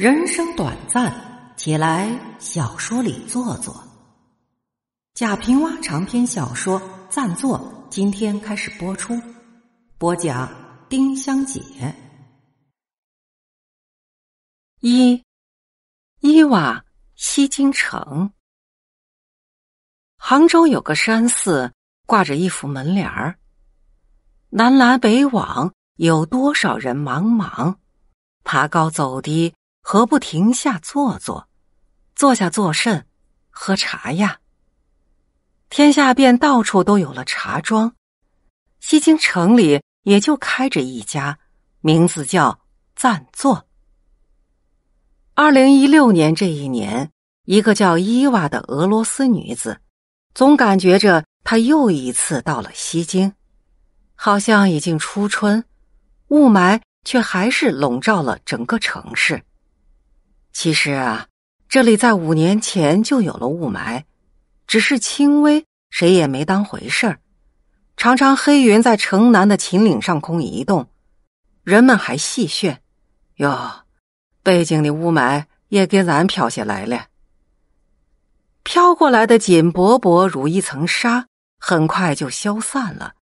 人生短暂，起来小说里坐坐。贾平凹长篇小说《暂坐》，今天开始播出，播讲《丁香姐。一伊娃西京城，杭州有个山寺，挂着一幅门帘儿。南来北往，有多少人茫茫，爬高走低。何不停下坐坐？坐下坐甚？喝茶呀。天下便到处都有了茶庄，西京城里也就开着一家，名字叫“暂坐”。二零一六年这一年，一个叫伊娃的俄罗斯女子，总感觉着她又一次到了西京，好像已经初春，雾霾却还是笼罩了整个城市。其实啊，这里在五年前就有了雾霾，只是轻微，谁也没当回事儿。常常黑云在城南的秦岭上空移动，人们还戏谑：“哟，北京的雾霾也给咱飘下来了。”飘过来的锦薄薄如一层纱，很快就消散了。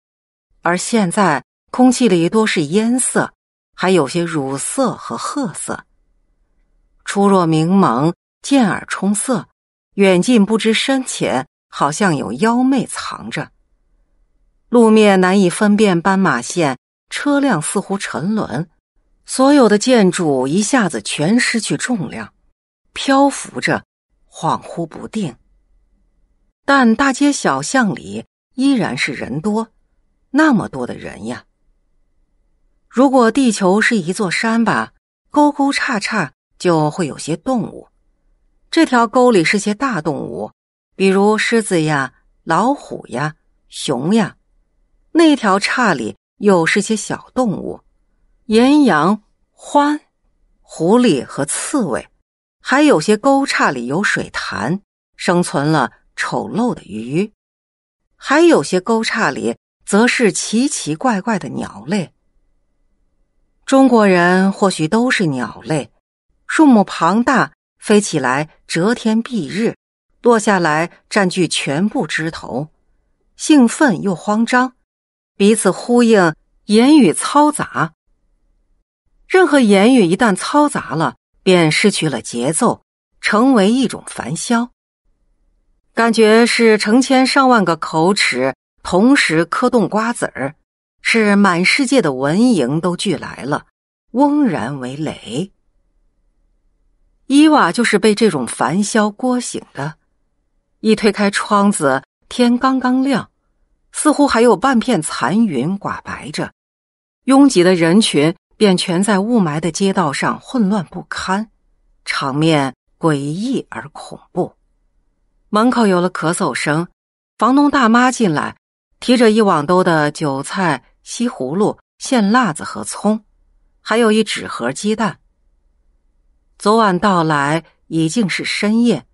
而现在，空气里多是烟色，还有些乳色和褐色。初若明蒙，见而充色，远近不知深浅，好像有妖魅藏着。路面难以分辨斑马线，车辆似乎沉沦，所有的建筑一下子全失去重量，漂浮着，恍惚不定。但大街小巷里依然是人多，那么多的人呀！如果地球是一座山吧，沟沟叉叉。就会有些动物，这条沟里是些大动物，比如狮子呀、老虎呀、熊呀；那条岔里又是些小动物，岩羊、獾、狐狸和刺猬。还有些沟岔里有水潭，生存了丑陋的鱼；还有些沟岔里则是奇奇怪怪的鸟类。中国人或许都是鸟类。树木庞大，飞起来遮天蔽日，落下来占据全部枝头。兴奋又慌张，彼此呼应，言语嘈杂。任何言语一旦嘈杂了，便失去了节奏，成为一种烦嚣。感觉是成千上万个口齿同时磕动瓜子儿，是满世界的蚊蝇都聚来了，嗡然为雷。伊娃就是被这种烦嚣聒醒的，一推开窗子，天刚刚亮，似乎还有半片残云挂白着，拥挤的人群便全在雾霾的街道上混乱不堪，场面诡异而恐怖。门口有了咳嗽声，房东大妈进来，提着一网兜的韭菜、西葫芦、线辣子和葱，还有一纸盒鸡蛋。昨晚到来已经是深夜，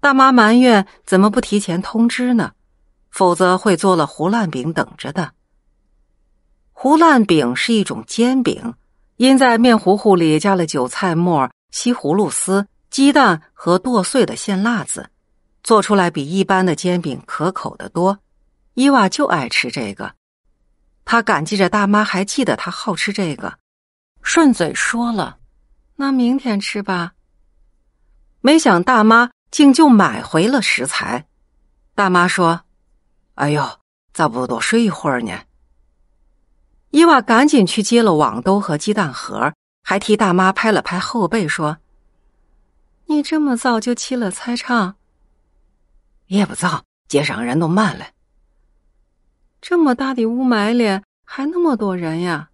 大妈埋怨怎么不提前通知呢？否则会做了糊烂饼等着的。糊烂饼是一种煎饼，因在面糊糊里加了韭菜末、西葫芦丝、鸡蛋和剁碎的鲜辣子，做出来比一般的煎饼可口的多。伊娃就爱吃这个，他感激着大妈还记得他好吃这个，顺嘴说了。那明天吃吧。没想大妈竟就买回了食材。大妈说：“哎呦，咋不多睡一会儿呢？”伊娃赶紧去接了网兜和鸡蛋盒，还替大妈拍了拍后背，说：“你这么早就去了菜场？也不早，街上人都满了。这么大的雾霾里还那么多人呀？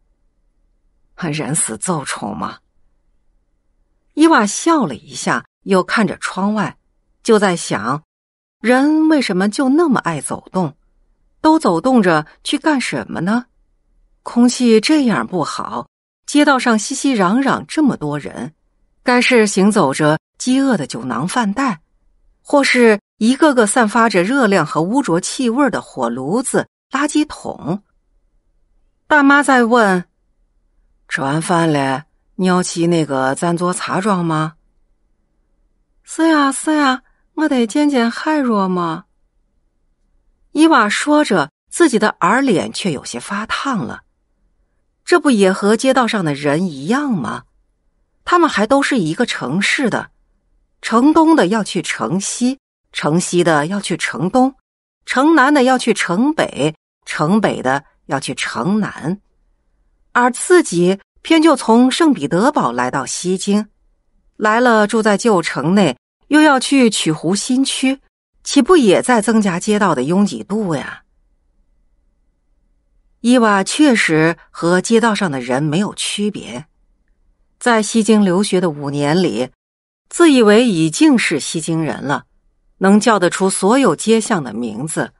还人是走虫吗？”伊娃笑了一下，又看着窗外，就在想：人为什么就那么爱走动？都走动着去干什么呢？空气这样不好，街道上熙熙攘攘，这么多人，该是行走着饥饿的酒囊饭袋，或是一个个散发着热量和污浊气味的火炉子、垃圾桶？大妈在问：“吃完饭了？”你要去那个咱做茶庄吗？是呀，是呀，我得见见海若嘛。伊娃说着，自己的耳脸却有些发烫了。这不也和街道上的人一样吗？他们还都是一个城市的，城东的要去城西，城西的要去城东，城南的要去城北，城北的要去城南，而自己。偏就从圣彼得堡来到西京，来了住在旧城内，又要去曲湖新区，岂不也在增加街道的拥挤度呀？伊娃确实和街道上的人没有区别，在西京留学的五年里，自以为已经是西京人了，能叫得出所有街巷的名字，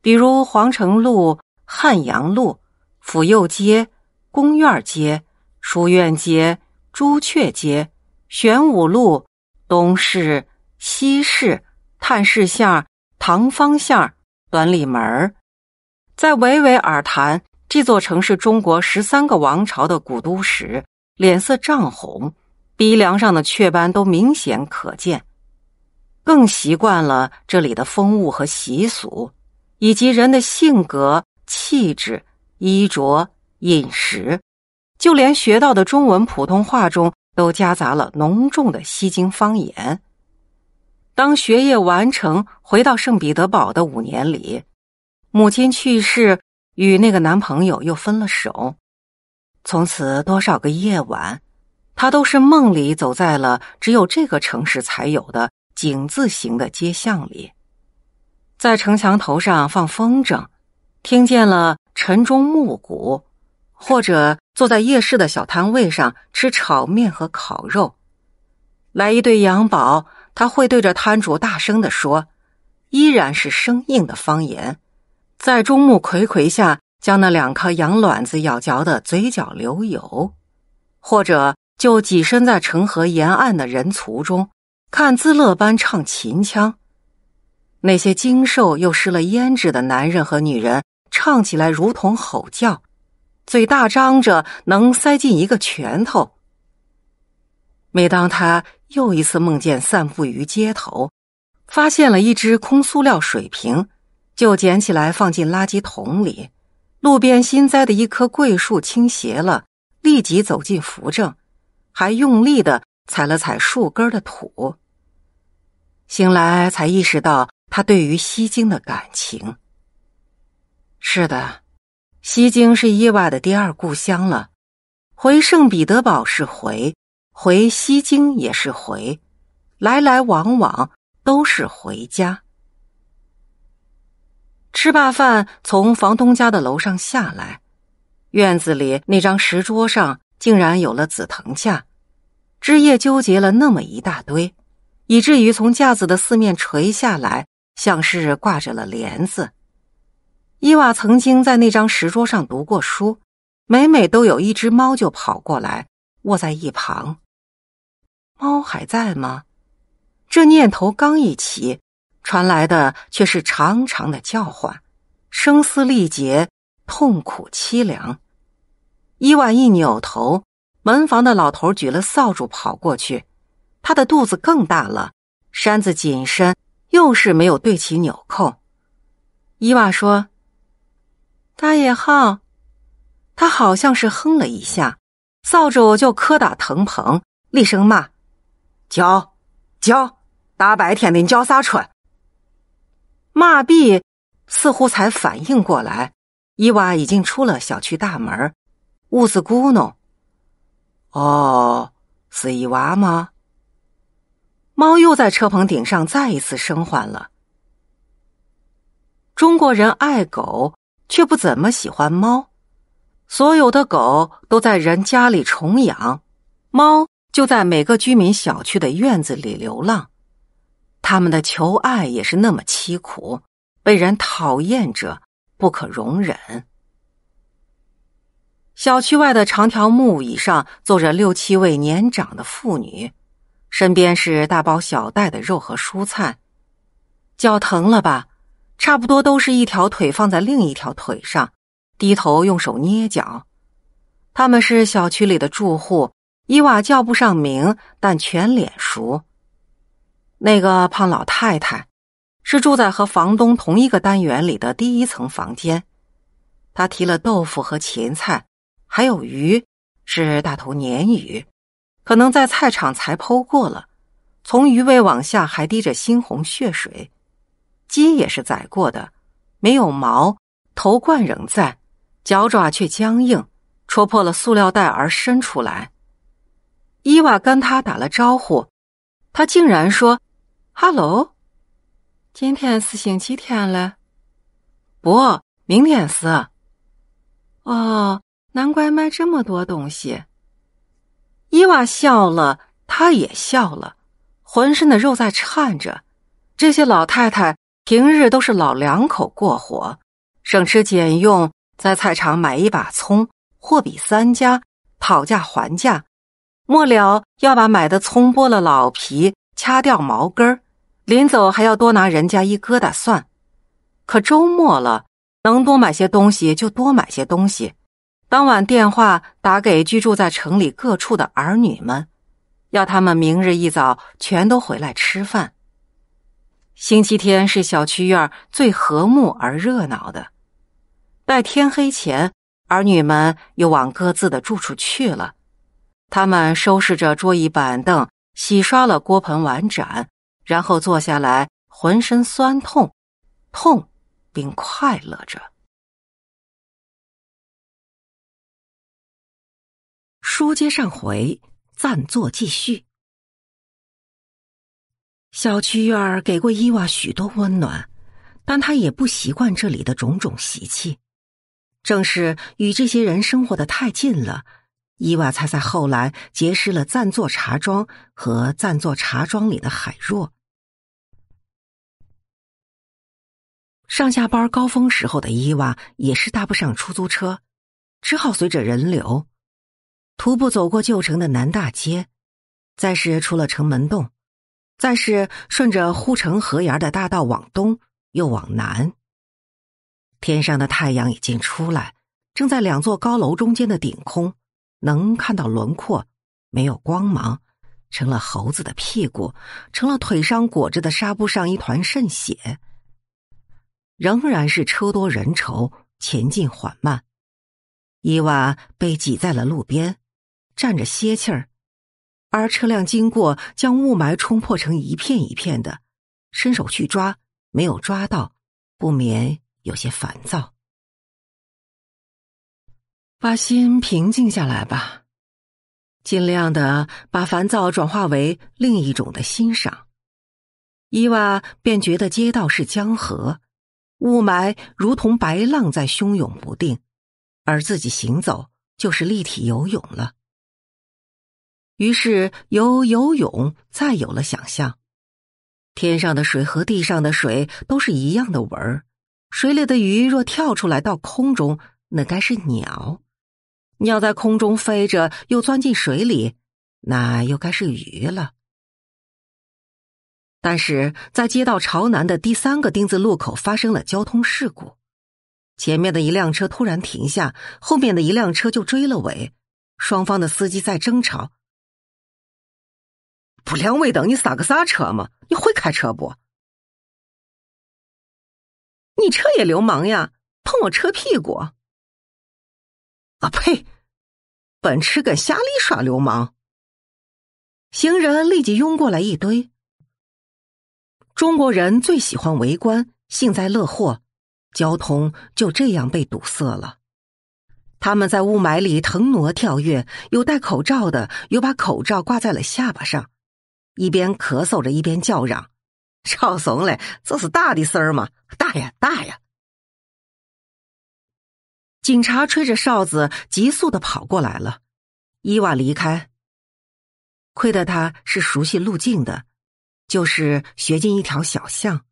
比如皇城路、汉阳路、府右街。公院街、书院街、朱雀街、玄武路、东市、西市、探视巷、唐坊巷、短里门儿，在娓娓而谈这座城市中国十三个王朝的古都时，脸色涨红，鼻梁上的雀斑都明显可见，更习惯了这里的风物和习俗，以及人的性格、气质、衣着。饮食，就连学到的中文普通话中都夹杂了浓重的西京方言。当学业完成，回到圣彼得堡的五年里，母亲去世，与那个男朋友又分了手。从此，多少个夜晚，他都是梦里走在了只有这个城市才有的井字形的街巷里，在城墙头上放风筝，听见了晨钟暮鼓。或者坐在夜市的小摊位上吃炒面和烤肉，来一对羊宝，他会对着摊主大声的说，依然是生硬的方言，在众目睽睽下将那两颗羊卵子咬嚼的嘴角流油，或者就挤身在城河沿岸的人族中，看自乐班唱秦腔，那些精瘦又失了胭脂的男人和女人唱起来如同吼叫。嘴大张着，能塞进一个拳头。每当他又一次梦见散步于街头，发现了一只空塑料水瓶，就捡起来放进垃圾桶里；路边新栽的一棵桂树倾斜了，立即走进扶正，还用力的踩了踩树根的土。醒来才意识到，他对于西京的感情。是的。西京是伊娃的第二故乡了，回圣彼得堡是回，回西京也是回，来来往往都是回家。吃罢饭，从房东家的楼上下来，院子里那张石桌上竟然有了紫藤架，枝叶纠结了那么一大堆，以至于从架子的四面垂下来，像是挂着了帘子。伊娃曾经在那张石桌上读过书，每每都有一只猫就跑过来卧在一旁。猫还在吗？这念头刚一起，传来的却是长长的叫唤，声嘶力竭，痛苦凄凉。伊娃一扭头，门房的老头举了扫帚跑过去。他的肚子更大了，衫子紧身，又是没有对齐纽扣。伊娃说。大爷好，他好像是哼了一下，扫帚就磕打藤棚，厉声骂：“叫叫，大白天的你叫啥春？”骂毕，似乎才反应过来，伊娃已经出了小区大门儿，兀自咕哝：“哦，是伊娃吗？”猫又在车棚顶上再一次生还了。中国人爱狗。却不怎么喜欢猫，所有的狗都在人家里重养，猫就在每个居民小区的院子里流浪，他们的求爱也是那么凄苦，被人讨厌着，不可容忍。小区外的长条木椅上坐着六七位年长的妇女，身边是大包小袋的肉和蔬菜，脚疼了吧？差不多都是一条腿放在另一条腿上，低头用手捏脚。他们是小区里的住户，伊娃叫不上名，但全脸熟。那个胖老太太是住在和房东同一个单元里的第一层房间。他提了豆腐和芹菜，还有鱼，是大头鲶鱼，可能在菜场才剖过了，从鱼尾往下还滴着猩红血水。鸡也是宰过的，没有毛，头冠仍在，脚爪却僵硬，戳破了塑料袋而伸出来。伊娃跟他打了招呼，他竟然说哈喽，今天是星期天了，不，明天是。哦，难怪卖这么多东西。伊娃笑了，他也笑了，浑身的肉在颤着。这些老太太。平日都是老两口过活，省吃俭用，在菜场买一把葱，货比三家，讨价还价，末了要把买的葱剥了老皮，掐掉毛根儿，临走还要多拿人家一疙瘩蒜。可周末了，能多买些东西就多买些东西。当晚电话打给居住在城里各处的儿女们，要他们明日一早全都回来吃饭。星期天是小区院最和睦而热闹的。待天黑前，儿女们又往各自的住处去了。他们收拾着桌椅板凳，洗刷了锅盆碗盏，然后坐下来，浑身酸痛痛，并快乐着。书接上回，暂作继续。小区院儿给过伊娃许多温暖，但他也不习惯这里的种种习气。正是与这些人生活的太近了，伊娃才在后来结识了暂坐茶庄和暂坐茶庄里的海若。上下班高峰时候的伊娃也是搭不上出租车，只好随着人流徒步走过旧城的南大街，再是出了城门洞。再是顺着护城河沿的大道往东，又往南。天上的太阳已经出来，正在两座高楼中间的顶空，能看到轮廓，没有光芒，成了猴子的屁股，成了腿上裹着的纱布上一团渗血。仍然是车多人稠，前进缓慢。伊娃被挤在了路边，站着歇气儿。而车辆经过，将雾霾冲破成一片一片的，伸手去抓，没有抓到，不免有些烦躁。把心平静下来吧，尽量的把烦躁转化为另一种的欣赏。伊娃便觉得街道是江河，雾霾如同白浪在汹涌不定，而自己行走就是立体游泳了。于是，由游泳再有了想象：天上的水和地上的水都是一样的纹儿。水里的鱼若跳出来到空中，那该是鸟；鸟在空中飞着，又钻进水里，那又该是鱼了。但是，在街道朝南的第三个丁字路口发生了交通事故，前面的一辆车突然停下，后面的一辆车就追了尾，双方的司机在争吵。不亮尾灯，你撒个啥车吗？你会开车不？你车也流氓呀！碰我车屁股！啊呸！奔驰敢瞎里耍流氓！行人立即拥过来一堆。中国人最喜欢围观、幸灾乐祸，交通就这样被堵塞了。他们在雾霾里腾挪跳跃，有戴口罩的，有把口罩挂在了下巴上。一边咳嗽着，一边叫嚷：“吵怂嘞，这是大的事儿吗？大呀，大呀！”警察吹着哨子，急速的跑过来了。伊娃离开。亏得他是熟悉路径的，就是学进一条小巷。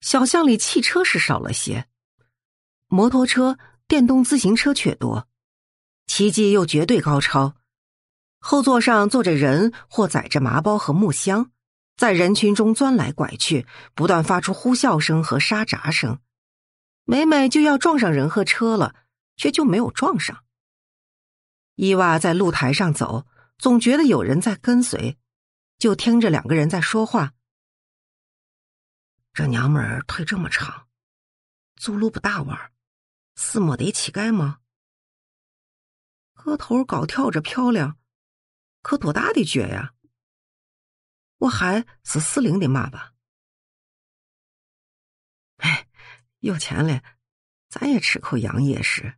小巷里汽车是少了些，摩托车、电动自行车却多。奇迹又绝对高超。后座上坐着人，或载着麻包和木箱，在人群中钻来拐去，不断发出呼啸声和沙闸声。每每就要撞上人和车了，却就没有撞上。伊娃在露台上走，总觉得有人在跟随，就听着两个人在说话：“这娘们儿腿这么长，走路不大弯，是莫得乞丐吗？个头高，跳着漂亮。”可多大的脚呀！我还是四零的马吧？哎，有钱了，咱也吃口洋野食。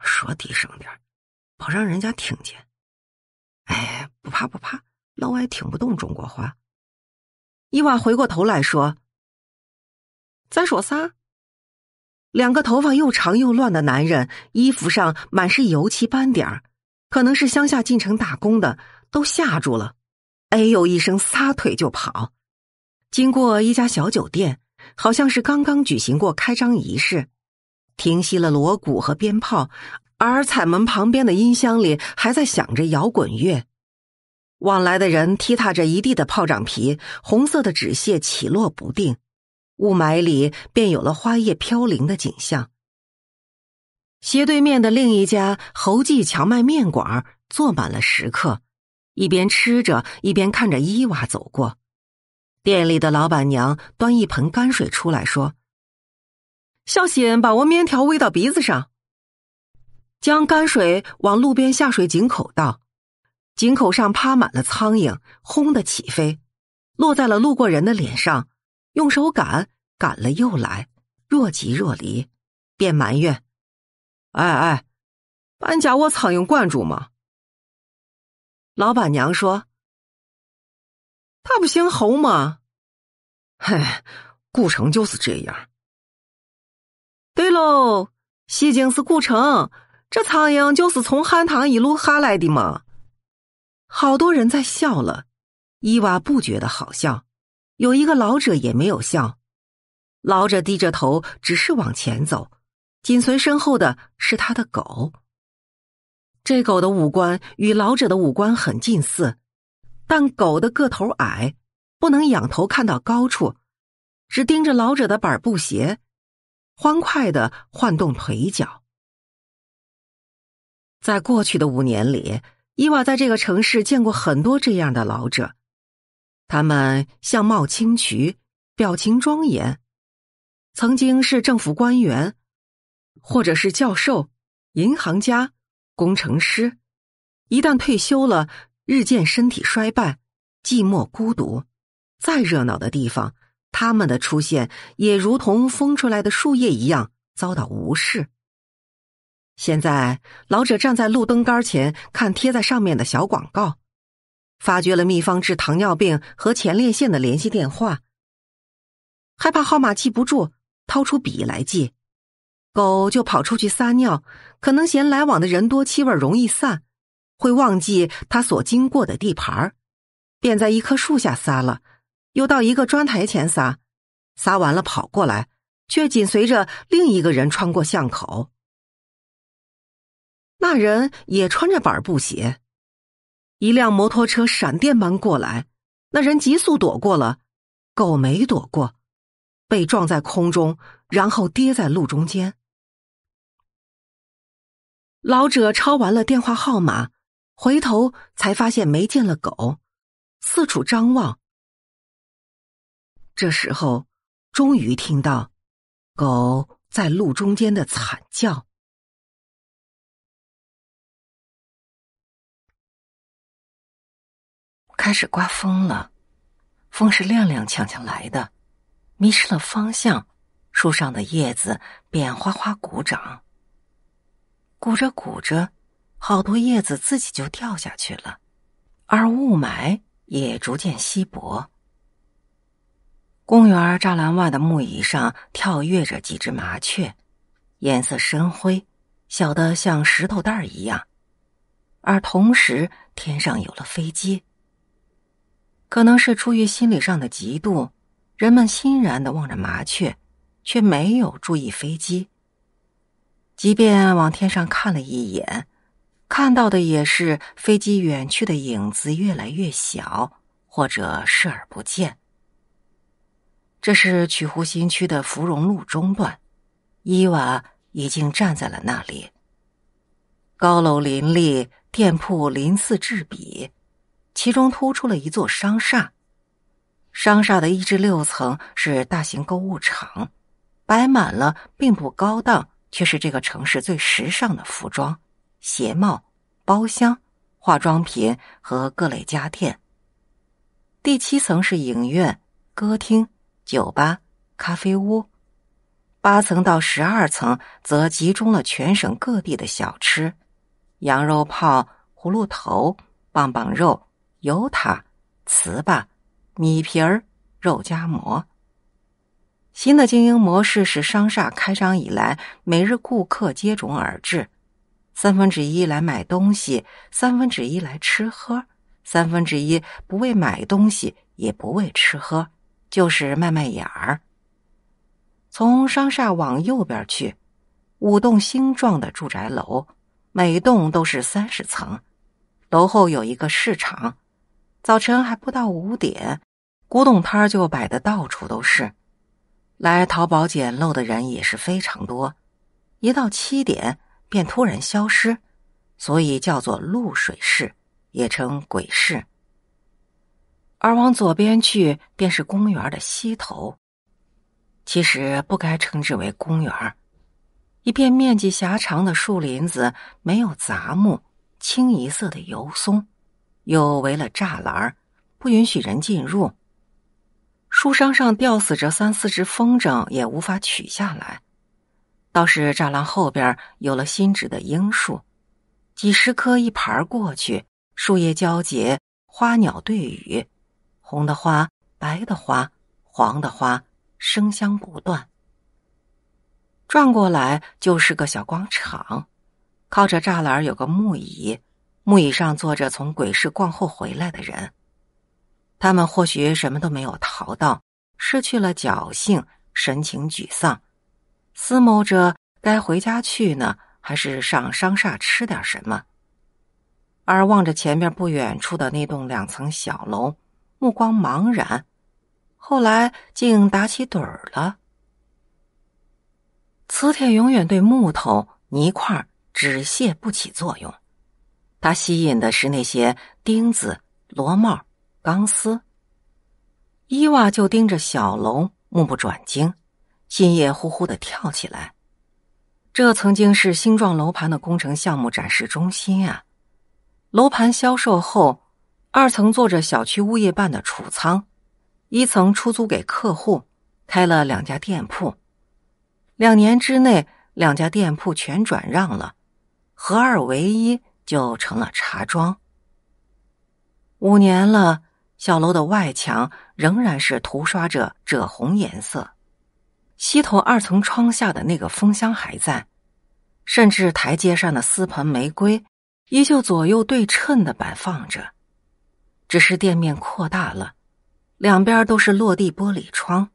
说低声点儿，让人家听见。哎，不怕不怕，老外听不懂中国话。伊娃回过头来说：“咱说啥？”两个头发又长又乱的男人，衣服上满是油漆斑点儿。可能是乡下进城打工的都吓住了，哎呦一声，撒腿就跑。经过一家小酒店，好像是刚刚举行过开张仪式，停息了锣鼓和鞭炮，而彩门旁边的音箱里还在响着摇滚乐。往来的人踢踏着一地的炮仗皮，红色的纸屑起落不定，雾霾里便有了花叶飘零的景象。斜对面的另一家侯记荞麦面馆坐满了食客，一边吃着一边看着伊娃走过。店里的老板娘端一盆泔水出来说：“小心把我面条喂到鼻子上。”将泔水往路边下水井口倒，井口上趴满了苍蝇，轰的起飞，落在了路过人的脸上，用手赶，赶了又来，若即若离，便埋怨。哎哎，搬家我苍蝇管住吗？老板娘说：“他不姓侯吗？”嗨，古城就是这样。对喽，西京是古城，这苍蝇就是从汉唐一路下来的嘛。好多人在笑了，伊娃不觉得好笑。有一个老者也没有笑，老者低着头，只是往前走。紧随身后的是他的狗。这狗的五官与老者的五官很近似，但狗的个头矮，不能仰头看到高处，只盯着老者的板布鞋，欢快的晃动腿脚。在过去的五年里，伊娃在这个城市见过很多这样的老者，他们相貌清奇，表情庄严，曾经是政府官员。或者是教授、银行家、工程师，一旦退休了，日渐身体衰败，寂寞孤独，再热闹的地方，他们的出现也如同风出来的树叶一样遭到无视。现在，老者站在路灯杆前看贴在上面的小广告，发觉了秘方治糖尿病和前列腺的联系电话，害怕号码记不住，掏出笔来记。狗就跑出去撒尿，可能嫌来往的人多，气味容易散，会忘记它所经过的地盘儿，便在一棵树下撒了，又到一个砖台前撒，撒完了跑过来，却紧随着另一个人穿过巷口。那人也穿着板布鞋，一辆摩托车闪电般过来，那人急速躲过了，狗没躲过，被撞在空中，然后跌在路中间。老者抄完了电话号码，回头才发现没见了狗，四处张望。这时候，终于听到狗在路中间的惨叫。开始刮风了，风是踉踉跄跄来的，迷失了方向，树上的叶子便哗哗鼓掌。鼓着鼓着，好多叶子自己就掉下去了，而雾霾也逐渐稀薄。公园栅栏外的木椅上跳跃着几只麻雀，颜色深灰，小的像石头蛋儿一样。而同时，天上有了飞机。可能是出于心理上的嫉妒，人们欣然的望着麻雀，却没有注意飞机。即便往天上看了一眼，看到的也是飞机远去的影子越来越小，或者视而不见。这是曲湖新区的芙蓉路中段，伊娃已经站在了那里。高楼林立，店铺鳞次栉比，其中突出了一座商厦。商厦的一至六层是大型购物场，摆满了并不高档。却是这个城市最时尚的服装、鞋帽、包厢、化妆品和各类家电。第七层是影院、歌厅、酒吧、咖啡屋；八层到十二层则集中了全省各地的小吃：羊肉泡、葫芦头、棒棒肉、油塔、糍粑、米皮儿、肉夹馍。新的经营模式使商厦开张以来，每日顾客接踵而至，三分之一来买东西，三分之一来吃喝，三分之一不为买东西，也不为吃喝，就是卖卖眼儿。从商厦往右边去，五栋星状的住宅楼，每栋都是三十层，楼后有一个市场，早晨还不到五点，古董摊儿就摆的到处都是。来淘宝捡漏的人也是非常多，一到七点便突然消失，所以叫做露水市，也称鬼市。而往左边去便是公园的西头，其实不该称之为公园，一片面积狭长的树林子，没有杂木，清一色的油松，又围了栅栏儿，不允许人进入。树梢上吊死着三四只风筝，也无法取下来。倒是栅栏后边有了新植的樱树，几十棵一盘过去，树叶交结，花鸟对语，红的花，白的花，黄的花，生香不断。转过来就是个小广场，靠着栅栏有个木椅，木椅上坐着从鬼市逛后回来的人。他们或许什么都没有淘到，失去了侥幸，神情沮丧，思谋着该回家去呢，还是上商厦吃点什么？而望着前面不远处的那栋两层小楼，目光茫然。后来竟打起盹儿了。磁铁永远对木头、泥块、纸屑不起作用，它吸引的是那些钉子、螺帽。钢丝，伊娃就盯着小楼，目不转睛。心也呼呼的跳起来。这曾经是星状楼盘的工程项目展示中心啊。楼盘销售后，二层做着小区物业办的储仓，一层出租给客户，开了两家店铺。两年之内，两家店铺全转让了，合二为一就成了茶庄。五年了。小楼的外墙仍然是涂刷着赭红颜色，西头二层窗下的那个蜂箱还在，甚至台阶上的四盆玫瑰依旧左右对称的摆放着，只是店面扩大了，两边都是落地玻璃窗，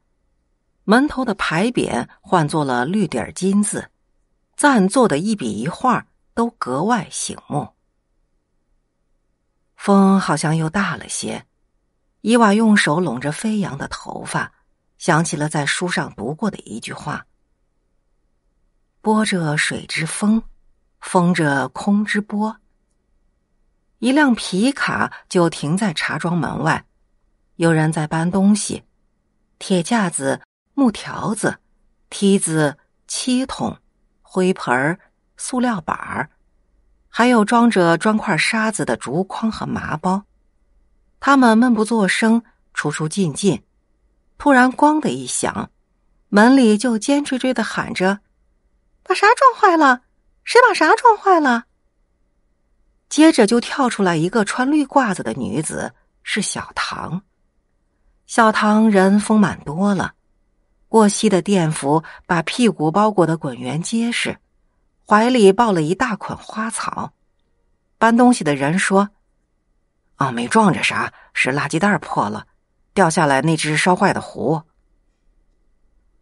门头的牌匾换做了绿底儿金字，赞做的，一笔一画都格外醒目。风好像又大了些。伊娃用手拢着飞扬的头发，想起了在书上读过的一句话：“波着水之风，风着空之波。”一辆皮卡就停在茶庄门外，有人在搬东西：铁架子、木条子、梯子、漆桶、灰盆儿、塑料板儿，还有装着砖块、沙子的竹筐和麻包。他们闷不作声，出出进进。突然，咣的一响，门里就尖锥锥的喊着：“把啥撞坏了？谁把啥撞坏了？”接着就跳出来一个穿绿褂子的女子，是小唐。小唐人丰满多了，过膝的垫服把屁股包裹的滚圆结实，怀里抱了一大捆花草。搬东西的人说。啊，没撞着啥，是垃圾袋破了，掉下来那只烧坏的壶。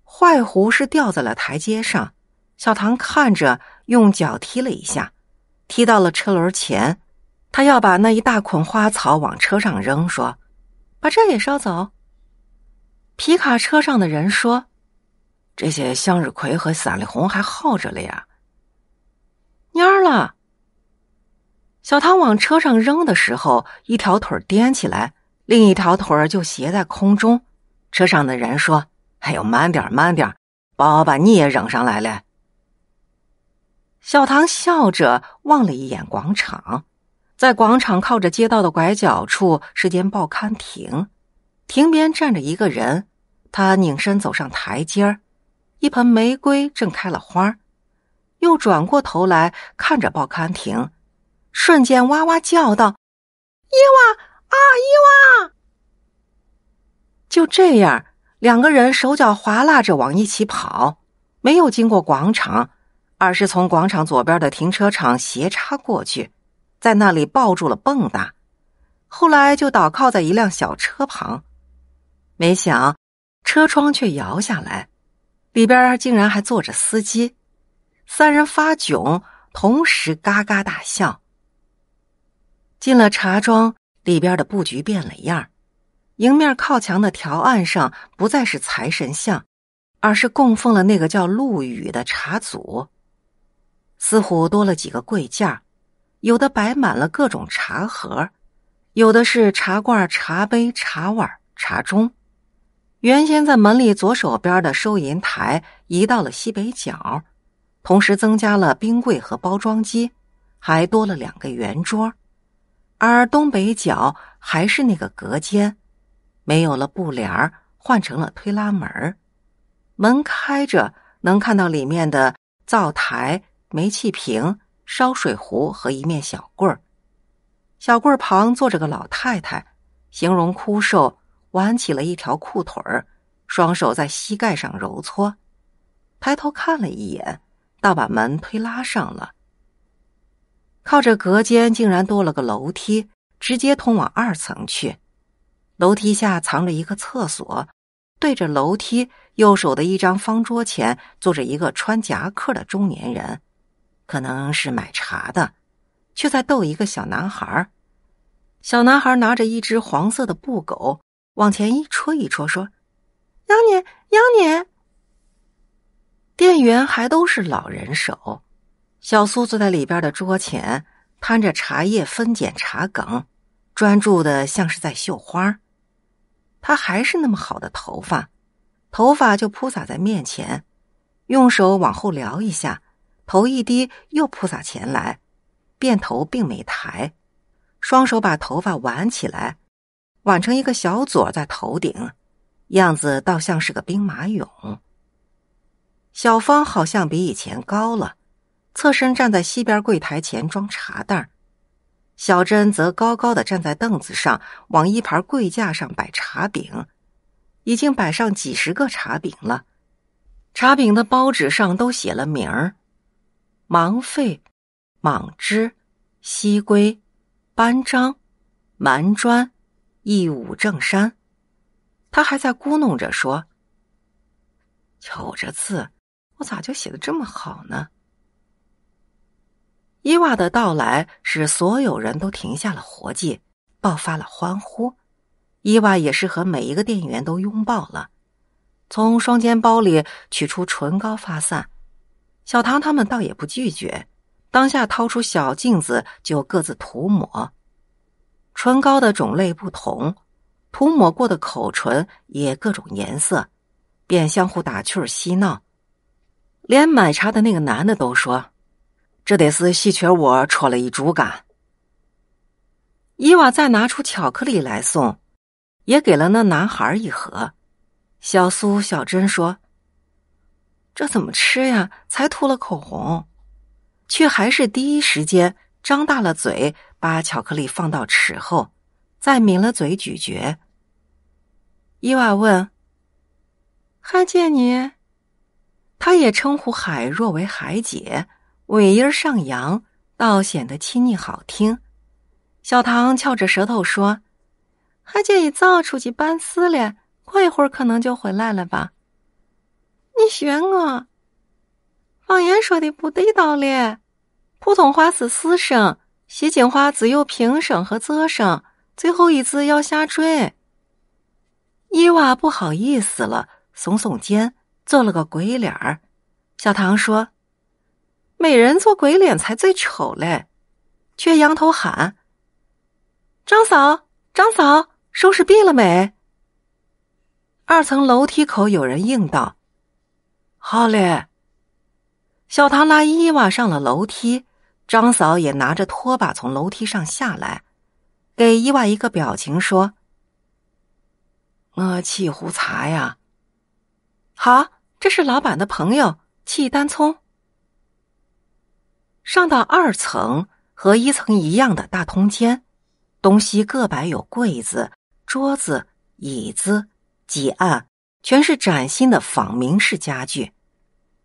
坏壶是掉在了台阶上，小唐看着，用脚踢了一下，踢到了车轮前。他要把那一大捆花草往车上扔，说：“把这也烧走。”皮卡车上的人说：“这些向日葵和散丽红还耗着了呀。”蔫儿了。小唐往车上扔的时候，一条腿颠起来，另一条腿就斜在空中。车上的人说：“哎呦，慢点慢点儿，帮我把你也扔上来了。”小唐笑着望了一眼广场，在广场靠着街道的拐角处是间报刊亭，亭边站着一个人。他拧身走上台阶儿，一盆玫瑰正开了花儿，又转过头来看着报刊亭。瞬间哇哇叫道：“伊娃啊，伊娃！”就这样，两个人手脚滑拉着往一起跑，没有经过广场，而是从广场左边的停车场斜插过去，在那里抱住了蹦跶，后来就倒靠在一辆小车旁，没想车窗却摇下来，里边竟然还坐着司机，三人发窘，同时嘎嘎大笑。进了茶庄，里边的布局变了样儿。迎面靠墙的条案上不再是财神像，而是供奉了那个叫陆羽的茶祖。似乎多了几个柜架，有的摆满了各种茶盒，有的是茶罐、茶杯、茶碗、茶盅。原先在门里左手边的收银台移到了西北角，同时增加了冰柜和包装机，还多了两个圆桌。而东北角还是那个隔间，没有了布帘儿，换成了推拉门儿。门开着，能看到里面的灶台、煤气瓶、烧水壶和一面小柜儿。小柜儿旁坐着个老太太，形容枯瘦，挽起了一条裤腿儿，双手在膝盖上揉搓，抬头看了一眼，倒把门推拉上了。靠着隔间竟然多了个楼梯，直接通往二层去。楼梯下藏着一个厕所，对着楼梯右手的一张方桌前坐着一个穿夹克的中年人，可能是买茶的，却在逗一个小男孩。小男孩拿着一只黄色的布狗，往前一戳一戳说：“妖孽，妖孽！”店员还都是老人手。小苏坐在里边的桌前，摊着茶叶分拣茶梗，专注的像是在绣花。他还是那么好的头发，头发就铺洒在面前，用手往后撩一下，头一低又铺洒前来，便头并没抬，双手把头发挽起来，挽成一个小撮在头顶，样子倒像是个兵马俑。小芳好像比以前高了。侧身站在西边柜台前装茶袋，小珍则高高的站在凳子上往一盘柜架上摆茶饼，已经摆上几十个茶饼了。茶饼的包纸上都写了名儿：盲费、莽枝、西归、班章、蛮砖、义武正山。他还在咕弄着说：“瞧我这字，我咋就写的这么好呢？”伊娃的到来使所有人都停下了活计，爆发了欢呼。伊娃也是和每一个店员都拥抱了，从双肩包里取出唇膏发散。小唐他们倒也不拒绝，当下掏出小镜子就各自涂抹。唇膏的种类不同，涂抹过的口唇也各种颜色，便相互打趣嬉闹。连买茶的那个男的都说。这得是喜鹊我戳了一竹竿。伊娃再拿出巧克力来送，也给了那男孩一盒。小苏、小珍说：“这怎么吃呀？”才涂了口红，却还是第一时间张大了嘴，把巧克力放到齿后，再抿了嘴咀嚼。伊娃问：“海见你？”她也称呼海若为海姐。尾音上扬，倒显得亲昵好听。小唐翘着舌头说：“还今一早出去办事了，过一会儿可能就回来了吧。”你学我，方言说的不地道咧。普通话是四声，西京话只有平声和仄声，最后一字要下坠。伊娃不好意思了，耸耸肩，做了个鬼脸儿。小唐说。美人做鬼脸才最丑嘞，却仰头喊：“张嫂，张嫂，收拾毕了没？”二层楼梯口有人应道：“好嘞。”小唐拉伊娃上了楼梯，张嫂也拿着拖把从楼梯上下来，给伊娃一个表情说：“我沏壶茶呀。”好，这是老板的朋友契丹聪。上到二层和一层一样的大通间，东西各摆有柜子、桌子、椅子、几案，全是崭新的仿明式家具。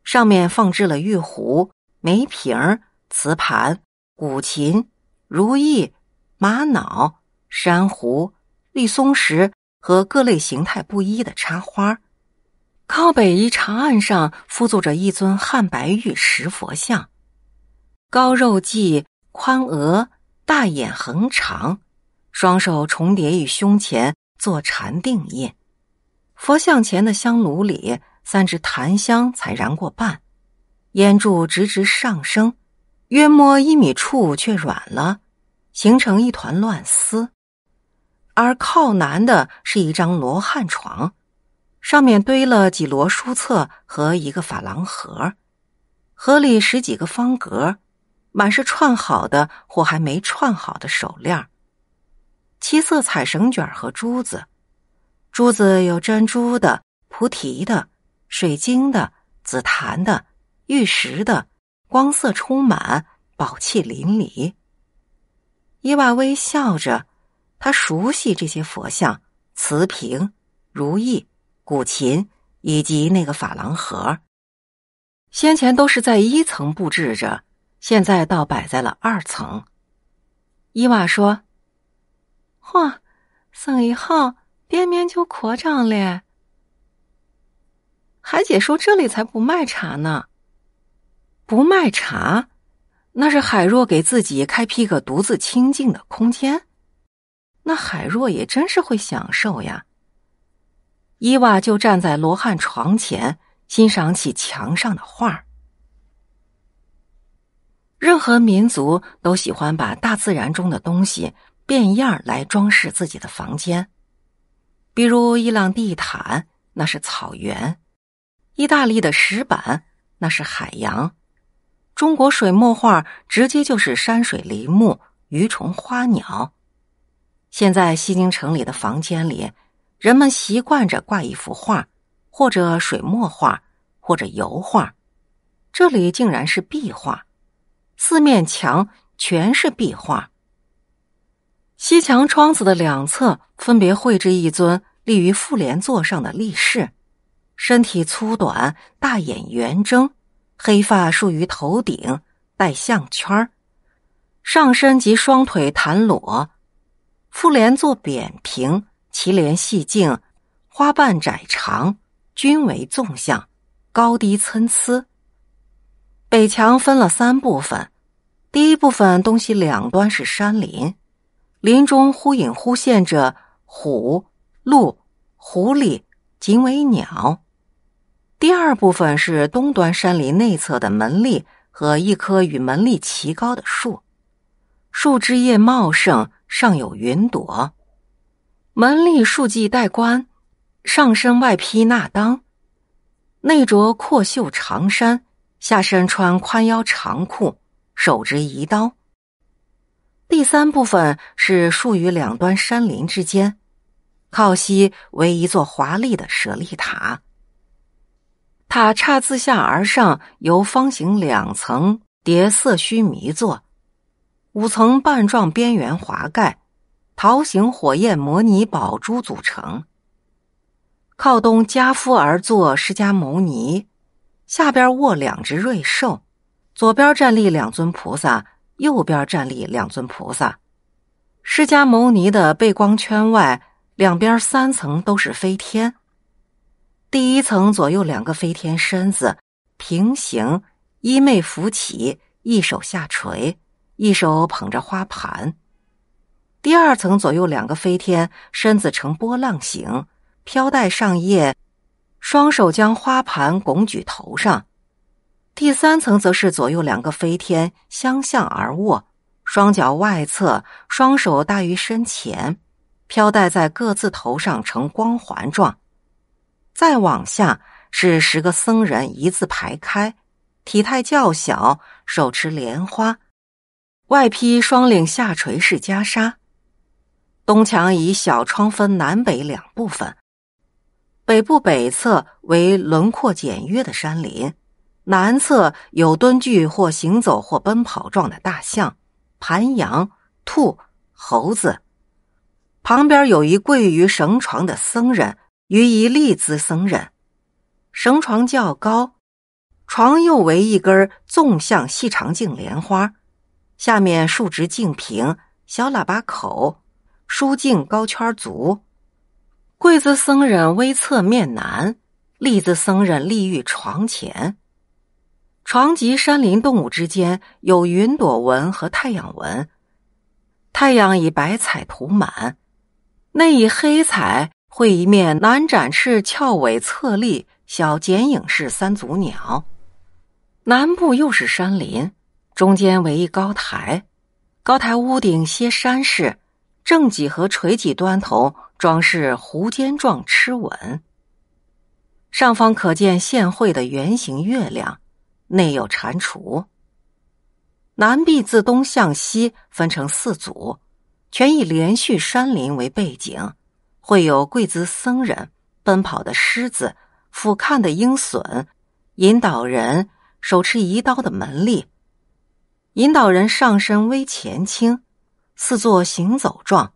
上面放置了玉壶、梅瓶儿、瓷盘、古琴、如意、玛瑙、珊瑚、绿松石和各类形态不一的插花。靠北一长案上，附坐着一尊汉白玉石佛像。高肉髻，宽额，大眼横长，双手重叠于胸前做禅定印。佛像前的香炉里，三支檀香才燃过半，烟柱直直上升，约摸一米处却软了，形成一团乱丝。而靠南的是一张罗汉床，上面堆了几摞书册和一个珐琅盒，盒里十几个方格。满是串好的或还没串好的手链，七色彩绳卷和珠子，珠子有珍珠的、菩提的、水晶的、紫檀的、玉石的，光色充满，宝气淋漓。伊娃微笑着，他熟悉这些佛像、瓷瓶、如意、古琴以及那个珐琅盒，先前都是在一层布置着。现在倒摆在了二层，伊娃说：“嚯，生意好，店面就扩张了。”海姐说：“这里才不卖茶呢，不卖茶，那是海若给自己开辟个独自清静的空间。”那海若也真是会享受呀。伊娃就站在罗汉床前，欣赏起墙上的画儿。任何民族都喜欢把大自然中的东西变样儿来装饰自己的房间，比如伊朗地毯那是草原，意大利的石板那是海洋，中国水墨画直接就是山水林木、鱼虫花鸟。现在西京城里的房间里，人们习惯着挂一幅画，或者水墨画，或者油画。这里竟然是壁画。四面墙全是壁画。西墙窗子的两侧分别绘制一尊立于复联座上的立士，身体粗短，大眼圆睁，黑发竖于头顶，戴项圈儿，上身及双腿袒裸。复联座扁平，其莲细径，花瓣窄长，均为纵向，高低参差。北墙分了三部分，第一部分东西两端是山林，林中忽隐忽现着虎、鹿、狐狸、锦尾鸟；第二部分是东端山林内侧的门立和一棵与门立齐高的树，树枝叶茂盛，上有云朵。门立树髻戴冠，上身外披纳裆，内着阔袖长衫。下身穿宽腰长裤，手执一刀。第三部分是树于两端山林之间，靠西为一座华丽的舍利塔，塔刹自下而上由方形两层叠色须弥座、五层半状边缘华盖、桃形火焰摩尼宝珠组成。靠东加夫而坐释迦牟尼。下边卧两只瑞兽，左边站立两尊菩萨，右边站立两尊菩萨。释迦牟尼的背光圈外，两边三层都是飞天。第一层左右两个飞天，身子平行，衣袂浮起，一手下垂，一手捧着花盘。第二层左右两个飞天，身子呈波浪形，飘带上叶。双手将花盘拱举头上，第三层则是左右两个飞天相向而卧，双脚外侧，双手搭于身前，飘带在各自头上呈光环状。再往下是十个僧人一字排开，体态较小，手持莲花，外披双领下垂式袈裟。东墙以小窗分南北两部分。北部北侧为轮廓简约的山林，南侧有蹲踞或行走或奔跑状的大象、盘羊、兔、猴子。旁边有一跪于绳床的僧人与一立姿僧人，绳床较高，床右为一根纵向细长茎莲花，下面竖直茎平，小喇叭口，疏茎高圈足。贵姿僧人微侧面南，立姿僧人立于床前。床及山林动物之间，有云朵纹和太阳纹，太阳以白彩涂满，内以黑彩绘一面南展翅、翘尾侧立小剪影式三足鸟。南部又是山林，中间为一高台，高台屋顶歇山式，正脊和垂脊端头。装饰弧尖状螭吻，上方可见现绘的圆形月亮，内有蟾蜍。南壁自东向西分成四组，全以连续山林为背景，绘有跪姿僧人、奔跑的狮子、俯瞰的鹰隼、引导人手持一刀的门吏。引导人上身微前倾，似作行走状。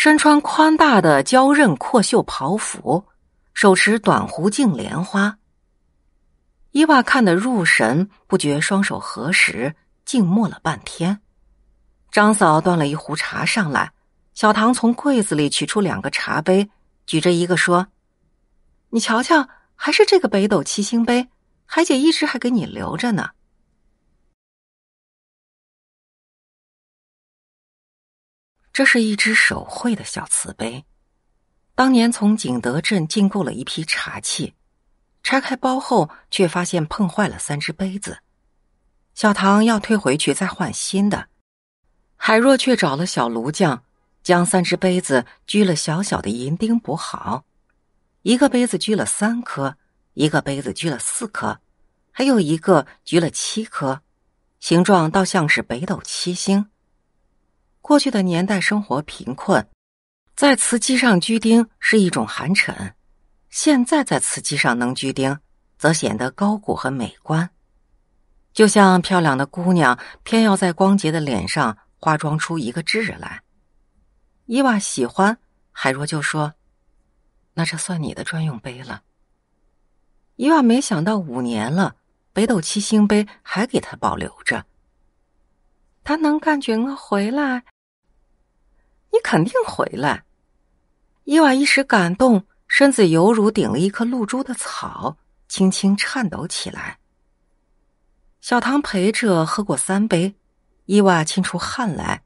身穿宽大的胶韧阔袖袍服，手持短壶镜莲花。伊娃看得入神，不觉双手合十，静默了半天。张嫂端了一壶茶上来，小唐从柜子里取出两个茶杯，举着一个说：“你瞧瞧，还是这个北斗七星杯，海姐一直还给你留着呢。”这是一只手绘的小瓷杯，当年从景德镇进购了一批茶器，拆开包后却发现碰坏了三只杯子。小唐要退回去再换新的，海若却找了小炉匠，将三只杯子鞠了小小的银钉补好。一个杯子鞠了三颗，一个杯子鞠了四颗，还有一个鞠了七颗，形状倒像是北斗七星。过去的年代，生活贫困，在瓷器上居钉是一种寒碜；现在在瓷器上能居钉，则显得高古和美观。就像漂亮的姑娘偏要在光洁的脸上化妆出一个痣来。伊娃喜欢，海若就说：“那这算你的专用杯了。”伊娃没想到，五年了，北斗七星杯还给他保留着。他能感觉我回来。你肯定回来，伊娃一时感动，身子犹如顶了一颗露珠的草，轻轻颤抖起来。小唐陪着喝过三杯，伊娃沁出汗来，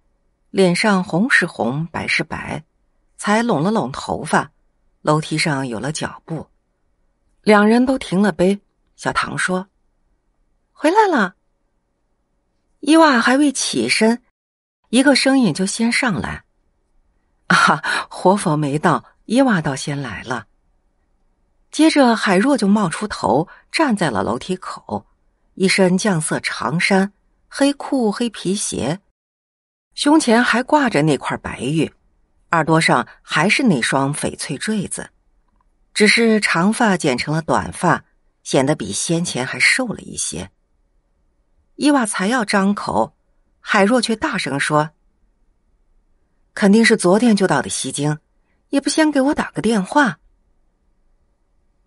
脸上红是红，白是白，才拢了拢头发。楼梯上有了脚步，两人都停了杯。小唐说：“回来了。”伊娃还未起身，一个声音就先上来。哈，活佛没到，伊娃倒先来了。接着，海若就冒出头，站在了楼梯口，一身酱色长衫，黑裤黑皮鞋，胸前还挂着那块白玉，耳朵上还是那双翡翠坠子，只是长发剪成了短发，显得比先前还瘦了一些。伊娃才要张口，海若却大声说。肯定是昨天就到的西京，也不先给我打个电话。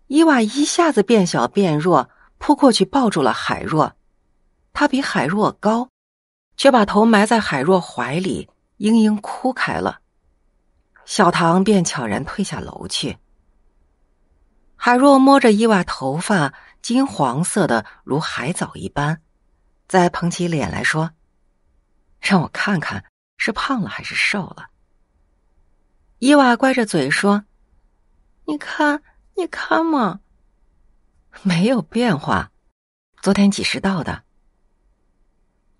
伊娃一下子变小变弱，扑过去抱住了海若，他比海若高，却把头埋在海若怀里，嘤嘤哭开了。小唐便悄然退下楼去。海若摸着伊娃头发，金黄色的如海藻一般，再捧起脸来说：“让我看看。”是胖了还是瘦了？伊娃乖着嘴说：“你看，你看嘛，没有变化。昨天几时到的？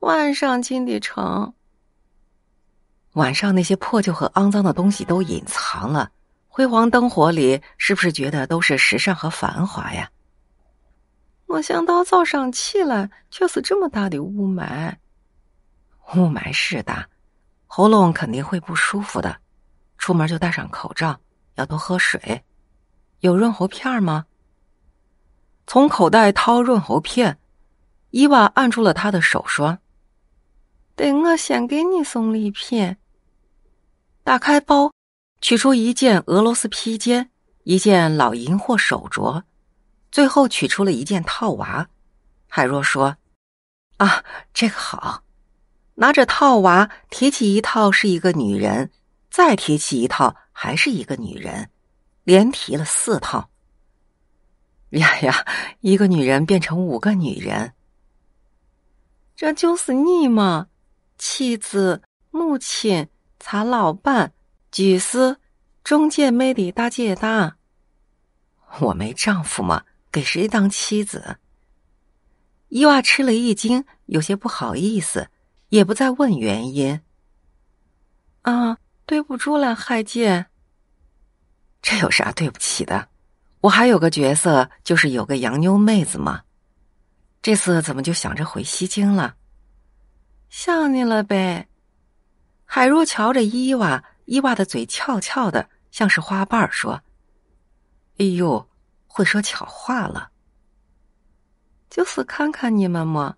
晚上金的城。晚上那些破旧和肮脏的东西都隐藏了，辉煌灯火里是不是觉得都是时尚和繁华呀？没想到早上起来却是这么大的雾霾。雾霾是大。”喉咙肯定会不舒服的，出门就戴上口罩，要多喝水。有润喉片吗？从口袋掏润喉片，伊娃按住了他的手说：“等我先给你送礼品。”打开包，取出一件俄罗斯披肩，一件老银货手镯，最后取出了一件套娃。海若说：“啊，这个好。”拿着套娃，提起一套是一个女人，再提起一套还是一个女人，连提了四套。呀呀，一个女人变成五个女人，这就是你嘛？妻子、母亲、茶老板、居士、中介妹的大姐大。我没丈夫嘛，给谁当妻子？伊娃吃了一惊，有些不好意思。也不再问原因。啊，对不住了，海姐。这有啥对不起的？我还有个角色，就是有个洋妞妹子嘛。这次怎么就想着回西京了？想你了呗。海若瞧着伊娃，伊娃的嘴翘翘的，像是花瓣儿，说：“哎呦，会说巧话了。就是看看你们嘛，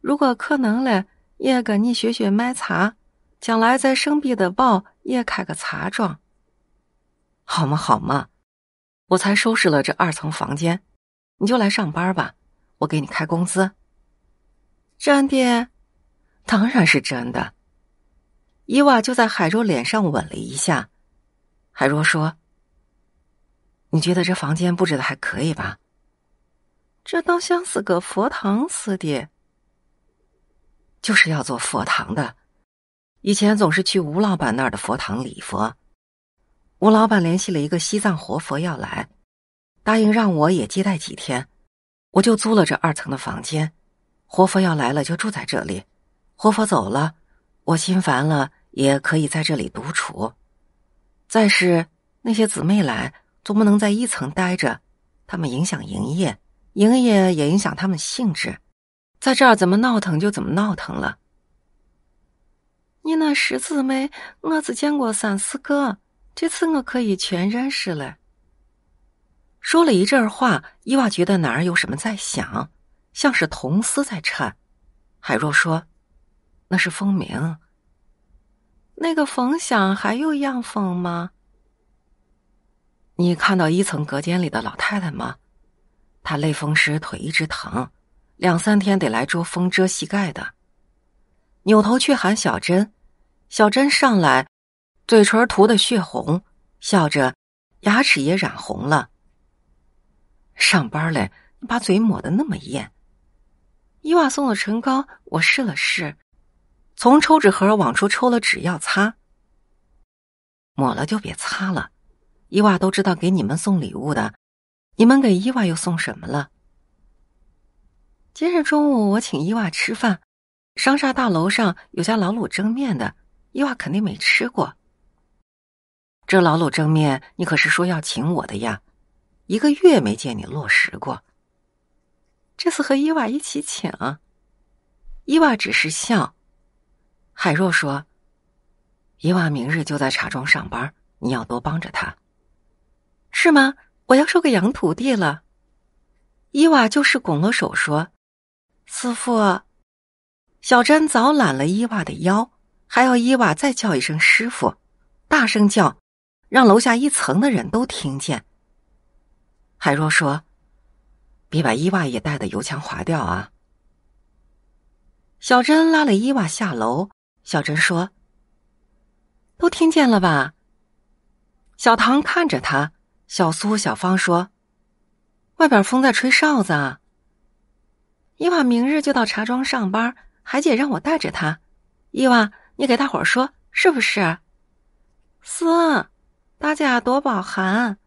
如果可能嘞。”也跟你学学卖茶，将来在圣彼得堡也开个茶庄，好嘛好嘛，我才收拾了这二层房间，你就来上班吧，我给你开工资。真的？当然是真的。伊娃就在海若脸上吻了一下。海若说：“你觉得这房间布置的还可以吧？这倒像是个佛堂似的。”就是要做佛堂的，以前总是去吴老板那儿的佛堂礼佛。吴老板联系了一个西藏活佛要来，答应让我也接待几天，我就租了这二层的房间。活佛要来了就住在这里，活佛走了，我心烦了也可以在这里独处。再是那些姊妹来，总不能在一层待着，他们影响营业，营业也影响他们兴致。在这儿怎么闹腾就怎么闹腾了。你那十姊妹，我只见过三四个，这次我可以全认识了。说了一阵儿话，伊娃觉得哪儿有什么在响，像是铜丝在颤。海若说：“那是风鸣。”那个风响还有样风吗？你看到一层隔间里的老太太吗？她类风湿腿一直疼。两三天得来捉风遮膝盖的，扭头去喊小珍，小珍上来，嘴唇涂的血红，笑着，牙齿也染红了。上班你把嘴抹的那么艳。伊娃送的唇膏，我试了试，从抽纸盒往出抽了纸要擦，抹了就别擦了。伊娃都知道给你们送礼物的，你们给伊娃又送什么了？今日中午我请伊娃吃饭，商厦大楼上有家老鲁蒸面的，伊娃肯定没吃过。这老鲁蒸面你可是说要请我的呀，一个月没见你落实过。这次和伊娃一起请，伊娃只是笑。海若说：“伊娃明日就在茶庄上班，你要多帮着他。”是吗？我要收个洋徒弟了。伊娃就是拱了手说。师傅，小珍早揽了伊娃的腰，还要伊娃再叫一声“师傅”，大声叫，让楼下一层的人都听见。海若说：“别把伊娃也带的油腔滑调啊。”小珍拉了伊娃下楼。小珍说：“都听见了吧？”小唐看着他，小苏、小芳说：“外边风在吹哨子啊。”伊娃明日就到茶庄上班，海姐让我带着她。伊娃，你给大伙儿说，是不是？是，大家多包涵。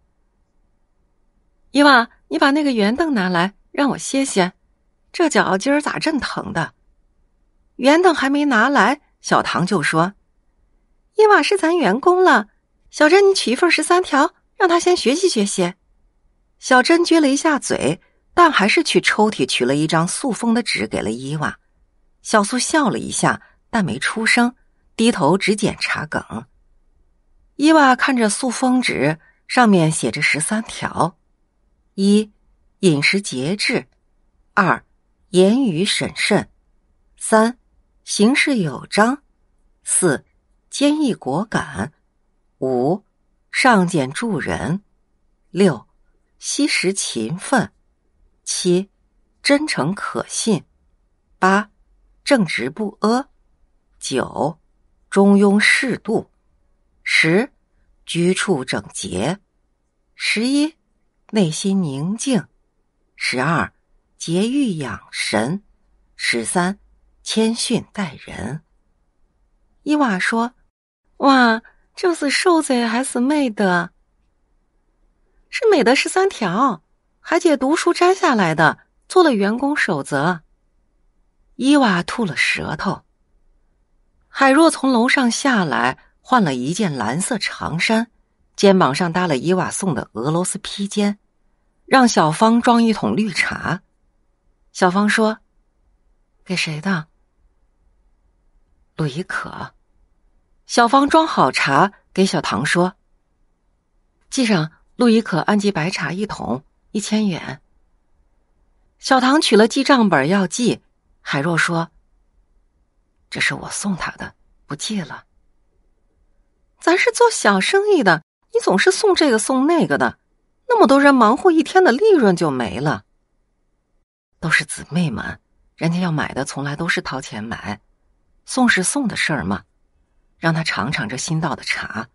伊娃，你把那个圆凳拿来，让我歇歇。这脚今儿咋这么疼的？圆凳还没拿来，小唐就说：“伊娃是咱员工了。”小珍，你取一份十三条，让他先学习学习。小珍撅了一下嘴。但还是去抽屉取了一张塑封的纸，给了伊娃。小苏笑了一下，但没出声，低头只检查梗。伊娃看着塑封纸，上面写着十三条：一、饮食节制；二、言语审慎；三、行事有章；四、坚毅果敢；五、上剪助人；六、惜时勤奋。七，真诚可信；八，正直不阿；九，中庸适度；十，居处整洁；十一，内心宁静；十二，节欲养神；十三，谦逊待人。伊娃说：“哇，这是受罪还是美德？是美德十三条。”海姐读书摘下来的，做了员工守则。伊娃吐了舌头。海若从楼上下来，换了一件蓝色长衫，肩膀上搭了伊娃送的俄罗斯披肩，让小芳装一桶绿茶。小芳说：“给谁的？”陆易可。小芳装好茶，给小唐说：“记上陆易可安吉白茶一桶。”一千元。小唐取了记账本要记，海若说：“这是我送他的，不记了。”咱是做小生意的，你总是送这个送那个的，那么多人忙活一天的利润就没了。都是姊妹们，人家要买的从来都是掏钱买，送是送的事儿嘛，让他尝尝这新到的茶。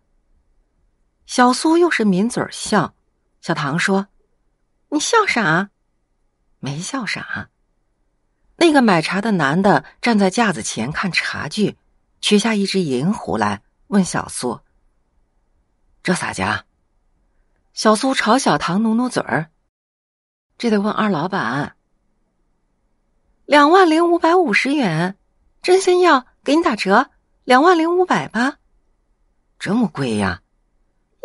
小苏又是抿嘴儿笑，小唐说。你笑啥？没笑啥。那个买茶的男的站在架子前看茶具，取下一只银壶来，问小苏：“这啥价？”小苏朝小唐努努嘴儿：“这得问二老板。”“两万零五百五十元，真心要给你打折，两万零五百吧。”“这么贵呀？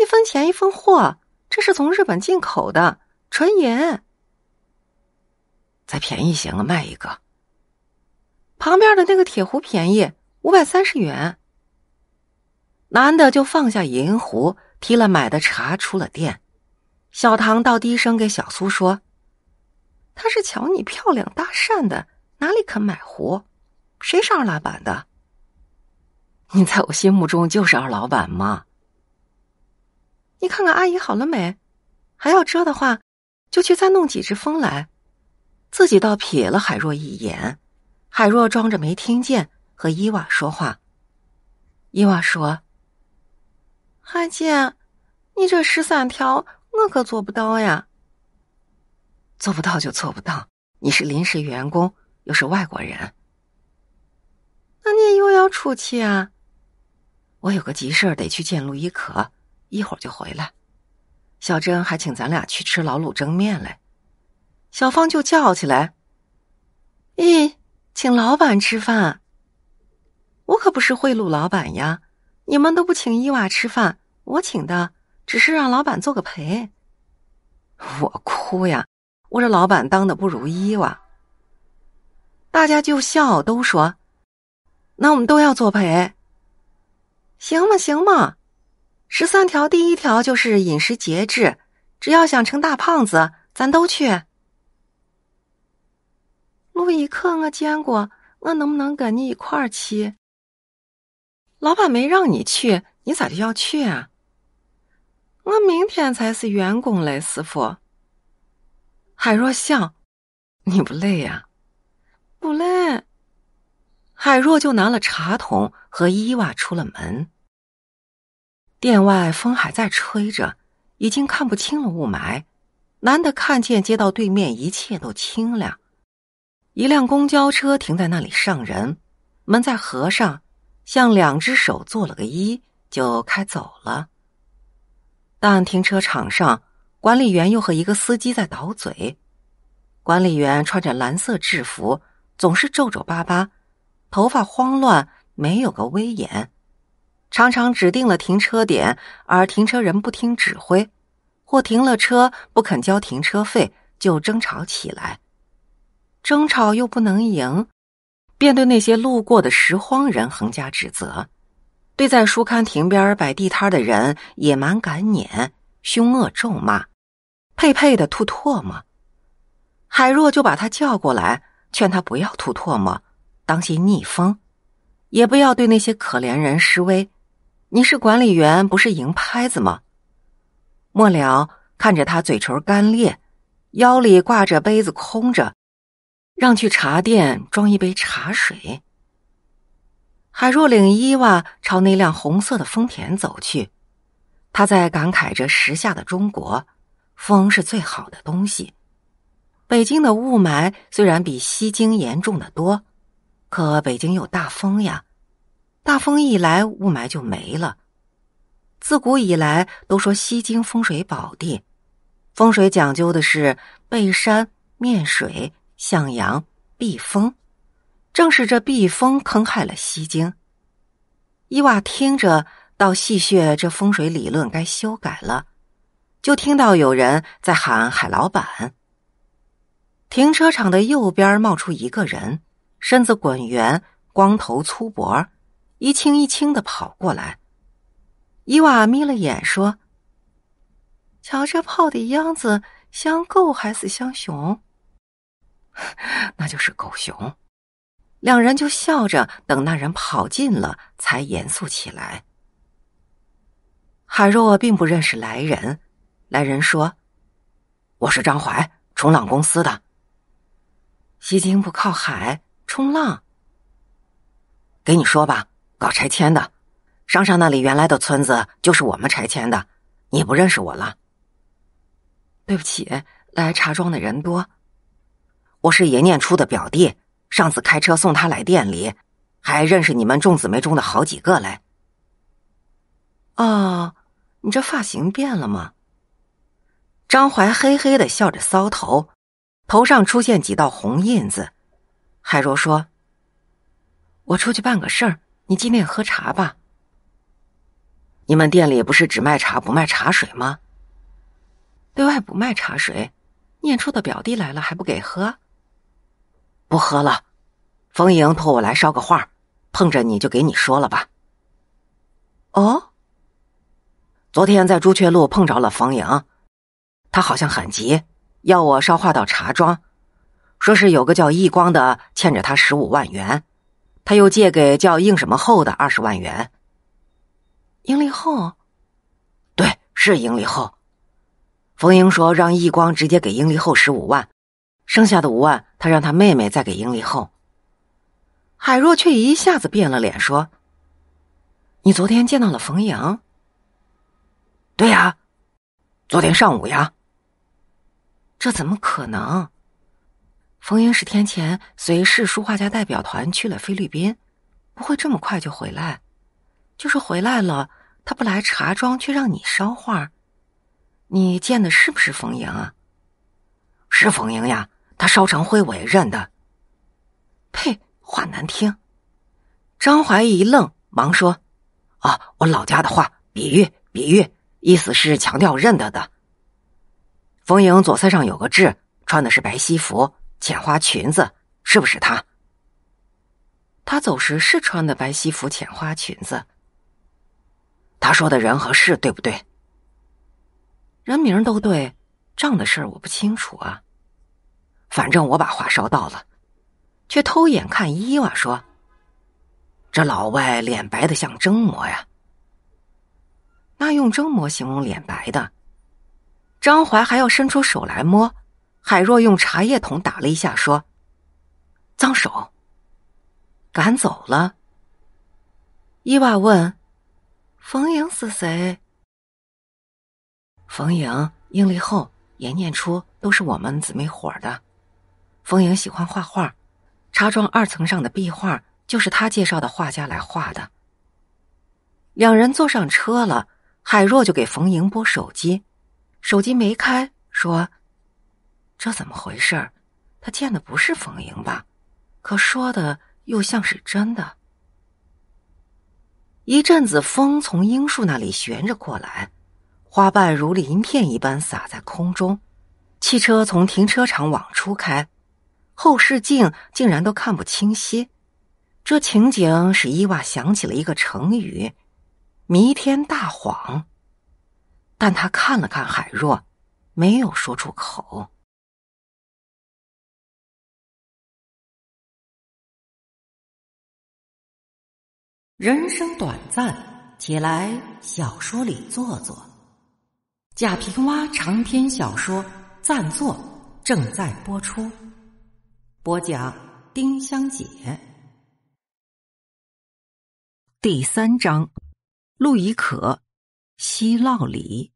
一分钱一分货，这是从日本进口的。”纯银，再便宜些我卖一个。旁边的那个铁壶便宜五百三十元。男的就放下银壶，提了买的茶出了店。小唐倒低声给小苏说：“他是瞧你漂亮搭讪的，哪里肯买壶？谁是二老板的？你在我心目中就是二老板嘛。你看看阿姨好了没？还要遮的话。”就去再弄几只蜂来，自己倒瞥了海若一眼。海若装着没听见，和伊娃说话。伊娃说：“海姐，你这十三条我可做不到呀。做不到就做不到，你是临时员工，又是外国人。那你又要出去啊？我有个急事得去见陆亦可，一会儿就回来。”小珍还请咱俩去吃老卤蒸面嘞，小芳就叫起来：“咦，请老板吃饭，我可不是贿赂老板呀！你们都不请伊娃吃饭，我请的只是让老板做个陪。”我哭呀，我这老板当的不如伊娃。大家就笑，都说：“那我们都要作陪，行吗？行吗？”十三条，第一条就是饮食节制。只要想成大胖子，咱都去。路易克，我见过，我能不能跟你一块儿去？老板没让你去，你咋就要去啊？我明天才是员工嘞，师傅。海若想，你不累呀？不累。海若就拿了茶桶和伊娃出了门。店外风还在吹着，已经看不清了雾霾，难得看见街道对面一切都清亮。一辆公交车停在那里上人，门在合上，向两只手做了个揖就开走了。但停车场上，管理员又和一个司机在倒嘴。管理员穿着蓝色制服，总是皱皱巴巴，头发慌乱，没有个威严。常常指定了停车点，而停车人不听指挥，或停了车不肯交停车费，就争吵起来。争吵又不能赢，便对那些路过的拾荒人横加指责，对在书刊亭边摆地摊的人野蛮赶撵，凶恶咒骂，呸呸的吐唾沫。海若就把他叫过来，劝他不要吐唾沫，当心逆风，也不要对那些可怜人示威。你是管理员，不是银拍子吗？末了，看着他嘴唇干裂，腰里挂着杯子空着，让去茶店装一杯茶水。海若领伊娃朝那辆红色的丰田走去，他在感慨着时下的中国，风是最好的东西。北京的雾霾虽然比西京严重的多，可北京有大风呀。大风一来，雾霾就没了。自古以来都说西京风水宝地，风水讲究的是背山面水、向阳避风。正是这避风坑害了西京。伊娃听着，倒戏谑这风水理论该修改了，就听到有人在喊“海老板”。停车场的右边冒出一个人，身子滚圆，光头粗脖。一轻一轻的跑过来，伊娃眯了眼说：“瞧这泡的样子，像狗还是像熊？那就是狗熊。”两人就笑着，等那人跑近了才严肃起来。海若并不认识来人，来人说：“我是张怀，冲浪公司的。西京不靠海，冲浪。给你说吧。”搞拆迁的，商商那里原来的村子就是我们拆迁的，你不认识我了。对不起，来茶庄的人多。我是爷念初的表弟，上次开车送他来店里，还认识你们众姊妹中的好几个嘞。哦，你这发型变了吗？张怀嘿嘿的笑着搔头，头上出现几道红印子。海若说：“我出去办个事儿。”你进店喝茶吧。你们店里不是只卖茶不卖茶水吗？对外不卖茶水，念初的表弟来了还不给喝？不喝了，冯莹托我来捎个话，碰着你就给你说了吧。哦，昨天在朱雀路碰着了冯莹，他好像很急，要我捎话到茶庄，说是有个叫易光的欠着他十五万元。他又借给叫应什么后的二十万元。英立后，对，是英立后。冯英说让易光直接给英立后十五万，剩下的五万他让他妹妹再给英立后。海若却一下子变了脸，说：“你昨天见到了冯莹？对呀，昨天上午呀。”“这怎么可能？”冯莹十天前随市书画家代表团去了菲律宾，不会这么快就回来。就是回来了，他不来茶庄，却让你捎话。你见的是不是冯莹？是冯莹呀，他烧成灰我也认得。呸，话难听。张怀一愣，忙说：“啊，我老家的话，比喻，比喻，意思是强调认得的。冯莹左腮上有个痣，穿的是白西服。”浅花裙子是不是他？他走时是穿的白西服、浅花裙子。他说的人和事对不对？人名都对，账的事我不清楚啊。反正我把话捎到了，却偷眼看伊娃说：“这老外脸白的像蒸馍呀。”那用蒸馍形容脸白的，张怀还要伸出手来摸。海若用茶叶桶打了一下，说：“脏手。”赶走了。伊娃问：“冯莹是谁？”冯莹、应立后，严念初都是我们姊妹伙的。冯莹喜欢画画，茶庄二层上的壁画就是他介绍的画家来画的。两人坐上车了，海若就给冯莹拨手机，手机没开，说。这怎么回事儿？他见的不是冯莹吧？可说的又像是真的。一阵子风从樱树那里旋着过来，花瓣如鳞片一般洒在空中。汽车从停车场往出开，后视镜竟然都看不清晰。这情景使伊娃想起了一个成语：“弥天大谎。”但他看了看海若，没有说出口。人生短暂，起来小说里坐坐。贾平凹长篇小说《暂坐》正在播出，播讲丁香姐。第三章，路以可，西涝里。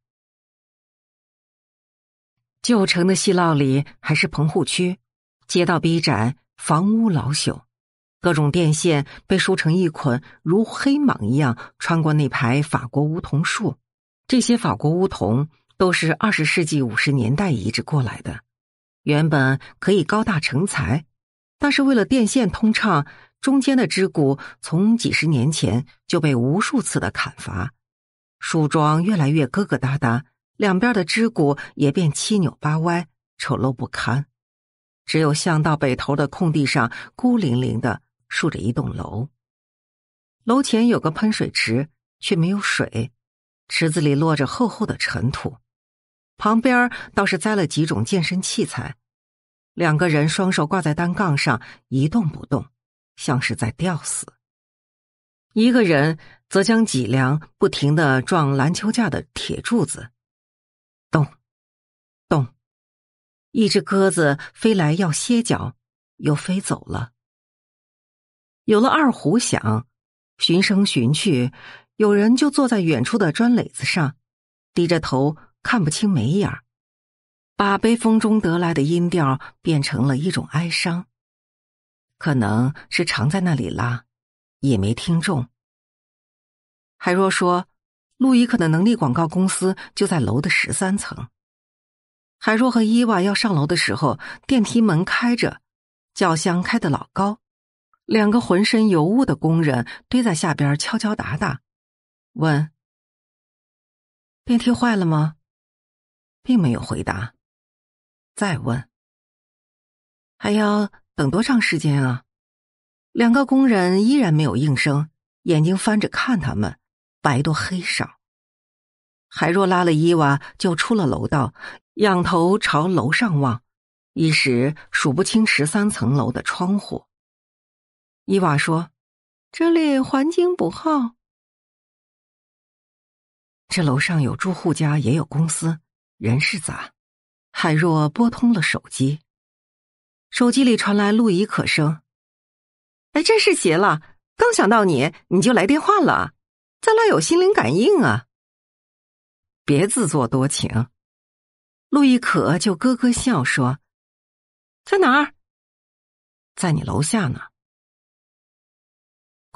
旧城的西涝里还是棚户区，街道逼窄，房屋老朽。各种电线被梳成一捆，如黑蟒一样穿过那排法国梧桐树。这些法国梧桐都是二十世纪五十年代移植过来的，原本可以高大成材，但是为了电线通畅，中间的枝骨从几十年前就被无数次的砍伐，树桩越来越疙疙瘩瘩，两边的枝骨也变七扭八歪，丑陋不堪。只有巷道北头的空地上，孤零零的。竖着一栋楼，楼前有个喷水池，却没有水，池子里落着厚厚的尘土。旁边倒是栽了几种健身器材，两个人双手挂在单杠上一动不动，像是在吊死。一个人则将脊梁不停的撞篮球架的铁柱子，咚，咚，一只鸽子飞来要歇脚，又飞走了。有了二胡响，寻声寻去，有人就坐在远处的砖垒子上，低着头，看不清眉眼，把悲风中得来的音调变成了一种哀伤。可能是常在那里拉，也没听众。海若说：“路易克的能力广告公司就在楼的十三层。”海若和伊娃要上楼的时候，电梯门开着，轿厢开得老高。两个浑身油污的工人堆在下边敲敲打打，问：“电梯坏了吗？”并没有回答。再问：“还要等多长时间啊？”两个工人依然没有应声，眼睛翻着看他们，白多黑少。海若拉了伊娃就出了楼道，仰头朝楼上望，一时数不清十三层楼的窗户。伊娃说：“这里环境不好，这楼上有住户家，也有公司，人是杂。”海若拨通了手机，手机里传来陆亦可声：“哎，真是邪了，刚想到你，你就来电话了，咱俩有心灵感应啊！”别自作多情，陆亦可就咯咯笑说：“在哪儿？在你楼下呢。”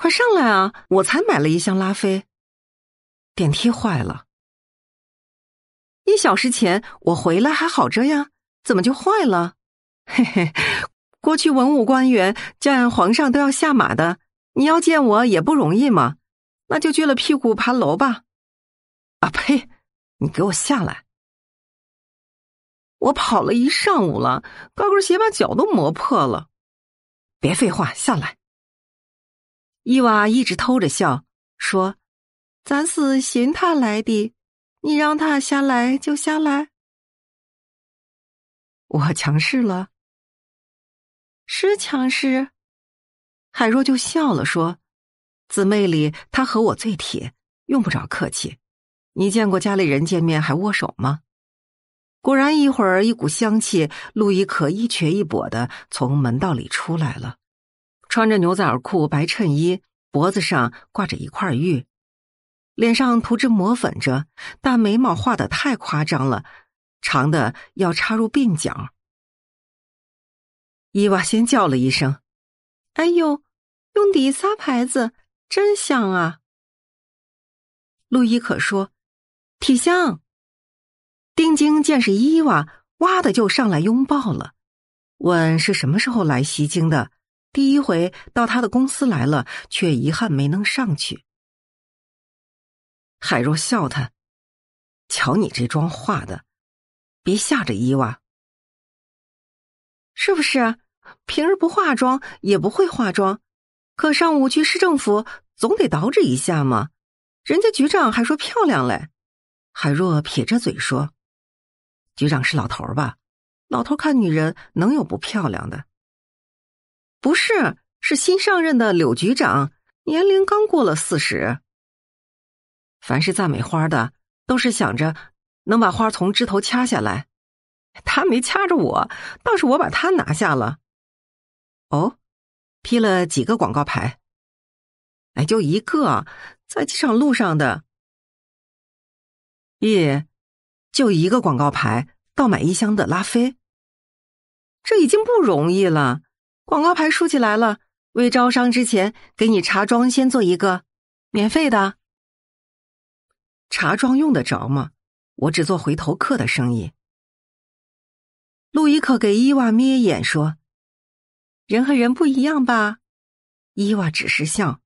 快上来啊！我才买了一箱拉菲，电梯坏了。一小时前我回来还好着呀，怎么就坏了？嘿嘿，过去文武官员见皇上都要下马的，你要见我也不容易嘛。那就撅了屁股爬楼吧。啊呸！你给我下来！我跑了一上午了，高跟鞋把脚都磨破了。别废话，下来。伊娃一直偷着笑，说：“咱是寻他来的，你让他下来就下来。”我强势了，是强势。海若就笑了，说：“姊妹里，他和我最铁，用不着客气。你见过家里人见面还握手吗？”果然，一会儿一股香气，陆亦可一瘸一跛的从门道里出来了。穿着牛仔裤、白衬衣，脖子上挂着一块玉，脸上涂着抹粉，着但眉毛画的太夸张了，长的要插入鬓角。伊娃先叫了一声：“哎呦，用底仨牌子真香啊！”路易可说：“体香。”丁晶见是伊娃，哇的就上来拥抱了，问是什么时候来西京的。第一回到他的公司来了，却遗憾没能上去。海若笑他：“瞧你这妆化的，别吓着伊娃，是不是？平日不化妆也不会化妆，可上午去市政府总得捯饬一下嘛。人家局长还说漂亮嘞。”海若撇着嘴说：“局长是老头吧？老头看女人能有不漂亮的？”不是，是新上任的柳局长，年龄刚过了四十。凡是赞美花的，都是想着能把花从枝头掐下来。他没掐着我，倒是我把他拿下了。哦，批了几个广告牌？哎，就一个，在机场路上的。耶，就一个广告牌，倒买一箱的拉菲。这已经不容易了。广告牌竖起来了。为招商之前，给你茶庄先做一个免费的茶庄用得着吗？我只做回头客的生意。路易克给伊娃眯眼说：“人和人不一样吧？”伊娃只是笑。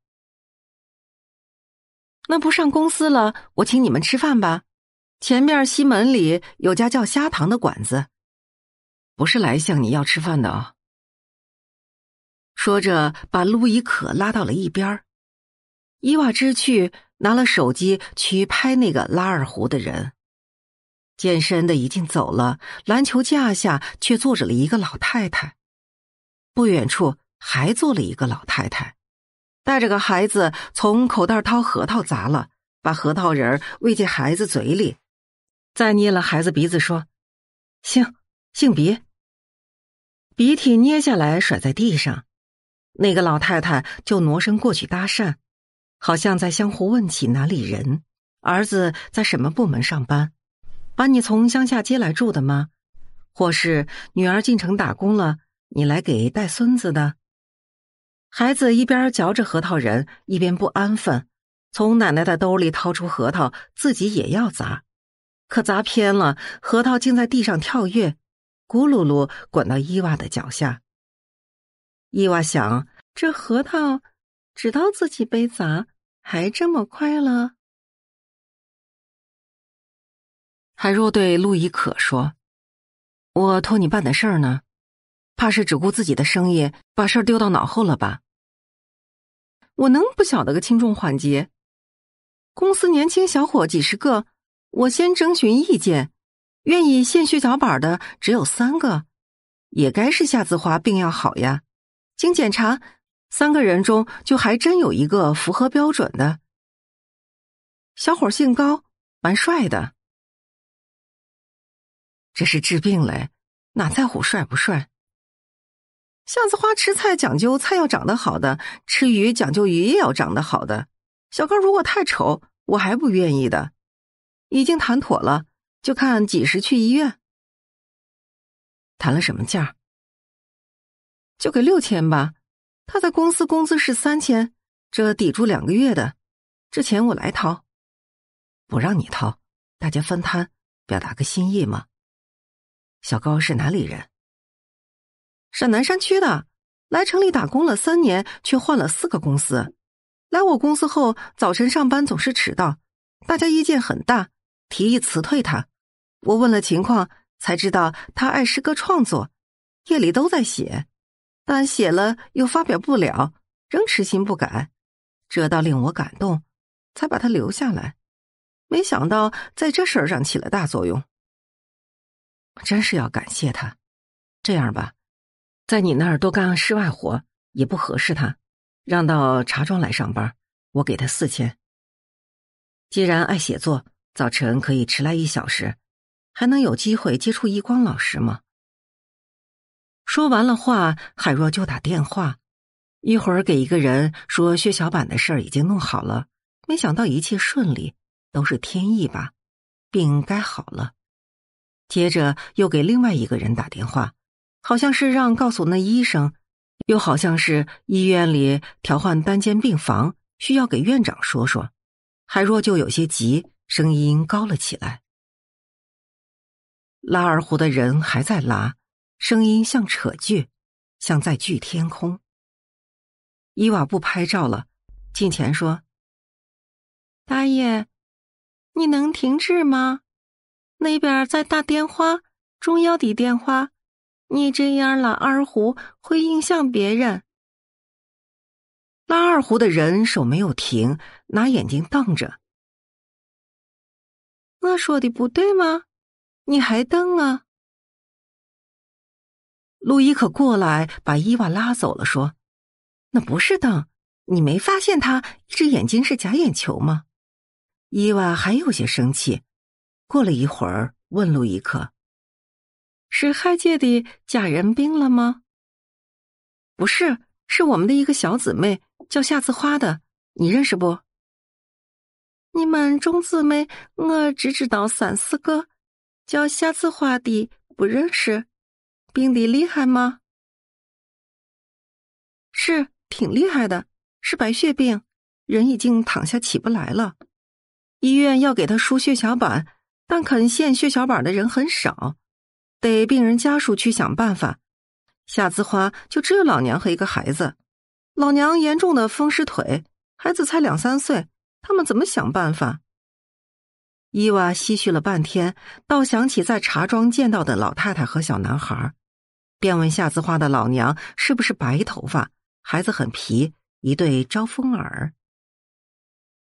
那不上公司了，我请你们吃饭吧。前面西门里有家叫虾塘的馆子，不是来向你要吃饭的啊。说着，把路易可拉到了一边儿。伊娃知趣，拿了手机去拍那个拉二胡的人。健身的已经走了，篮球架下却坐着了一个老太太。不远处还坐了一个老太太，带着个孩子，从口袋掏核桃砸了，把核桃仁儿喂进孩子嘴里，再捏了孩子鼻子说：“姓姓鼻，鼻涕捏下来甩在地上。”那个老太太就挪身过去搭讪，好像在相互问起哪里人，儿子在什么部门上班，把你从乡下接来住的吗？或是女儿进城打工了，你来给带孙子的？孩子一边嚼着核桃仁，一边不安分，从奶奶的兜里掏出核桃，自己也要砸，可砸偏了，核桃竟在地上跳跃，咕噜噜滚到伊娃的脚下。伊娃想，这核桃知道自己被砸，还这么快乐。海若对路易可说：“我托你办点事儿呢，怕是只顾自己的生意，把事儿丢到脑后了吧？我能不晓得个轻重缓急？公司年轻小伙几十个，我先征询意见，愿意献血小板的只有三个，也该是夏子华病要好呀。”经检查，三个人中就还真有一个符合标准的。小伙姓高，蛮帅的。这是治病嘞，哪在乎帅不帅？巷子花吃菜讲究菜要长得好的，吃鱼讲究鱼也要长得好的。小高如果太丑，我还不愿意的。已经谈妥了，就看几时去医院。谈了什么价？就给六千吧，他在公司工资是三千，这抵住两个月的，这钱我来掏，不让你掏，大家分摊，表达个心意嘛。小高是哪里人？陕南山区的，来城里打工了三年，却换了四个公司。来我公司后，早晨上班总是迟到，大家意见很大，提议辞退他。我问了情况，才知道他爱诗歌创作，夜里都在写。但写了又发表不了，仍痴心不改，这倒令我感动，才把他留下来。没想到在这事儿上起了大作用，真是要感谢他。这样吧，在你那儿多干室外活也不合适，他让到茶庄来上班，我给他四千。既然爱写作，早晨可以迟来一小时，还能有机会接触一光老师吗？说完了话，海若就打电话，一会儿给一个人说血小板的事儿已经弄好了，没想到一切顺利，都是天意吧，病该好了。接着又给另外一个人打电话，好像是让告诉那医生，又好像是医院里调换单间病房需要给院长说说。海若就有些急，声音高了起来。拉二胡的人还在拉。声音像扯锯，像在锯天空。伊娃不拍照了，近前说：“大爷，你能停止吗？那边在打电话，重要的电话。你这样拉二胡会影响别人。拉二胡的人手没有停，拿眼睛瞪着。我说的不对吗？你还瞪啊？”路易可过来把伊娃拉走了，说：“那不是灯，你没发现他一只眼睛是假眼球吗？”伊娃还有些生气。过了一会儿，问路易可：“是海界的假人病了吗？”“不是，是我们的一个小姊妹叫夏子花的，你认识不？”“你们中姊妹我只知道三四个，叫夏子花的不认识。”病得厉害吗？是挺厉害的，是白血病，人已经躺下起不来了。医院要给他输血小板，但肯献血小板的人很少，得病人家属去想办法。夏子花就只有老娘和一个孩子，老娘严重的风湿腿，孩子才两三岁，他们怎么想办法？伊娃唏嘘了半天，倒想起在茶庄见到的老太太和小男孩。便问夏子画的老娘：“是不是白头发？孩子很皮，一对招风耳。”“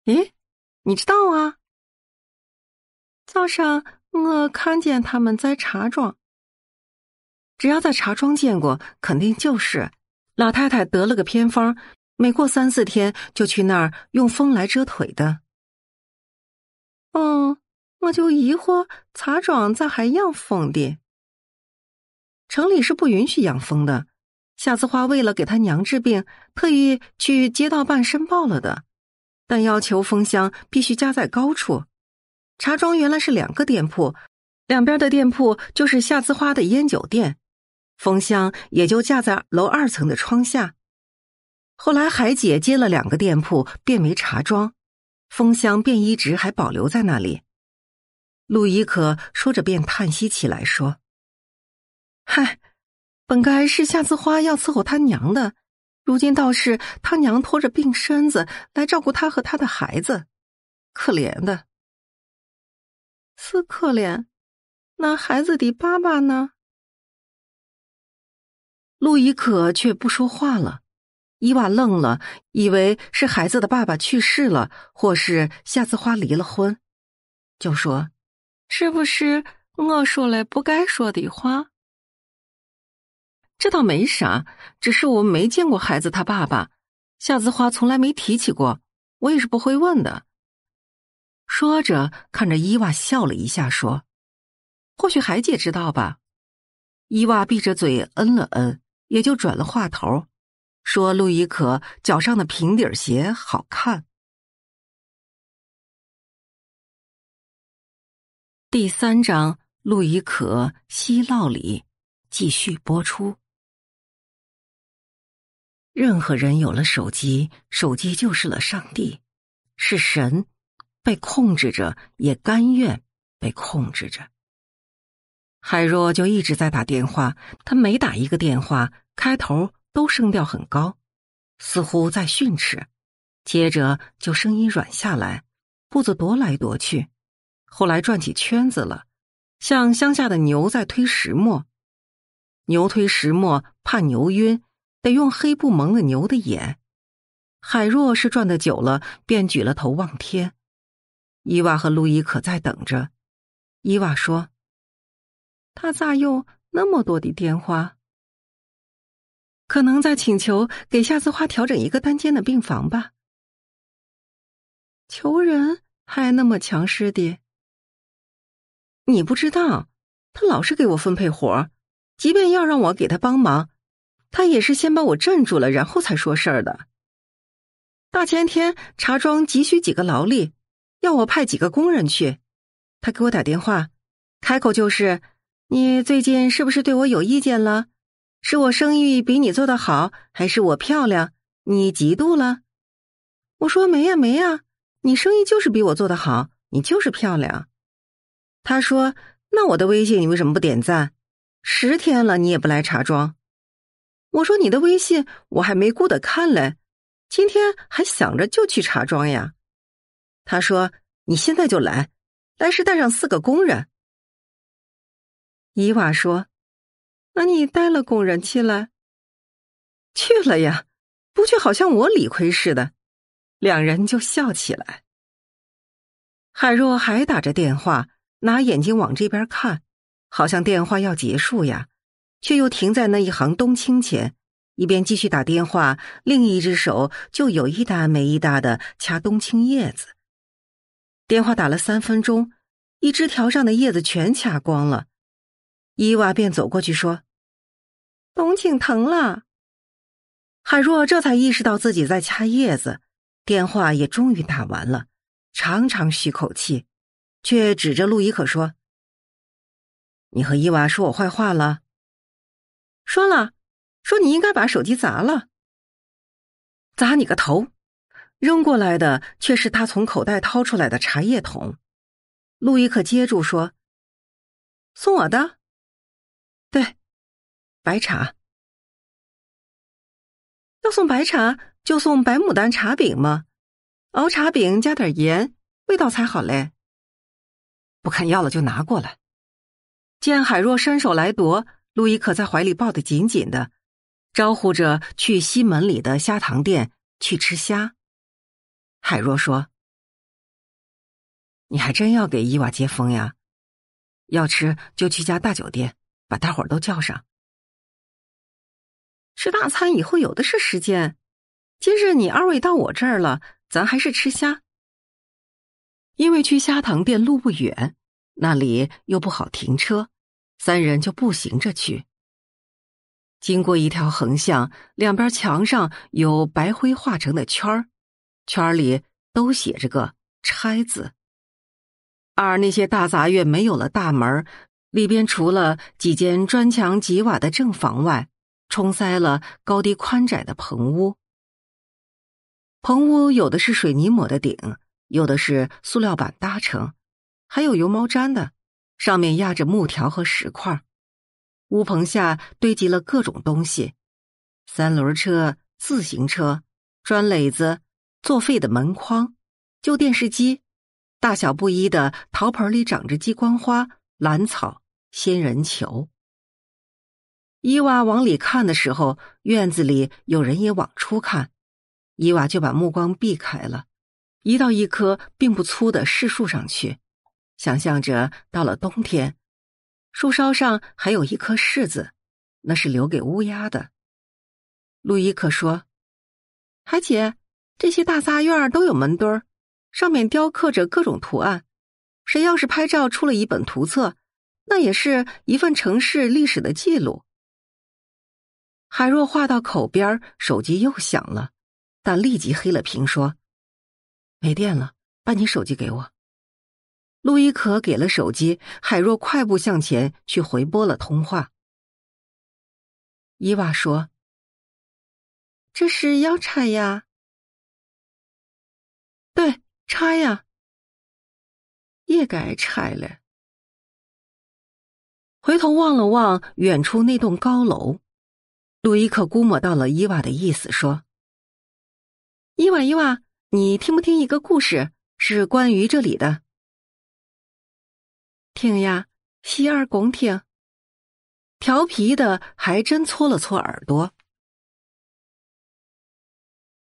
咦，你知道啊？”“早上我看见他们在茶庄。只要在茶庄见过，肯定就是老太太得了个偏方，每过三四天就去那儿用风来遮腿的。”“哦，我就疑惑茶庄咋还养风的。”城里是不允许养蜂的。夏思花为了给他娘治病，特意去街道办申报了的，但要求蜂箱必须加在高处。茶庄原来是两个店铺，两边的店铺就是夏思花的烟酒店，蜂箱也就架在楼二层的窗下。后来海姐接了两个店铺，变为茶庄，蜂箱便一直还保留在那里。陆一可说着便叹息起来，说。嗨，本该是夏子花要伺候他娘的，如今倒是他娘拖着病身子来照顾他和他的孩子，可怜的。是可怜，那孩子的爸爸呢？陆易可却不说话了。伊娃愣了，以为是孩子的爸爸去世了，或是夏子花离了婚，就说：“是不是我说了不该说的话？”这倒没啥，只是我没见过孩子他爸爸，夏子花从来没提起过，我也是不会问的。说着，看着伊娃笑了一下，说：“或许海姐知道吧？”伊娃闭着嘴，嗯了嗯，也就转了话头，说：“路易可脚上的平底鞋好看。”第三章，路易可西闹里继续播出。任何人有了手机，手机就是了上帝，是神，被控制着也甘愿被控制着。海若就一直在打电话，他每打一个电话，开头都声调很高，似乎在训斥，接着就声音软下来，步子踱来踱去，后来转起圈子了，像乡下的牛在推石磨，牛推石磨怕牛晕。得用黑布蒙了牛的眼。海若是转的久了，便举了头望天。伊娃和路易可在等着。伊娃说：“他咋有那么多的电话？可能在请求给夏子花调整一个单间的病房吧。求人还那么强势的？你不知道，他老是给我分配活儿，即便要让我给他帮忙。”他也是先把我镇住了，然后才说事儿的。大前天茶庄急需几个劳力，要我派几个工人去。他给我打电话，开口就是：“你最近是不是对我有意见了？是我生意比你做的好，还是我漂亮？你嫉妒了？”我说：“没呀，没呀，你生意就是比我做的好，你就是漂亮。”他说：“那我的微信你为什么不点赞？十天了你也不来茶庄。”我说你的微信我还没顾得看嘞，今天还想着就去茶庄呀。他说：“你现在就来，来时带上四个工人。”伊娃说：“那你带了工人去了？去了呀？不去好像我理亏似的。”两人就笑起来。海若还打着电话，拿眼睛往这边看，好像电话要结束呀。却又停在那一行冬青前，一边继续打电话，另一只手就有一搭没一搭的掐冬青叶子。电话打了三分钟，一枝条上的叶子全掐光了。伊娃便走过去说：“冬青疼了。”海若这才意识到自己在掐叶子，电话也终于打完了，长长吁口气，却指着陆一可说：“你和伊娃说我坏话了。”说了，说你应该把手机砸了，砸你个头！扔过来的却是他从口袋掏出来的茶叶桶。路易克接住说：“送我的，对，白茶。要送白茶就送白牡丹茶饼嘛，熬茶饼加点盐，味道才好嘞。不肯要了就拿过来。”见海若伸手来夺。路易可在怀里抱得紧紧的，招呼着去西门里的虾塘店去吃虾。海若说：“你还真要给伊娃接风呀？要吃就去家大酒店，把大伙儿都叫上。吃大餐以后有的是时间。今日你二位到我这儿了，咱还是吃虾，因为去虾塘店路不远，那里又不好停车。”三人就步行着去。经过一条横向，两边墙上有白灰画成的圈儿，圈里都写着个“拆”字。而那些大杂院没有了大门，里边除了几间砖墙几瓦的正房外，冲塞了高低宽窄的棚屋。棚屋有的是水泥抹的顶，有的是塑料板搭成，还有油毛毡的。上面压着木条和石块，屋棚下堆积了各种东西：三轮车、自行车、砖垒子、作废的门框、旧电视机，大小不一的陶盆里长着鸡冠花、兰草、仙人球。伊娃往里看的时候，院子里有人也往出看，伊娃就把目光避开了，移到一棵并不粗的柿树上去。想象着到了冬天，树梢上还有一颗柿子，那是留给乌鸦的。路易克说：“海姐，这些大杂院儿都有门墩儿，上面雕刻着各种图案，谁要是拍照出了一本图册，那也是一份城市历史的记录。”海若画到口边，手机又响了，但立即黑了屏，说：“没电了，把你手机给我。”路易可给了手机，海若快步向前去回拨了通话。伊娃说：“这是要拆呀？对，拆呀，也该拆了。”回头望了望远处那栋高楼，路易可估摸到了伊娃的意思，说：“伊娃，伊娃，你听不听一个故事？是关于这里的。”听呀，洗耳恭听。调皮的还真搓了搓耳朵。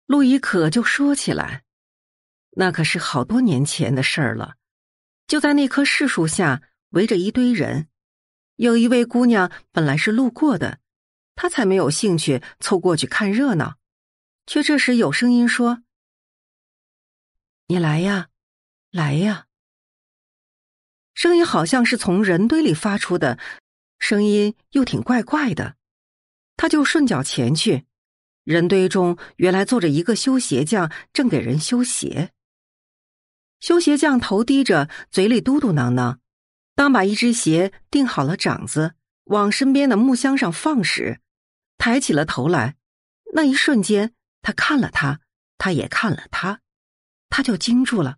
陆亦可就说起来，那可是好多年前的事儿了。就在那棵柿树下围着一堆人，有一位姑娘本来是路过的，她才没有兴趣凑过去看热闹，却这时有声音说：“你来呀，来呀。”声音好像是从人堆里发出的，声音又挺怪怪的。他就顺脚前去，人堆中原来坐着一个修鞋匠，正给人修鞋。修鞋匠头低着，嘴里嘟嘟囔囔。当把一只鞋钉好了掌子，往身边的木箱上放时，抬起了头来。那一瞬间，他看了他，他也看了他，他就惊住了。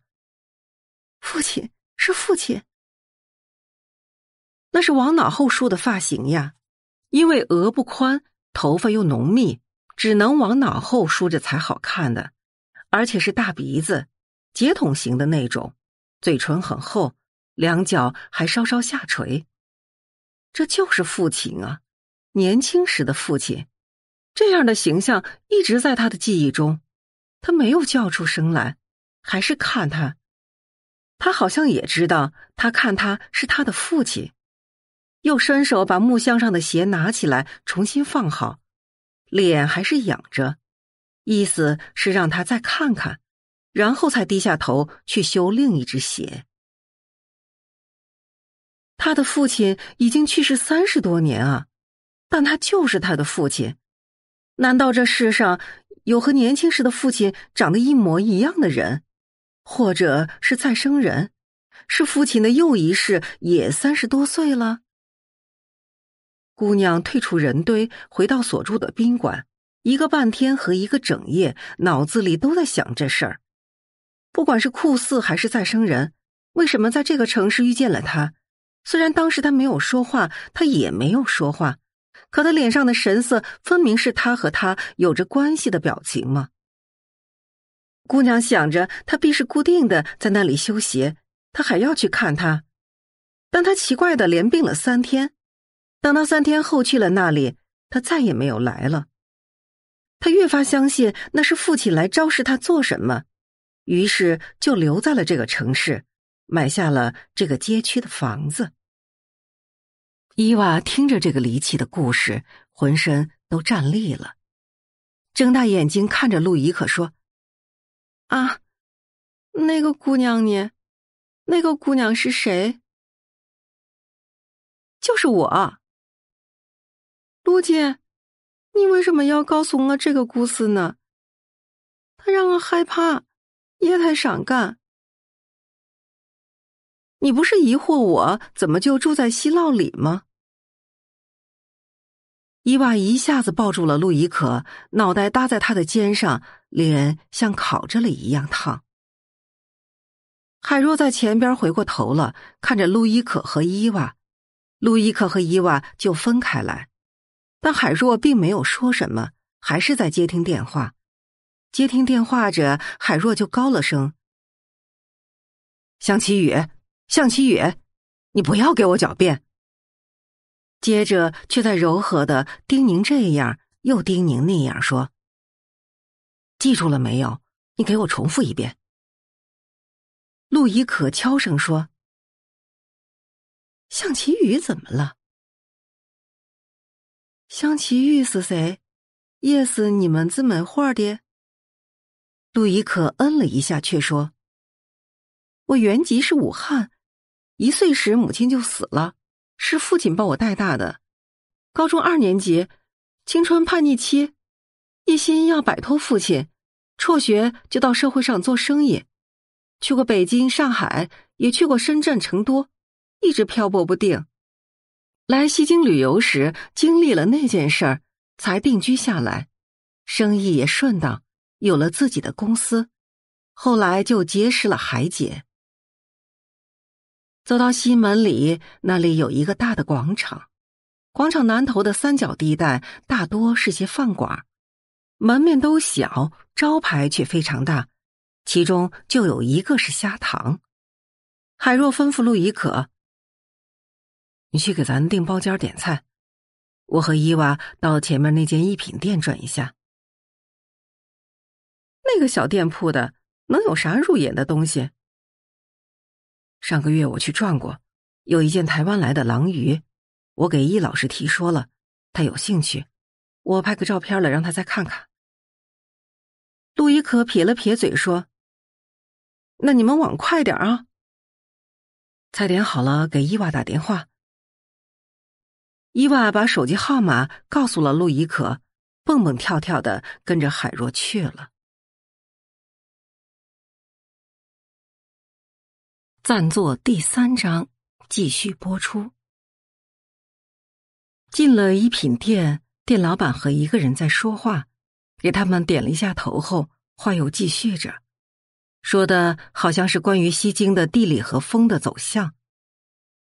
父亲是父亲。那是往脑后梳的发型呀，因为额不宽，头发又浓密，只能往脑后梳着才好看的。而且是大鼻子，截筒型的那种，嘴唇很厚，两脚还稍稍下垂。这就是父亲啊，年轻时的父亲，这样的形象一直在他的记忆中。他没有叫出声来，还是看他，他好像也知道，他看他是他的父亲。又伸手把木箱上的鞋拿起来，重新放好，脸还是仰着，意思是让他再看看，然后才低下头去修另一只鞋。他的父亲已经去世三十多年啊，但他就是他的父亲。难道这世上有和年轻时的父亲长得一模一样的人，或者是再生人？是父亲的又一世，也三十多岁了？姑娘退出人堆，回到所住的宾馆，一个半天和一个整夜，脑子里都在想这事儿。不管是酷似还是再生人，为什么在这个城市遇见了他？虽然当时他没有说话，他也没有说话，可他脸上的神色分明是他和他有着关系的表情吗？姑娘想着，他必是固定的在那里修鞋，他还要去看他，但他奇怪的连病了三天。等到三天后去了那里，他再也没有来了。他越发相信那是父亲来昭示他做什么，于是就留在了这个城市，买下了这个街区的房子。伊娃听着这个离奇的故事，浑身都站立了，睁大眼睛看着路易可说：“啊，那个姑娘呢？那个姑娘是谁？就是我。”陆姐，你为什么要告诉我这个故事呢？他让我害怕，也太伤感。你不是疑惑我怎么就住在西涝里吗？伊娃一下子抱住了陆亦可，脑袋搭在他的肩上，脸像烤着了一样烫。海若在前边回过头了，看着陆亦可和伊娃，陆亦可和伊娃就分开来。但海若并没有说什么，还是在接听电话。接听电话着，海若就高了声：“向其宇，向其宇，你不要给我狡辩。”接着却在柔和的叮咛这样，又叮咛那样说：“记住了没有？你给我重复一遍。”陆怡可悄声说：“向其宇怎么了？”香奇玉是谁？也是你们这门活的？陆亦可嗯了一下，却说：“我原籍是武汉，一岁时母亲就死了，是父亲把我带大的。高中二年级，青春叛逆期，一心要摆脱父亲，辍学就到社会上做生意，去过北京、上海，也去过深圳、成都，一直漂泊不定。”来西京旅游时，经历了那件事儿，才定居下来，生意也顺当，有了自己的公司。后来就结识了海姐。走到西门里，那里有一个大的广场，广场南头的三角地带大多是些饭馆，门面都小，招牌却非常大，其中就有一个是虾塘。海若吩咐陆易可。你去给咱订包间点菜，我和伊娃到前面那间一品店转一下。那个小店铺的能有啥入眼的东西？上个月我去转过，有一件台湾来的狼鱼，我给易老师提说了，他有兴趣，我拍个照片来让他再看看。陆亦可撇了撇嘴说：“那你们往快点啊！菜点好了，给伊娃打电话。”伊娃把手机号码告诉了陆易可，蹦蹦跳跳的跟着海若去了。暂作第三章，继续播出。进了一品店，店老板和一个人在说话，给他们点了一下头后，话又继续着，说的好像是关于西京的地理和风的走向。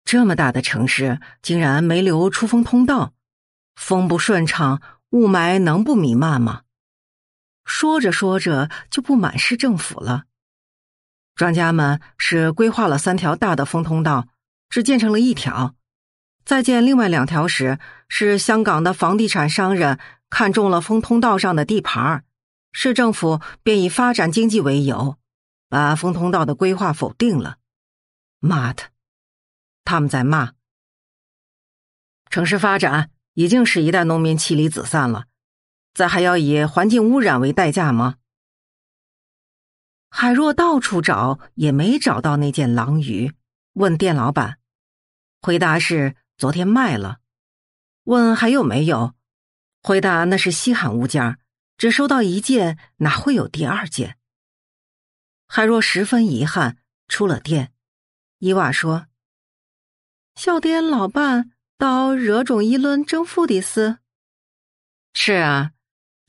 这么大的城市，竟然没留出风通道，风不顺畅，雾霾能不弥漫吗？说着说着，就不满市政府了。专家们是规划了三条大的风通道，只建成了一条。再建另外两条时，是香港的房地产商人看中了风通道上的地盘儿，市政府便以发展经济为由，把风通道的规划否定了。妈的！他们在骂，城市发展已经使一代农民妻离子散了，咱还要以环境污染为代价吗？海若到处找也没找到那件狼鱼，问店老板，回答是昨天卖了，问还有没有，回答那是稀罕物件，只收到一件，哪会有第二件？海若十分遗憾，出了店，伊娃说。孝颠老伴到惹种议论争富的事，是啊，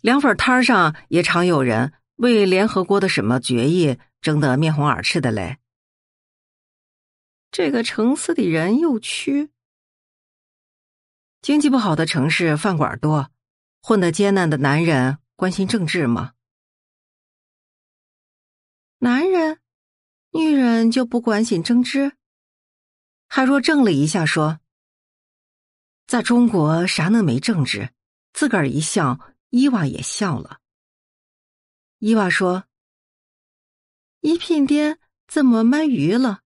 凉粉摊上也常有人为联合国的什么决议争得面红耳赤的嘞。这个城市的人又缺，经济不好的城市饭馆多，混得艰难的男人关心政治吗？男人，女人就不关心政治？他若怔了一下，说：“在中国啥能没政治？”自个儿一笑，伊娃也笑了。伊娃说：“一品爹怎么卖鱼了？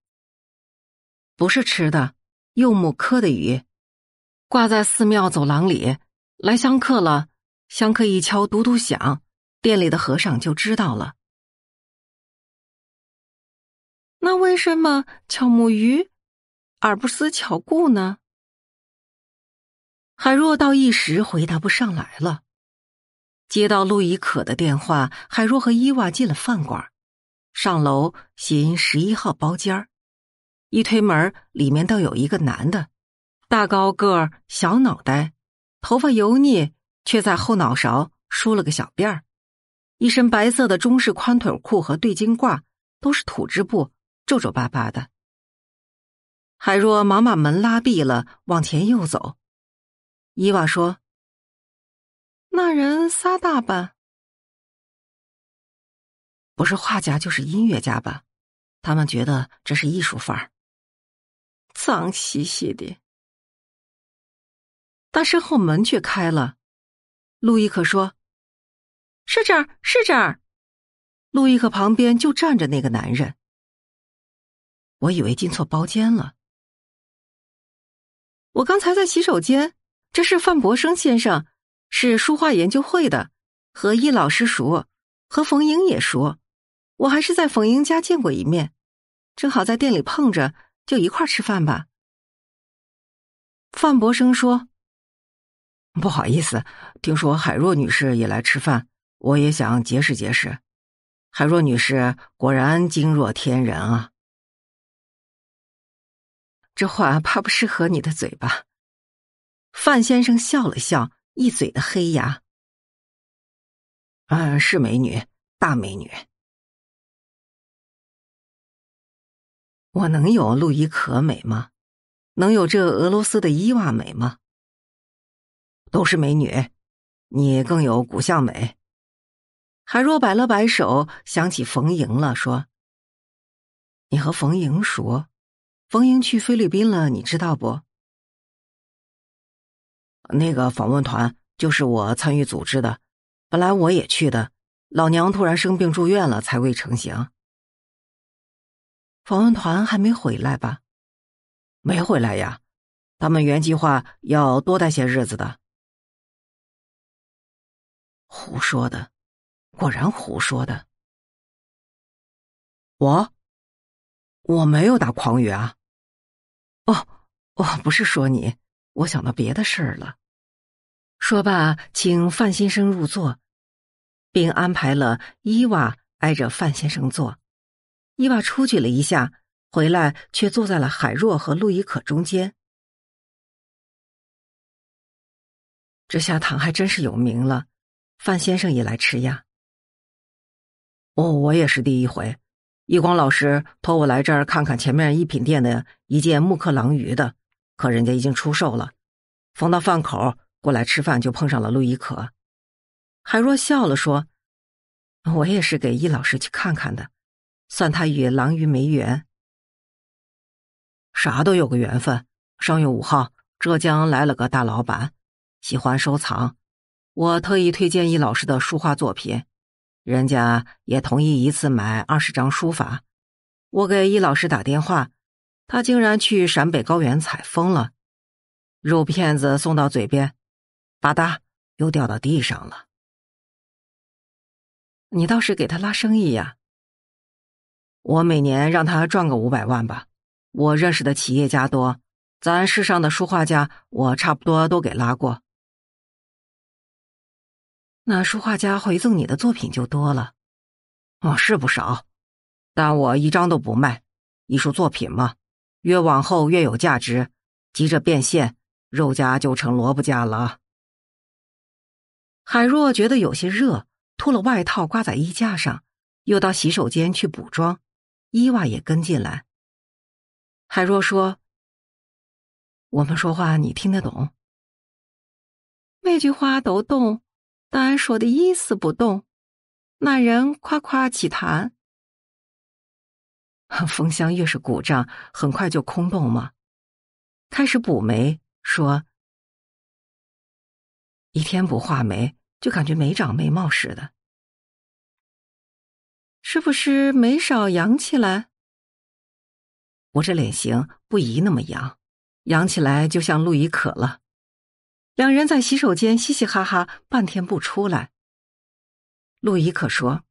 不是吃的，用木刻的鱼，挂在寺庙走廊里。来香客了，香客一敲，嘟嘟响，店里的和尚就知道了。那为什么敲木鱼？”而不思巧顾呢？海若到一时回答不上来了。接到路易可的电话，海若和伊娃进了饭馆，上楼寻十一号包间儿。一推门，里面倒有一个男的，大高个儿，小脑袋，头发油腻，却在后脑勺梳了个小辫儿，一身白色的中式宽腿裤和对襟褂，都是土织布，皱皱巴巴的。海若忙把门拉闭了，往前又走。伊娃说：“那人仨大吧？不是画家就是音乐家吧？他们觉得这是艺术范儿，脏兮兮的。”但身后门却开了，路易可说：“是这儿，是这儿。”路易可旁边就站着那个男人，我以为进错包间了。我刚才在洗手间，这是范伯生先生，是书画研究会的，和易老师熟，和冯英也熟，我还是在冯英家见过一面，正好在店里碰着，就一块儿吃饭吧。范伯生说：“不好意思，听说海若女士也来吃饭，我也想结识结识。海若女士果然惊若天人啊。”这话怕不适合你的嘴巴，范先生笑了笑，一嘴的黑牙。啊，是美女，大美女，我能有陆易可美吗？能有这俄罗斯的伊娃美吗？都是美女，你更有古相美。海若摆了摆手，想起冯莹了，说：“你和冯莹熟。”冯英去菲律宾了，你知道不？那个访问团就是我参与组织的，本来我也去的，老娘突然生病住院了，才未成行。访问团还没回来吧？没回来呀，他们原计划要多待些日子的。胡说的，果然胡说的。我，我没有打诳语啊。哦，我不是说你，我想到别的事儿了。说罢，请范先生入座，并安排了伊娃挨着范先生坐。伊娃出去了一下，回来却坐在了海若和路易可中间。这下堂还真是有名了，范先生也来吃呀。哦，我也是第一回。易光老师托我来这儿看看前面一品店的一件木刻狼鱼的，可人家已经出售了。逢到饭口过来吃饭，就碰上了陆亦可。海若笑了说：“我也是给易老师去看看的，算他与狼鱼没缘。啥都有个缘分。上月五号，浙江来了个大老板，喜欢收藏，我特意推荐易老师的书画作品。”人家也同意一次买二十张书法，我给易老师打电话，他竟然去陕北高原采风了。肉片子送到嘴边，吧嗒又掉到地上了。你倒是给他拉生意呀！我每年让他赚个五百万吧。我认识的企业家多，咱市上的书画家我差不多都给拉过。那书画家回赠你的作品就多了，哦，是不少，但我一张都不卖。艺术作品嘛，越往后越有价值，急着变现，肉价就成萝卜价了。海若觉得有些热，脱了外套挂在衣架上，又到洗手间去补妆。伊娃也跟进来。海若说：“我们说话你听得懂，每句话都动。但说的意思不动，那人夸夸其谈。风箱越是鼓胀，很快就空洞嘛。开始补眉，说一天不画眉，就感觉没长眉毛似的。是不是眉少扬起来？我这脸型不宜那么扬，扬起来就像陆亦可了。两人在洗手间嘻嘻哈哈，半天不出来。路易可说：“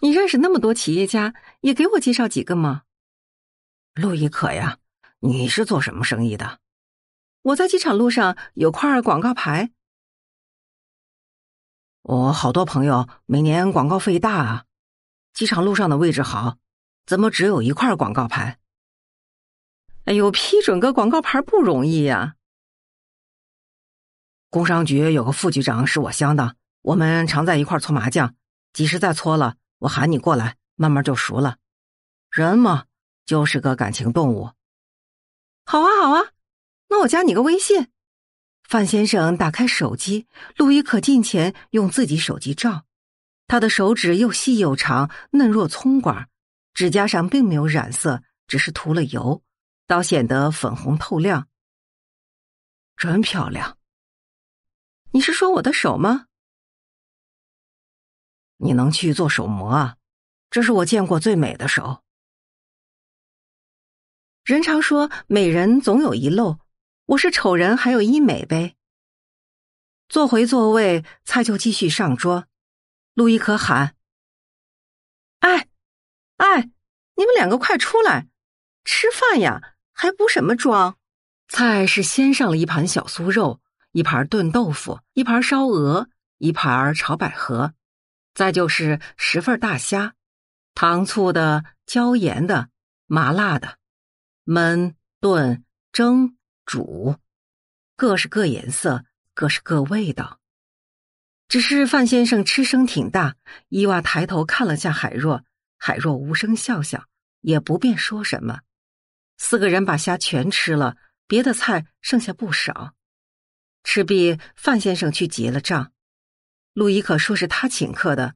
你认识那么多企业家，也给我介绍几个吗？”路易可呀，你是做什么生意的？我在机场路上有块广告牌。我好多朋友，每年广告费大啊。机场路上的位置好，怎么只有一块广告牌？哎呦，批准个广告牌不容易呀。工商局有个副局长是我乡的，我们常在一块搓麻将。几时再搓了，我喊你过来，慢慢就熟了。人嘛，就是个感情动物。好啊，好啊，那我加你个微信。范先生打开手机，陆一可近前用自己手机照。他的手指又细又长，嫩若葱管，指甲上并没有染色，只是涂了油，倒显得粉红透亮。真漂亮。你是说我的手吗？你能去做手模啊？这是我见过最美的手。人常说美人总有遗漏，我是丑人还有医美呗。坐回座位，菜就继续上桌。路易可喊：“哎，哎，你们两个快出来，吃饭呀！还补什么妆？菜是先上了一盘小酥肉。”一盘炖豆腐，一盘烧鹅，一盘炒百合，再就是十份大虾，糖醋的、椒盐的、麻辣的，焖、炖、蒸、煮，各是各颜色，各是各味道。只是范先生吃声挺大。伊娃抬头看了下海若，海若无声笑笑，也不便说什么。四个人把虾全吃了，别的菜剩下不少。赤壁，范先生去结了账，陆一可说是他请客的，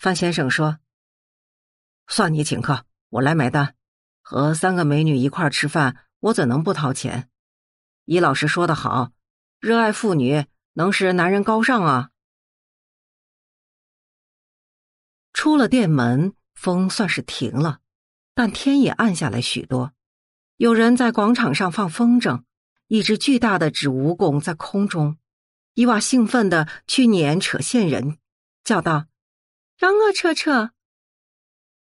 范先生说：“算你请客，我来买单。和三个美女一块吃饭，我怎能不掏钱？”伊老师说的好：“热爱妇女，能使男人高尚啊。”出了店门，风算是停了，但天也暗下来许多。有人在广场上放风筝。一只巨大的纸蜈蚣在空中，伊娃兴奋的去撵扯线人，叫道：“让我扯扯！”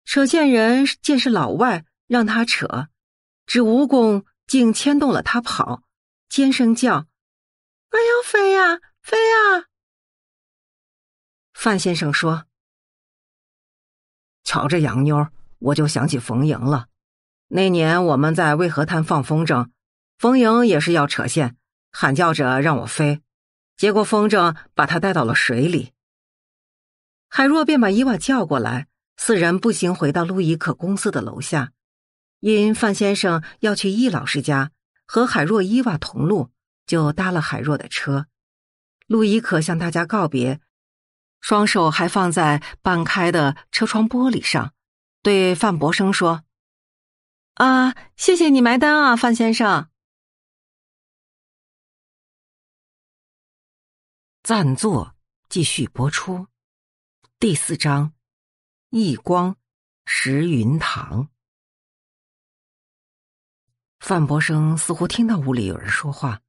扯线人见是老外，让他扯，纸蜈蚣竟牵动了他跑，尖声叫：“我要飞呀，飞呀！”范先生说：“瞧这洋妞，我就想起冯莹了。那年我们在渭河滩放风筝。”冯莹也是要扯线，喊叫着让我飞，结果风筝把他带到了水里。海若便把伊娃叫过来，四人步行回到路易可公司的楼下。因范先生要去易老师家，和海若、伊娃同路，就搭了海若的车。路易可向大家告别，双手还放在半开的车窗玻璃上，对范伯生说：“啊，谢谢你埋单啊，范先生。”暂作继续播出第四章。一光石云堂，范博生似乎听到屋里有人说话，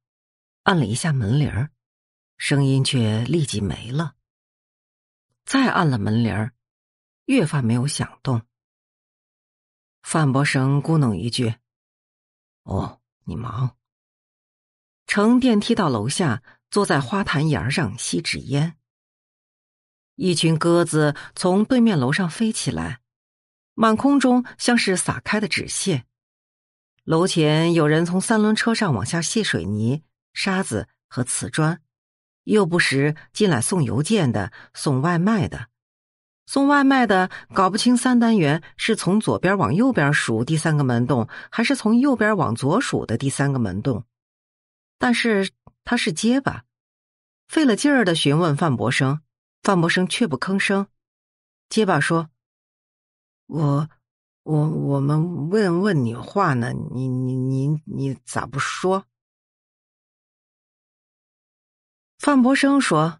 按了一下门铃儿，声音却立即没了。再按了门铃儿，越发没有响动。范伯生咕哝一句：“哦，你忙。”乘电梯到楼下。坐在花坛沿儿上吸纸烟，一群鸽子从对面楼上飞起来，满空中像是撒开的纸屑。楼前有人从三轮车上往下卸水泥、沙子和瓷砖，又不时进来送邮件的、送外卖的。送外卖的搞不清三单元是从左边往右边数第三个门洞，还是从右边往左数的第三个门洞，但是。他是结巴，费了劲儿的询问范博生，范博生却不吭声。结巴说：“我，我，我们问问你话呢，你，你，你你咋不说？”范博生说：“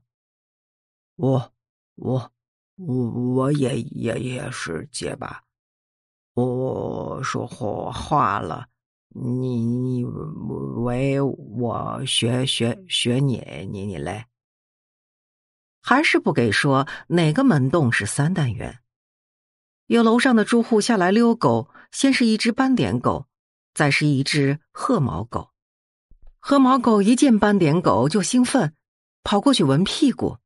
我，我，我我也也也是结巴，我说错话了。”你你为我学学学你你你嘞？还是不给说哪个门洞是三单元？有楼上的住户下来遛狗，先是一只斑点狗，再是一只褐毛狗。褐毛狗一见斑点狗就兴奋，跑过去闻屁股。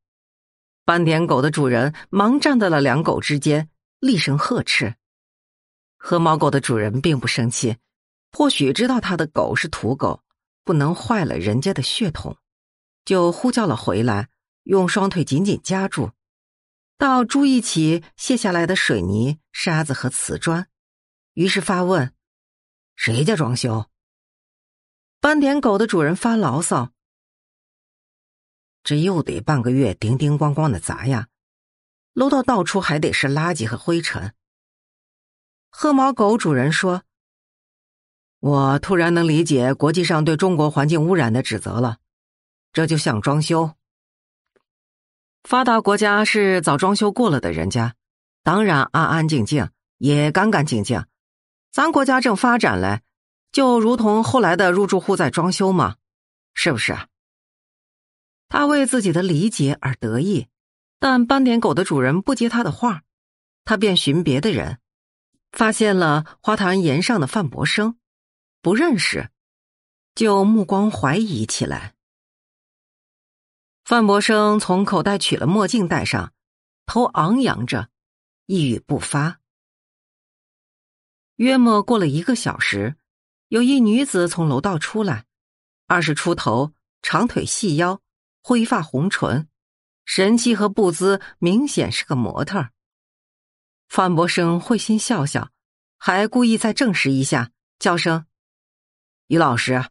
斑点狗的主人忙站在了两狗之间，厉声呵斥。褐毛狗的主人并不生气。或许知道他的狗是土狗，不能坏了人家的血统，就呼叫了回来，用双腿紧紧夹住，到注意起卸下来的水泥、沙子和瓷砖。于是发问：“谁家装修？”斑点狗的主人发牢骚：“这又得半个月叮叮咣咣的砸呀，楼道到处还得是垃圾和灰尘。”褐毛狗主人说。我突然能理解国际上对中国环境污染的指责了，这就像装修，发达国家是早装修过了的人家，当然安安静静也干干净净，咱国家正发展嘞，就如同后来的入住户在装修嘛，是不是啊？他为自己的理解而得意，但斑点狗的主人不接他的话，他便寻别的人，发现了花坛沿上的范伯生。不认识，就目光怀疑起来。范博生从口袋取了墨镜戴上，头昂扬着，一语不发。约莫过了一个小时，有一女子从楼道出来，二十出头，长腿细腰，灰发红唇，神气和步姿明显是个模特范博生会心笑笑，还故意再证实一下，叫声。于老师，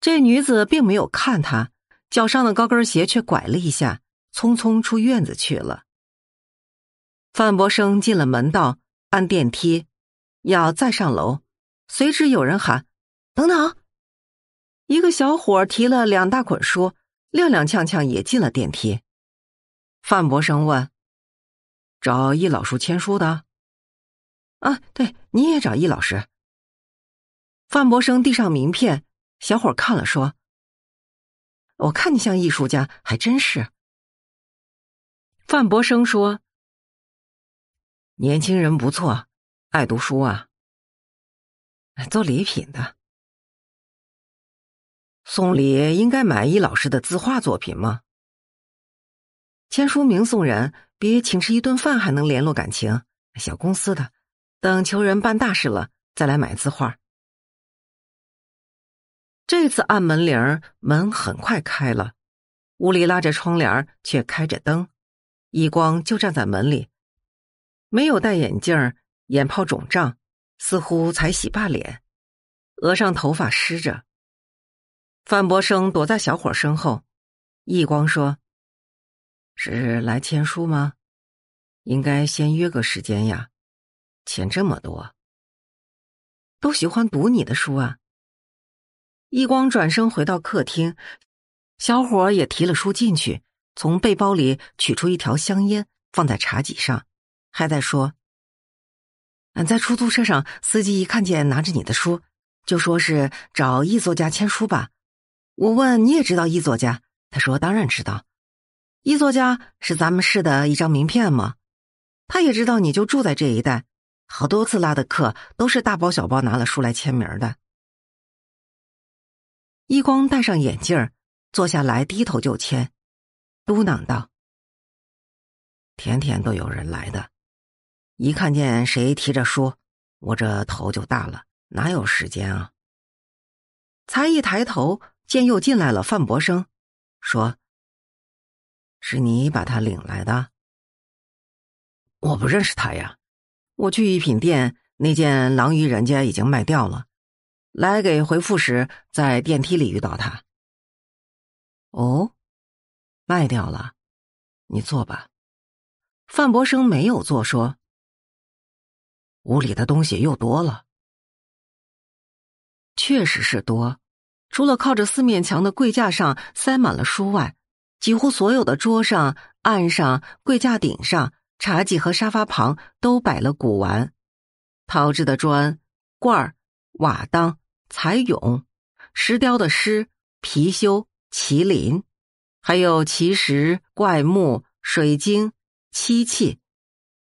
这女子并没有看他，脚上的高跟鞋却拐了一下，匆匆出院子去了。范博生进了门道，按电梯，要再上楼。随之有人喊：“等等！”一个小伙提了两大捆书，踉踉跄跄也进了电梯。范博生问：“找易老师签书的？”啊，对，你也找易老师。范博生递上名片，小伙看了说：“我看你像艺术家，还真是。”范博生说：“年轻人不错，爱读书啊，做礼品的，送礼应该买易老师的字画作品吗？签书名送人，比请吃一顿饭还能联络感情。小公司的，等求人办大事了再来买字画。”这次按门铃儿，门很快开了，屋里拉着窗帘却开着灯。易光就站在门里，没有戴眼镜，眼泡肿胀，似乎才洗罢脸，额上头发湿着。范伯生躲在小伙身后，易光说：“是来签书吗？应该先约个时间呀。钱这么多，都喜欢读你的书啊。”易光转身回到客厅，小伙也提了书进去，从背包里取出一条香烟放在茶几上，还在说：“俺在出租车上，司机一看见拿着你的书，就说是找易作家签书吧。我问你也知道易作家，他说当然知道，易作家是咱们市的一张名片嘛。他也知道你就住在这一带，好多次拉的客都是大包小包拿了书来签名的。”一光戴上眼镜坐下来低头就签，嘟囔道：“天天都有人来的，一看见谁提着书，我这头就大了，哪有时间啊？”才一抬头，见又进来了范博生，说：“是你把他领来的？”“我不认识他呀，我去一品店那件狼鱼人家已经卖掉了。”来给回复时，在电梯里遇到他。哦，卖掉了，你坐吧。范博生没有坐，说：“屋里的东西又多了，确实是多。除了靠着四面墙的柜架上塞满了书外，几乎所有的桌上、案上、柜架顶上、茶几和沙发旁都摆了古玩，陶制的砖、罐儿、瓦当。”彩俑、石雕的诗、貔貅、麒麟，还有奇石、怪木、水晶、漆器，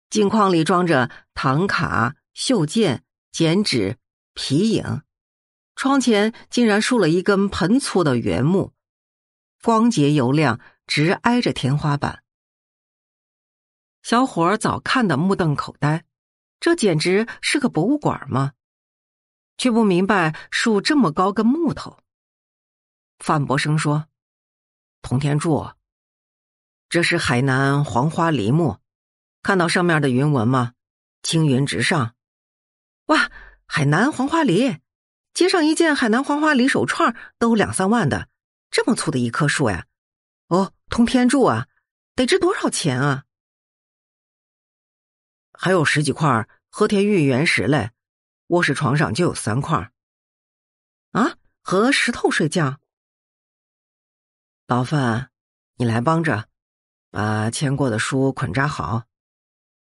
镜框里装着唐卡、绣剑、剪纸、皮影，窗前竟然竖了一根盆粗的圆木，光洁油亮，直挨着天花板。小伙儿早看得目瞪口呆，这简直是个博物馆吗？却不明白树这么高跟木头。范伯生说：“通天柱，这是海南黄花梨木，看到上面的云纹吗？青云直上，哇！海南黄花梨，街上一件海南黄花梨手串都两三万的，这么粗的一棵树呀！哦，通天柱啊，得值多少钱啊？还有十几块和田玉原石嘞。”卧室床上就有三块儿，啊，和石头睡觉。老范，你来帮着把签过的书捆扎好。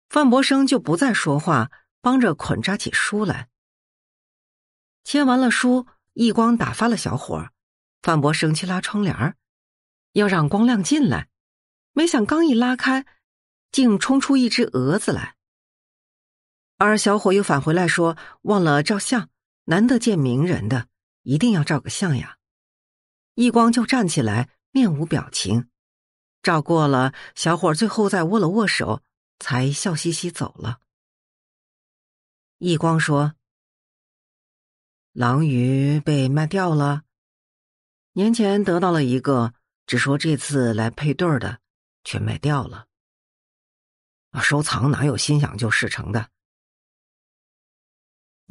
范伯生就不再说话，帮着捆扎起书来。签完了书，一光打发了小伙儿，范伯生去拉窗帘要让光亮进来。没想刚一拉开，竟冲出一只蛾子来。而小伙又返回来说：“忘了照相，难得见名人的，一定要照个相呀。”一光就站起来，面无表情，照过了。小伙最后再握了握手，才笑嘻嘻走了。一光说：“狼鱼被卖掉了，年前得到了一个，只说这次来配对的，全卖掉了。啊，收藏哪有心想就事成的？”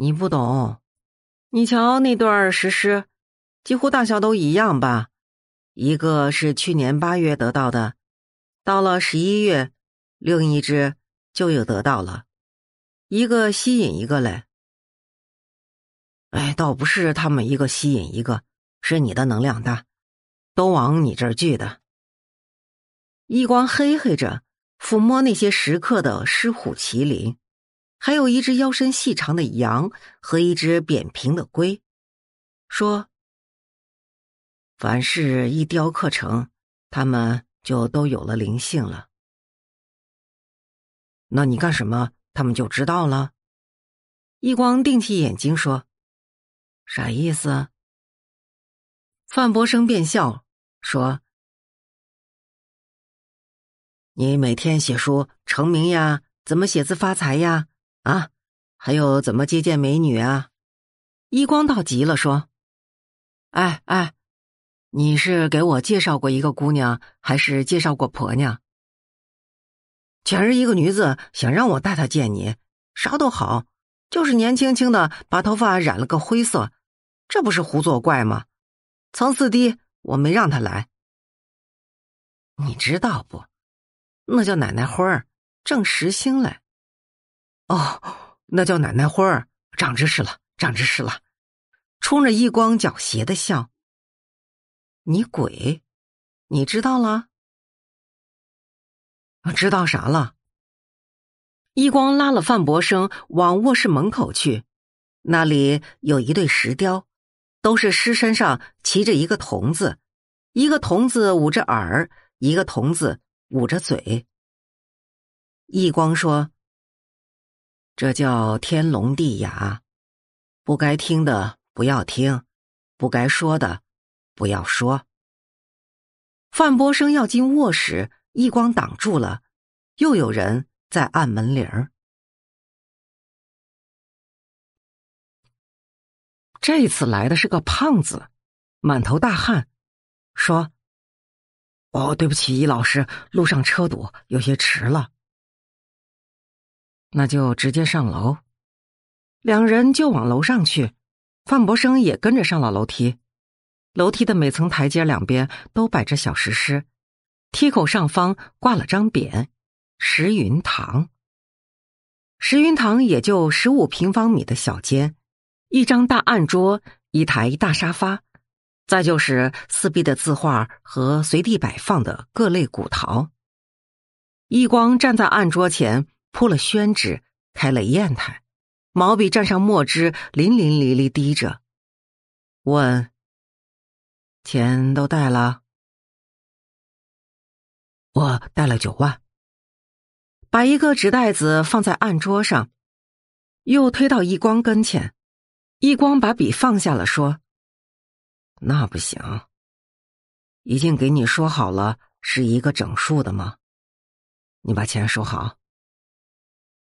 你不懂，你瞧那段石狮，几乎大小都一样吧？一个是去年八月得到的，到了十一月，另一只就又得到了，一个吸引一个嘞。哎，倒不是他们一个吸引一个，是你的能量大，都往你这儿聚的。一光嘿嘿着抚摸那些石刻的狮虎麒麟。还有一只腰身细长的羊和一只扁平的龟，说：“凡是一雕刻成，他们就都有了灵性了。那你干什么，他们就知道了。”一光定起眼睛说：“啥意思？”范伯生便笑说：“你每天写书成名呀，怎么写字发财呀？”啊，还有怎么接见美女啊？一光到急了说：“哎哎，你是给我介绍过一个姑娘，还是介绍过婆娘？前日一个女子想让我带她见你，啥都好，就是年轻轻的把头发染了个灰色，这不是胡作怪吗？层次低，我没让她来。你知道不？那叫奶奶灰儿，正时兴嘞。”哦，那叫奶奶花儿，长知识了，长知识了！冲着一光脚黠的笑，你鬼，你知道了？知道啥了？一光拉了范伯生往卧室门口去，那里有一对石雕，都是狮身上骑着一个童子，一个童子捂着耳，一个童子捂着嘴。一光说。这叫天聋地哑，不该听的不要听，不该说的不要说。范博生要进卧室，一光挡住了，又有人在按门铃儿。这次来的是个胖子，满头大汗，说：“哦，对不起，易老师，路上车堵，有些迟了。”那就直接上楼，两人就往楼上去，范博生也跟着上了楼梯。楼梯的每层台阶两边都摆着小石狮，梯口上方挂了张匾“石云堂”。石云堂也就十五平方米的小间，一张大案桌，一台大沙发，再就是四壁的字画和随地摆放的各类古陶。一光站在案桌前。铺了宣纸，开了砚台，毛笔蘸上墨汁，淋淋漓漓滴着，问：“钱都带了？”我带了九万，把一个纸袋子放在案桌上，又推到一光跟前。一光把笔放下了，说：“那不行，已经给你说好了，是一个整数的吗？你把钱收好。”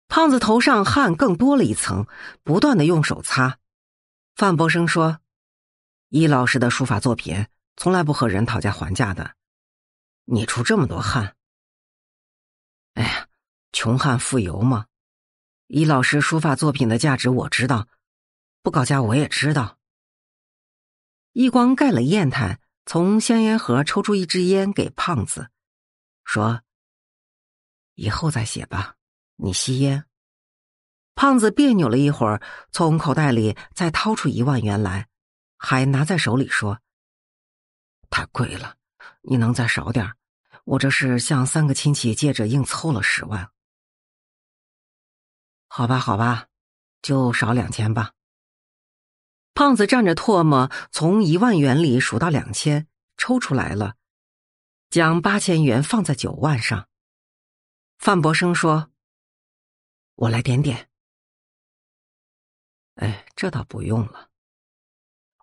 胖子头上汗更多了一层，不断的用手擦。范伯生说：“易老师的书法作品从来不和人讨价还价的，你出这么多汗。”哎呀，穷汉富油嘛！易老师书法作品的价值我知道，不搞价我也知道。易光盖了砚台，从香烟盒抽出一支烟给胖子，说：“以后再写吧。”你吸烟？胖子别扭了一会儿，从口袋里再掏出一万元来，还拿在手里说：“太贵了，你能再少点儿？我这是向三个亲戚借着硬凑了十万。”好吧，好吧，就少两千吧。胖子蘸着唾沫从一万元里数到两千，抽出来了，将八千元放在九万上。范伯生说。我来点点。哎，这倒不用了。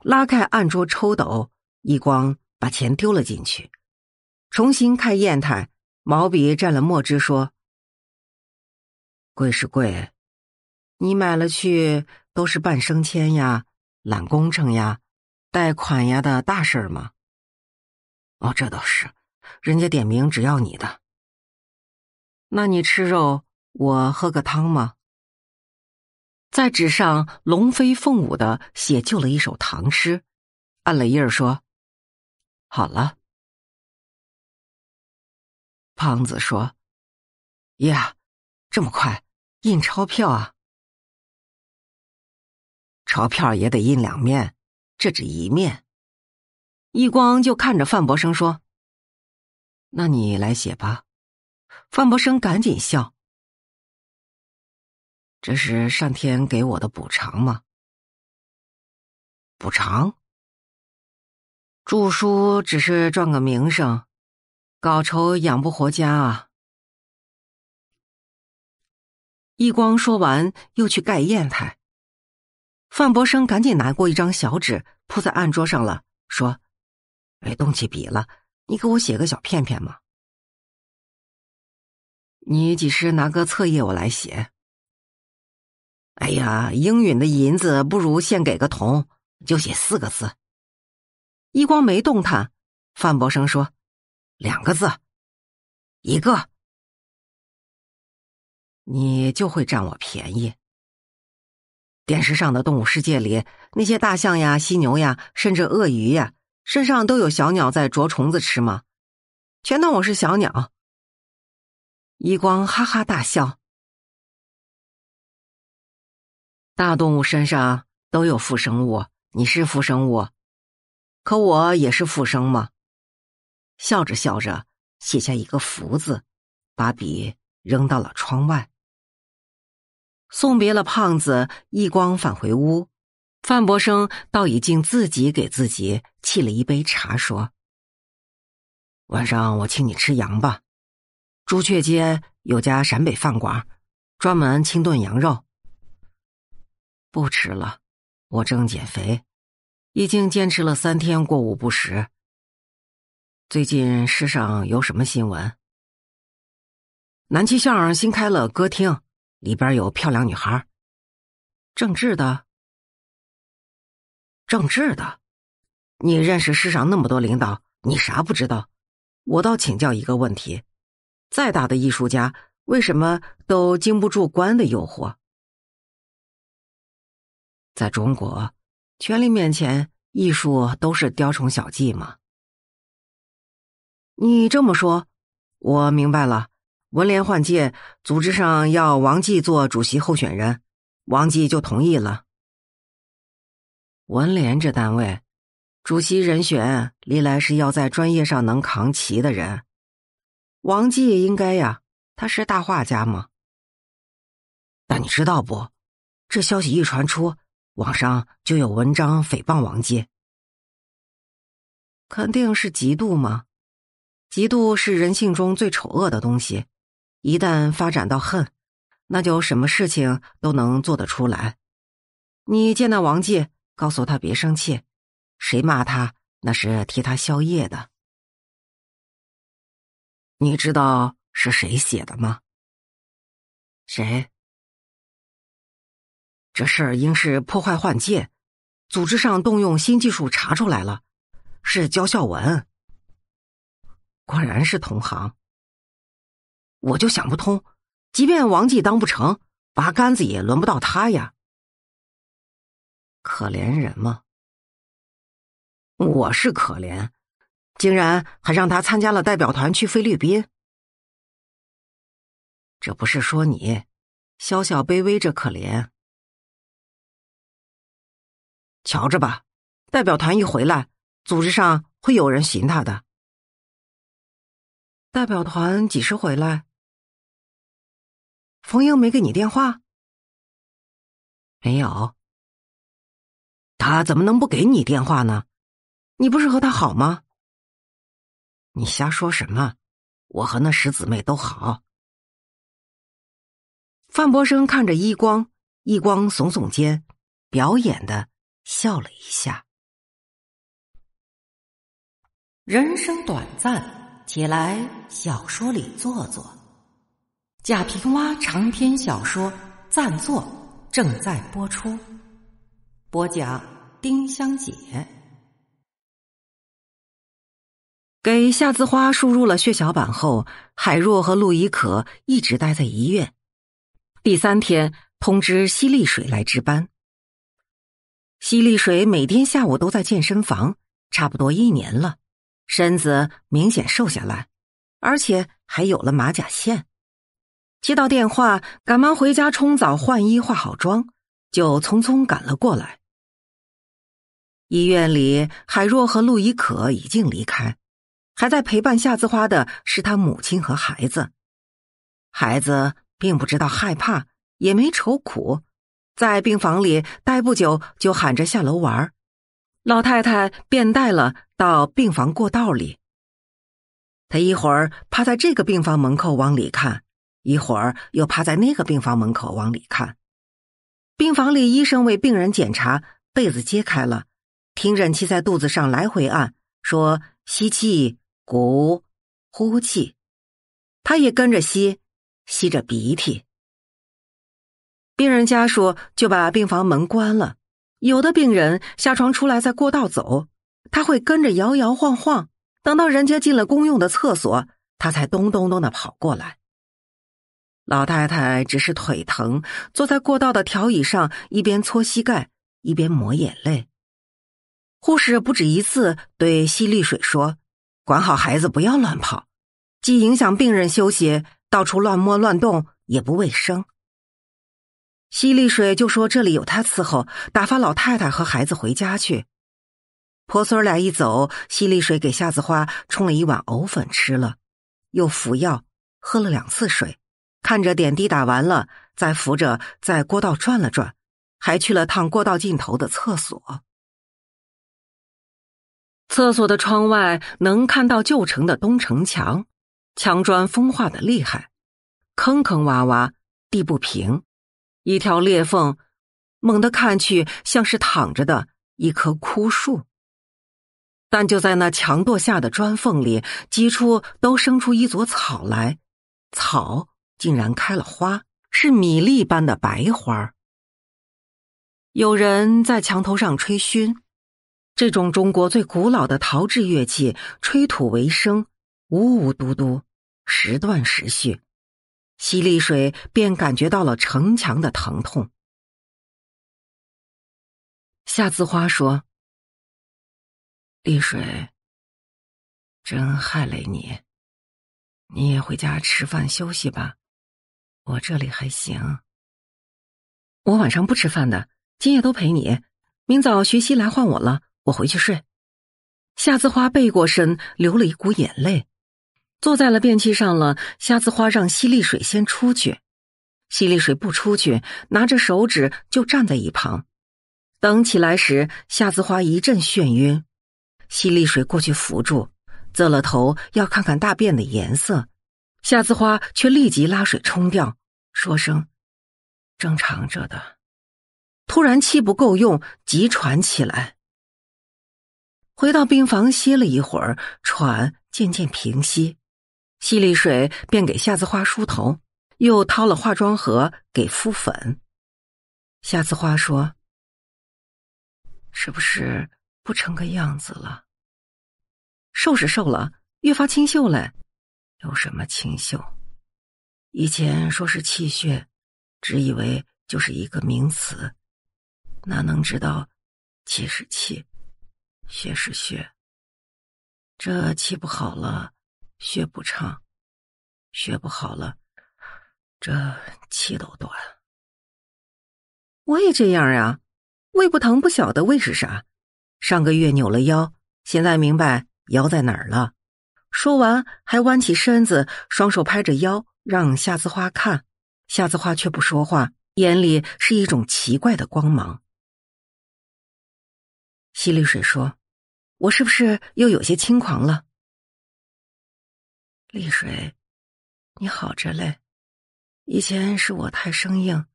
拉开案桌抽斗，一光把钱丢了进去，重新开砚台，毛笔蘸了墨汁说：“贵是贵，你买了去都是办升迁呀、揽工程呀、贷款呀的大事儿嘛。哦，这倒是，人家点名只要你的。那你吃肉？”我喝个汤吗？在纸上龙飞凤舞的写就了一首唐诗，按了印儿说：“好了。”胖子说：“呀，这么快印钞票啊？钞票也得印两面，这只一面。”一光就看着范伯生说：“那你来写吧。”范伯生赶紧笑。这是上天给我的补偿吗？补偿？著书只是赚个名声，稿酬养不活家啊！一光说完，又去盖砚台。范伯生赶紧拿过一张小纸，铺在案桌上了，说：“别动起笔了，你给我写个小片片嘛。你几时拿个册页，我来写。”哎呀，应允的银子不如先给个铜，就写四个字。一光没动弹，范伯生说：“两个字，一个，你就会占我便宜。”电视上的动物世界里，那些大象呀、犀牛呀，甚至鳄鱼呀，身上都有小鸟在啄虫子吃吗？全当我是小鸟。一光哈哈大笑。大动物身上都有附生物，你是附生物，可我也是附生吗？笑着笑着，写下一个“福”字，把笔扔到了窗外，送别了胖子一光，返回屋。范伯生倒已经自己给自己沏了一杯茶，说：“晚上我请你吃羊吧，朱雀街有家陕北饭馆，专门清炖羊肉。”不吃了，我正减肥，已经坚持了三天过午不食。最近世上有什么新闻？南七巷新开了歌厅，里边有漂亮女孩。政治的，政治的，你认识世上那么多领导，你啥不知道？我倒请教一个问题：再大的艺术家，为什么都经不住官的诱惑？在中国，权力面前，艺术都是雕虫小技嘛。你这么说，我明白了。文联换届，组织上要王继做主席候选人，王继就同意了。文联这单位，主席人选历来是要在专业上能扛旗的人，王也应该呀，他是大画家嘛。但你知道不？这消息一传出。网上就有文章诽谤王介，肯定是嫉妒嘛。嫉妒是人性中最丑恶的东西，一旦发展到恨，那就什么事情都能做得出来。你见到王介，告诉他别生气，谁骂他那是替他消业的。你知道是谁写的吗？谁？这事儿应是破坏换届，组织上动用新技术查出来了，是焦孝文，果然是同行。我就想不通，即便王继当不成拔杆子，也轮不到他呀。可怜人嘛，我是可怜，竟然还让他参加了代表团去菲律宾。这不是说你，萧小卑微着可怜。瞧着吧，代表团一回来，组织上会有人寻他的。代表团几时回来？冯英没给你电话？没有。他怎么能不给你电话呢？你不是和他好吗？你瞎说什么？我和那十姊妹都好。范伯生看着一光，一光耸耸肩，表演的。笑了一下。人生短暂，且来小说里坐坐。贾平凹长篇小说《暂坐》正在播出，播讲丁香姐。给夏子花输入了血小板后，海若和陆怡可一直待在医院。第三天，通知西丽水来值班。西丽水每天下午都在健身房，差不多一年了，身子明显瘦下来，而且还有了马甲线。接到电话，赶忙回家冲澡、换衣、化好妆，就匆匆赶了过来。医院里，海若和陆亦可已经离开，还在陪伴夏子花的是他母亲和孩子。孩子并不知道害怕，也没愁苦。在病房里待不久，就喊着下楼玩儿。老太太便带了到病房过道里。他一会儿趴在这个病房门口往里看，一会儿又趴在那个病房门口往里看。病房里医生为病人检查，被子揭开了，听诊器在肚子上来回按，说吸气鼓，呼气。他也跟着吸，吸着鼻涕。病人家属就把病房门关了。有的病人下床出来，在过道走，他会跟着摇摇晃晃。等到人家进了公用的厕所，他才咚咚咚的跑过来。老太太只是腿疼，坐在过道的条椅上，一边搓膝盖，一边抹眼泪。护士不止一次对西丽水说：“管好孩子，不要乱跑，既影响病人休息，到处乱摸乱动也不卫生。”西丽水就说：“这里有他伺候，打发老太太和孩子回家去。”婆孙俩一走，西丽水给夏子花冲了一碗藕粉吃了，又服药，喝了两次水，看着点滴打完了，再扶着在过道转了转，还去了趟过道尽头的厕所。厕所的窗外能看到旧城的东城墙，墙砖风化的厉害，坑坑洼洼，地不平。一条裂缝，猛地看去像是躺着的一棵枯树，但就在那墙垛下的砖缝里，几处都生出一撮草来，草竟然开了花，是米粒般的白花。有人在墙头上吹埙，这种中国最古老的陶制乐器，吹土为声，呜呜嘟嘟，时断时续。西丽水便感觉到了城墙的疼痛。夏子花说：“丽水，真害累你，你也回家吃饭休息吧，我这里还行。我晚上不吃饭的，今夜都陪你，明早徐熙来换我了，我回去睡。”夏子花背过身，流了一股眼泪。坐在了便器上了，夏子花让犀利水先出去。犀利水不出去，拿着手指就站在一旁。等起来时，夏子花一阵眩晕，犀利水过去扶住，侧了头要看看大便的颜色，夏子花却立即拉水冲掉，说声：“正常着的。”突然气不够用，急喘起来。回到病房歇了一会儿，喘渐渐平息。溪丽水便给夏子花梳头，又掏了化妆盒给敷粉。夏子花说：“是不是不成个样子了？瘦是瘦了，越发清秀嘞。有什么清秀？以前说是气血，只以为就是一个名词，哪能知道，气是气，血是血。这气不好了。”学不唱，学不好了，这气都短。我也这样呀，胃不疼不晓得胃是啥。上个月扭了腰，现在明白腰在哪儿了。说完还弯起身子，双手拍着腰，让夏子花看。夏子花却不说话，眼里是一种奇怪的光芒。西丽水说：“我是不是又有些轻狂了？”丽水，你好着嘞。以前是我太生硬，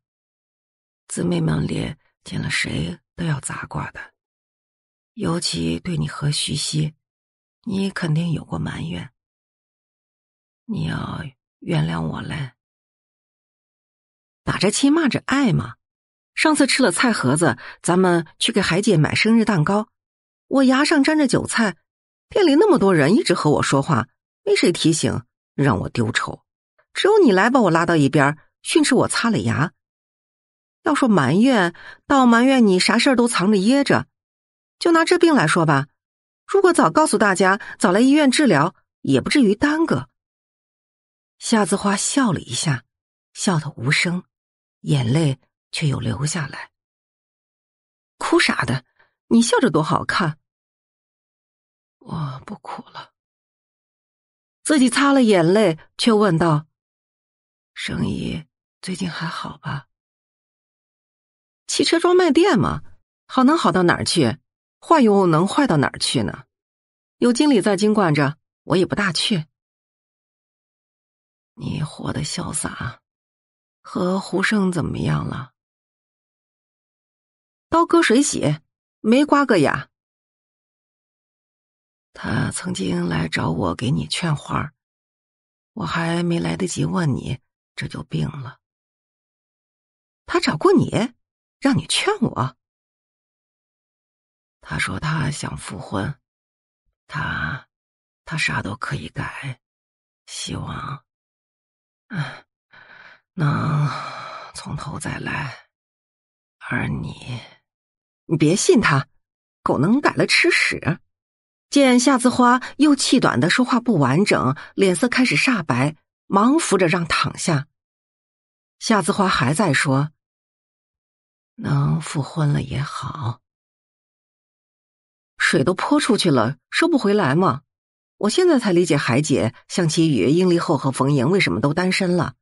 姊妹们里见了谁都要砸挂的，尤其对你和徐熙，你肯定有过埋怨。你要原谅我嘞。打着亲骂着爱嘛。上次吃了菜盒子，咱们去给海姐买生日蛋糕，我牙上沾着韭菜，店里那么多人一直和我说话。没谁提醒让我丢丑，只有你来把我拉到一边训斥我擦了牙。要说埋怨，倒埋怨你啥事儿都藏着掖着。就拿这病来说吧，如果早告诉大家，早来医院治疗，也不至于耽搁。夏子花笑了一下，笑得无声，眼泪却又流下来。哭啥的？你笑着多好看。我不哭了。自己擦了眼泪，却问道：“生意最近还好吧？汽车专卖店嘛，好能好到哪儿去？坏又能坏到哪儿去呢？有经理在经管着，我也不大去。你活得潇洒，和胡生怎么样了？刀割水洗，没刮个牙。”他曾经来找我给你劝话，我还没来得及问你，这就病了。他找过你，让你劝我。他说他想复婚，他，他啥都可以改，希望，嗯，能从头再来。而你，你别信他，狗能改了吃屎。见夏子花又气短的说话不完整，脸色开始煞白，忙扶着让躺下。夏子花还在说：“能复婚了也好，水都泼出去了，收不回来嘛。”我现在才理解海姐、向其宇、英丽后和冯莹为什么都单身了。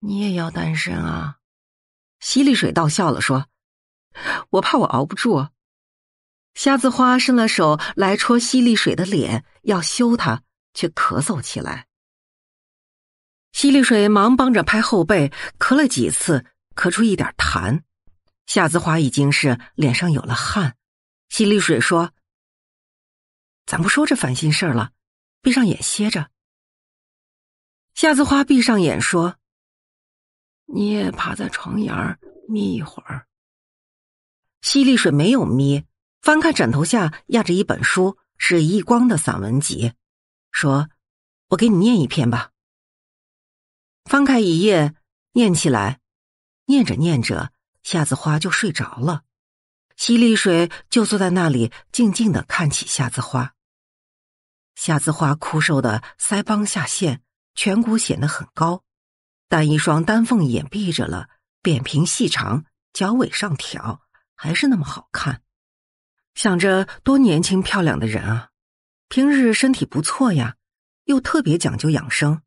你也要单身啊？犀利水倒笑了说：“ 我怕我熬不住。”瞎子花伸了手来戳犀利水的脸，要羞他，却咳嗽起来。犀利水忙帮着拍后背，咳了几次，咳出一点痰。夏子花已经是脸上有了汗。犀利水说：“咱不说这烦心事儿了，闭上眼歇着。”夏子花闭上眼说：“你也趴在床沿儿眯一会儿。”犀利水没有眯。翻开枕头下压着一本书，是易光的散文集。说：“我给你念一篇吧。”翻开一页，念起来，念着念着，夏子花就睡着了。西丽水就坐在那里，静静的看起夏子花。夏子花枯瘦的腮帮下陷，颧骨显得很高，但一双丹凤眼闭着了，扁平细长，脚尾上挑，还是那么好看。想着多年轻漂亮的人啊，平日身体不错呀，又特别讲究养生，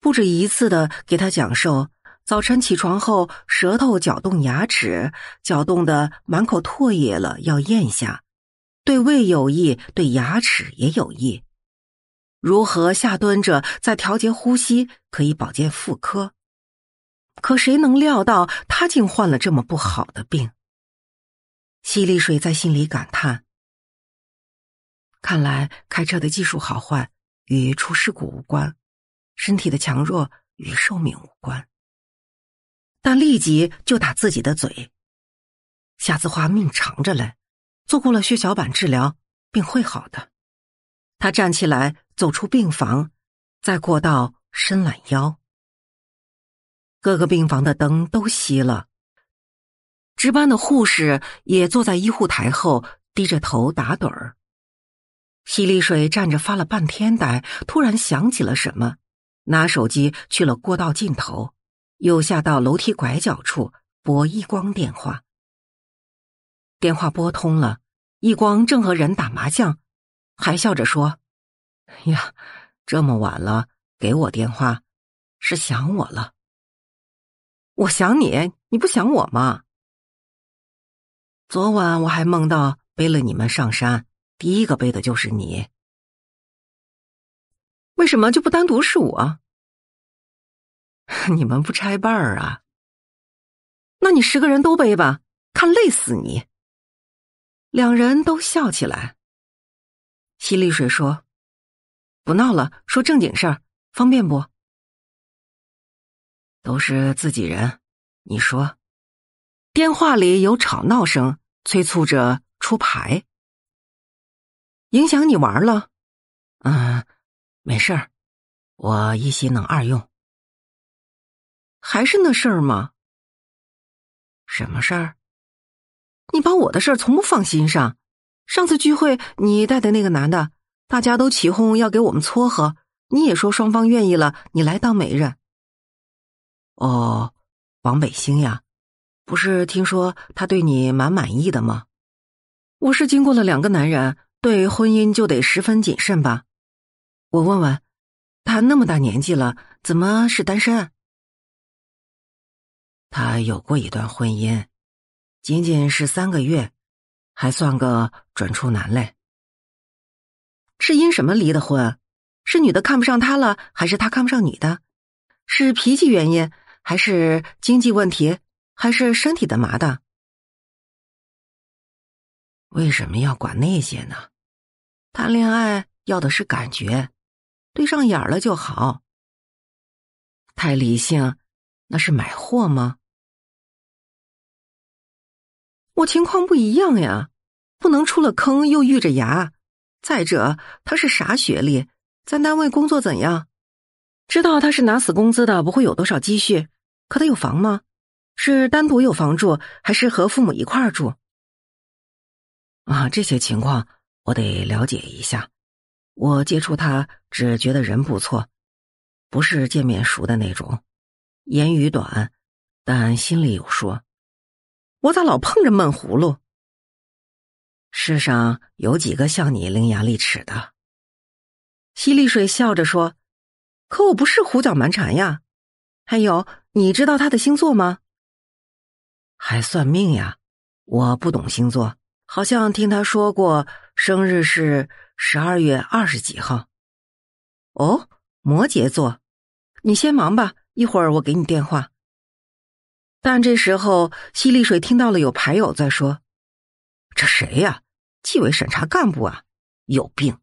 不止一次的给他讲授：早晨起床后，舌头搅动牙齿，搅动的满口唾液了，要咽下，对胃有益，对牙齿也有益。如何下蹲着再调节呼吸，可以保健妇科？可谁能料到，他竟患了这么不好的病？犀利水在心里感叹：“看来开车的技术好坏与出事故无关，身体的强弱与寿命无关。”但立即就打自己的嘴：“夏子花命长着嘞，做过了血小板治疗，病会好的。”他站起来走出病房，在过道伸懒腰。各个病房的灯都熄了。值班的护士也坐在医护台后，低着头打盹儿。西丽水站着发了半天呆，突然想起了什么，拿手机去了过道尽头，又下到楼梯拐角处拨一光电话。电话拨通了，一光正和人打麻将，还笑着说：“呀，这么晚了给我电话，是想我了？我想你，你不想我吗？”昨晚我还梦到背了你们上山，第一个背的就是你。为什么就不单独是我？你们不拆伴儿啊？那你十个人都背吧，看累死你。两人都笑起来。西丽水说：“不闹了，说正经事儿，方便不？”都是自己人，你说。电话里有吵闹声。催促着出牌，影响你玩了。嗯，没事儿，我一心能二用。还是那事儿吗？什么事儿？你把我的事儿从不放心上。上次聚会你带的那个男的，大家都起哄要给我们撮合，你也说双方愿意了，你来当媒人。哦，王北星呀。不是听说他对你蛮满意的吗？我是经过了两个男人，对婚姻就得十分谨慎吧。我问问，他那么大年纪了，怎么是单身？他有过一段婚姻，仅仅是三个月，还算个准处男嘞。是因什么离的婚？是女的看不上他了，还是他看不上女的？是脾气原因，还是经济问题？还是身体的麻的？为什么要管那些呢？谈恋爱要的是感觉，对上眼了就好。太理性，那是买货吗？我情况不一样呀，不能出了坑又遇着牙。再者，他是啥学历？在单位工作怎样？知道他是拿死工资的，不会有多少积蓄。可他有房吗？是单独有房住，还是和父母一块儿住？啊，这些情况我得了解一下。我接触他，只觉得人不错，不是见面熟的那种，言语短，但心里有数。我咋老碰着闷葫芦？世上有几个像你伶牙俐齿的？西丽水笑着说：“可我不是胡搅蛮缠呀。”还有，你知道他的星座吗？还算命呀？我不懂星座，好像听他说过生日是十二月二十几号。哦，摩羯座，你先忙吧，一会儿我给你电话。但这时候，西丽水听到了有牌友在说：“这谁呀？纪委审查干部啊？有病？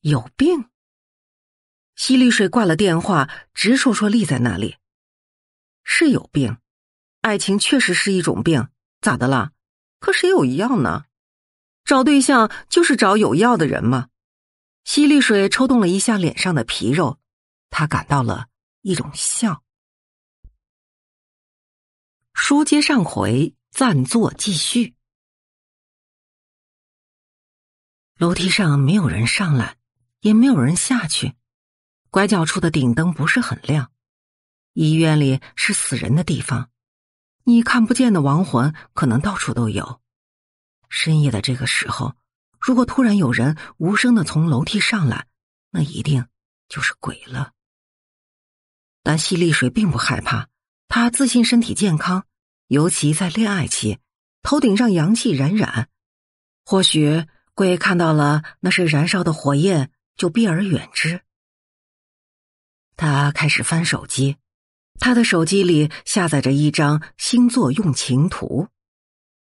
有病？”西丽水挂了电话，直戳戳立在那里。是有病，爱情确实是一种病，咋的啦？可谁有一样呢？找对象就是找有药的人吗？西丽水抽动了一下脸上的皮肉，他感到了一种笑。书接上回，暂作继续。楼梯上没有人上来，也没有人下去。拐角处的顶灯不是很亮。医院里是死人的地方，你看不见的亡魂可能到处都有。深夜的这个时候，如果突然有人无声的从楼梯上来，那一定就是鬼了。但西丽水并不害怕，他自信身体健康，尤其在恋爱期，头顶上阳气冉冉，或许鬼看到了那是燃烧的火焰，就避而远之。他开始翻手机。他的手机里下载着一张星座用情图，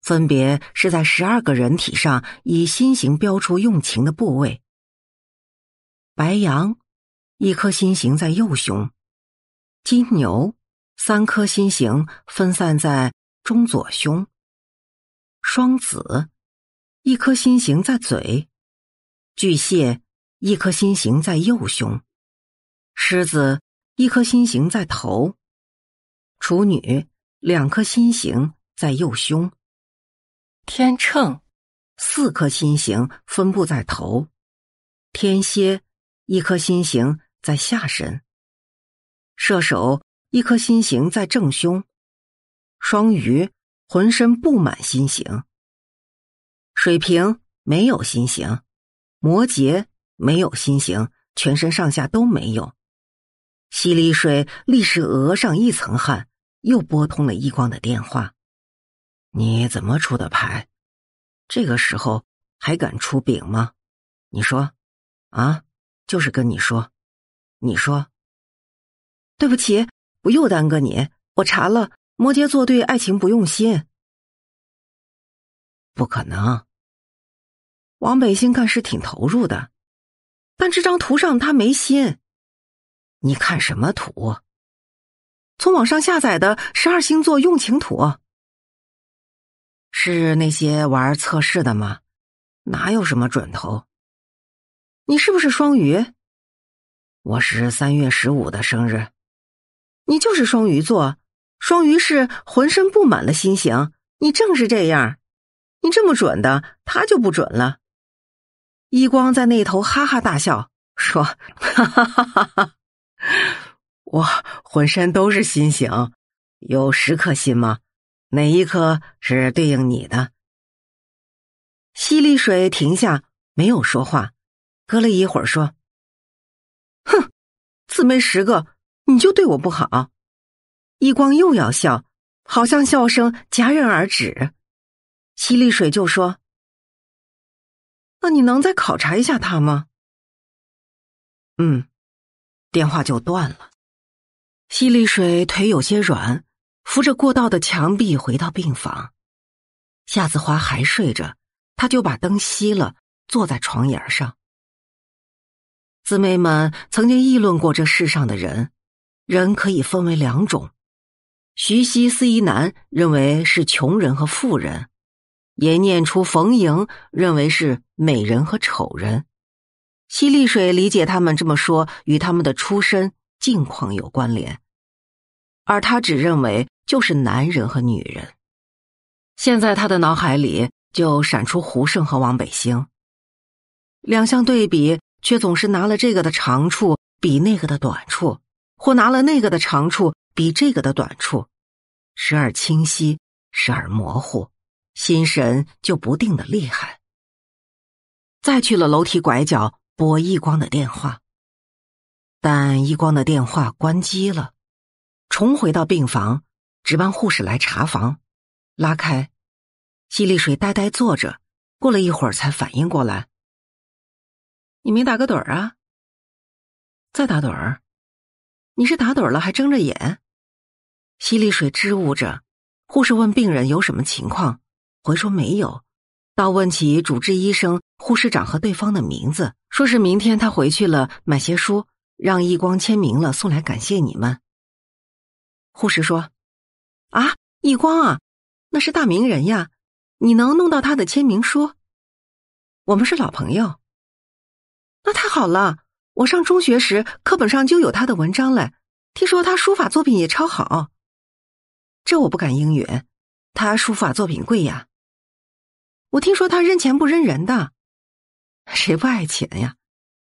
分别是在十二个人体上以心形标出用情的部位。白羊，一颗心形在右胸；金牛，三颗心形分散在中左胸；双子，一颗心形在嘴；巨蟹，一颗心形在右胸；狮子。一颗心形在头，处女两颗心形在右胸，天秤四颗心形分布在头，天蝎一颗心形在下身，射手一颗心形在正胸，双鱼浑身布满心形，水瓶没有心形，摩羯没有心形，全身上下都没有。西里水立时额上一层汗，又拨通了易光的电话：“你怎么出的牌？这个时候还敢出饼吗？你说，啊，就是跟你说，你说，对不起，我又耽搁你。我查了，摩羯座对爱情不用心，不可能。王北星看是挺投入的，但这张图上他没心。”你看什么图？从网上下载的十二星座用情图。是那些玩测试的吗？哪有什么准头？你是不是双鱼？我是三月十五的生日，你就是双鱼座。双鱼是浑身布满了心形，你正是这样。你这么准的，他就不准了。一光在那头哈哈大笑，说：“哈哈哈哈！” 我浑身都是心形，有十颗心吗？哪一颗是对应你的？犀利水停下，没有说话，隔了一会儿说：“哼，姊妹十个，你就对我不好。”一光又要笑，好像笑声戛然而止。犀利水就说：“那你能再考察一下他吗？”嗯。电话就断了，西丽水腿有些软，扶着过道的墙壁回到病房。夏子华还睡着，他就把灯熄了，坐在床沿上。姊妹们曾经议论过这世上的人，人可以分为两种。徐熙、司一男认为是穷人和富人，也念出冯莹认为是美人和丑人。西丽水理解他们这么说与他们的出身境况有关联，而他只认为就是男人和女人。现在他的脑海里就闪出胡胜和王北星，两相对比，却总是拿了这个的长处比那个的短处，或拿了那个的长处比这个的短处，时而清晰，时而模糊，心神就不定的厉害。再去了楼梯拐角。拨易光的电话，但一光的电话关机了。重回到病房，值班护士来查房，拉开，西丽水呆呆坐着，过了一会儿才反应过来：“你没打个盹儿啊？再打盹儿，你是打盹儿了还睁着眼？”西丽水支吾着，护士问病人有什么情况，回说没有。倒问起主治医生、护士长和对方的名字，说是明天他回去了，买些书让易光签名了送来感谢你们。护士说：“啊，易光啊，那是大名人呀，你能弄到他的签名书？我们是老朋友，那太好了！我上中学时课本上就有他的文章嘞，听说他书法作品也超好，这我不敢应允，他书法作品贵呀。”我听说他认钱不认人的，谁不爱钱呀？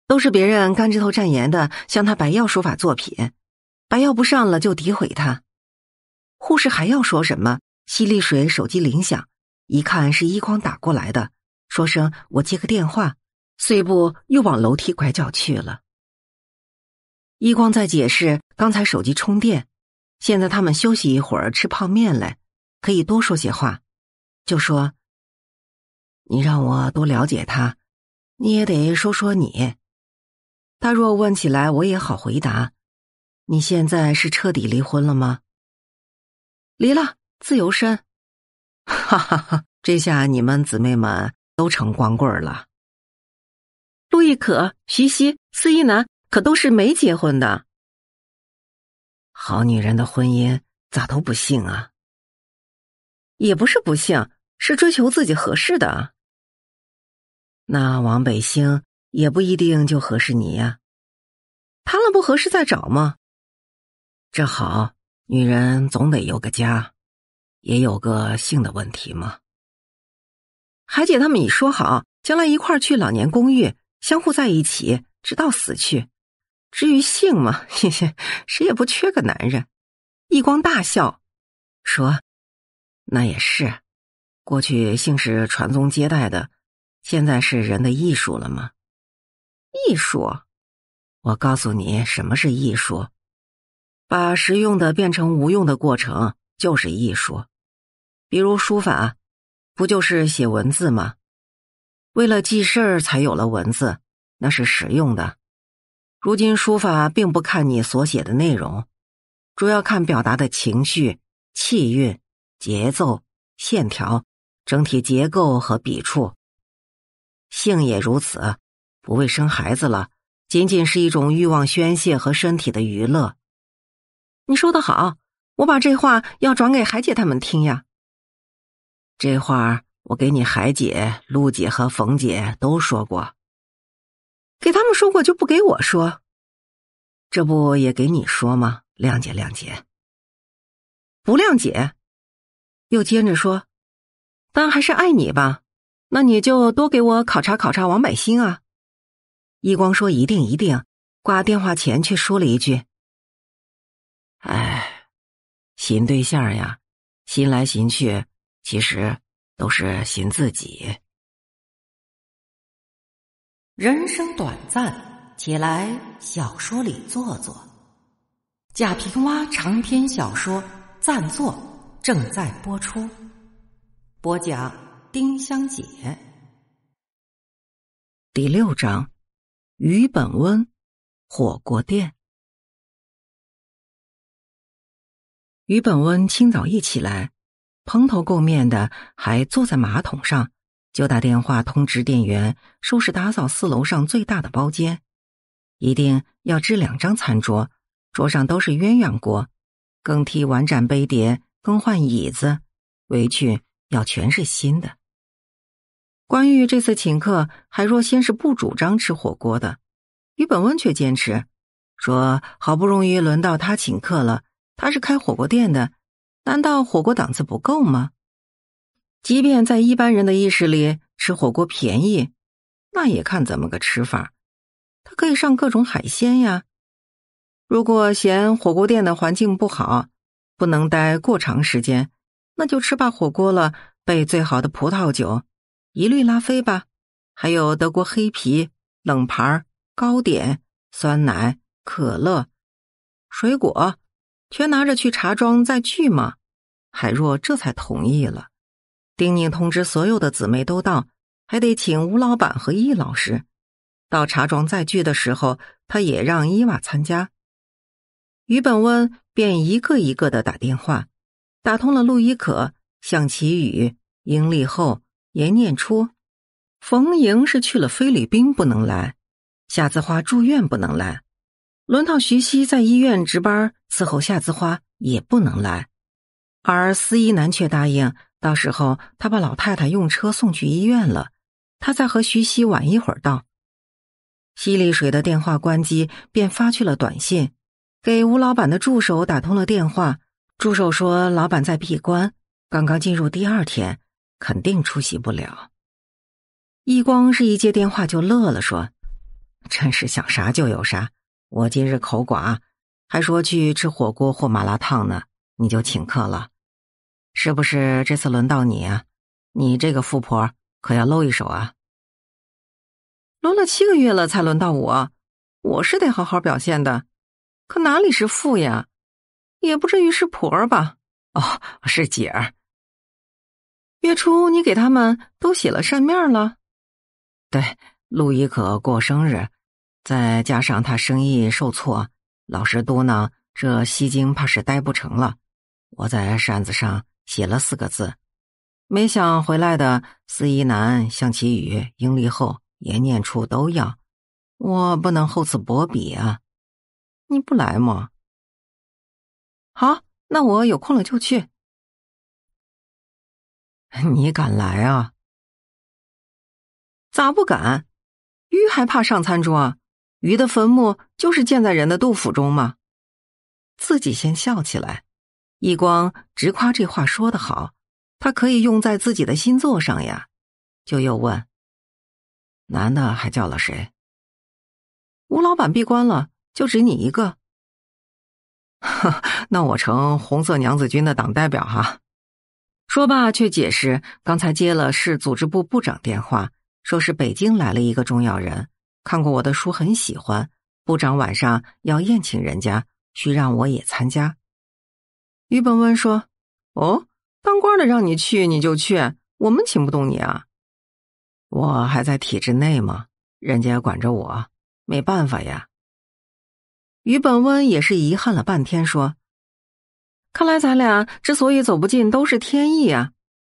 都是别人干枝头蘸盐的，向他白要书法作品，白要不上了就诋毁他。护士还要说什么？西利水手机铃响，一看是依光打过来的，说声我接个电话，碎步又往楼梯拐角去了。一光在解释，刚才手机充电，现在他们休息一会儿吃泡面嘞，可以多说些话，就说。你让我多了解他，你也得说说你。他若问起来，我也好回答。你现在是彻底离婚了吗？离了，自由身。哈哈哈，这下你们姊妹们都成光棍了。陆亦可、徐熙、司一南，可都是没结婚的。好女人的婚姻咋都不幸啊？也不是不幸，是追求自己合适的。那王北星也不一定就合适你呀，谈了不合适再找嘛。这好，女人总得有个家，也有个性的问题嘛。海姐他们已说好，将来一块儿去老年公寓，相互在一起，直到死去。至于性嘛，谁也不缺个男人。易光大笑说：“那也是，过去性是传宗接代的。”现在是人的艺术了吗？艺术，我告诉你什么是艺术：把实用的变成无用的过程就是艺术。比如书法，不就是写文字吗？为了记事儿才有了文字，那是实用的。如今书法并不看你所写的内容，主要看表达的情绪、气韵、节奏、线条、整体结构和笔触。性也如此，不为生孩子了，仅仅是一种欲望宣泄和身体的娱乐。你说的好，我把这话要转给海姐他们听呀。这话我给你海姐、陆姐和冯姐都说过，给他们说过就不给我说，这不也给你说吗？谅解，谅解。不谅解，又接着说，但还是爱你吧。那你就多给我考察考察王百兴啊！一光说一定一定，挂电话前却说了一句：“哎，寻对象呀，寻来寻去，其实都是寻自己。人生短暂，且来小说里坐坐。”贾平凹长篇小说《暂坐》正在播出，播讲。《丁香姐。第六章，于本温火锅店。于本温清早一起来，蓬头垢面的，还坐在马桶上，就打电话通知店员，说是打扫四楼上最大的包间，一定要置两张餐桌，桌上都是鸳鸯锅，更替碗盏杯碟，更换椅子，围裙要全是新的。关玉这次请客，海若先是不主张吃火锅的，于本温却坚持说：“好不容易轮到他请客了，他是开火锅店的，难道火锅档次不够吗？即便在一般人的意识里，吃火锅便宜，那也看怎么个吃法。他可以上各种海鲜呀。如果嫌火锅店的环境不好，不能待过长时间，那就吃罢火锅了，备最好的葡萄酒。”一律拉菲吧，还有德国黑啤、冷盘、糕点、酸奶、可乐、水果，全拿着去茶庄再聚嘛。海若这才同意了，丁宁通知所有的姊妹都到，还得请吴老板和易老师。到茶庄再聚的时候，他也让伊娃参加。于本温便一个一个的打电话，打通了陆依可、向其宇、英丽后。年年初，冯莹是去了菲律宾，不能来；夏子花住院不能来，轮到徐熙在医院值班伺候夏子花也不能来，而司一南却答应到时候他把老太太用车送去医院了，他再和徐熙晚一会儿到。西丽水的电话关机，便发去了短信，给吴老板的助手打通了电话，助手说老板在闭关，刚刚进入第二天。肯定出席不了。一光是一接电话就乐了，说：“真是想啥就有啥。我今日口寡，还说去吃火锅或麻辣烫呢，你就请客了，是不是？这次轮到你啊！你这个富婆可要露一手啊！轮了七个月了才轮到我，我是得好好表现的。可哪里是富呀？也不至于是婆吧？哦，是姐儿。”月初，你给他们都写了扇面了。对，陆亦可过生日，再加上他生意受挫，老实嘟囔这西京怕是待不成了。我在扇子上写了四个字，没想回来的司仪南、向其宇、英立后、严念初都要，我不能厚此薄彼啊。你不来吗？好，那我有空了就去。你敢来啊？咋不敢？鱼还怕上餐桌啊？鱼的坟墓就是建在人的肚腹中吗？自己先笑起来。一光直夸这话说得好，他可以用在自己的新作上呀。就又问：男的还叫了谁？吴老板闭关了，就只你一个。那我成红色娘子军的党代表哈。说罢，却解释刚才接了市组织部部长电话，说是北京来了一个重要人，看过我的书很喜欢，部长晚上要宴请人家，需让我也参加。于本温说：“哦，当官的让你去你就去，我们请不动你啊。我还在体制内吗？人家管着我，没办法呀。”于本温也是遗憾了半天说。看来咱俩之所以走不近都是天意啊！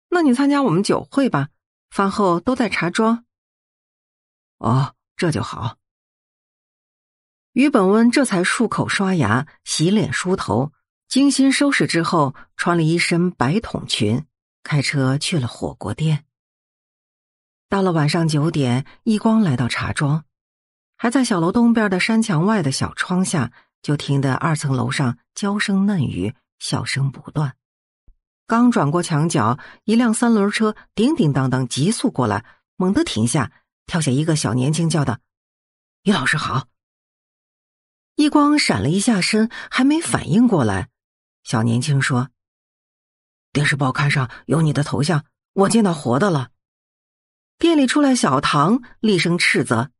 那你参加我们酒会吧，饭后都在茶庄。哦，这就好。于本温这才漱口、刷牙、洗脸、梳头，精心收拾之后，穿了一身白筒裙，开车去了火锅店。到了晚上九点，一光来到茶庄，还在小楼东边的山墙外的小窗下，就听得二层楼上娇声嫩语。笑声不断，刚转过墙角，一辆三轮车叮叮当当急速过来，猛地停下，跳下一个小年轻，叫道：“于老师好。”一光闪了一下身，还没反应过来，小年轻说：“电视报刊上有你的头像，我见到活的了。”店里出来小唐，厉声斥责：“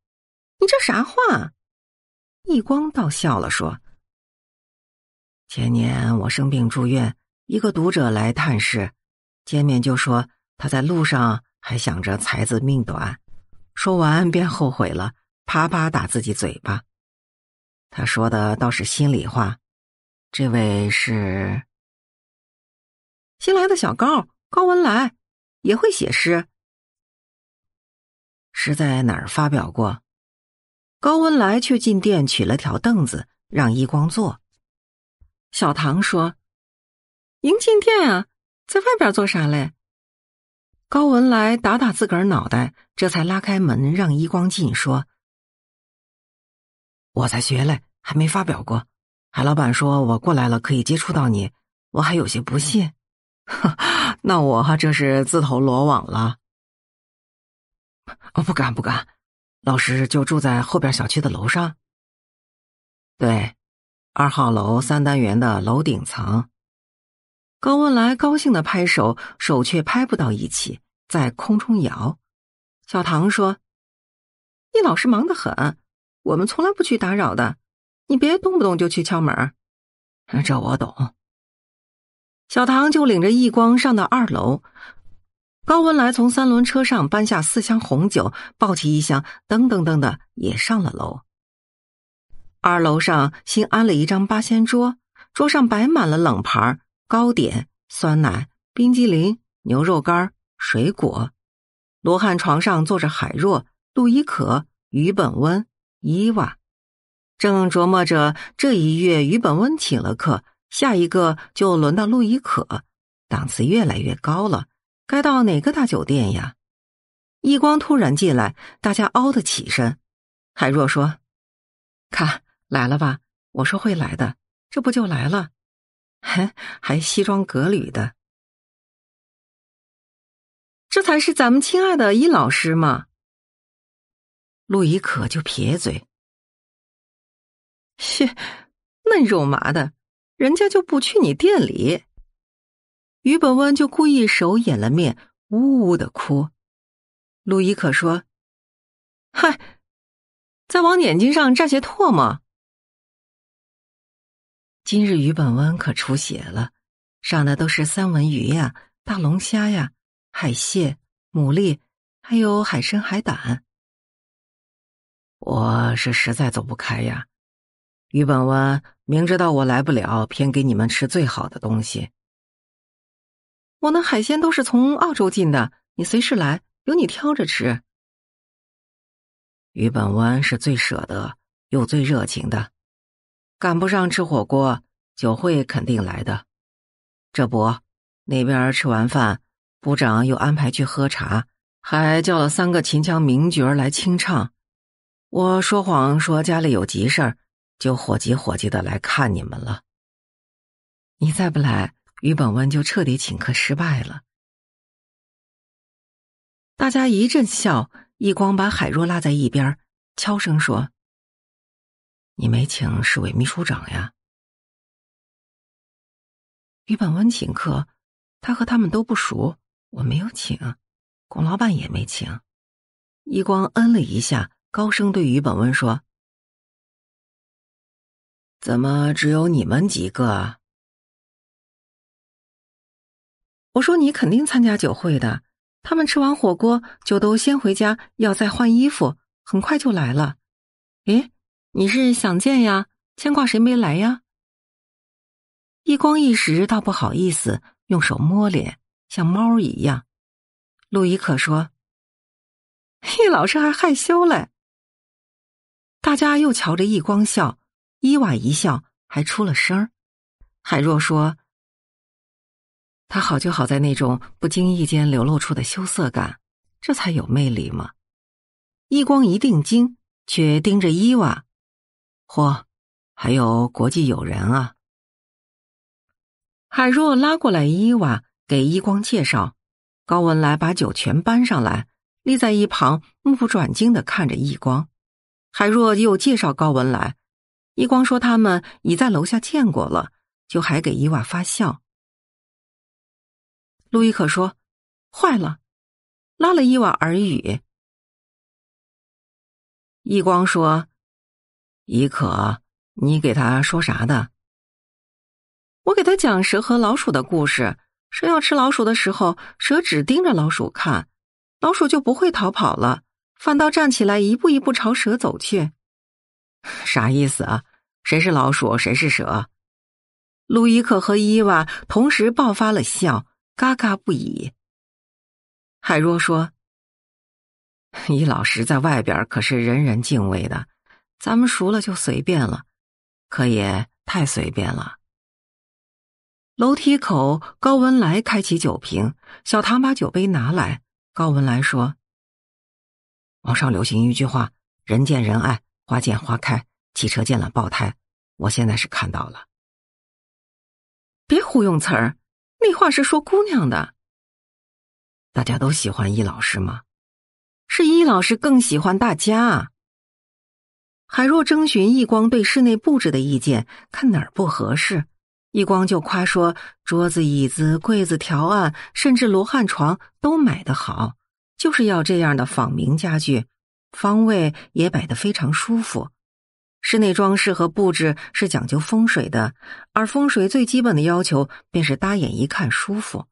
你这啥话？”一光倒笑了，说。前年我生病住院，一个读者来探视，见面就说他在路上还想着才子命短，说完便后悔了，啪啪打自己嘴巴。他说的倒是心里话。这位是新来的小高，高文来，也会写诗，是在哪儿发表过？高文来去进店取了条凳子让易光坐。小唐说：“迎进店啊，在外边做啥嘞？”高文来打打自个儿脑袋，这才拉开门让伊光进说：“我才学嘞，还没发表过。海老板说我过来了，可以接触到你，我还有些不信。那我这是自投罗网了。我不敢不敢，老师就住在后边小区的楼上。对。”二号楼三单元的楼顶层，高文来高兴的拍手，手却拍不到一起，在空中摇。小唐说：“你老是忙得很，我们从来不去打扰的，你别动不动就去敲门。”这我懂。小唐就领着易光上到二楼，高文来从三轮车上搬下四箱红酒，抱起一箱，噔噔噔的也上了楼。二楼上新安了一张八仙桌，桌上摆满了冷盘、糕点、酸奶、冰激凌、牛肉干、水果。罗汉床上坐着海若、陆依可、于本温、伊娃，正琢磨着这一月于本温请了客，下一个就轮到陆依可，档次越来越高了，该到哪个大酒店呀？一光突然进来，大家嗷的起身。海若说：“看。”来了吧，我说会来的，这不就来了？还西装革履的，这才是咱们亲爱的伊老师嘛！陆亦可就撇嘴：“切，嫩肉麻的，人家就不去你店里。”于本温就故意手掩了面，呜呜的哭。陆亦可说：“嗨，再往眼睛上蘸些唾沫。”今日于本温可出血了，上的都是三文鱼呀、大龙虾呀、海蟹、牡蛎，还有海参、海胆。我是实在走不开呀，于本温明知道我来不了，偏给你们吃最好的东西。我那海鲜都是从澳洲进的，你随时来，由你挑着吃。于本湾是最舍得又最热情的，赶不上吃火锅。酒会肯定来的，这不，那边吃完饭，部长又安排去喝茶，还叫了三个秦腔名角来清唱。我说谎说家里有急事儿，就火急火急的来看你们了。你再不来，于本温就彻底请客失败了。大家一阵笑，一光把海若拉在一边，悄声说：“你没请市委秘书长呀？”于本温请客，他和他们都不熟，我没有请，龚老板也没请。一光嗯了一下，高声对于本温说：“怎么只有你们几个？”我说：“你肯定参加酒会的。他们吃完火锅就都先回家，要再换衣服，很快就来了。哎，你是想见呀？牵挂谁没来呀？”一光一时倒不好意思用手摸脸，像猫一样。路易可说：“嘿，老师还害羞嘞。”大家又瞧着一光笑，伊娃一笑还出了声儿。海若说：“他好就好在那种不经意间流露出的羞涩感，这才有魅力嘛。”一光一定睛，却盯着伊娃。嚯，还有国际友人啊！海若拉过来伊娃，给伊光介绍。高文来把酒全搬上来，立在一旁，目不转睛的看着伊光。海若又介绍高文来，伊光说他们已在楼下见过了，就还给伊娃发笑。路易可说：“坏了！”拉了伊娃耳语。伊光说：“伊可，你给他说啥的？”我给他讲蛇和老鼠的故事：蛇要吃老鼠的时候，蛇只盯着老鼠看，老鼠就不会逃跑了，反倒站起来一步一步朝蛇走去。啥意思啊？谁是老鼠？谁是蛇？路易克和伊娃同时爆发了笑，嘎嘎不已。海若说：“你老师在外边可是人人敬畏的，咱们熟了就随便了，可也太随便了。”楼梯口，高文来开启酒瓶，小唐把酒杯拿来。高文来说：“网上流行一句话，人见人爱，花见花开，汽车见了爆胎。我现在是看到了。”别胡用词儿，那话是说姑娘的。大家都喜欢易老师吗？是易老师更喜欢大家。海若征询易光对室内布置的意见，看哪儿不合适。易光就夸说，桌子、椅子、柜子、条案，甚至罗汉床都买得好，就是要这样的仿明家具。方位也摆得非常舒服。室内装饰和布置是讲究风水的，而风水最基本的要求便是搭眼一看舒服。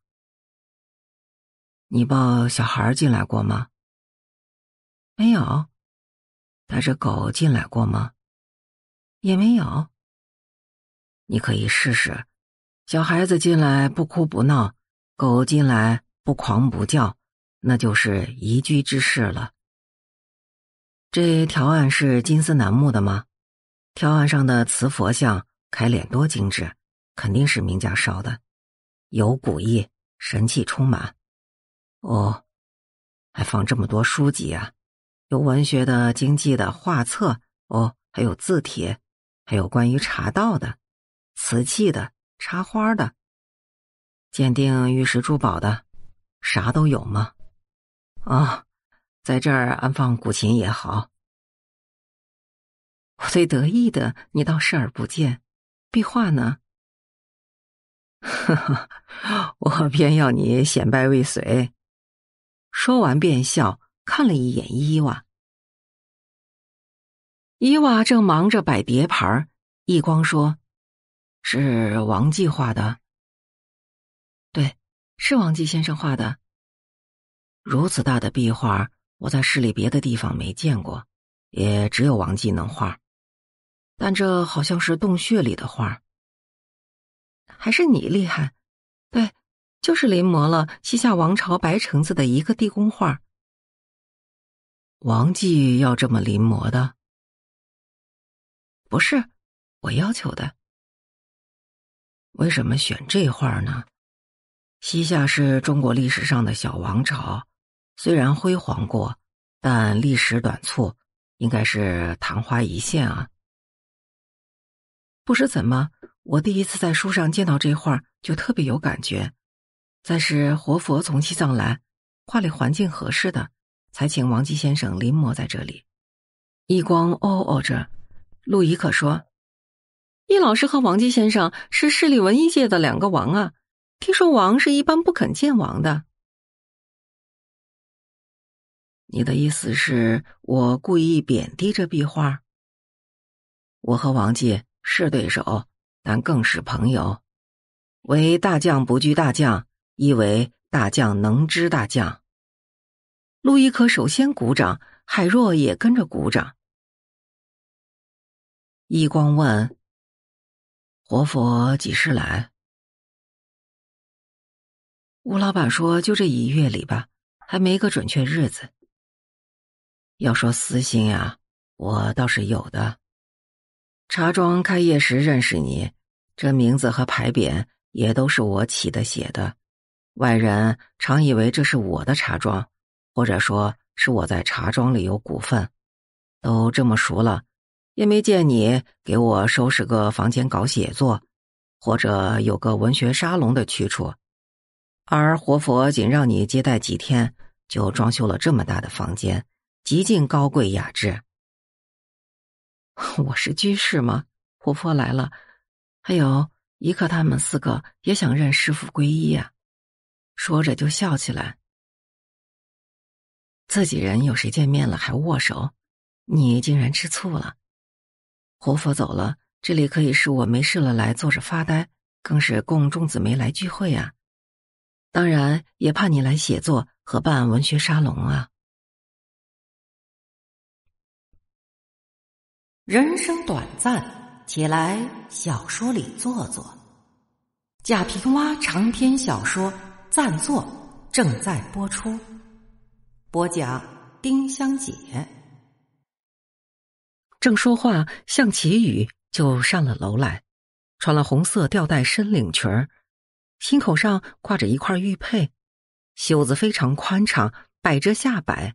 你抱小孩进来过吗？没有。带着狗进来过吗？也没有。你可以试试，小孩子进来不哭不闹，狗进来不狂不叫，那就是宜居之事了。这条案是金丝楠木的吗？条案上的瓷佛像开脸多精致，肯定是名家烧的，有古意，神气充满。哦，还放这么多书籍啊，有文学的、经济的、画册哦，还有字帖，还有关于茶道的。瓷器的、插花的、鉴定玉石珠宝的，啥都有吗？啊，在这儿安放古琴也好。我最得意的，你倒视而不见。壁画呢？呵呵，我偏要你显摆未遂。说完便笑，看了一眼伊娃。伊娃正忙着摆碟盘儿，一光说。是王继画的。对，是王继先生画的。如此大的壁画，我在市里别的地方没见过，也只有王继能画。但这好像是洞穴里的画，还是你厉害？对，就是临摹了西夏王朝白城子的一个地宫画。王继要这么临摹的？不是，我要求的。为什么选这画呢？西夏是中国历史上的小王朝，虽然辉煌过，但历史短促，应该是昙花一现啊。不知怎么，我第一次在书上见到这画就特别有感觉。再是活佛从西藏来，画里环境合适的，才请王吉先生临摹在这里。一光哦哦着，路易可说。易老师和王继先生是市里文艺界的两个王啊！听说王是一般不肯见王的。你的意思是我故意贬低这壁画？我和王继是对手，但更是朋友。为大将不惧大将，亦为大将能知大将。陆一可首先鼓掌，海若也跟着鼓掌。易光问。活佛几时来？吴老板说：“就这一月里吧，还没个准确日子。要说私心呀，我倒是有的。茶庄开业时认识你，这名字和牌匾也都是我起的写的。外人常以为这是我的茶庄，或者说是我在茶庄里有股份。都这么熟了。”也没见你给我收拾个房间搞写作，或者有个文学沙龙的去处，而活佛仅让你接待几天，就装修了这么大的房间，极尽高贵雅致。我是居士吗？活佛来了，还有伊克他们四个也想认师傅皈依啊！说着就笑起来。自己人有谁见面了还握手？你竟然吃醋了？活佛走了，这里可以是我没事了来坐着发呆，更是供钟子梅来聚会啊。当然也盼你来写作和办文学沙龙啊。人生短暂，且来小说里坐坐。贾平凹长篇小说《暂坐》正在播出，播讲丁香姐。正说话，向奇宇就上了楼来，穿了红色吊带深领裙儿，心口上挂着一块玉佩，袖子非常宽敞，摆着下摆，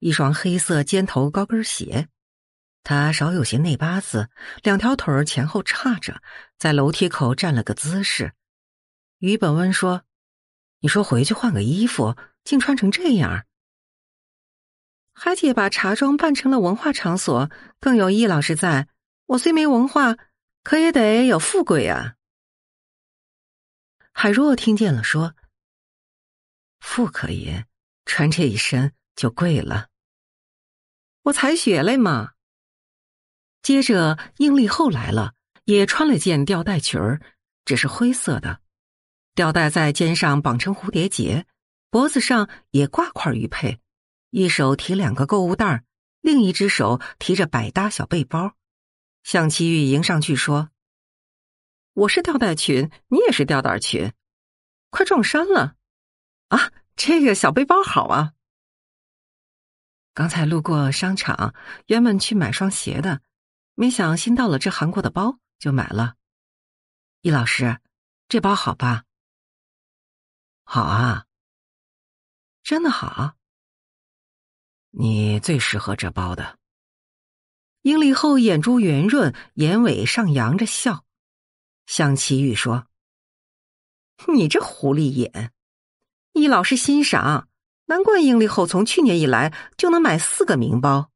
一双黑色尖头高跟鞋。他少有些内八字，两条腿儿前后叉着，在楼梯口站了个姿势。于本温说：“你说回去换个衣服，竟穿成这样。”海姐把茶庄办成了文化场所，更有易老师在。我虽没文化，可也得有富贵啊。海若听见了，说：“富可以，穿这一身就贵了。”我采血嘞嘛。接着，应立后来了，也穿了件吊带裙儿，只是灰色的，吊带在肩上绑成蝴蝶结，脖子上也挂块玉佩。一手提两个购物袋儿，另一只手提着百搭小背包，向祁玉迎上去说：“我是吊带裙，你也是吊带裙，快撞衫了啊！这个小背包好啊。刚才路过商场，原本去买双鞋的，没想新到了这韩国的包，就买了。易老师，这包好吧？好啊，真的好。”你最适合这包的。英丽后眼珠圆润，眼尾上扬着笑，向齐煜说：“你这狐狸眼，易老师欣赏，难怪英丽后从去年以来就能买四个名包。”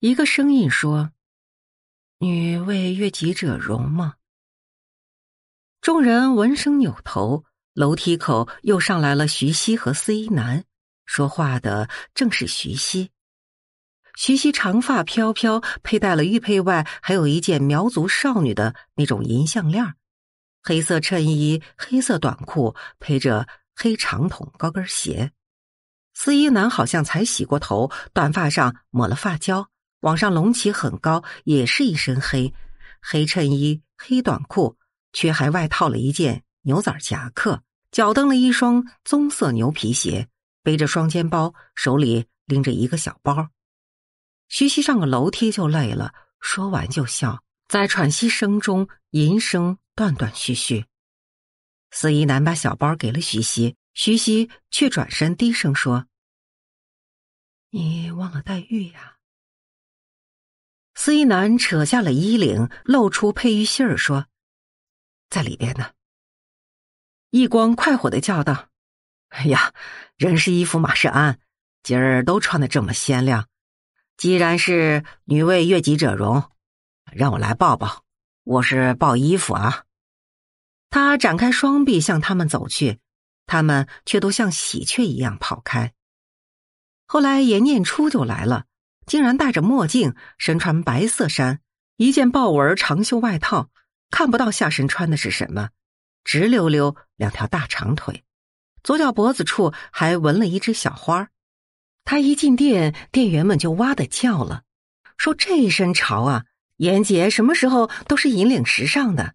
一个声音说：“女为悦己者容嘛。”众人闻声扭头，楼梯口又上来了徐熙和司一男。说话的正是徐熙。徐熙长发飘飘，佩戴了玉佩，外还有一件苗族少女的那种银项链。黑色衬衣、黑色短裤，配着黑长筒高跟鞋。司衣男好像才洗过头，短发上抹了发胶，往上隆起很高，也是一身黑。黑衬衣、黑短裤，却还外套了一件牛仔夹克，脚蹬了一双棕色牛皮鞋。背着双肩包，手里拎着一个小包，徐熙上个楼梯就累了。说完就笑，在喘息声中，吟声断断续续。司仪男把小包给了徐熙，徐熙却转身低声说：“你忘了黛玉呀？”司仪男扯下了衣领，露出佩玉信儿，说：“在里边呢。”一光快活的叫道。哎呀，人是衣服，马是鞍，今儿都穿的这么鲜亮。既然是女为悦己者容，让我来抱抱。我是抱衣服啊。他展开双臂向他们走去，他们却都像喜鹊一样跑开。后来严念初就来了，竟然戴着墨镜，身穿白色衫一件豹纹长袖外套，看不到下身穿的是什么，直溜溜两条大长腿。左脚脖子处还纹了一只小花儿，他一进店，店员们就哇的叫了，说：“这一身潮啊，严杰什么时候都是引领时尚的。”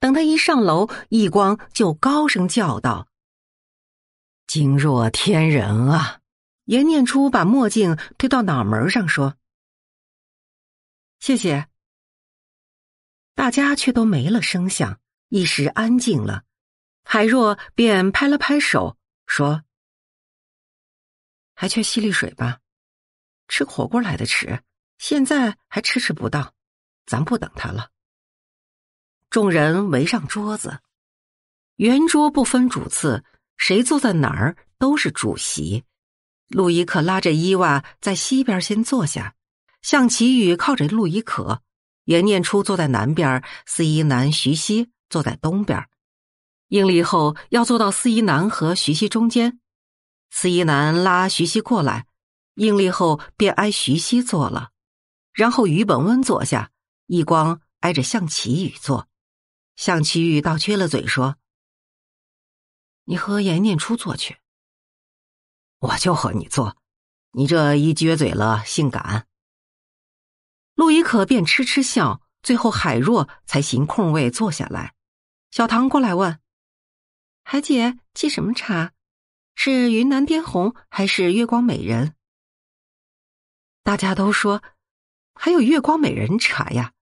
等他一上楼，一光就高声叫道：“惊若天人啊！”严念初把墨镜推到脑门上说：“谢谢。”大家却都没了声响，一时安静了。海若便拍了拍手，说：“还缺淅沥水吧？吃火锅来的迟，现在还迟迟不到，咱不等他了。”众人围上桌子，圆桌不分主次，谁坐在哪儿都是主席。路易克拉着伊娃在西边先坐下，向奇宇靠着路易可，袁念初坐在南边，司仪南、徐熙坐在东边。应立后，要坐到司仪男和徐熙中间。司仪男拉徐熙过来，应立后便挨徐熙坐了。然后于本温坐下，易光挨着向其宇坐。向其宇倒撅了嘴说：“你和严念初坐去，我就和你坐。你这一撅嘴了，性感。”陆亦可便痴痴笑。最后海若才寻空位坐下来。小唐过来问。海姐，沏什么茶？是云南滇红还是月光美人？大家都说还有月光美人茶呀。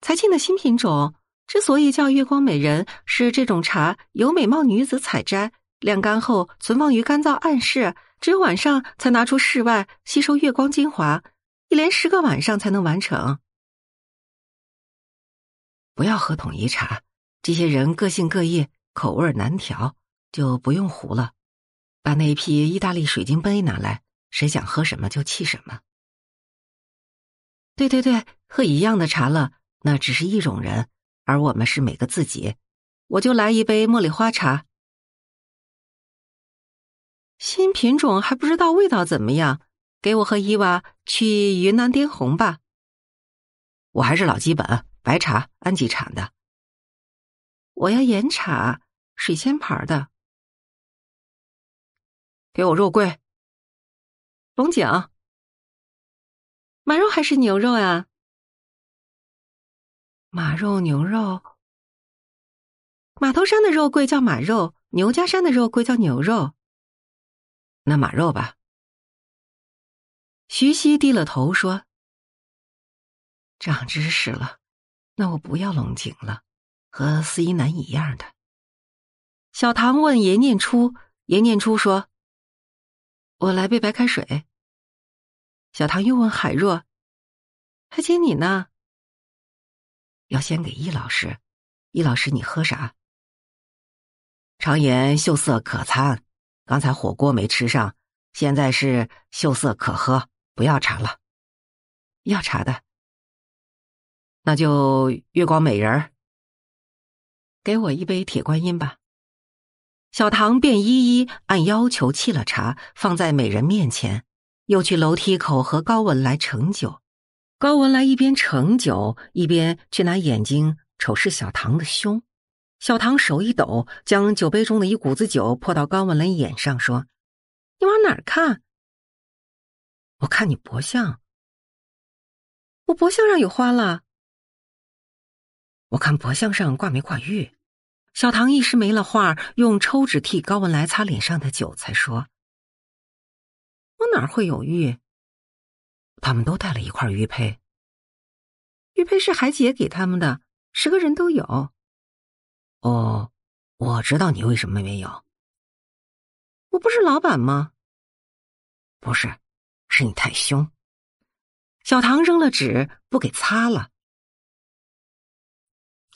才进的新品种，之所以叫月光美人，是这种茶由美貌女子采摘，晾干后存放于干燥暗室，只有晚上才拿出室外吸收月光精华，一连十个晚上才能完成。不要喝统一茶。这些人个性各异，口味难调，就不用糊了。把那一批意大利水晶杯拿来，谁想喝什么就沏什么。对对对，喝一样的茶了，那只是一种人，而我们是每个自己。我就来一杯茉莉花茶。新品种还不知道味道怎么样，给我和伊娃去云南滇红吧。我还是老基本白茶，安吉产的。我要岩茶，水仙牌的。给我肉桂、龙井、马肉还是牛肉呀？马肉、牛肉，马头山的肉桂叫马肉，牛家山的肉桂叫牛肉。那马肉吧。徐熙低了头说：“长知识了，那我不要龙井了。”和司一南一样的。小唐问严念初，严念初说：“我来杯白开水。”小唐又问海若：“还接你呢？要先给易老师。易老师，你喝啥？常言秀色可餐，刚才火锅没吃上，现在是秀色可喝。不要茶了，要茶的，那就月光美人。”给我一杯铁观音吧。小唐便一一按要求沏了茶，放在美人面前，又去楼梯口和高文来盛酒。高文来一边盛酒，一边去拿眼睛瞅视小唐的胸。小唐手一抖，将酒杯中的一股子酒泼到高文来眼上，说：“你往哪儿看？我看你脖项。我脖项上有花了。我看脖项上挂没挂玉？”小唐一时没了话，用抽纸替高文来擦脸上的酒，才说：“我哪会有玉？他们都带了一块玉佩，玉佩是海姐给他们的，十个人都有。哦，我知道你为什么没有。我不是老板吗？不是，是你太凶。”小唐扔了纸，不给擦了。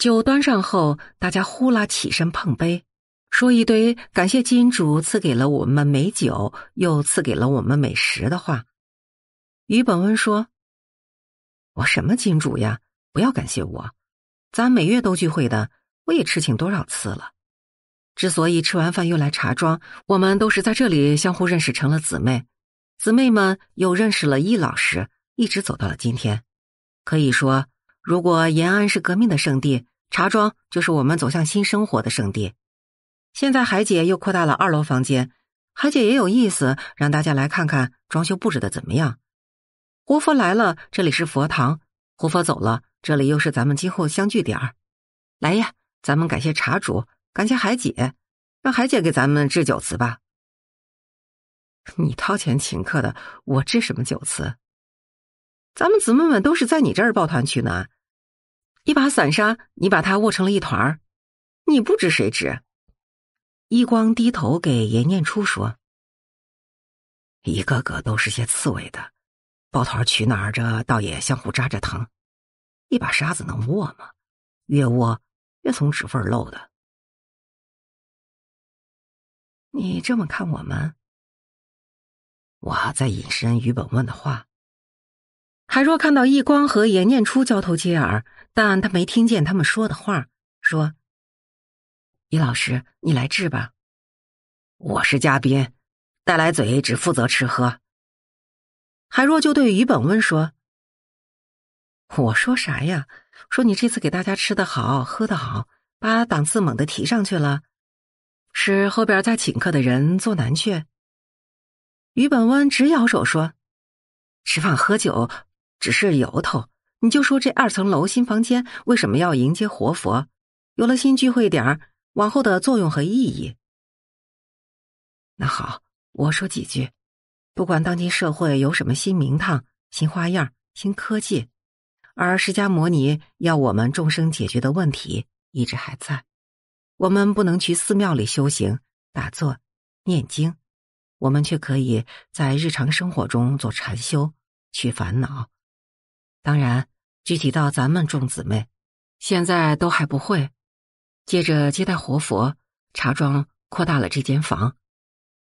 酒端上后，大家呼啦起身碰杯，说一堆感谢金主赐给了我们美酒，又赐给了我们美食的话。于本文说：“我什么金主呀？不要感谢我，咱每月都聚会的，我也吃请多少次了。之所以吃完饭又来茶庄，我们都是在这里相互认识成了姊妹，姊妹们又认识了易老师，一直走到了今天。可以说，如果延安是革命的圣地。”茶庄就是我们走向新生活的圣地。现在海姐又扩大了二楼房间，海姐也有意思，让大家来看看装修布置的怎么样。胡佛来了，这里是佛堂；胡佛走了，这里又是咱们今后相聚点儿。来呀，咱们感谢茶主，感谢海姐，让海姐给咱们置酒词吧。你掏钱请客的，我置什么酒词？咱们姊妹们都是在你这儿抱团取暖。一把散沙，你把它握成了一团儿，你不知谁指？一光低头给严念初说：“一个个都是些刺猬的，抱团取暖着，倒也相互扎着疼。一把沙子能握吗？越握越从指缝漏的。你这么看我们？我在引申于本问的话。海若看到一光和严念初交头接耳。”但他没听见他们说的话，说：“于老师，你来治吧。我是嘉宾，带来嘴只负责吃喝。”海若就对于本温说：“我说啥呀？说你这次给大家吃的好，喝的好，把档次猛地提上去了，是后边再请客的人做难去。”于本温直咬手说：“吃饭喝酒只是由头。”你就说这二层楼新房间为什么要迎接活佛？有了新聚会点儿，往后的作用和意义。那好，我说几句。不管当今社会有什么新名堂、新花样、新科技，而释迦摩尼要我们众生解决的问题一直还在。我们不能去寺庙里修行、打坐、念经，我们却可以在日常生活中做禅修，去烦恼。当然。具体到咱们众姊妹，现在都还不会。借着接待活佛，茶庄扩大了这间房，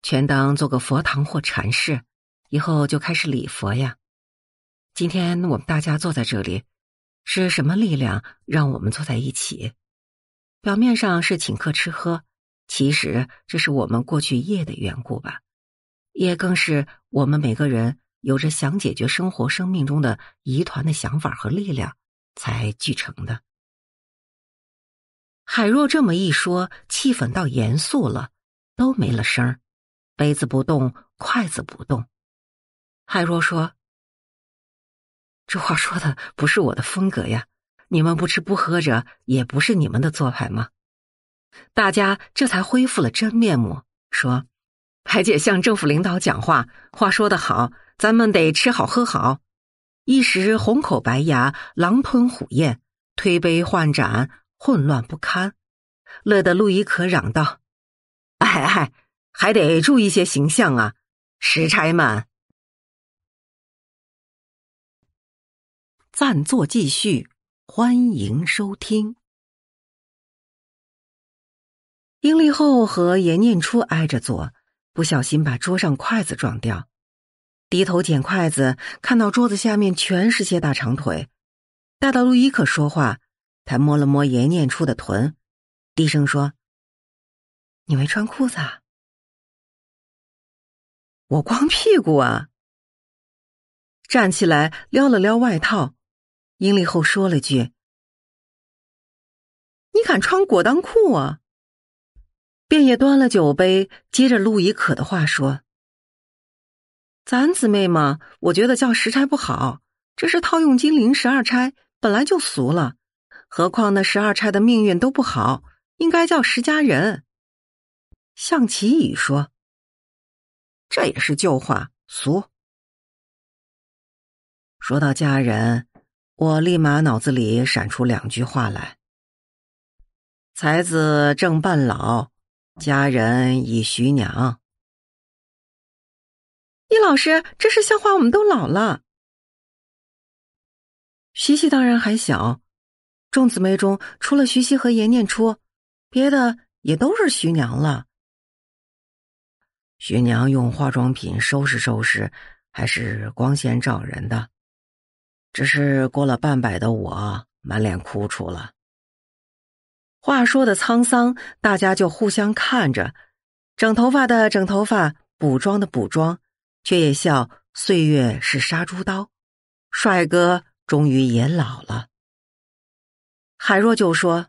全当做个佛堂或禅室，以后就开始礼佛呀。今天我们大家坐在这里，是什么力量让我们坐在一起？表面上是请客吃喝，其实这是我们过去业的缘故吧，也更是我们每个人。有着想解决生活、生命中的疑团的想法和力量，才聚成的。海若这么一说，气氛倒严肃了，都没了声儿，杯子不动，筷子不动。海若说：“这话说的不是我的风格呀，你们不吃不喝着，也不是你们的做派吗？”大家这才恢复了真面目，说：“海 姐向政府领导讲话，话说的好。”咱们得吃好喝好，一时红口白牙、狼吞虎咽、推杯换盏，混乱不堪，乐得陆一可嚷道：“哎哎，还得注意些形象啊，时差们！”暂坐继续，欢迎收听。英丽后和严念初挨着坐，不小心把桌上筷子撞掉。低头捡筷子，看到桌子下面全是些大长腿。大到路易可说话，他摸了摸颜念初的臀，低声说：“你没穿裤子啊？”“我光屁股啊！”站起来撩了撩外套，英丽后说了句：“你敢穿裹裆裤啊？”便也端了酒杯，接着陆以可的话说。咱姊妹嘛，我觉得叫十钗不好，这是套用金陵十二钗，本来就俗了。何况那十二钗的命运都不好，应该叫十佳人。向其宇说：“这也是旧话，俗。”说到佳人，我立马脑子里闪出两句话来：“才子正半老，佳人已徐娘。”易老师，这是笑话！我们都老了。徐熙当然还小，众姊妹中除了徐熙和严念初，别的也都是徐娘了。徐娘用化妆品收拾收拾，还是光鲜照人的。只是过了半百的我，满脸哭楚了。话说的沧桑，大家就互相看着，整头发的整头发，补妆的补妆。却也笑，岁月是杀猪刀，帅哥终于也老了。海若就说：“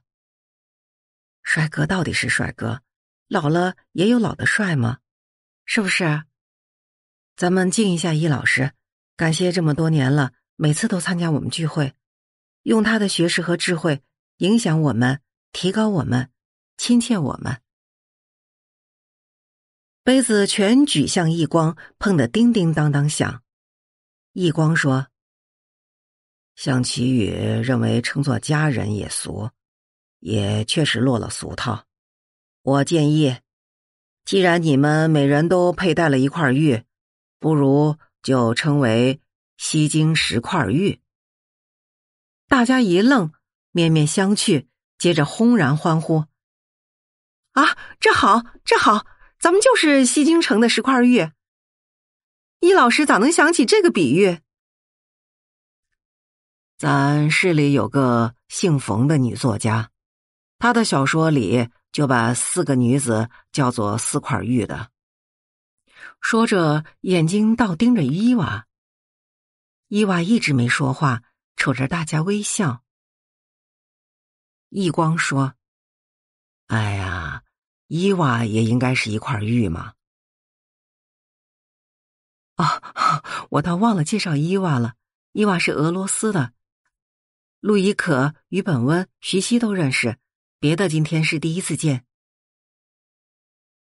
帅哥到底是帅哥，老了也有老的帅吗？是不是？咱们敬一下易老师，感谢这么多年了，每次都参加我们聚会，用他的学识和智慧影响我们，提高我们，亲切我们。”杯子全举向易光，碰得叮叮当当响。易光说：“向启宇认为称作家人也俗，也确实落了俗套。我建议，既然你们每人都佩戴了一块玉，不如就称为‘西京十块玉’。”大家一愣，面面相觑，接着轰然欢呼：“啊，这好，这好！”咱们就是西京城的石块玉，易老师咋能想起这个比喻？咱市里有个姓冯的女作家，她的小说里就把四个女子叫做四块玉的。说着眼睛倒盯着伊娃，伊娃一直没说话，瞅着大家微笑。易光说：“哎呀。”伊娃也应该是一块玉嘛！啊，我倒忘了介绍伊娃了。伊娃是俄罗斯的，路易可、于本温、徐熙都认识，别的今天是第一次见。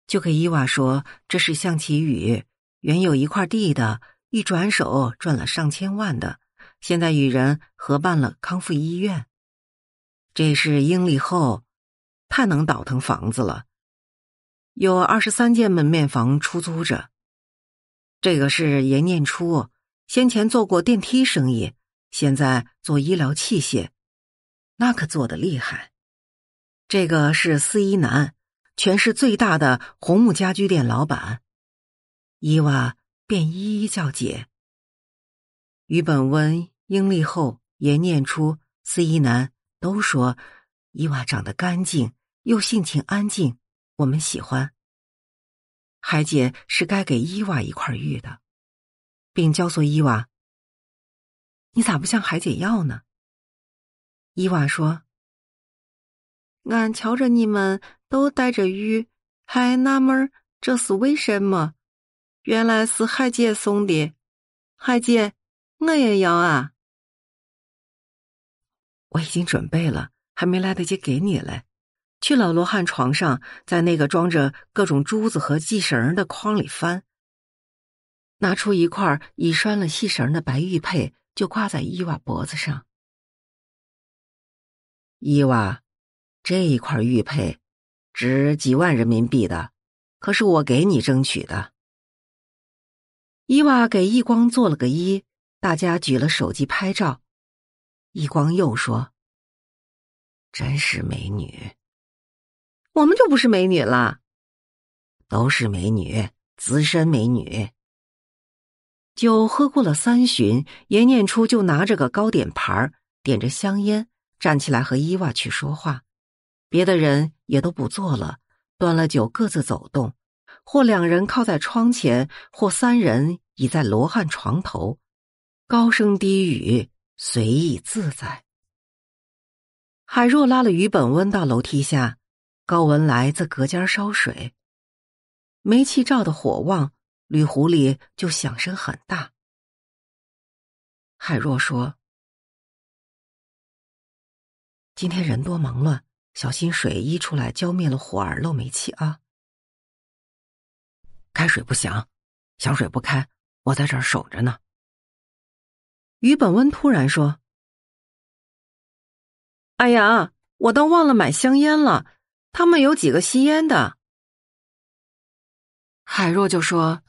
就给伊娃说，这是向其宇，原有一块地的，一转手赚了上千万的，现在与人合办了康复医院。这是英里后，太能倒腾房子了。有二十三间门面房出租着。这个是严念初，先前做过电梯生意，现在做医疗器械，那可做的厉害。这个是司一南，全市最大的红木家居店老板。伊娃便一一叫姐。于本文英丽后，严念初、司一南都说，伊娃长得干净，又性情安静。我们喜欢。海姐是该给伊娃一块玉的，并教唆伊娃：“你咋不向海姐要呢？”伊娃说：“俺瞧着你们都带着玉，还纳闷儿这是为什么？原来是海姐送的。海姐，我也要啊！”我已经准备了，还没来得及给你嘞。去老罗汉床上，在那个装着各种珠子和系绳的筐里翻，拿出一块已拴了细绳的白玉佩，就挂在伊娃脖子上。伊娃，这一块玉佩值几万人民币的，可是我给你争取的。伊娃给一光做了个揖，大家举了手机拍照。一光又说：“真是美女。”我们就不是美女了，都是美女，资深美女。酒喝过了三巡，严念初就拿着个糕点盘，点着香烟，站起来和伊娃去说话。别的人也都不坐了，端了酒各自走动，或两人靠在窗前，或三人倚在罗汉床头，高声低语，随意自在。海若拉了于本温到楼梯下。高文来自隔间烧水，煤气灶的火旺，铝壶里就响声很大。海若说：“今天人多忙乱，小心水溢出来浇灭了火儿，漏煤气啊！”开水不响，响水不开，我在这儿守着呢。于本温突然说：“哎呀，我倒忘了买香烟了。”他们有几个吸烟的，海若就说：“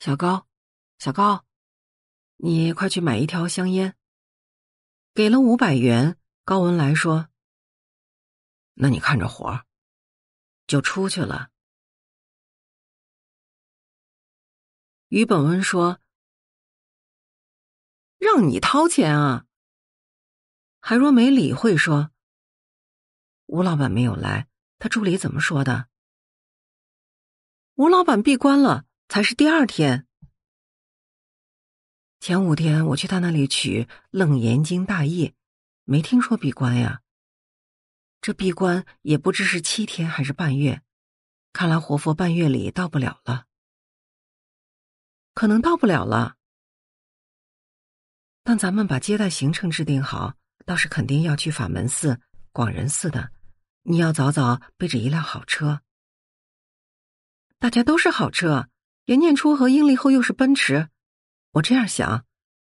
小高，小高，你快去买一条香烟。”给了五百元，高文来说：“那你看着活儿。”就出去了。于本温说：“让你掏钱啊！”海若没理会，说。吴老板没有来，他助理怎么说的？吴老板闭关了，才是第二天。前五天我去他那里取《楞严经》大业，没听说闭关呀。这闭关也不知是七天还是半月，看来活佛半月里到不了了，可能到不了了。但咱们把接待行程制定好，倒是肯定要去法门寺、广仁寺的。你要早早备着一辆好车。大家都是好车，严念初和英丽后又是奔驰。我这样想，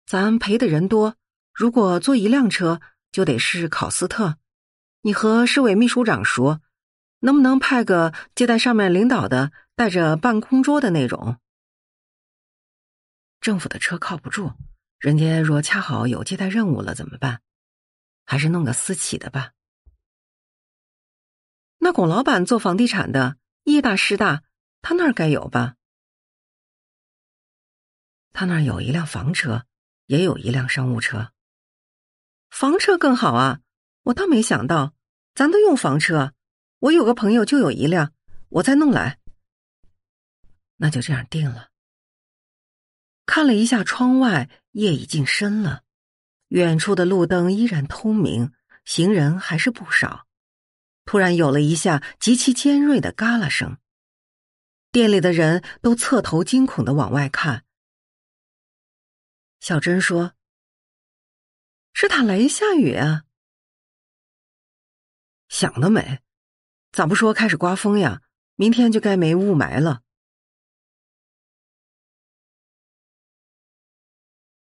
咱赔的人多，如果坐一辆车就得是考斯特。你和市委秘书长说，能不能派个接待上面领导的，带着办公桌的那种。政府的车靠不住，人家若恰好有接待任务了怎么办？还是弄个私企的吧。那龚老板做房地产的，业大势大，他那儿该有吧？他那儿有一辆房车，也有一辆商务车。房车更好啊！我倒没想到，咱都用房车。我有个朋友就有一辆，我再弄来。那就这样定了。看了一下窗外，夜已经深了，远处的路灯依然通明，行人还是不少。突然有了一下极其尖锐的嘎啦声，店里的人都侧头惊恐的往外看。小珍说：“是打雷下雨啊。”想得美，咋不说开始刮风呀？明天就该没雾霾了。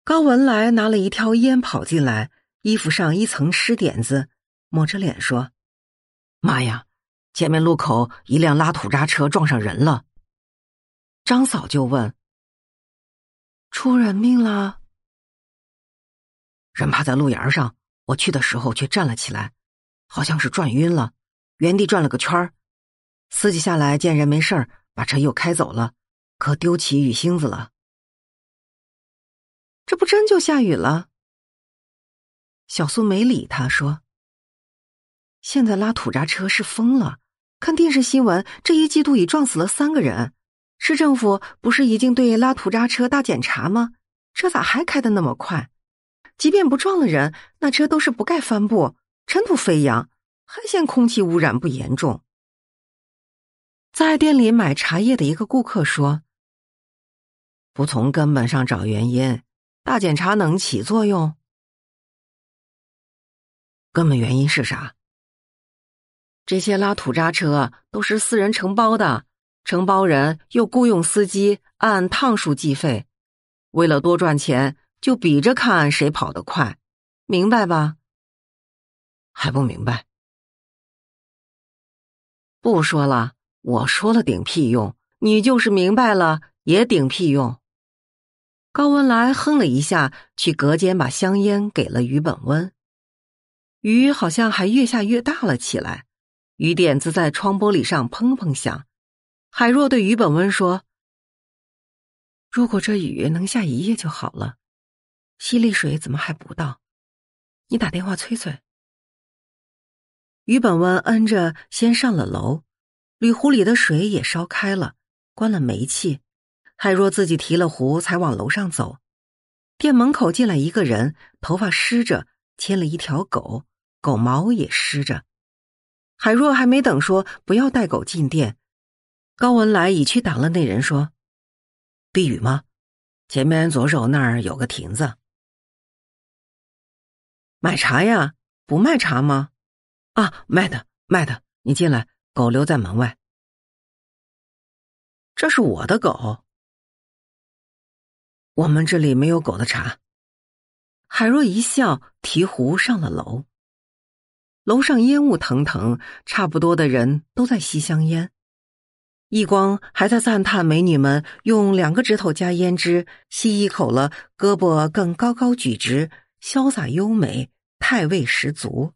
高文来拿了一条烟跑进来，衣服上一层湿点子，抹着脸说。妈呀！前面路口一辆拉土渣车撞上人了。张嫂就问：“出人命了？”人趴在路沿上，我去的时候却站了起来，好像是转晕了，原地转了个圈儿。司机下来见人没事儿，把车又开走了，可丢起雨星子了。这不真就下雨了。小苏没理他，说。现在拉土渣车是疯了！看电视新闻，这一季度已撞死了三个人。市政府不是已经对拉土渣车大检查吗？车咋还开的那么快？即便不撞了人，那车都是不盖帆布，尘土飞扬，还嫌空气污染不严重？在店里买茶叶的一个顾客说：“不从根本上找原因，大检查能起作用？根本原因是啥？”这些拉土渣车都是私人承包的，承包人又雇佣司机按趟数计费，为了多赚钱就比着看谁跑得快，明白吧？还不明白？不说了，我说了顶屁用，你就是明白了也顶屁用。高文来哼了一下，去隔间把香烟给了于本温。雨好像还越下越大了起来。雨点子在窗玻璃上砰砰响，海若对于本温说：“如果这雨能下一夜就好了。”西丽水怎么还不到？你打电话催催。于本温嗯着先上了楼，铝壶里的水也烧开了，关了煤气。海若自己提了壶才往楼上走。店门口进来一个人，头发湿着，牵了一条狗，狗毛也湿着。海若还没等说“不要带狗进店”，高文来已去挡了那人说：“避雨吗？前面左手那儿有个亭子。”买茶呀？不卖茶吗？啊，卖的，卖的，你进来，狗留在门外。这是我的狗。我们这里没有狗的茶。海若一笑，提壶上了楼。楼上烟雾腾腾，差不多的人都在吸香烟。一光还在赞叹美女们用两个指头夹烟脂吸一口了，胳膊更高高举直，潇洒优美，太尉十足。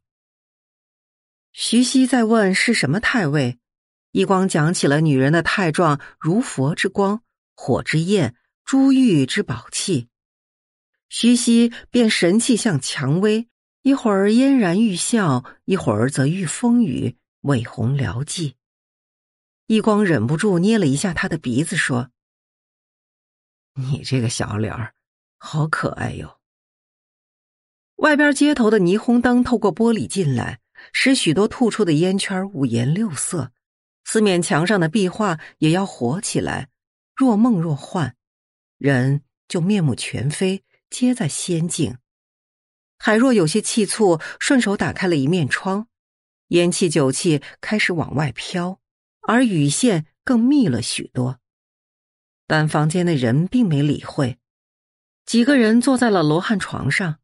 徐熙在问是什么太尉，一光讲起了女人的态状，如佛之光，火之焰，珠玉之宝气。徐熙便神气像蔷薇。一会儿嫣然欲笑，一会儿则遇风雨，为红撩寂。一光忍不住捏了一下他的鼻子，说：“你这个小脸儿，好可爱哟。”外边街头的霓虹灯透过玻璃进来，使许多吐出的烟圈五颜六色，四面墙上的壁画也要活起来，若梦若幻，人就面目全非，皆在仙境。海若有些气促，顺手打开了一面窗，烟气、酒气开始往外飘，而雨线更密了许多。但房间内人并没理会，几个人坐在了罗汉床上。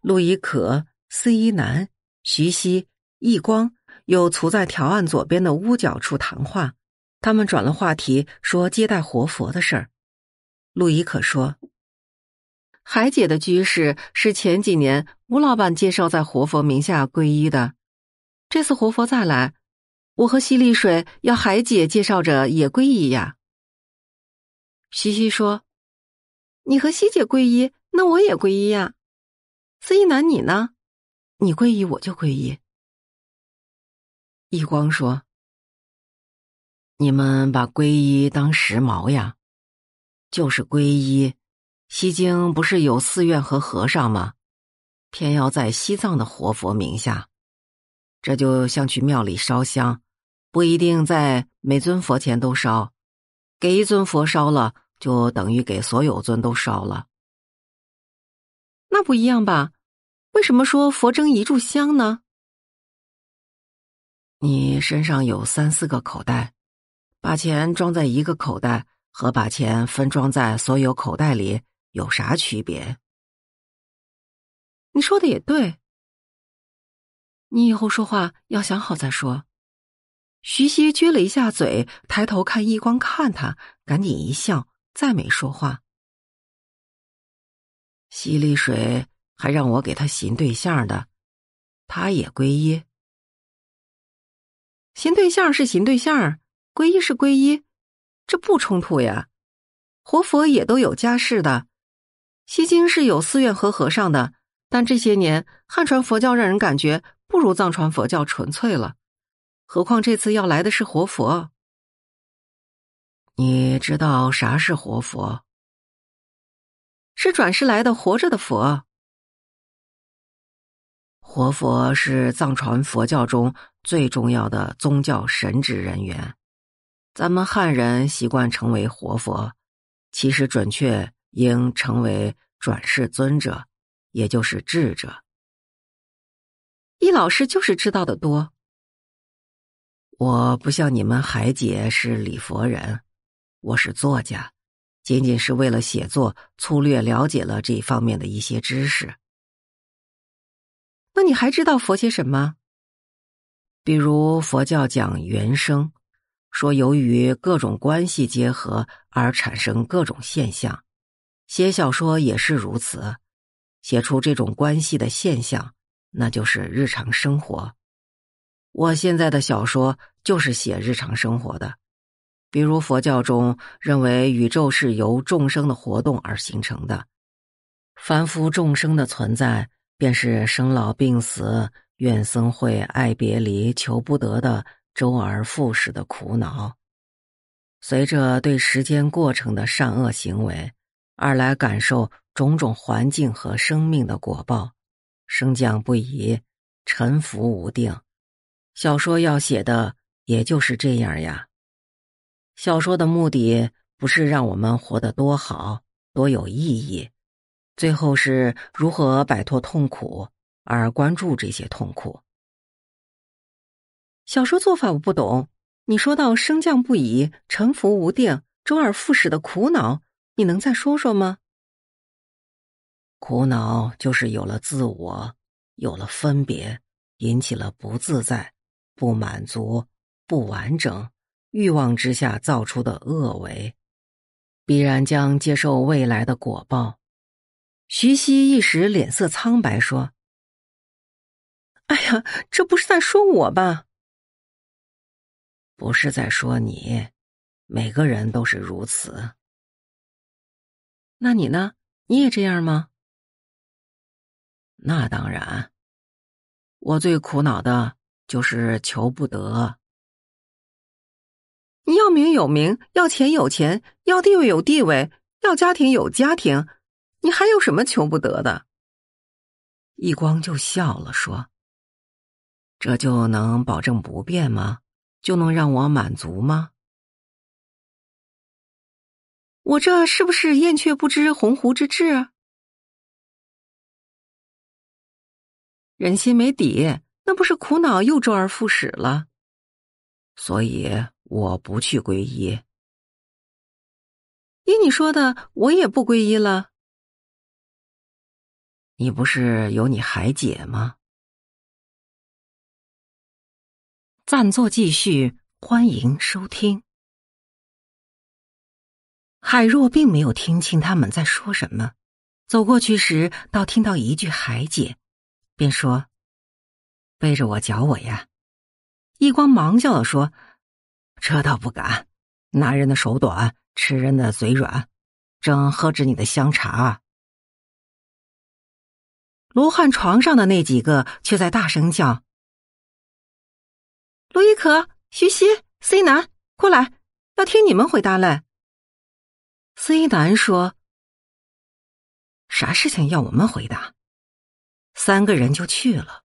陆亦可、司一南、徐熙、易光又伏在条案左边的屋角处谈话。他们转了话题，说接待活佛的事儿。陆亦可说。海姐的居士是前几年吴老板介绍在活佛名下皈依的，这次活佛再来，我和西丽水要海姐介绍着也皈依呀。西西说：“你和西姐皈依，那我也皈依呀。”司一男，你呢？你皈依，我就皈依。一光说：“你们把皈依当时髦呀，就是皈依。”西京不是有寺院和和尚吗？偏要在西藏的活佛名下，这就像去庙里烧香，不一定在每尊佛前都烧，给一尊佛烧了，就等于给所有尊都烧了。那不一样吧？为什么说佛争一炷香呢？你身上有三四个口袋，把钱装在一个口袋和把钱分装在所有口袋里。有啥区别？你说的也对。你以后说话要想好再说。徐熙撅了一下嘴，抬头看易光，看他赶紧一笑，再没说话。西丽水还让我给他寻对象的，他也皈依。寻对象是寻对象，皈依是皈依，这不冲突呀。活佛也都有家室的。西京是有寺院和和尚的，但这些年汉传佛教让人感觉不如藏传佛教纯粹了。何况这次要来的是活佛，你知道啥是活佛？是转世来的活着的佛。活佛是藏传佛教中最重要的宗教神职人员，咱们汉人习惯称为活佛，其实准确。应成为转世尊者，也就是智者。易老师就是知道的多。我不像你们海姐是礼佛人，我是作家，仅仅是为了写作粗略了解了这方面的一些知识。那你还知道佛些什么？比如佛教讲原生，说由于各种关系结合而产生各种现象。写小说也是如此，写出这种关系的现象，那就是日常生活。我现在的小说就是写日常生活的，比如佛教中认为宇宙是由众生的活动而形成的，凡夫众生的存在便是生老病死、怨僧会、爱别离、求不得的周而复始的苦恼，随着对时间过程的善恶行为。二来感受种种环境和生命的果报，升降不已，沉浮无定。小说要写的也就是这样呀。小说的目的不是让我们活得多好、多有意义，最后是如何摆脱痛苦，而关注这些痛苦。小说做法我不懂。你说到升降不已、沉浮无定、周而复始的苦恼。你能再说说吗？苦恼就是有了自我，有了分别，引起了不自在、不满足、不完整，欲望之下造出的恶为，必然将接受未来的果报。徐熙一时脸色苍白，说：“哎呀，这不是在说我吧？”不是在说你，每个人都是如此。那你呢？你也这样吗？那当然，我最苦恼的就是求不得。你要名有名，要钱有钱，要地位有地位，要家庭有家庭，你还有什么求不得的？一光就笑了，说：“这就能保证不变吗？就能让我满足吗？”我这是不是燕雀不知鸿鹄之志？人心没底，那不是苦恼又周而复始了。所以我不去皈依。依你说的，我也不皈依了。你不是有你海姐吗？暂作继续，欢迎收听。海若并没有听清他们在说什么，走过去时倒听到一句“海姐”，便说：“背着我脚我呀。”一光忙笑的说：“这倒不敢，拿人的手短，吃人的嘴软，正喝着你的香茶。”罗汉床上的那几个却在大声叫：“罗一可、徐西、C 南，过来，要听你们回答嘞。”司一男说：“啥事情要我们回答？”三个人就去了。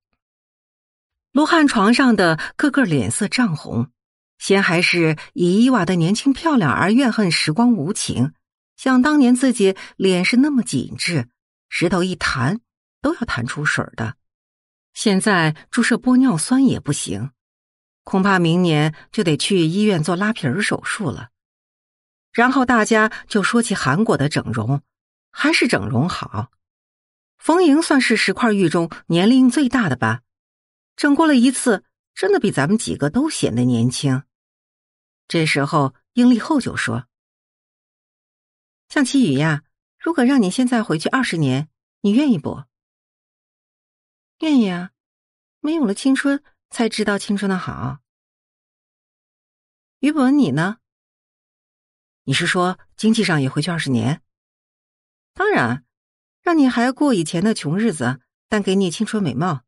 罗汉床上的个个脸色涨红，先还是以伊娃的年轻漂亮而怨恨时光无情，想当年自己脸是那么紧致，石头一弹都要弹出水的，现在注射玻尿酸也不行，恐怕明年就得去医院做拉皮儿手术了。然后大家就说起韩国的整容，还是整容好。冯莹算是石块玉中年龄最大的吧，整过了一次，真的比咱们几个都显得年轻。这时候，英丽后就说：“向其宇呀，如果让你现在回去二十年，你愿意不？”“愿意啊，没有了青春，才知道青春的好。”于博文，你呢？你是说经济上也回去二十年？当然，让你还过以前的穷日子，但给你青春美貌。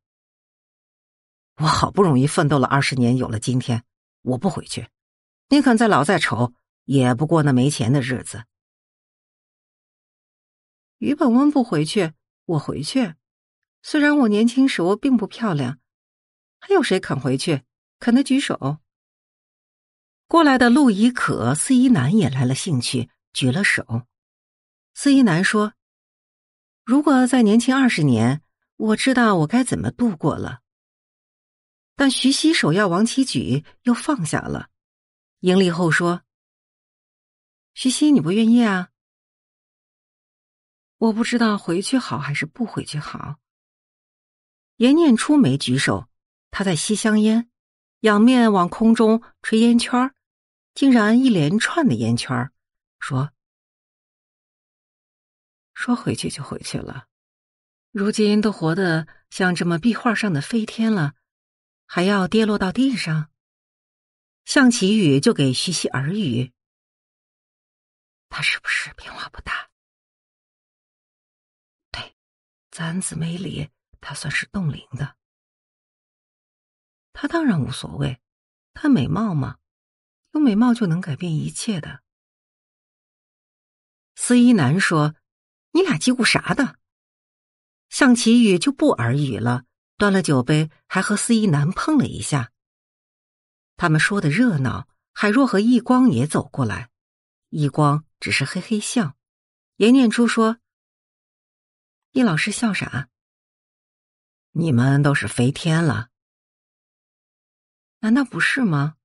我好不容易奋斗了二十年，有了今天，我不回去。宁肯再老再丑，也不过那没钱的日子。于本温不回去，我回去。虽然我年轻时并不漂亮，还有谁肯回去？肯的举手。过来的陆怡可、司一男也来了兴趣，举了手。司一男说：“如果再年轻二十年，我知道我该怎么度过了。”但徐熙手要王启举又放下了，盈利后说：“徐熙，你不愿意啊？我不知道回去好还是不回去好。”严念初没举手，他在吸香烟，仰面往空中吹烟圈儿。竟然一连串的烟圈儿，说：“说回去就回去了，如今都活得像这么壁画上的飞天了，还要跌落到地上？”向奇宇就给徐熙耳语：“他是不是变化不大？对，簪子梅里，他算是冻龄的。他当然无所谓，他美貌嘛。”有美貌就能改变一切的。司一男说：“你俩叽咕啥的？”向奇宇就不耳语了，端了酒杯，还和司一男碰了一下。他们说的热闹，海若和易光也走过来。易光只是嘿嘿笑。严念初说：“易老师笑啥？你们都是飞天了，难道不是吗？”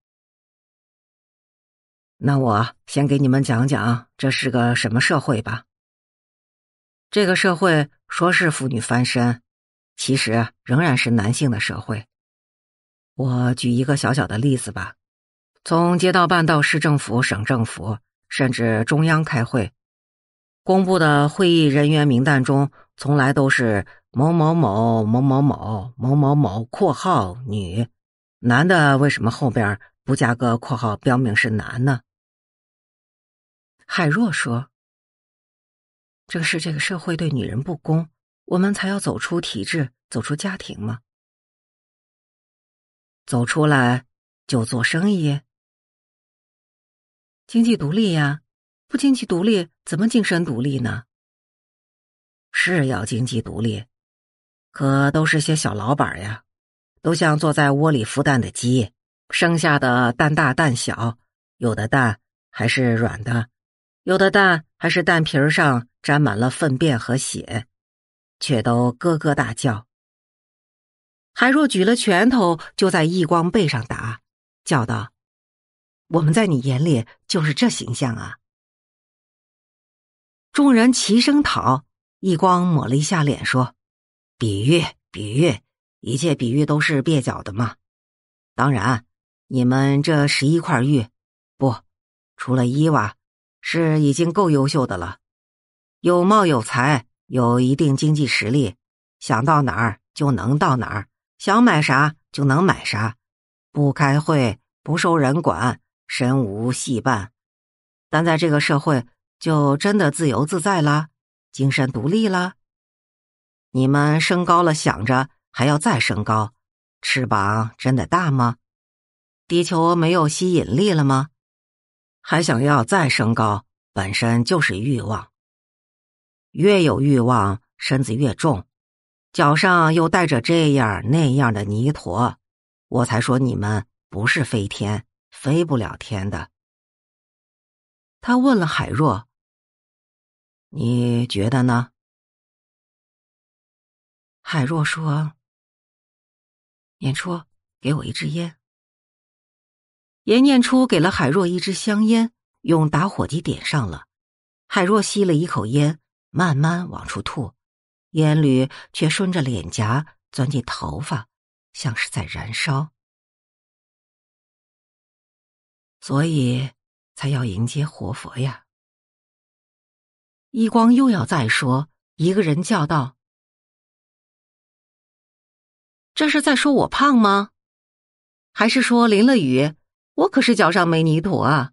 那我先给你们讲讲这是个什么社会吧。这个社会说是妇女翻身，其实仍然是男性的社会。我举一个小小的例子吧：从街道办到市政府、省政府，甚至中央开会，公布的会议人员名单中，从来都是某某某、某某某、某某某（括号女），男的为什么后边不加个括号标明是男呢？海若说：“正是这个社会对女人不公，我们才要走出体制，走出家庭吗？走出来就做生意，经济独立呀！不经济独立，怎么精神独立呢？是要经济独立，可都是些小老板呀，都像坐在窝里孵蛋的鸡，生下的蛋大蛋小，有的蛋还是软的。”有的蛋还是蛋皮儿上沾满了粪便和血，却都咯咯大叫。海若举了拳头就在易光背上打，叫道：“我们在你眼里就是这形象啊！”众人齐声讨，易光抹了一下脸说：“比喻，比喻，一切比喻都是蹩脚的嘛。当然，你们这十一块玉，不，除了伊娃。”是已经够优秀的了，有貌有才，有一定经济实力，想到哪儿就能到哪儿，想买啥就能买啥，不开会不受人管，身无戏伴。但在这个社会，就真的自由自在啦，精神独立啦。你们升高了，想着还要再升高，翅膀真的大吗？地球没有吸引力了吗？还想要再升高，本身就是欲望。越有欲望，身子越重，脚上又带着这样那样的泥坨，我才说你们不是飞天，飞不了天的。他问了海若：“你觉得呢？”海若说：“年初给我一支烟。”严念初给了海若一支香烟，用打火机点上了。海若吸了一口烟，慢慢往出吐，烟缕却顺着脸颊钻进头发，像是在燃烧。所以才要迎接活佛呀！一光又要再说，一个人叫道：“这是在说我胖吗？还是说淋了雨？”我可是脚上没泥土啊！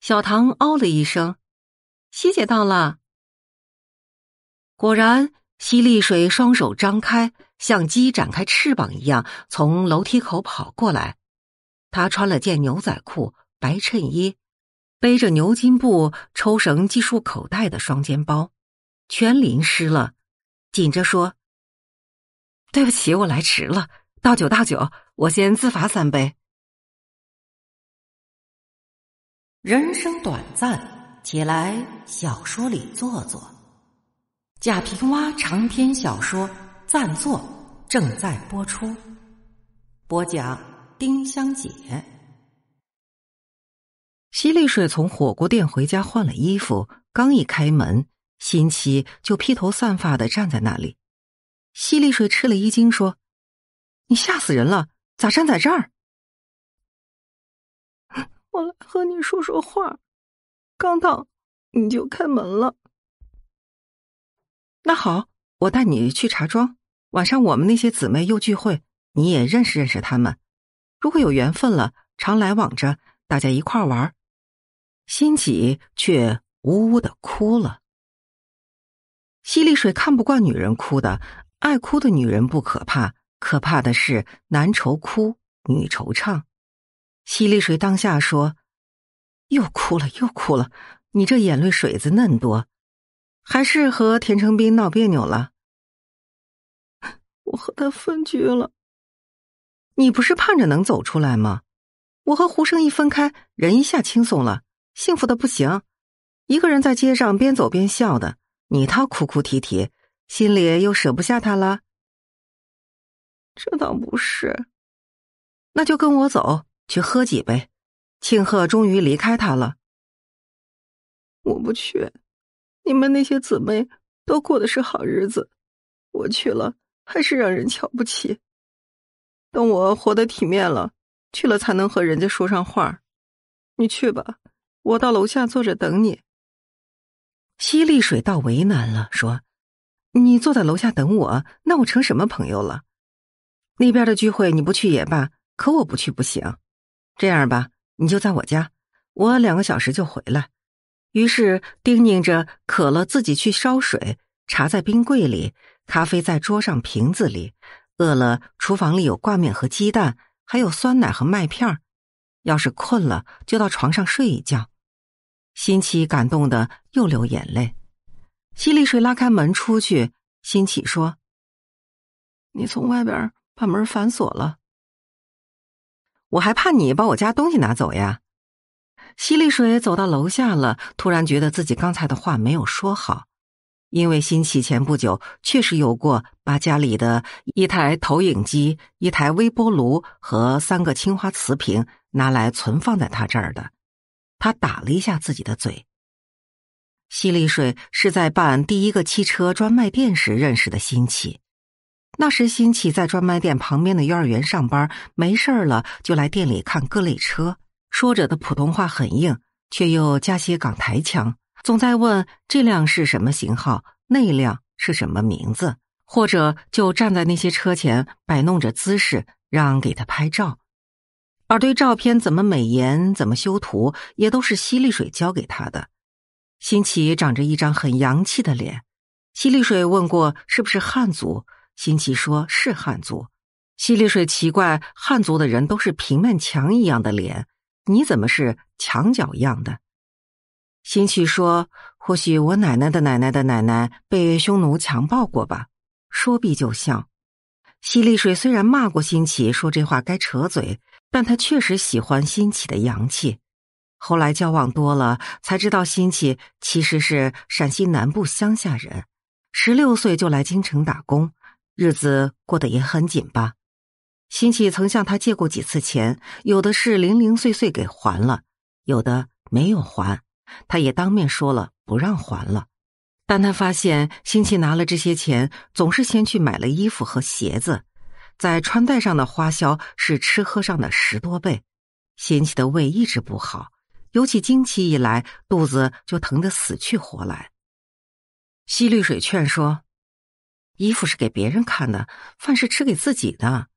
小唐哦了一声，西姐到了。果然，西丽水双手张开，像鸡展开翅膀一样，从楼梯口跑过来。他穿了件牛仔裤、白衬衣，背着牛津布抽绳技术口袋的双肩包，全淋湿了，紧着说：“对不起，我来迟了。倒酒，倒酒，我先自罚三杯。”人生短暂，且来小说里坐坐。贾平凹长篇小说《暂坐》正在播出，播讲丁香姐。西丽水从火锅店回家，换了衣服，刚一开门，新奇就披头散发的站在那里。西丽水吃了一惊，说：“你吓死人了，咋站在这儿？”我来和你说说话，刚到你就开门了。那好，我带你去茶庄。晚上我们那些姊妹又聚会，你也认识认识他们。如果有缘分了，常来往着，大家一块玩儿。心喜却呜呜的哭了。西丽水看不惯女人哭的，爱哭的女人不可怕，可怕的是男愁哭，女惆怅。西丽水当下说：“又哭了，又哭了！你这眼泪水子嫩多，还是和田成斌闹别扭了？我和他分居了。你不是盼着能走出来吗？我和胡生一分开，人一下轻松了，幸福的不行，一个人在街上边走边笑的。你他哭哭啼啼，心里又舍不下他了？这倒不是。那就跟我走。”去喝几杯，庆贺终于离开他了。我不去，你们那些姊妹都过的是好日子，我去了还是让人瞧不起。等我活得体面了，去了才能和人家说上话。你去吧，我到楼下坐着等你。西丽水倒为难了，说：“你坐在楼下等我，那我成什么朋友了？那边的聚会你不去也罢，可我不去不行。”这样吧，你就在我家，我两个小时就回来。于是叮咛着，渴了自己去烧水，茶在冰柜里，咖啡在桌上瓶子里。饿了，厨房里有挂面和鸡蛋，还有酸奶和麦片儿。要是困了，就到床上睡一觉。新奇感动的又流眼泪。西丽水拉开门出去，新奇说：“你从外边把门反锁了。”我还怕你把我家东西拿走呀！西丽水走到楼下了，突然觉得自己刚才的话没有说好，因为新奇前不久确实有过把家里的一台投影机、一台微波炉和三个青花瓷瓶拿来存放在他这儿的。他打了一下自己的嘴。西丽水是在办第一个汽车专卖店时认识的新奇。那时，新奇在专卖店旁边的幼儿园上班，没事了就来店里看各类车。说着的普通话很硬，却又加些港台腔，总在问这辆是什么型号，那辆是什么名字，或者就站在那些车前摆弄着姿势，让给他拍照。而对照片怎么美颜、怎么修图，也都是犀利水教给他的。新奇长着一张很洋气的脸，犀利水问过是不是汉族。辛奇说是汉族，西丽水奇怪，汉族的人都是平面墙一样的脸，你怎么是墙角一样的？辛奇说：“或许我奶奶的奶奶的奶奶被匈奴强暴过吧。”说毕就笑。西丽水虽然骂过辛奇说这话该扯嘴，但他确实喜欢辛奇的洋气。后来交往多了，才知道辛奇其实是陕西南部乡下人，十六岁就来京城打工。日子过得也很紧吧？亲戚曾向他借过几次钱，有的是零零碎碎给还了，有的没有还。他也当面说了不让还了。但他发现亲戚拿了这些钱，总是先去买了衣服和鞋子，在穿戴上的花销是吃喝上的十多倍。亲戚的胃一直不好，尤其经期以来，肚子就疼得死去活来。西绿水劝说。衣服是给别人看的，饭是吃给自己的。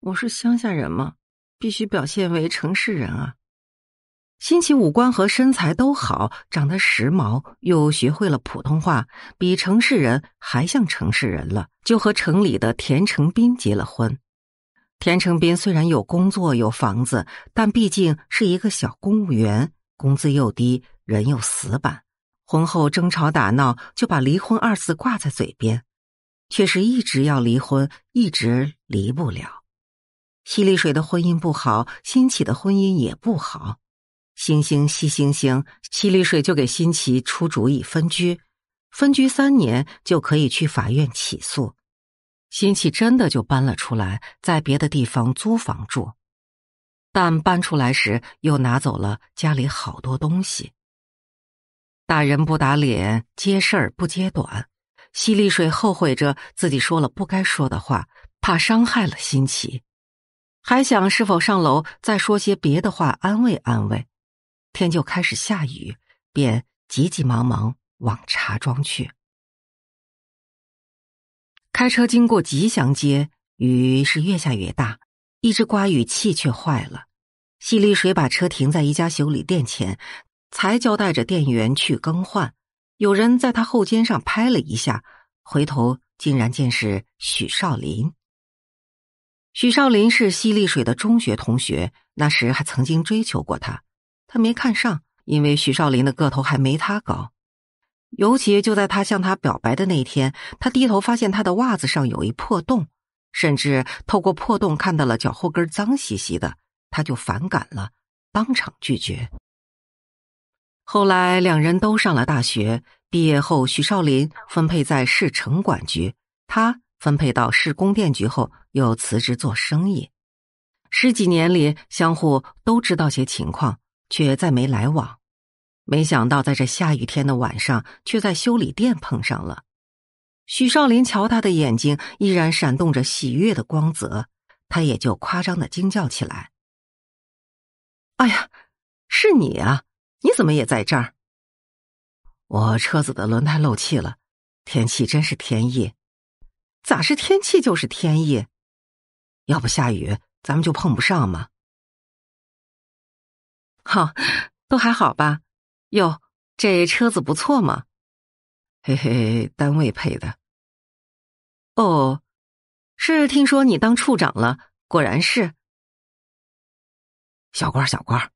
我是乡下人吗？必须表现为城市人啊！新奇五官和身材都好，长得时髦，又学会了普通话，比城市人还像城市人了，就和城里的田成斌结了婚。田成斌虽然有工作、有房子，但毕竟是一个小公务员，工资又低，人又死板。婚后争吵打闹，就把“离婚”二字挂在嘴边，却是一直要离婚，一直离不了。西丽水的婚姻不好，新起的婚姻也不好。星星西，星星西丽水就给新奇出主意，分居，分居三年就可以去法院起诉。新奇真的就搬了出来，在别的地方租房住，但搬出来时又拿走了家里好多东西。打人不打脸，揭事儿不揭短。西丽水后悔着自己说了不该说的话，怕伤害了新奇，还想是否上楼再说些别的话安慰安慰。天就开始下雨，便急急忙忙往茶庄去。开车经过吉祥街，雨是越下越大，一只刮雨器却坏了。西丽水把车停在一家修理店前。才交代着店员去更换，有人在他后肩上拍了一下，回头竟然见是许少林。许少林是西丽水的中学同学，那时还曾经追求过他，他没看上，因为许少林的个头还没他高。尤其就在他向他表白的那天，他低头发现他的袜子上有一破洞，甚至透过破洞看到了脚后跟脏兮兮的，他就反感了，当场拒绝。后来，两人都上了大学，毕业后，许少林分配在市城管局，他分配到市供电局后，又辞职做生意。十几年里，相互都知道些情况，却再没来往。没想到，在这下雨天的晚上，却在修理店碰上了。许少林瞧他的眼睛，依然闪动着喜悦的光泽，他也就夸张的惊叫起来：“哎呀，是你啊！”你怎么也在这儿？我车子的轮胎漏气了，天气真是天意，咋是天气就是天意？要不下雨，咱们就碰不上嘛。好，都还好吧？哟，这车子不错嘛，嘿嘿，单位配的。哦，是听说你当处长了，果然是小官儿，小官儿。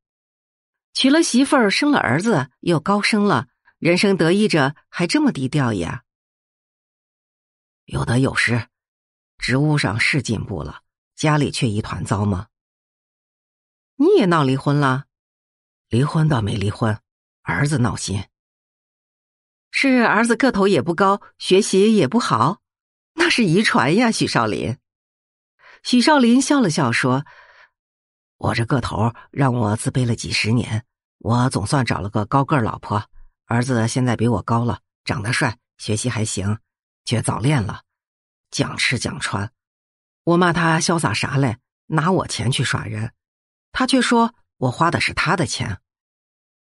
娶了媳妇儿，生了儿子，又高升了，人生得意着，还这么低调呀？有得有失，职务上是进步了，家里却一团糟吗？你也闹离婚了？离婚倒没离婚，儿子闹心。是儿子个头也不高，学习也不好，那是遗传呀。许少林，许少林笑了笑说。我这个头让我自卑了几十年，我总算找了个高个老婆。儿子现在比我高了，长得帅，学习还行，却早恋了，讲吃讲穿。我骂他潇洒啥嘞？拿我钱去耍人，他却说我花的是他的钱，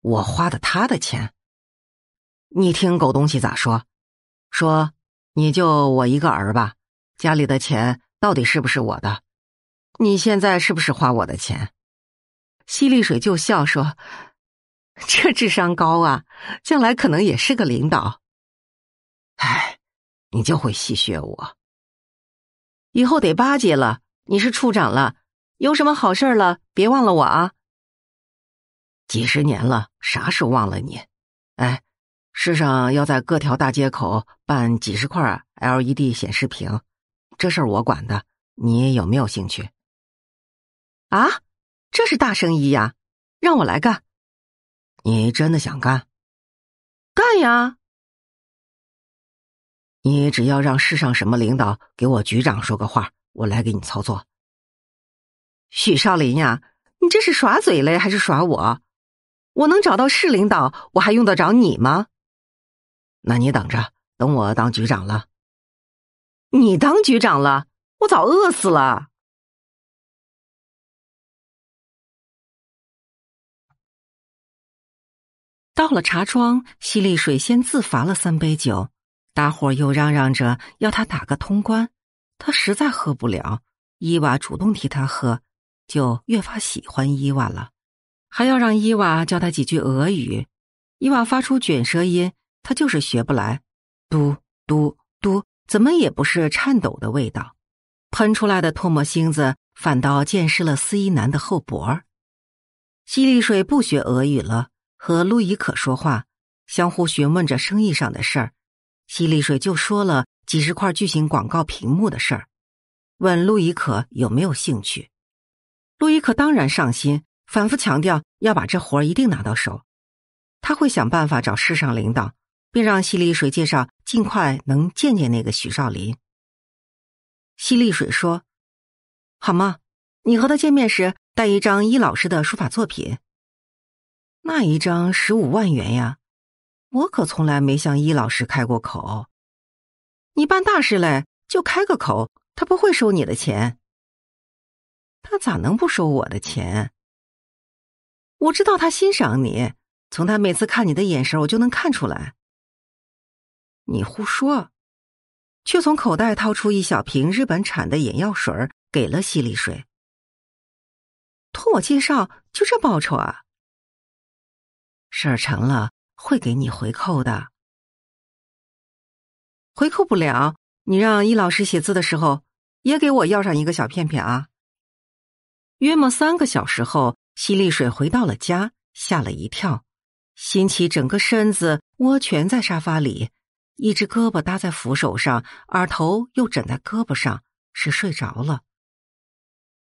我花的他的钱。你听狗东西咋说？说你就我一个儿吧，家里的钱到底是不是我的？你现在是不是花我的钱？西丽水就笑说：“这智商高啊，将来可能也是个领导。”哎，你就会戏谑我。以后得巴结了，你是处长了，有什么好事了，别忘了我啊。几十年了，啥时候忘了你？哎，市上要在各条大街口办几十块 LED 显示屏，这事儿我管的，你有没有兴趣？啊，这是大生意呀！让我来干。你真的想干？干呀！你只要让市上什么领导给我局长说个话，我来给你操作。许少林呀，你这是耍嘴嘞，还是耍我？我能找到市领导，我还用得着你吗？那你等着，等我当局长了。你当局长了，我早饿死了。到了茶庄，西丽水先自罚了三杯酒，大伙儿又嚷嚷着要他打个通关，他实在喝不了。伊娃主动替他喝，就越发喜欢伊娃了，还要让伊娃教他几句俄语。伊娃发出卷舌音，他就是学不来，嘟嘟嘟，怎么也不是颤抖的味道，喷出来的唾沫星子反倒溅湿了司仪男的后脖儿。西丽水不学俄语了。和路易可说话，相互询问着生意上的事儿。西丽水就说了几十块巨型广告屏幕的事儿，问路易可有没有兴趣。路易可当然上心，反复强调要把这活儿一定拿到手。他会想办法找市上领导，并让西丽水介绍，尽快能见见那个许少林。西丽水说：“好吗？你和他见面时带一张伊老师的书法作品。”那一张十五万元呀，我可从来没向伊老师开过口。你办大事嘞，就开个口，他不会收你的钱。他咋能不收我的钱？我知道他欣赏你，从他每次看你的眼神，我就能看出来。你胡说，却从口袋掏出一小瓶日本产的眼药水给了西里水，托我介绍，就这报酬啊？事儿成了，会给你回扣的。回扣不了，你让易老师写字的时候，也给我要上一个小片片啊。约莫三个小时后，犀利水回到了家，吓了一跳。新奇整个身子窝蜷在沙发里，一只胳膊搭在扶手上，耳头又枕在胳膊上，是睡着了。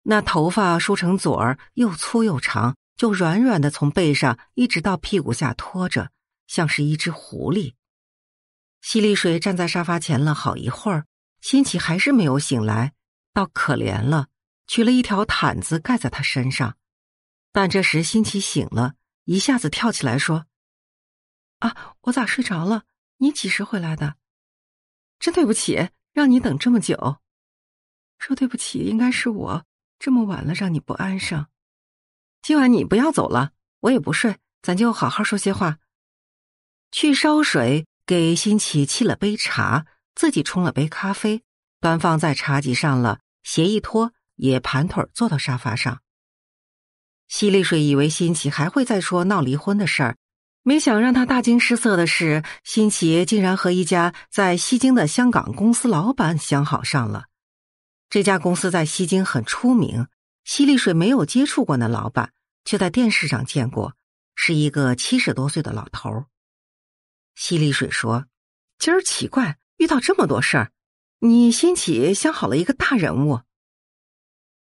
那头发梳成左儿，又粗又长。就软软的从背上一直到屁股下拖着，像是一只狐狸。西丽水站在沙发前了好一会儿，新奇还是没有醒来，倒可怜了，取了一条毯子盖在他身上。但这时新奇醒了，一下子跳起来说：“啊，我咋睡着了？你几时回来的？真对不起，让你等这么久。说对不起应该是我，这么晚了让你不安生。”今晚你不要走了，我也不睡，咱就好好说些话。去烧水，给新奇沏了杯茶，自己冲了杯咖啡，端放在茶几上了。鞋一脱，也盘腿坐到沙发上。西丽水以为新奇还会再说闹离婚的事儿，没想让他大惊失色的是，新奇竟然和一家在西京的香港公司老板相好上了。这家公司在西京很出名，西丽水没有接触过那老板。却在电视上见过，是一个七十多岁的老头儿。西丽水说：“今儿奇怪，遇到这么多事儿，你先起相好了一个大人物。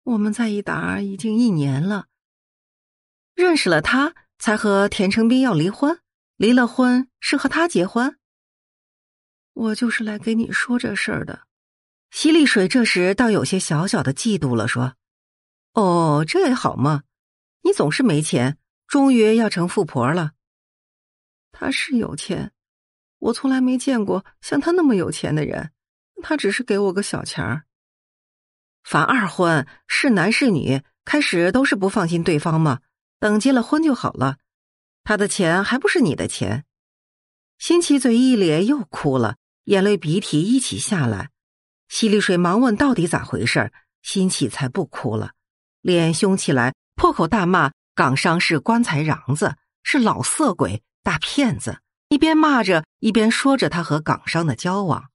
我们在一达已经一年了，认识了他，才和田成斌要离婚。离了婚，是和他结婚。我就是来给你说这事儿的。”西丽水这时倒有些小小的嫉妒了，说：“哦，这也好嘛。”你总是没钱，终于要成富婆了。他是有钱，我从来没见过像他那么有钱的人。他只是给我个小钱儿。凡二婚是男是女，开始都是不放心对方嘛。等结了婚就好了。他的钱还不是你的钱。新奇嘴一咧又哭了，眼泪鼻涕一起下来。西丽水忙问到底咋回事新奇才不哭了，脸凶起来。破口大骂：“港商是棺材瓤子，是老色鬼、大骗子。”一边骂着，一边说着他和港商的交往。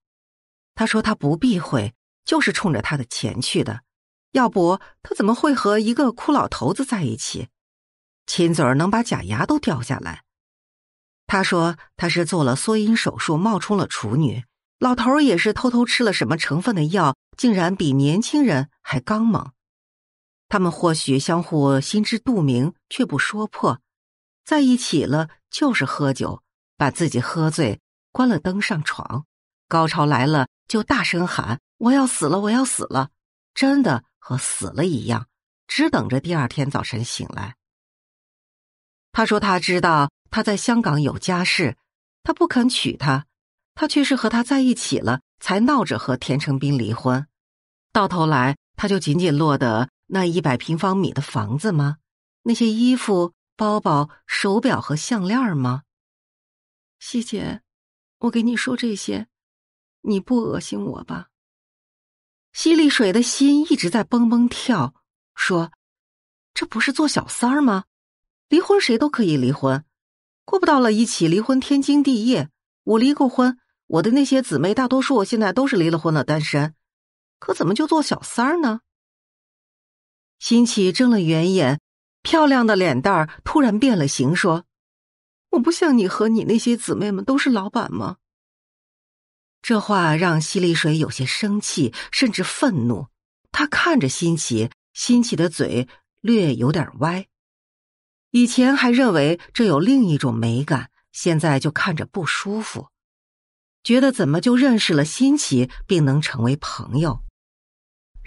他说：“他不避讳，就是冲着他的钱去的。要不他怎么会和一个哭老头子在一起？亲嘴儿能把假牙都掉下来。”他说：“他是做了缩阴手术，冒充了处女。老头儿也是偷偷吃了什么成分的药，竟然比年轻人还刚猛。”他们或许相互心知肚明，却不说破。在一起了就是喝酒，把自己喝醉，关了灯上床，高潮来了就大声喊：“我要死了，我要死了！”真的和死了一样，只等着第二天早晨醒来。他说他知道他在香港有家室，他不肯娶她，他却是和她在一起了，才闹着和田成斌离婚。到头来，他就仅仅落得。那一百平方米的房子吗？那些衣服、包包、手表和项链吗？谢姐，我给你说这些，你不恶心我吧？西丽水的心一直在蹦蹦跳，说：“这不是做小三儿吗？离婚谁都可以离婚，过不到了一起离婚天经地义。我离过婚，我的那些姊妹大多数现在都是离了婚的单身，可怎么就做小三儿呢？”新奇睁了圆眼，漂亮的脸蛋儿突然变了形，说：“我不像你和你那些姊妹们都是老板吗？”这话让西丽水有些生气，甚至愤怒。他看着新奇，新奇的嘴略有点歪。以前还认为这有另一种美感，现在就看着不舒服，觉得怎么就认识了新奇并能成为朋友？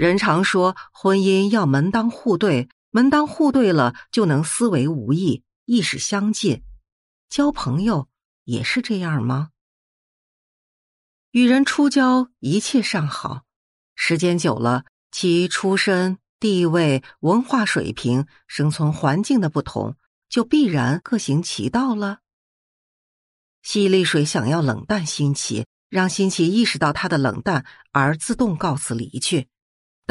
人常说婚姻要门当户对，门当户对了就能思维无异、意识相近。交朋友也是这样吗？与人初交一切尚好，时间久了，其出身、地位、文化水平、生存环境的不同，就必然各行其道了。西丽水想要冷淡辛奇，让辛奇意识到他的冷淡而自动告辞离去。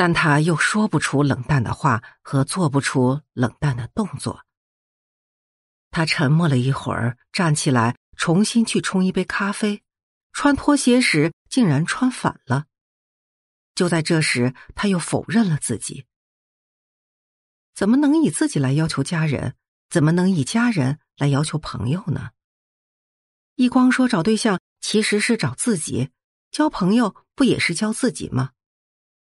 但他又说不出冷淡的话和做不出冷淡的动作。他沉默了一会儿，站起来重新去冲一杯咖啡，穿拖鞋时竟然穿反了。就在这时，他又否认了自己：怎么能以自己来要求家人？怎么能以家人来要求朋友呢？一光说找对象其实是找自己，交朋友不也是交自己吗？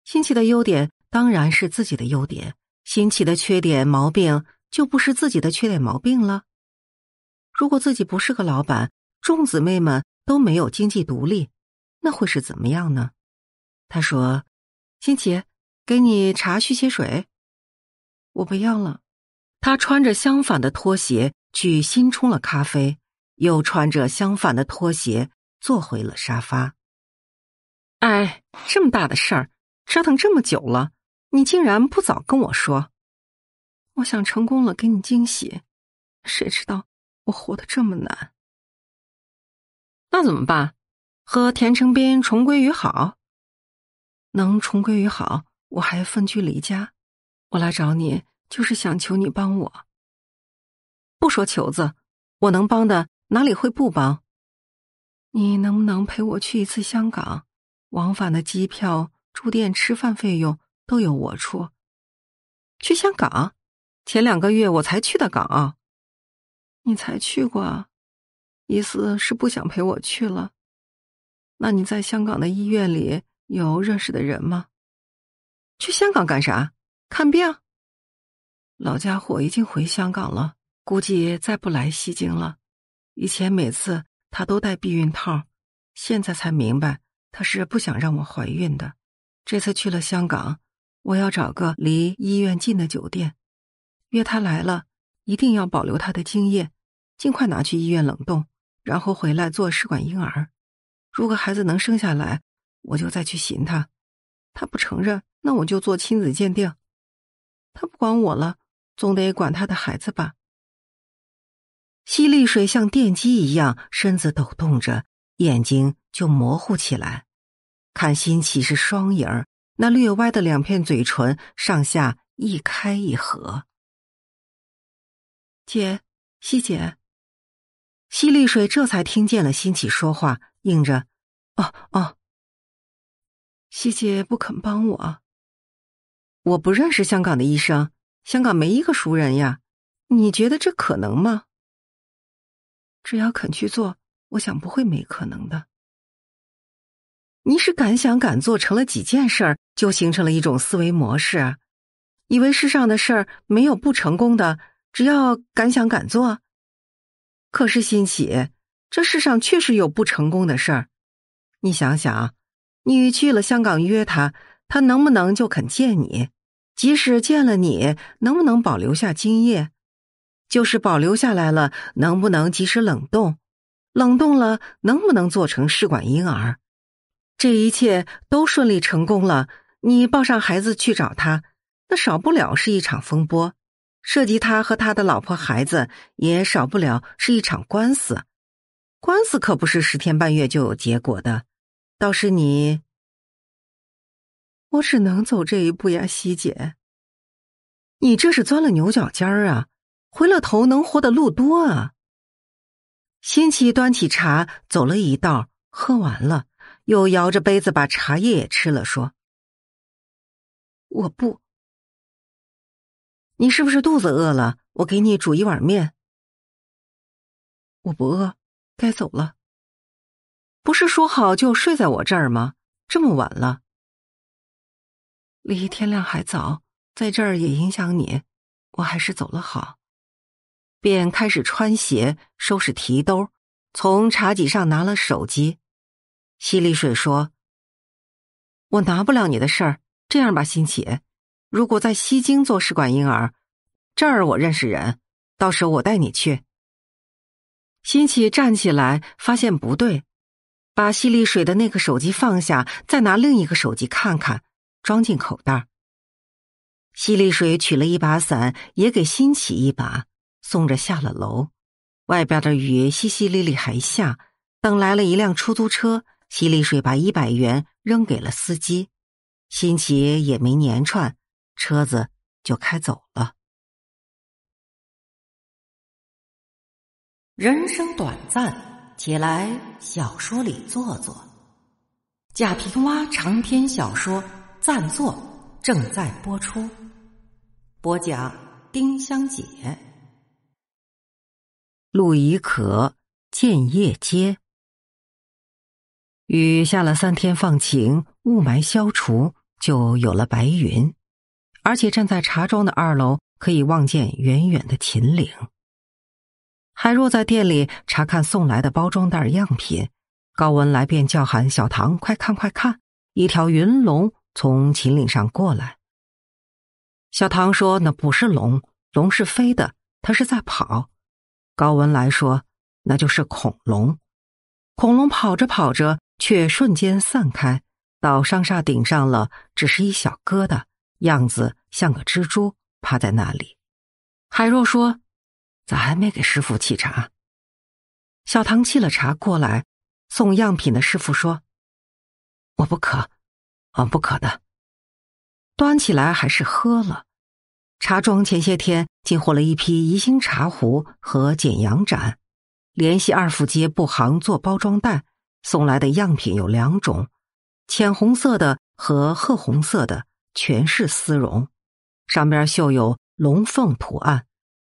新奇的优点当然是自己的优点，新奇的缺点毛病就不是自己的缺点毛病了。如果自己不是个老板，众姊妹们都没有经济独立，那会是怎么样呢？他说：“新奇，给你茶续些水。”我不要了。他穿着相反的拖鞋去新冲了咖啡，又穿着相反的拖鞋坐回了沙发。哎，这么大的事儿。折腾这么久了，你竟然不早跟我说！我想成功了给你惊喜，谁知道我活得这么难。那怎么办？和田成斌重归于好？能重归于好，我还分居离家。我来找你，就是想求你帮我。不说球子，我能帮的哪里会不帮？你能不能陪我去一次香港？往返的机票？住店吃饭费用都由我出。去香港，前两个月我才去的港，你才去过，意思是不想陪我去了？那你在香港的医院里有认识的人吗？去香港干啥？看病？老家伙已经回香港了，估计再不来西京了。以前每次他都带避孕套，现在才明白他是不想让我怀孕的。这次去了香港，我要找个离医院近的酒店，约他来了，一定要保留他的精液，尽快拿去医院冷冻，然后回来做试管婴儿。如果孩子能生下来，我就再去寻他；他不承认，那我就做亲子鉴定。他不管我了，总得管他的孩子吧？吸力水像电击一样，身子抖动着，眼睛就模糊起来。看，新起是双影儿，那略歪的两片嘴唇上下一开一合。姐，西姐，西丽水这才听见了新起说话，应着：“哦哦。”西姐不肯帮我，我不认识香港的医生，香港没一个熟人呀。你觉得这可能吗？只要肯去做，我想不会没可能的。你是敢想敢做，成了几件事儿，就形成了一种思维模式，以为世上的事儿没有不成功的，只要敢想敢做。可是，欣喜，这世上确实有不成功的事儿。你想想，你去了香港约他，他能不能就肯见你？即使见了你，能不能保留下精液？就是保留下来了，能不能及时冷冻？冷冻了，能不能做成试管婴儿？这一切都顺利成功了。你抱上孩子去找他，那少不了是一场风波，涉及他和他的老婆孩子，也少不了是一场官司。官司可不是十天半月就有结果的。倒是你，我只能走这一步呀，西姐。你这是钻了牛角尖儿啊，回了头能活的路多啊。新奇端起茶，走了一道，喝完了。又摇着杯子，把茶叶也吃了，说：“我不。你是不是肚子饿了？我给你煮一碗面。”“我不饿，该走了。”“不是说好就睡在我这儿吗？这么晚了，离天亮还早，在这儿也影响你，我还是走了好。”便开始穿鞋，收拾提兜，从茶几上拿了手机。西丽水说：“我拿不了你的事儿。这样吧，新奇，如果在西京做试管婴儿，这儿我认识人，到时候我带你去。”新起站起来，发现不对，把西丽水的那个手机放下，再拿另一个手机看看，装进口袋。西丽水取了一把伞，也给新起一把，送着下了楼。外边的雨淅淅沥沥还下，等来了一辆出租车。洗沥水把一百元扔给了司机，新奇也没粘串，车子就开走了。人生短暂，且来小说里坐坐。贾平凹长篇小说《暂坐》正在播出，播讲丁香姐，路以可建业街。雨下了三天，放晴，雾霾消除，就有了白云。而且站在茶庄的二楼，可以望见远远的秦岭。海若在店里查看送来的包装袋样品，高文来便叫喊：“小唐，快看快看！一条云龙从秦岭上过来。”小唐说：“那不是龙，龙是飞的，它是在跑。”高文来说：“那就是恐龙，恐龙跑着跑着。”却瞬间散开，到商厦顶上了，只是一小疙瘩，样子像个蜘蛛，趴在那里。海若说：“咋还没给师傅沏茶？”小唐沏了茶过来。送样品的师傅说：“我不渴，啊，不渴的。”端起来还是喝了。茶庄前些天进货了一批宜兴茶壶和简阳盏，联系二府街布行做包装袋。送来的样品有两种，浅红色的和褐红色的，全是丝绒，上边绣有龙凤图案，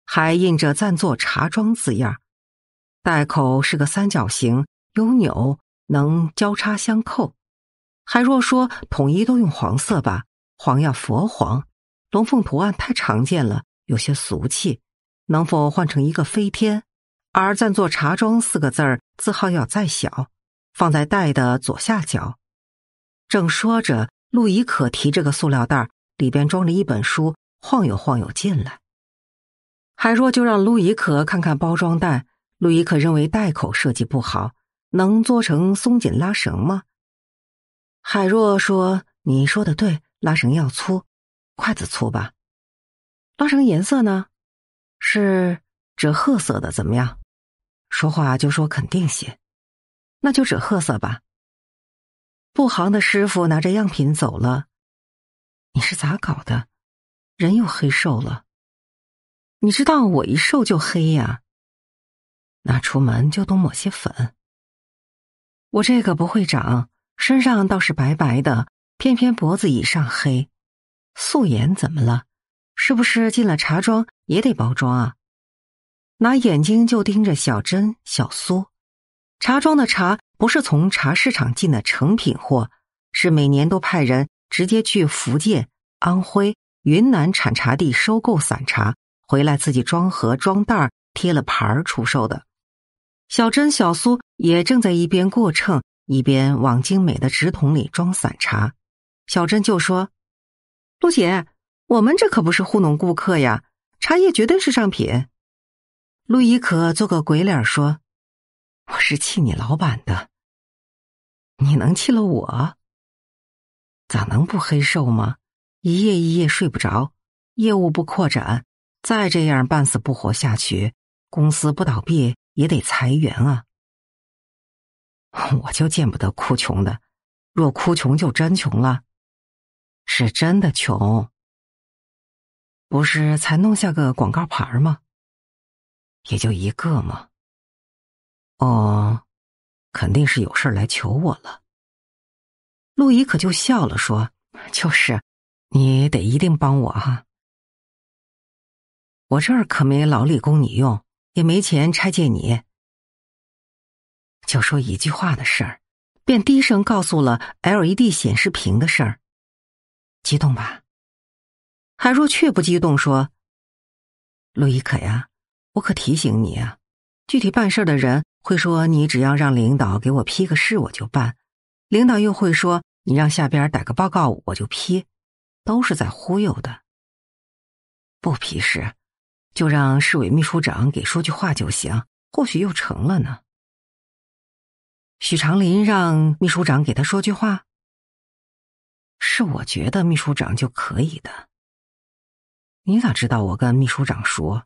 还印着“暂作茶庄”字样。袋口是个三角形，有钮，能交叉相扣。还若说统一都用黄色吧，黄要佛黄，龙凤图案太常见了，有些俗气。能否换成一个飞天？而“暂作茶庄”四个字儿字号要再小。放在袋的左下角。正说着，陆怡可提着个塑料袋，里边装着一本书，晃悠晃悠进来。海若就让陆怡可看看包装袋。陆怡可认为袋口设计不好，能做成松紧拉绳吗？海若说：“你说的对，拉绳要粗，筷子粗吧？拉绳颜色呢？是这褐色的，怎么样？说话就说肯定些。”那就只褐色吧。布行的师傅拿着样品走了。你是咋搞的？人又黑瘦了。你知道我一瘦就黑呀。那出门就多抹些粉。我这个不会长，身上倒是白白的，偏偏脖子以上黑。素颜怎么了？是不是进了茶庄也得包装啊？拿眼睛就盯着小珍、小苏。茶庄的茶不是从茶市场进的成品货，是每年都派人直接去福建、安徽、云南产茶地收购散茶，回来自己装盒、装袋贴了牌儿出售的。小珍、小苏也正在一边过秤，一边往精美的纸筒里装散茶。小珍就说：“陆姐，我们这可不是糊弄顾客呀，茶叶绝对是上品。”陆亦可做个鬼脸说。我是气你老板的，你能气了我？咋能不黑瘦吗？一夜一夜睡不着，业务不扩展，再这样半死不活下去，公司不倒闭也得裁员啊！我就见不得哭穷的，若哭穷就真穷了，是真的穷。不是才弄下个广告牌吗？也就一个嘛。哦，肯定是有事来求我了。陆怡可就笑了，说：“就是，你得一定帮我哈。我这儿可没劳力供你用，也没钱拆借你。就说一句话的事儿。”便低声告诉了 LED 显示屏的事儿。激动吧？海若却不激动，说：“陆怡可呀，我可提醒你啊，具体办事的人。”会说你只要让领导给我批个事我就办，领导又会说你让下边打个报告我就批，都是在忽悠的。不批示，就让市委秘书长给说句话就行，或许又成了呢。许长林让秘书长给他说句话，是我觉得秘书长就可以的。你咋知道我跟秘书长说？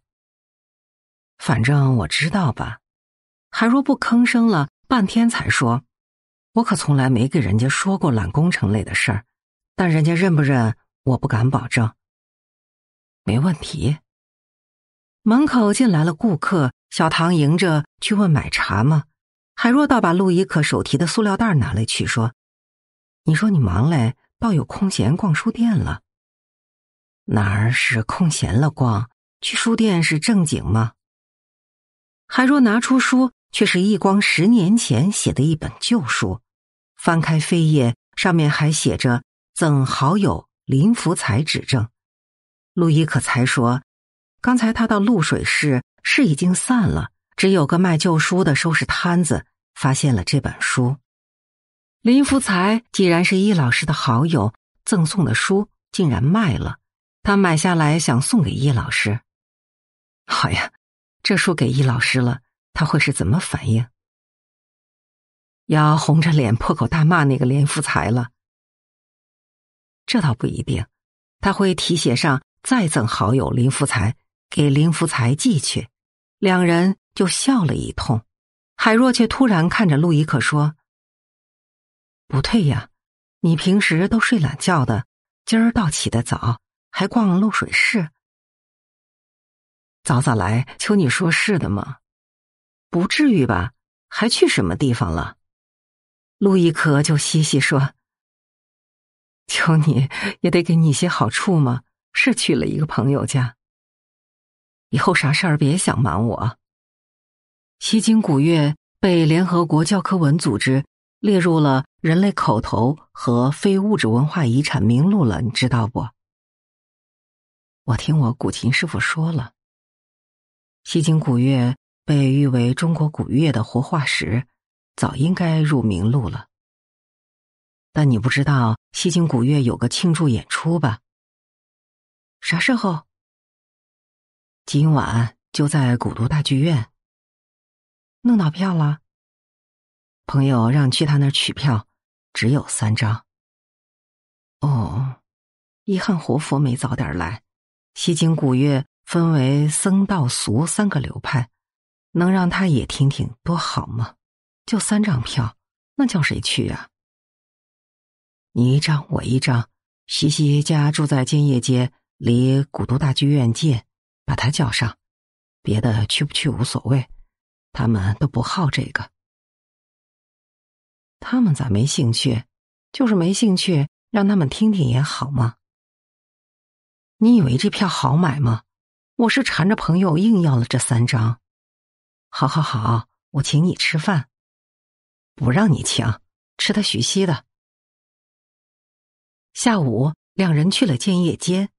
反正我知道吧。海若不吭声了，半天才说：“我可从来没给人家说过揽工程类的事儿，但人家认不认，我不敢保证。”没问题。门口进来了顾客，小唐迎着去问买茶吗？海若倒把路易克手提的塑料袋拿来去说：“你说你忙嘞，倒有空闲逛书店了？哪儿是空闲了逛？去书店是正经吗？”海若拿出书。却是易光十年前写的一本旧书，翻开扉页，上面还写着“赠好友林福才指正”。陆一可才说：“刚才他到露水市，市已经散了，只有个卖旧书的收拾摊子，发现了这本书。”林福才既然是易老师的好友，赠送的书竟然卖了，他买下来想送给易老师。好呀，这书给易老师了。他会是怎么反应？要红着脸破口大骂那个林福才了？这倒不一定，他会提写上再赠好友林福才，给林福才寄去，两人就笑了一通。海若却突然看着陆易可说：“不退呀，你平时都睡懒觉的，今儿倒起得早，还逛了露水市。早早来，求你说是的吗？”不至于吧？还去什么地方了？路易可就嘻嘻说：“求你也得给你些好处嘛。”是去了一个朋友家。以后啥事儿别想瞒我。西京古乐被联合国教科文组织列入了人类口头和非物质文化遗产名录了，你知道不？我听我古琴师傅说了，西京古乐。被誉为中国古乐的活化石，早应该入名录了。但你不知道西京古乐有个庆祝演出吧？啥时候？今晚就在古都大剧院。弄到票了。朋友让去他那儿取票，只有三张。哦，遗憾活佛没早点来。西京古乐分为僧、道、俗三个流派。能让他也听听多好吗？就三张票，那叫谁去呀？你一张，我一张。西西家住在建业街，离古都大剧院近，把他叫上。别的去不去无所谓，他们都不好这个。他们咋没兴趣？就是没兴趣，让他们听听也好嘛。你以为这票好买吗？我是缠着朋友硬要了这三张。好好好，我请你吃饭，不让你请，吃他徐熙的。下午，两人去了建业街。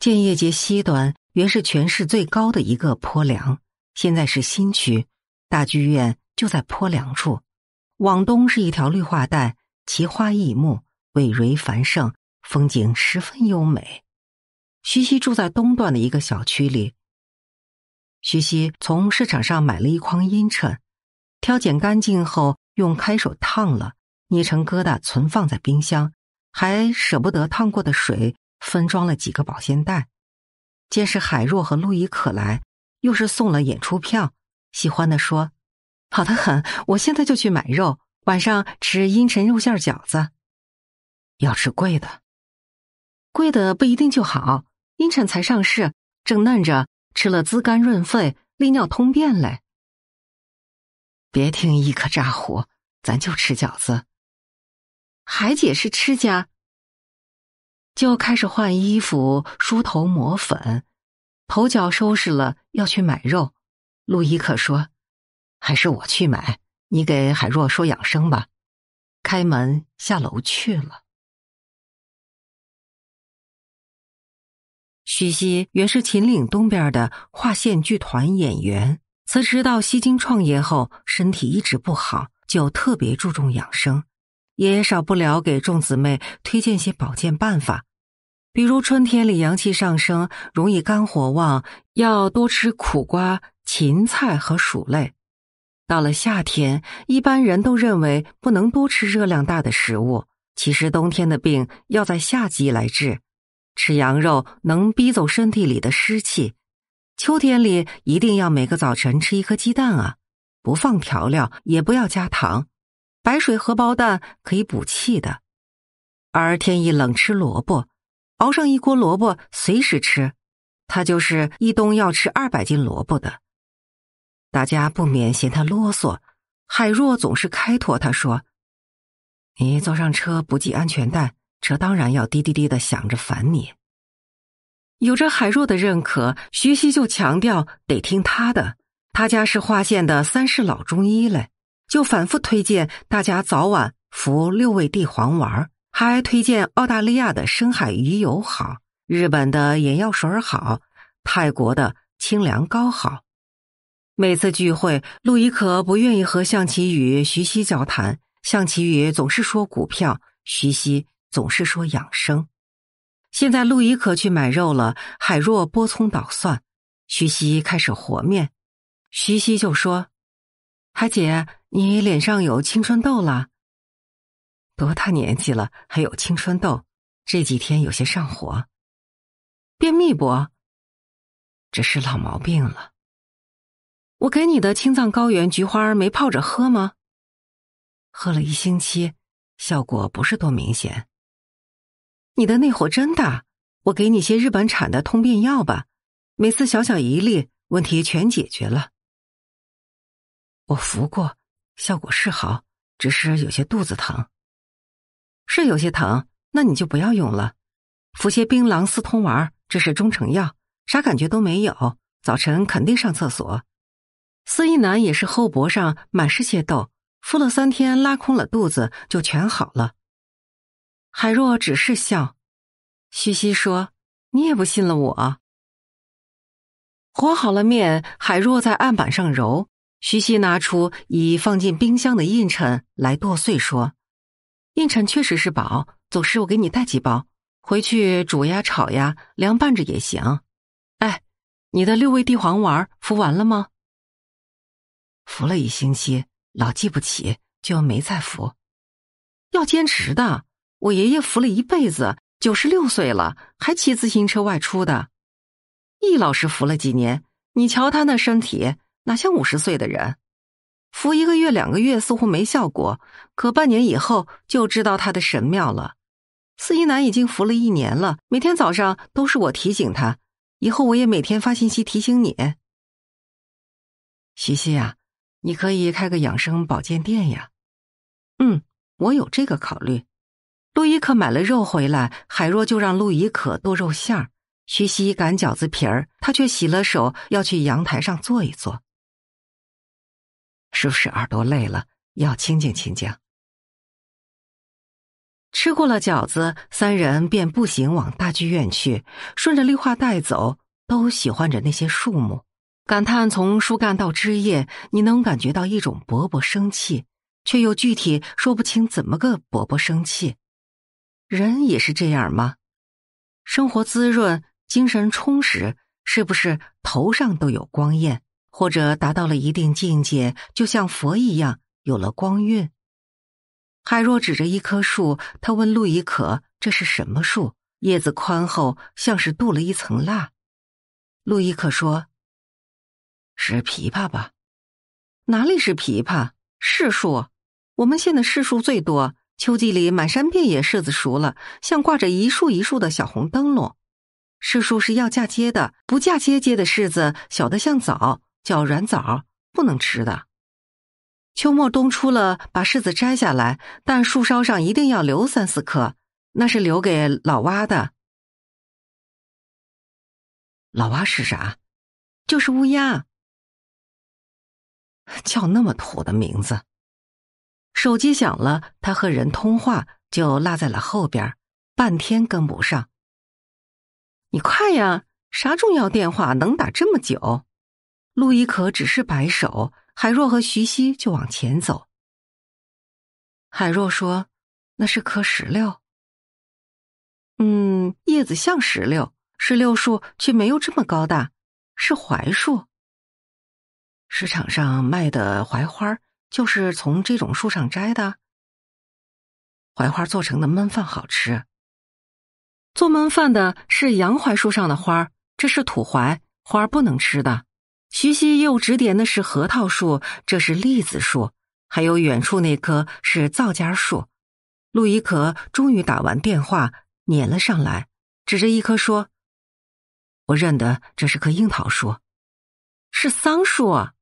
建业街西端原是全市最高的一个坡梁，现在是新区，大剧院就在坡梁处。往东是一条绿化带，奇花异木，葳蕤繁盛，风景十分优美。徐熙住在东段的一个小区里。徐熙从市场上买了一筐阴沉，挑拣干净后用开水烫了，捏成疙瘩存放在冰箱，还舍不得烫过的水分装了几个保鲜袋。见是海若和路易可来，又是送了演出票，喜欢的说：“好的很，我现在就去买肉，晚上吃阴沉肉馅饺子，要吃贵的，贵的不一定就好，阴沉才上市，正嫩着。”吃了滋肝润肺、利尿通便嘞，别听一可咋胡，咱就吃饺子。海姐是吃家，就开始换衣服、梳头、抹粉，头脚收拾了，要去买肉。陆一可说：“还是我去买，你给海若说养生吧。”开门下楼去了。许熙原是秦岭东边的画线剧团演员，辞职到西京创业后，身体一直不好，就特别注重养生，也少不了给众姊妹推荐些保健办法。比如春天里阳气上升，容易肝火旺，要多吃苦瓜、芹菜和薯类。到了夏天，一般人都认为不能多吃热量大的食物，其实冬天的病要在夏季来治。吃羊肉能逼走身体里的湿气，秋天里一定要每个早晨吃一颗鸡蛋啊，不放调料，也不要加糖，白水荷包蛋可以补气的。而天一冷吃萝卜，熬上一锅萝卜随时吃，他就是一冬要吃二百斤萝卜的。大家不免嫌他啰嗦，海若总是开脱他说：“你坐上车不系安全带。”这当然要滴滴滴的想着烦你。有着海若的认可，徐熙就强调得听他的。他家是花县的三世老中医嘞，就反复推荐大家早晚服六味地黄丸，还推荐澳大利亚的深海鱼油好，日本的眼药水好，泰国的清凉膏好。每次聚会，陆一可不愿意和向其宇、徐熙交谈，向其宇总是说股票，徐熙。总是说养生。现在陆一可去买肉了，海若剥葱捣蒜，徐熙开始和面。徐熙就说：“海姐，你脸上有青春痘了？多大年纪了还有青春痘？这几天有些上火，便秘不？这是老毛病了。我给你的青藏高原菊花没泡着喝吗？喝了一星期，效果不是多明显。”你的内火真大，我给你些日本产的通便药吧，每次小小一粒，问题全解决了。我服过，效果是好，只是有些肚子疼，是有些疼，那你就不要用了，服些槟榔四通丸，这是中成药，啥感觉都没有，早晨肯定上厕所。司一男也是后脖上满是些痘，敷了三天，拉空了肚子，就全好了。海若只是笑。徐熙说：“你也不信了我。”和好了面，海若在案板上揉。徐熙拿出已放进冰箱的印尘来剁碎，说：“印尘确实是宝，走时我给你带几包回去煮呀、炒呀、凉拌着也行。”哎，你的六味地黄丸服完了吗？服了一星期，老记不起，就没再服。要坚持的。我爷爷服了一辈子，九十六岁了还骑自行车外出的。易老师服了几年，你瞧他那身体，哪像五十岁的人？服一个月、两个月似乎没效果，可半年以后就知道他的神妙了。司一男已经服了一年了，每天早上都是我提醒他，以后我也每天发信息提醒你。西西啊，你可以开个养生保健店呀。嗯，我有这个考虑。陆亦可买了肉回来，海若就让陆亦可剁肉馅儿，徐熙擀饺子皮儿，他却洗了手，要去阳台上坐一坐。是不是耳朵累了，要清静清静？吃过了饺子，三人便步行往大剧院去，顺着绿化带走，都喜欢着那些树木，感叹从树干到枝叶，你能感觉到一种勃勃生气，却又具体说不清怎么个勃勃生气。人也是这样吗？生活滋润，精神充实，是不是头上都有光艳？或者达到了一定境界，就像佛一样，有了光晕？海若指着一棵树，他问陆亦可：“这是什么树？叶子宽厚，像是镀了一层蜡。”陆亦可说：“是枇杷吧？哪里是枇杷？柿树，我们县的柿树最多。”秋季里，满山遍野柿子熟了，像挂着一束一束的小红灯笼。柿树是要嫁接的，不嫁接接的柿子小的像枣，叫软枣，不能吃的。秋末冬初了，把柿子摘下来，但树梢上一定要留三四颗，那是留给老蛙的。老蛙是啥？就是乌鸦，叫那么土的名字。手机响了，他和人通话就落在了后边，半天跟不上。你快呀！啥重要电话能打这么久？陆亦可只是摆手，海若和徐熙就往前走。海若说：“那是棵石榴，嗯，叶子像石榴，石榴树却没有这么高大，是槐树。市场上卖的槐花。”就是从这种树上摘的槐花做成的焖饭好吃。做焖饭的是洋槐树上的花，这是土槐花不能吃的。徐熙又指点的是核桃树，这是栗子树，还有远处那棵是皂荚树。陆一可终于打完电话撵了上来，指着一棵说：“我认得，这是棵樱桃树，是桑树啊。”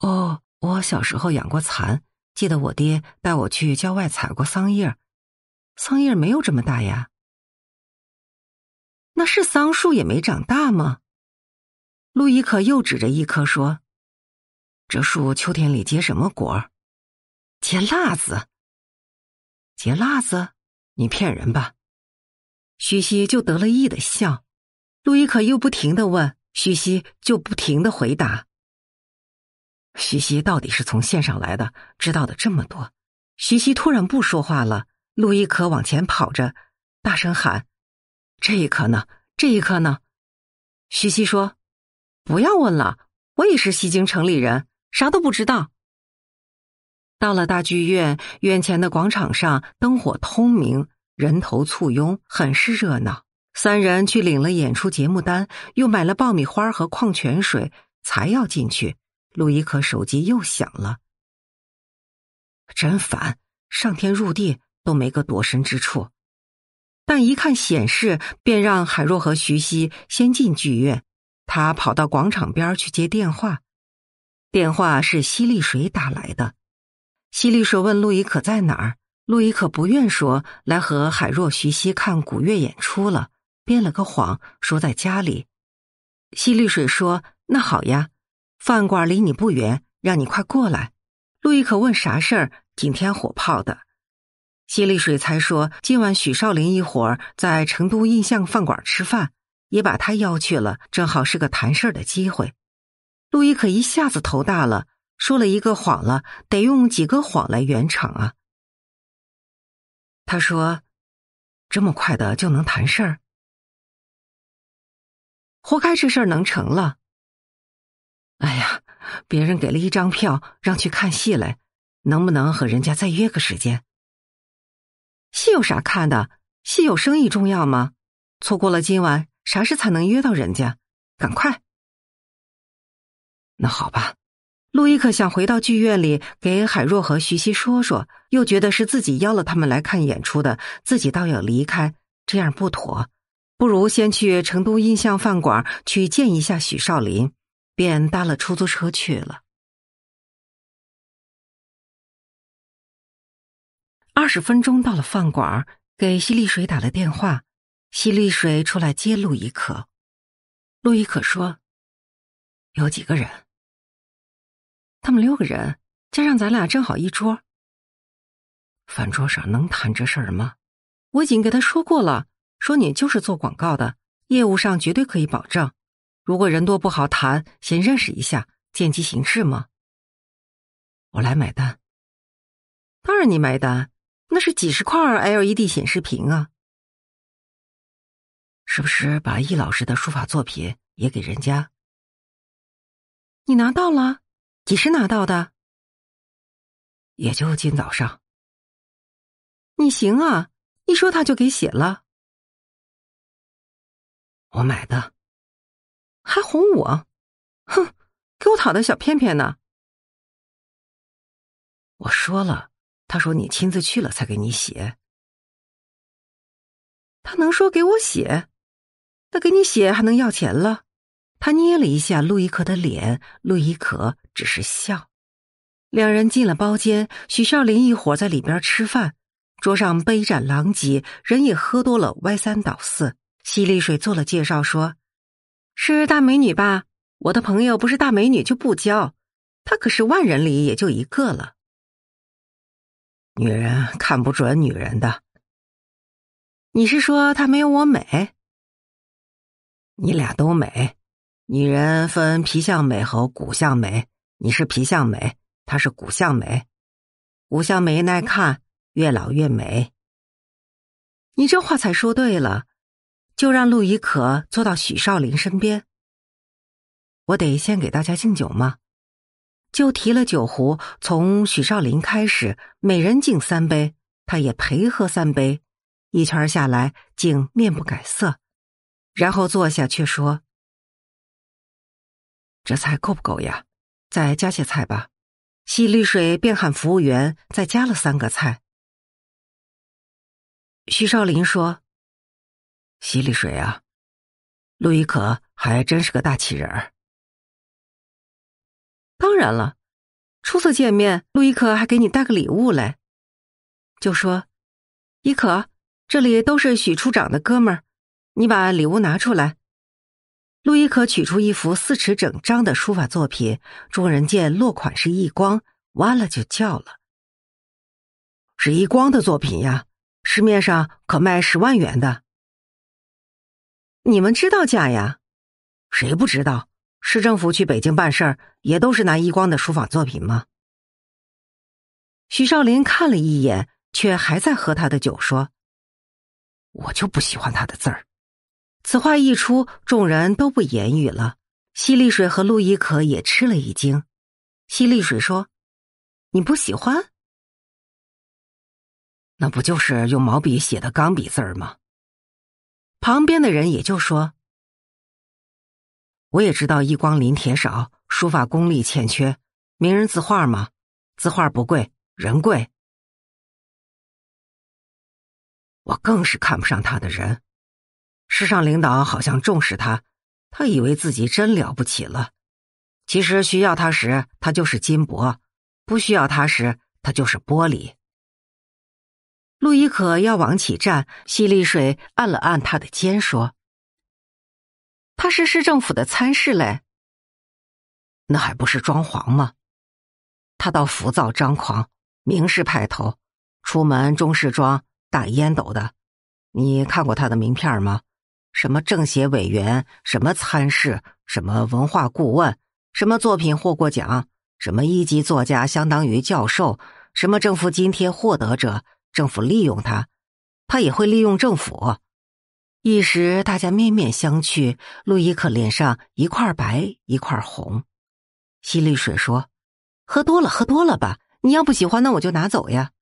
哦。我小时候养过蚕，记得我爹带我去郊外采过桑叶桑叶没有这么大呀。那是桑树也没长大吗？路易克又指着一棵说：“这树秋天里结什么果？结辣子？结辣子？你骗人吧！”徐熙就得了意的笑，路易克又不停的问，徐熙就不停的回答。徐熙到底是从县上来的，知道的这么多。徐熙突然不说话了，陆亦可往前跑着，大声喊：“这一刻呢？这一刻呢？”徐熙说：“不要问了，我也是西京城里人，啥都不知道。”到了大剧院，院前的广场上灯火通明，人头簇拥，很是热闹。三人去领了演出节目单，又买了爆米花和矿泉水，才要进去。陆亦可手机又响了，真烦，上天入地都没个躲身之处。但一看显示，便让海若和徐熙先进剧院，他跑到广场边去接电话。电话是西丽水打来的，西丽水问陆亦可在哪儿，陆亦可不愿说，来和海若、徐熙看古乐演出了，编了个谎说在家里。西丽水说：“那好呀。”饭馆离你不远，让你快过来。陆亦可问啥事儿？景天火炮的，谢丽水才说今晚许少林一伙儿在成都印象饭馆吃饭，也把他邀去了，正好是个谈事儿的机会。陆亦可一下子头大了，说了一个谎了，得用几个谎来圆场啊。他说：“这么快的就能谈事儿？活该这事儿能成了。”哎呀，别人给了一张票，让去看戏来，能不能和人家再约个时间？戏有啥看的？戏有生意重要吗？错过了今晚，啥时才能约到人家？赶快！那好吧，陆亦可想回到剧院里给海若和徐熙说说，又觉得是自己邀了他们来看演出的，自己倒要离开，这样不妥，不如先去成都印象饭馆去见一下许少林。便搭了出租车去了。二十分钟到了饭馆，给西丽水打了电话，西丽水出来接陆亦可。陆亦可说：“有几个人？他们六个人，加上咱俩正好一桌。饭桌上能谈这事儿吗？我已经给他说过了，说你就是做广告的，业务上绝对可以保证。”如果人多不好谈，先认识一下，见机行事嘛。我来买单。当然你买单，那是几十块 LED 显示屏啊。是不是把易老师的书法作品也给人家？你拿到了？几时拿到的？也就今早上。你行啊！一说他就给写了。我买的。还哄我，哼！给我讨的小片片呢。我说了，他说你亲自去了才给你写。他能说给我写？他给你写还能要钱了？他捏了一下陆一可的脸，陆一可只是笑。两人进了包间，许少林一伙在里边吃饭，桌上杯盏狼藉，人也喝多了，歪三倒四。犀利水做了介绍说。是大美女吧？我的朋友不是大美女就不交，她可是万人里也就一个了。女人看不准女人的。你是说她没有我美？你俩都美，女人分皮相美和骨相美。你是皮相美，她是骨相美，骨相美耐看，越老越美。你这话才说对了。就让陆怡可坐到许少林身边。我得先给大家敬酒吗？就提了酒壶，从许少林开始，每人敬三杯，他也陪喝三杯。一圈下来，竟面不改色。然后坐下，却说：“这菜够不够呀？再加些菜吧。”西绿水便喊服务员再加了三个菜。许少林说。洗里水啊，陆亦可还真是个大气人儿。当然了，初次见面，陆亦可还给你带个礼物来，就说：“亦可，这里都是许处长的哥们儿，你把礼物拿出来。”陆亦可取出一幅四尺整张的书法作品，众人见落款是易光，弯了就叫了：“是易光的作品呀，市面上可卖十万元的。”你们知道假呀？谁不知道？市政府去北京办事儿，也都是南一光的书法作品吗？许少林看了一眼，却还在喝他的酒，说：“我就不喜欢他的字儿。”此话一出，众人都不言语了。西丽水和陆亦可也吃了一惊。西丽水说：“你不喜欢？那不就是用毛笔写的钢笔字儿吗？”旁边的人也就说：“我也知道，一光临铁少书法功力欠缺，名人字画嘛，字画不贵，人贵。我更是看不上他的人。市上领导好像重视他，他以为自己真了不起了。其实需要他时，他就是金箔；不需要他时，他就是玻璃。”陆亦可要往起站，西丽水按了按他的肩，说：“他是市政府的参事嘞，那还不是装潢吗？他倒浮躁张狂，名士派头，出门中式装，大烟斗的。你看过他的名片吗？什么政协委员，什么参事，什么文化顾问，什么作品获过奖，什么一级作家相当于教授，什么政府津贴获得者。”政府利用他，他也会利用政府。一时大家面面相觑，路易克脸上一块白一块红。西丽水说：“喝多了，喝多了吧？你要不喜欢，那我就拿走呀。”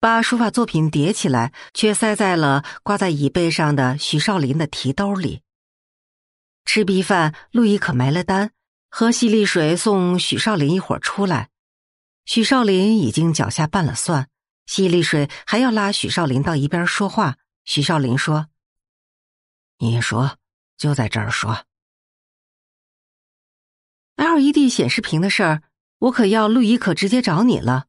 把书法作品叠起来，却塞在了挂在椅背上的许少林的提兜里。吃毕饭，路易可埋了单，和西丽水送许少林一伙出来。许少林已经脚下拌了蒜。西丽水还要拉许少林到一边说话。许少林说：“你说就在这儿说。LED 显示屏的事儿，我可要陆亦可直接找你了。”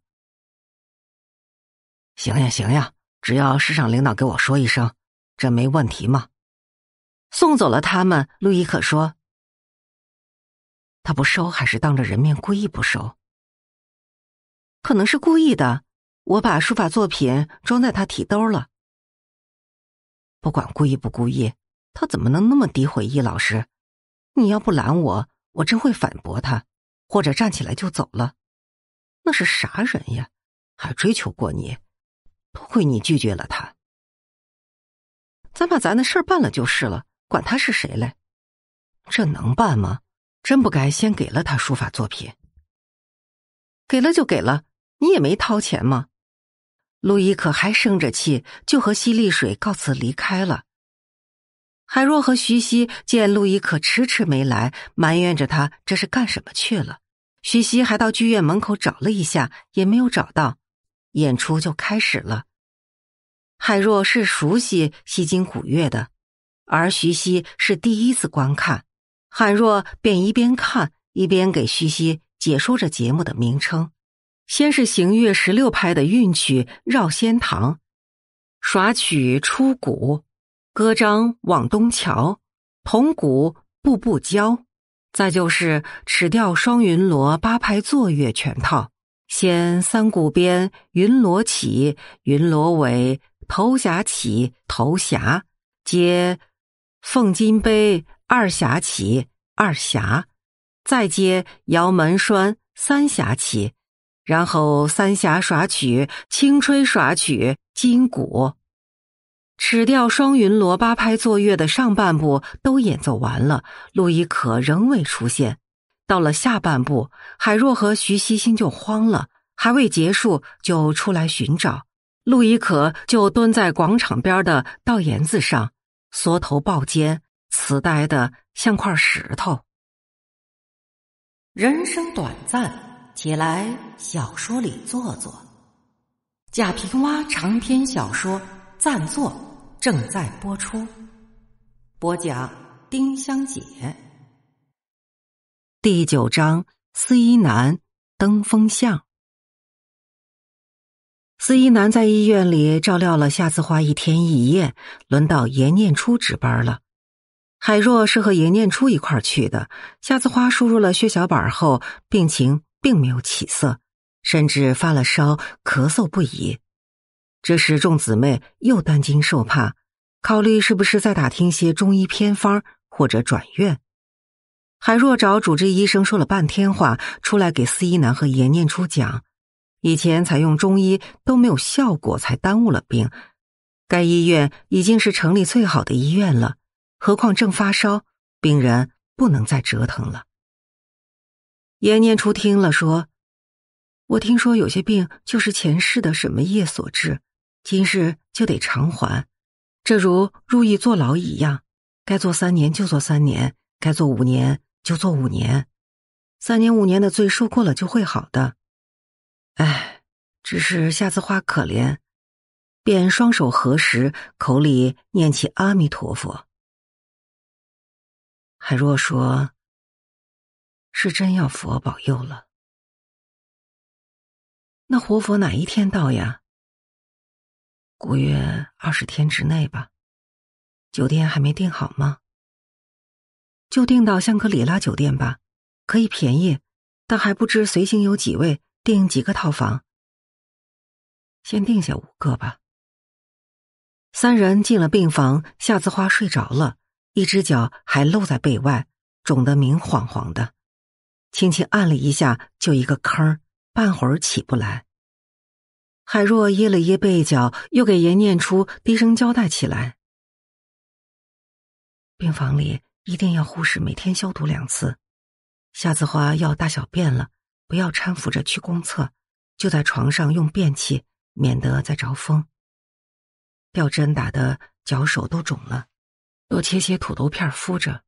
行呀行呀，只要市场领导给我说一声，这没问题嘛。送走了他们，陆亦可说：“他不收，还是当着人面故意不收？可能是故意的。”我把书法作品装在他提兜了。不管故意不故意，他怎么能那么诋毁易老师？你要不拦我，我真会反驳他，或者站起来就走了。那是啥人呀？还追求过你？多亏你拒绝了他。咱把咱的事儿办了就是了，管他是谁嘞？这能办吗？真不该先给了他书法作品。给了就给了，你也没掏钱吗？路易可还生着气，就和西丽水告辞离开了。海若和徐熙见路易可迟迟没来，埋怨着他这是干什么去了。徐熙还到剧院门口找了一下，也没有找到。演出就开始了。海若是熟悉西京古乐的，而徐熙是第一次观看，海若便一边看一边给徐熙解说着节目的名称。先是行乐十六拍的韵曲《绕仙堂》，耍曲出鼓，歌章往东桥，铜鼓步步娇。再就是尺调双云锣八拍坐乐全套，先三鼓边云锣起，云锣尾头匣起头匣，接凤金杯二匣起二匣，再接摇门栓三匣起。然后，三峡耍曲、清吹耍曲、金鼓、尺调双云锣八拍作乐的上半部都演奏完了，陆依可仍未出现。到了下半部，海若和徐熙兴就慌了，还未结束就出来寻找陆一可，就蹲在广场边的道檐子上，缩头抱肩，痴呆的像块石头。人生短暂。起来，小说里坐坐。贾平凹长篇小说《暂坐》正在播出，播讲《丁香姐》第九章：司一男登峰巷。司一男在医院里照料了夏子花一天一夜，轮到严念初值班了。海若是和严念初一块儿去的。夏子花输入了血小板后，病情。并没有起色，甚至发了烧，咳嗽不已。这时，众姊妹又担惊受怕，考虑是不是再打听些中医偏方或者转院。海若找主治医生说了半天话，出来给司一南和颜念初讲：以前采用中医都没有效果，才耽误了病。该医院已经是城里最好的医院了，何况正发烧，病人不能再折腾了。阎念初听了说：“我听说有些病就是前世的什么业所致，今世就得偿还。这如入狱坐牢一样，该坐三年就坐三年，该坐五年就坐五年。三年五年的罪受过了，就会好的。哎，只是夏子花可怜，便双手合十，口里念起阿弥陀佛。”海若说。是真要佛保佑了。那活佛哪一天到呀？古月二十天之内吧。酒店还没订好吗？就订到香格里拉酒店吧，可以便宜，但还不知随行有几位，订几个套房。先定下五个吧。三人进了病房，夏子花睡着了，一只脚还露在被外，肿得明晃晃的。轻轻按了一下，就一个坑儿，半会儿起不来。海若掖了掖被角，又给严念初低声交代起来：“病房里一定要护士每天消毒两次。夏子花要大小便了，不要搀扶着去公厕，就在床上用便器，免得再着风。吊针打的脚手都肿了，多切些土豆片敷着。”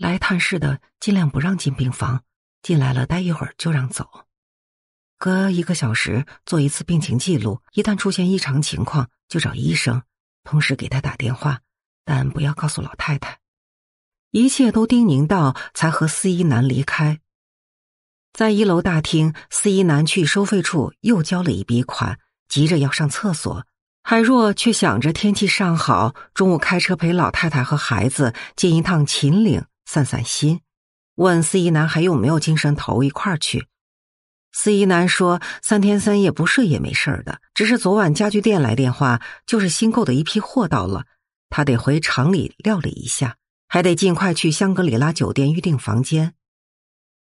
来探视的尽量不让进病房，进来了待一会儿就让走。隔一个小时做一次病情记录，一旦出现异常情况就找医生，同时给他打电话，但不要告诉老太太。一切都叮咛到，才和司仪男离开。在一楼大厅，司仪男去收费处又交了一笔款，急着要上厕所。海若却想着天气尚好，中午开车陪老太太和孩子进一趟秦岭。散散心，问司仪男还有没有精神，投一块儿去。司仪男说：“三天三夜不睡也没事儿的，只是昨晚家具店来电话，就是新购的一批货到了，他得回厂里料理一下，还得尽快去香格里拉酒店预订房间。”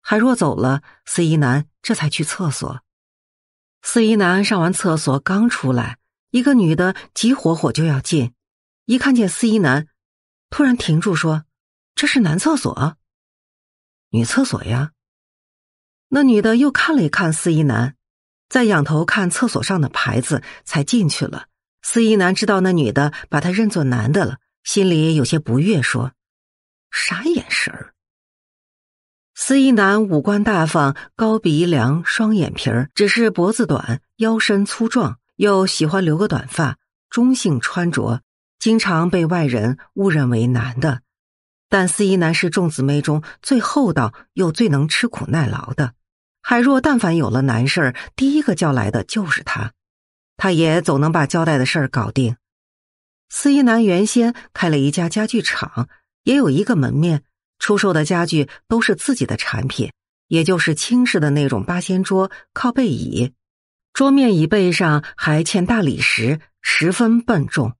海若走了，司仪男这才去厕所。司仪男上完厕所刚出来，一个女的急火火就要进，一看见司仪男，突然停住说。这是男厕所，女厕所呀。那女的又看了一看司仪男，再仰头看厕所上的牌子，才进去了。司仪男知道那女的把他认作男的了，心里有些不悦，说：“啥眼神儿？”司仪男五官大方，高鼻梁，双眼皮儿，只是脖子短，腰身粗壮，又喜欢留个短发，中性穿着，经常被外人误认为男的。但司仪男是众姊妹中最厚道又最能吃苦耐劳的，海若但凡有了难事儿，第一个叫来的就是他，他也总能把交代的事儿搞定。司仪男原先开了一家家具厂，也有一个门面，出售的家具都是自己的产品，也就是轻式的那种八仙桌、靠背椅，桌面椅背上还嵌大理石，十分笨重。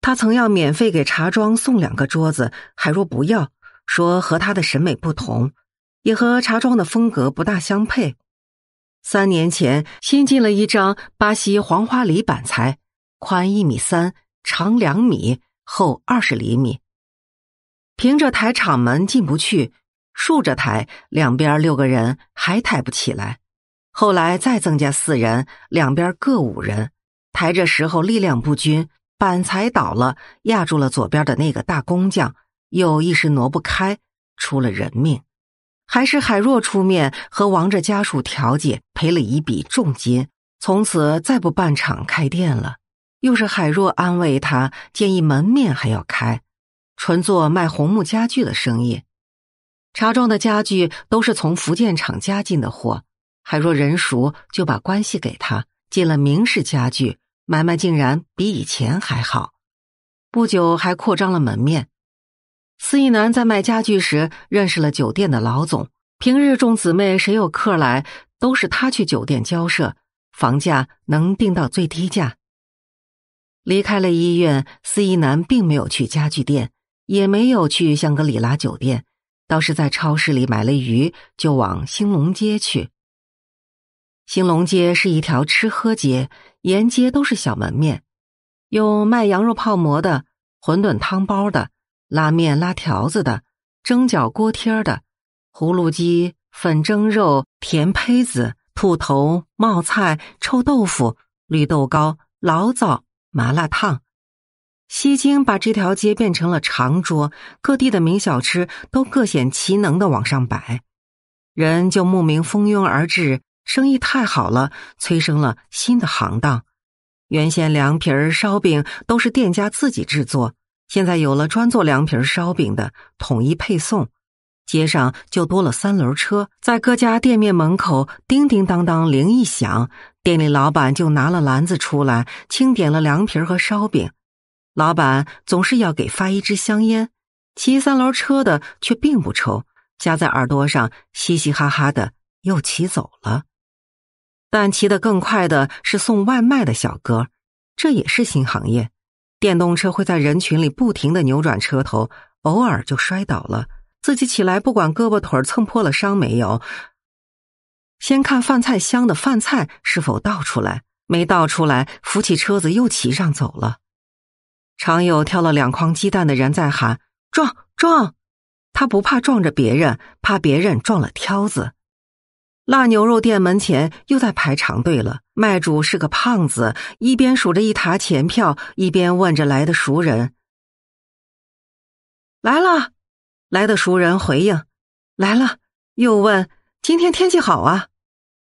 他曾要免费给茶庄送两个桌子，海若不要，说和他的审美不同，也和茶庄的风格不大相配。三年前新进了一张巴西黄花梨板材，宽一米三，长两米，厚二十厘米。平着抬厂门进不去，竖着抬两边六个人还抬不起来。后来再增加四人，两边各五人，抬着时候力量不均。板材倒了，压住了左边的那个大工匠，又一时挪不开，出了人命。还是海若出面和王这家属调解，赔了一笔重金。从此再不办厂开店了。又是海若安慰他，建议门面还要开，纯做卖红木家具的生意。茶庄的家具都是从福建厂家进的货，海若人熟，就把关系给他，进了明式家具。买卖竟然比以前还好，不久还扩张了门面。司仪男在卖家具时认识了酒店的老总，平日众姊妹谁有客来，都是他去酒店交涉，房价能定到最低价。离开了医院，司仪男并没有去家具店，也没有去香格里拉酒店，倒是在超市里买了鱼，就往兴隆街去。兴隆街是一条吃喝街。沿街都是小门面，有卖羊肉泡馍的、馄饨汤包的、拉面拉条子的、蒸饺锅贴儿的、葫芦鸡、粉蒸肉、甜胚子、兔头、冒菜、臭豆腐、绿豆糕、醪糟、麻辣烫。西京把这条街变成了长桌，各地的名小吃都各显其能的往上摆，人就慕名蜂拥而至。生意太好了，催生了新的行当。原先凉皮儿、烧饼都是店家自己制作，现在有了专做凉皮儿、烧饼的，统一配送。街上就多了三轮车，在各家店面门口叮叮当当铃一响，店里老板就拿了篮子出来，清点了凉皮儿和烧饼。老板总是要给发一支香烟，骑三轮车的却并不抽，夹在耳朵上嘻嘻哈哈的，又骑走了。但骑得更快的是送外卖的小哥，这也是新行业。电动车会在人群里不停的扭转车头，偶尔就摔倒了。自己起来，不管胳膊腿蹭破了伤没有，先看饭菜箱的饭菜是否倒出来，没倒出来，扶起车子又骑上走了。常有挑了两筐鸡蛋的人在喊：“撞撞！”他不怕撞着别人，怕别人撞了挑子。辣牛肉店门前又在排长队了。卖主是个胖子，一边数着一沓钱票，一边问着来的熟人：“来了。”来的熟人回应：“来了。”又问：“今天天气好啊？”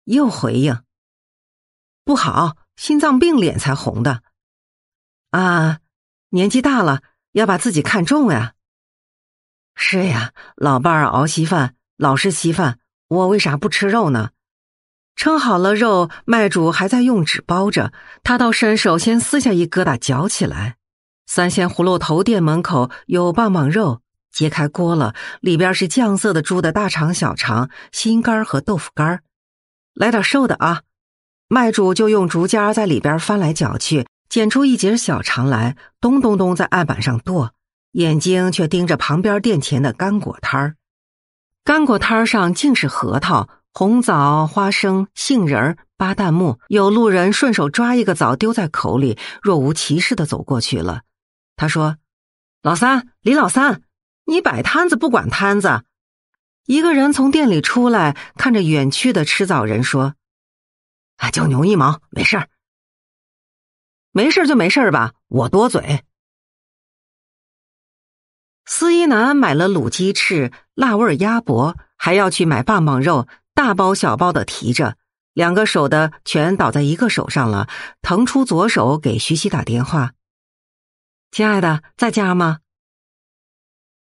又回应：“不好，心脏病脸才红的。”啊，年纪大了要把自己看重呀。是呀，老伴儿熬稀饭，老是稀饭。我为啥不吃肉呢？称好了肉，卖主还在用纸包着，他倒伸手先撕下一疙瘩嚼起来。三鲜葫芦头店门口有棒棒肉，揭开锅了，里边是酱色的猪的大肠、小肠、心肝和豆腐干来点瘦的啊！卖主就用竹夹在里边翻来搅去，剪出一截小肠来，咚咚咚在案板上剁，眼睛却盯着旁边店前的干果摊儿。干果摊儿上尽是核桃、红枣、花生、杏仁儿、巴旦木，有路人顺手抓一个枣丢在口里，若无其事的走过去了。他说：“老三，李老三，你摆摊子不管摊子。”一个人从店里出来，看着远去的吃枣人说：“啊，就牛一毛，没事儿。没事儿就没事儿吧，我多嘴。”司仪南买了卤鸡翅、辣味儿鸭脖，还要去买棒棒肉，大包小包的提着，两个手的全倒在一个手上了，腾出左手给徐熙打电话：“亲爱的，在家吗？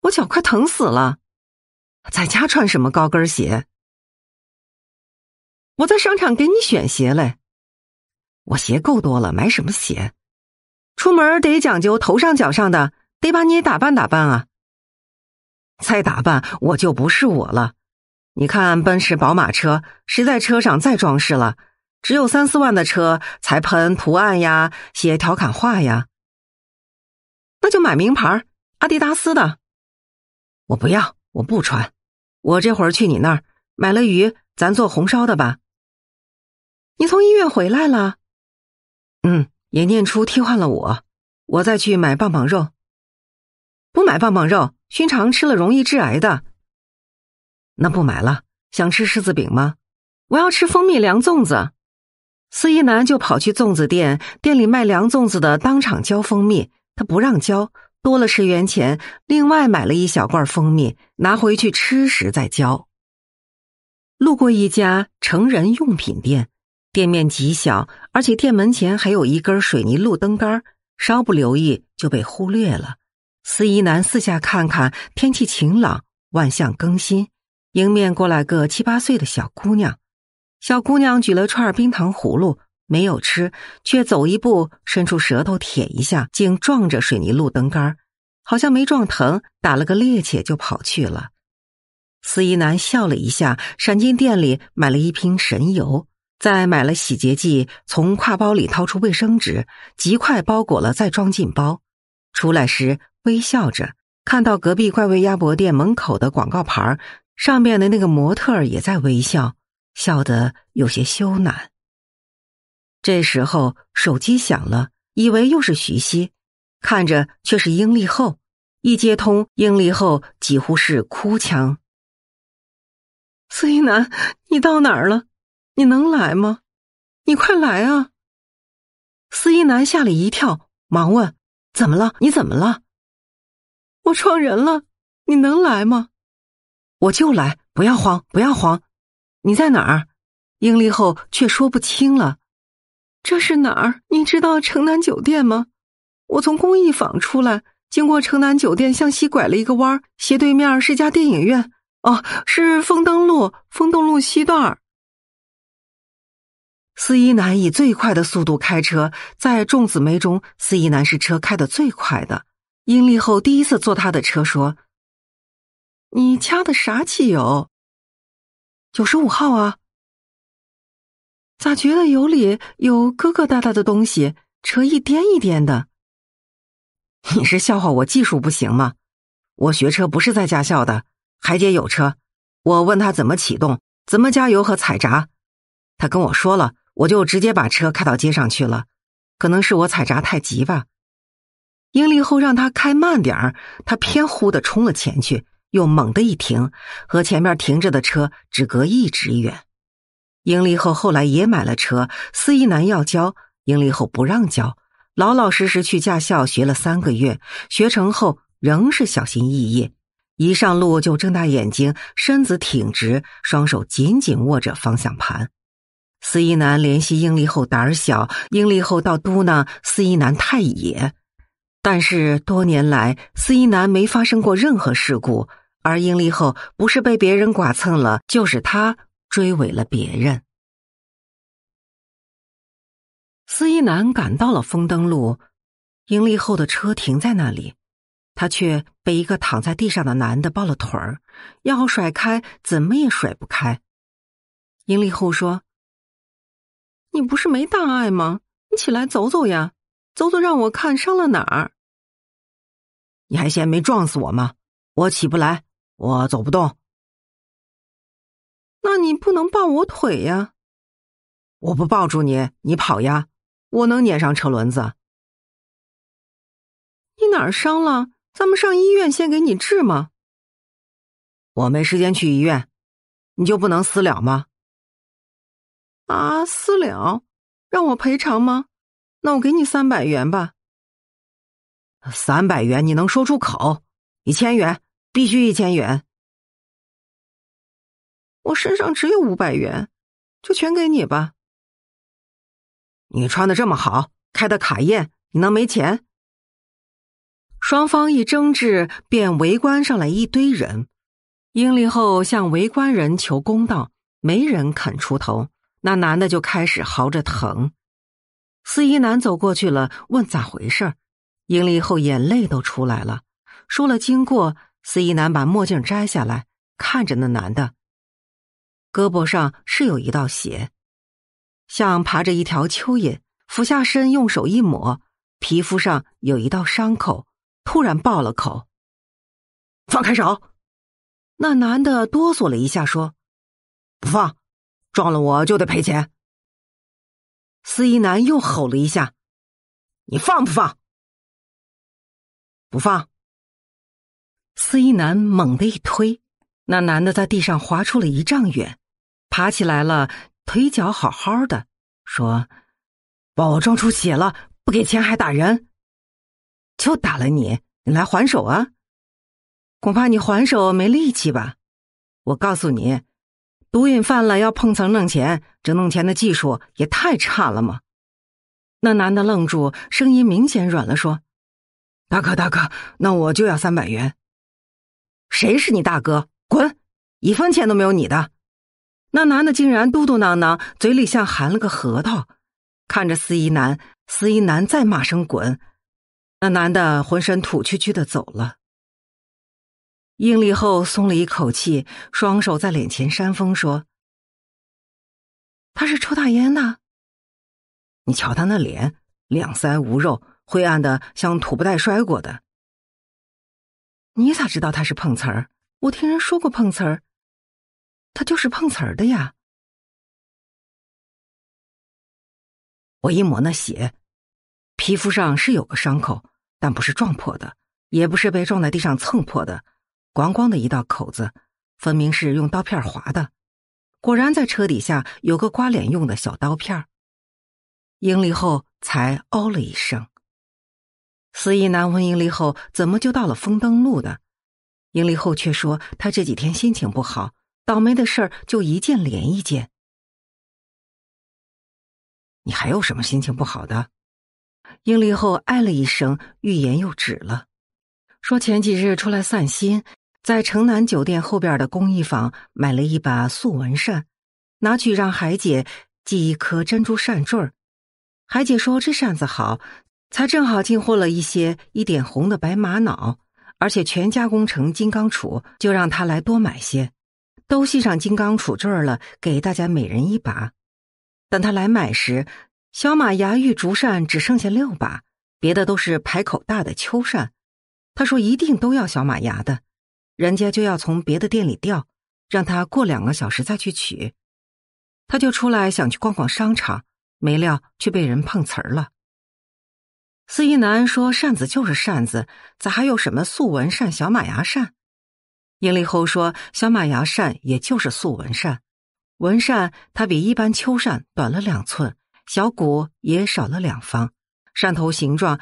我脚快疼死了，在家穿什么高跟鞋？我在商场给你选鞋嘞，我鞋够多了，买什么鞋？出门得讲究头上脚上的。”得把你打扮打扮啊！再打扮我就不是我了。你看奔驰、宝马车，实在车上再装饰了，只有三四万的车才喷图案呀、写调侃话呀。那就买名牌，阿迪达斯的。我不要，我不穿。我这会儿去你那儿买了鱼，咱做红烧的吧。你从医院回来了？嗯，也念初替换了我，我再去买棒棒肉。不买棒棒肉，熏肠吃了容易致癌的。那不买了。想吃柿子饼吗？我要吃蜂蜜凉粽子。司仪男就跑去粽子店，店里卖凉粽子的当场浇蜂蜜，他不让浇，多了十元钱，另外买了一小罐蜂蜜，拿回去吃时再浇。路过一家成人用品店，店面极小，而且店门前还有一根水泥路灯杆，稍不留意就被忽略了。司仪男四下看看，天气晴朗，万象更新。迎面过来个七八岁的小姑娘，小姑娘举了串冰糖葫芦，没有吃，却走一步伸出舌头舔一下，竟撞着水泥路灯杆好像没撞疼，打了个趔趄就跑去了。司仪男笑了一下，闪进店里买了一瓶神油，再买了洗洁剂，从挎包里掏出卫生纸，极快包裹了，再装进包。出来时微笑着，看到隔壁怪味鸭脖店门口的广告牌上面的那个模特也在微笑，笑得有些羞赧。这时候手机响了，以为又是徐熙，看着却是英丽后。一接通，英丽后几乎是哭腔：“司一南，你到哪儿了？你能来吗？你快来啊！”司一南吓了一跳，忙问。怎么了？你怎么了？我撞人了，你能来吗？我就来，不要慌，不要慌。你在哪儿？英丽后却说不清了。这是哪儿？你知道城南酒店吗？我从工艺坊出来，经过城南酒店，向西拐了一个弯，斜对面是家电影院。哦，是丰登路、丰洞路西段。司一男以最快的速度开车，在众姊妹中，司一男是车开的最快的。英立后第一次坐他的车，说：“你掐的啥汽油？九十五号啊？咋觉得油里有疙疙瘩瘩的东西？车一颠一颠的。你是笑话我技术不行吗？我学车不是在驾校的，海姐有车，我问她怎么启动、怎么加油和踩闸，她跟我说了。”我就直接把车开到街上去了，可能是我踩闸太急吧。英利后让他开慢点儿，他偏忽的冲了前去，又猛的一停，和前面停着的车只隔一指远。英利后后来也买了车，司仪男要交，英利后不让交，老老实实去驾校学了三个月，学成后仍是小心翼翼，一上路就睁大眼睛，身子挺直，双手紧紧握着方向盘。司仪男怜惜英丽后胆儿小，英丽后倒嘟囔：“司仪男太野。”但是多年来，司仪男没发生过任何事故，而英丽后不是被别人剐蹭了，就是他追尾了别人。司仪男赶到了丰登路，英丽后的车停在那里，他却被一个躺在地上的男的抱了腿儿，要甩开怎么也甩不开。英丽后说。你不是没大碍吗？你起来走走呀，走走让我看伤了哪儿。你还嫌没撞死我吗？我起不来，我走不动。那你不能抱我腿呀？我不抱住你，你跑呀？我能撵上车轮子？你哪儿伤了？咱们上医院先给你治吗？我没时间去医院，你就不能私了吗？啊，私了，让我赔偿吗？那我给你三百元吧。三百元你能说出口？一千元，必须一千元。我身上只有五百元，就全给你吧。你穿的这么好，开的卡宴，你能没钱？双方一争执，便围观上来一堆人。英利后向围观人求公道，没人肯出头。那男的就开始嚎着疼，司仪男走过去了，问咋回事儿，赢了以后眼泪都出来了，说了经过。司仪男把墨镜摘下来，看着那男的，胳膊上是有一道血，像爬着一条蚯蚓。俯下身用手一抹，皮肤上有一道伤口，突然爆了口。放开手，那男的哆嗦了一下，说：“不放。”撞了我就得赔钱。司仪男又吼了一下：“你放不放？不放！”司仪男猛地一推，那男的在地上滑出了一丈远，爬起来了，腿脚好好的，说：“把我撞出血了，不给钱还打人，就打了你，你来还手啊？恐怕你还手没力气吧？我告诉你。”毒瘾犯了，要碰瓷弄钱，这弄钱的技术也太差了吗？那男的愣住，声音明显软了，说：“大哥，大哥，那我就要三百元。”“谁是你大哥？滚！一分钱都没有你的。”那男的竟然嘟嘟囔囔，嘴里像含了个核桃，看着司仪男，司仪男再骂声“滚”，那男的浑身土屈屈的走了。应立后松了一口气，双手在脸前扇风，说：“他是抽大烟的。你瞧他那脸，两腮无肉，灰暗的像土布袋摔过的。你咋知道他是碰瓷儿？我听人说过碰瓷儿，他就是碰瓷儿的呀。我一抹那血，皮肤上是有个伤口，但不是撞破的，也不是被撞在地上蹭破的。”光光的一道口子，分明是用刀片划的。果然，在车底下有个刮脸用的小刀片。英丽后才哦了一声。司仪男问英丽后怎么就到了丰登路的，英丽后却说他这几天心情不好，倒霉的事儿就一件连一件。你还有什么心情不好的？英丽后哎了一声，欲言又止了，说前几日出来散心。在城南酒店后边的工艺坊买了一把素纹扇，拿去让海姐系一颗珍珠扇坠海姐说这扇子好，才正好进货了一些一点红的白玛瑙，而且全加工成金刚杵，就让她来多买些，都系上金刚杵坠了，给大家每人一把。等她来买时，小马牙玉竹扇只剩下六把，别的都是排口大的秋扇。她说一定都要小马牙的。人家就要从别的店里调，让他过两个小时再去取，他就出来想去逛逛商场，没料却被人碰瓷儿了。司仪男说：“扇子就是扇子，咋还有什么素纹扇、小马牙扇？”阴丽后说：“小马牙扇也就是素纹扇，纹扇它比一般秋扇短了两寸，小骨也少了两方，扇头形状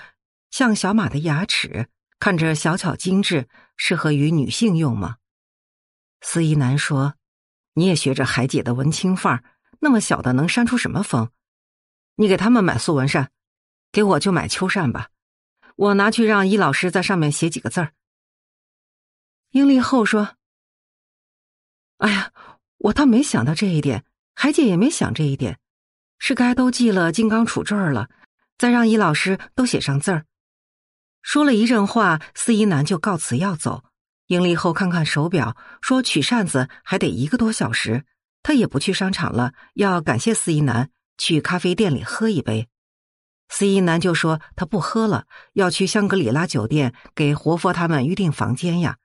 像小马的牙齿。”看着小巧精致，适合于女性用吗？司仪男说：“你也学着海姐的文青范儿，那么小的能扇出什么风？你给他们买素纹扇，给我就买秋扇吧，我拿去让伊老师在上面写几个字儿。”英丽后说：“哎呀，我倒没想到这一点，海姐也没想这一点，是该都记了金刚杵坠儿了，再让伊老师都写上字儿。”说了一阵话，司仪男就告辞要走。英丽后看看手表，说取扇子还得一个多小时，他也不去商场了，要感谢司仪男，去咖啡店里喝一杯。司仪男就说他不喝了，要去香格里拉酒店给活佛他们预订房间呀。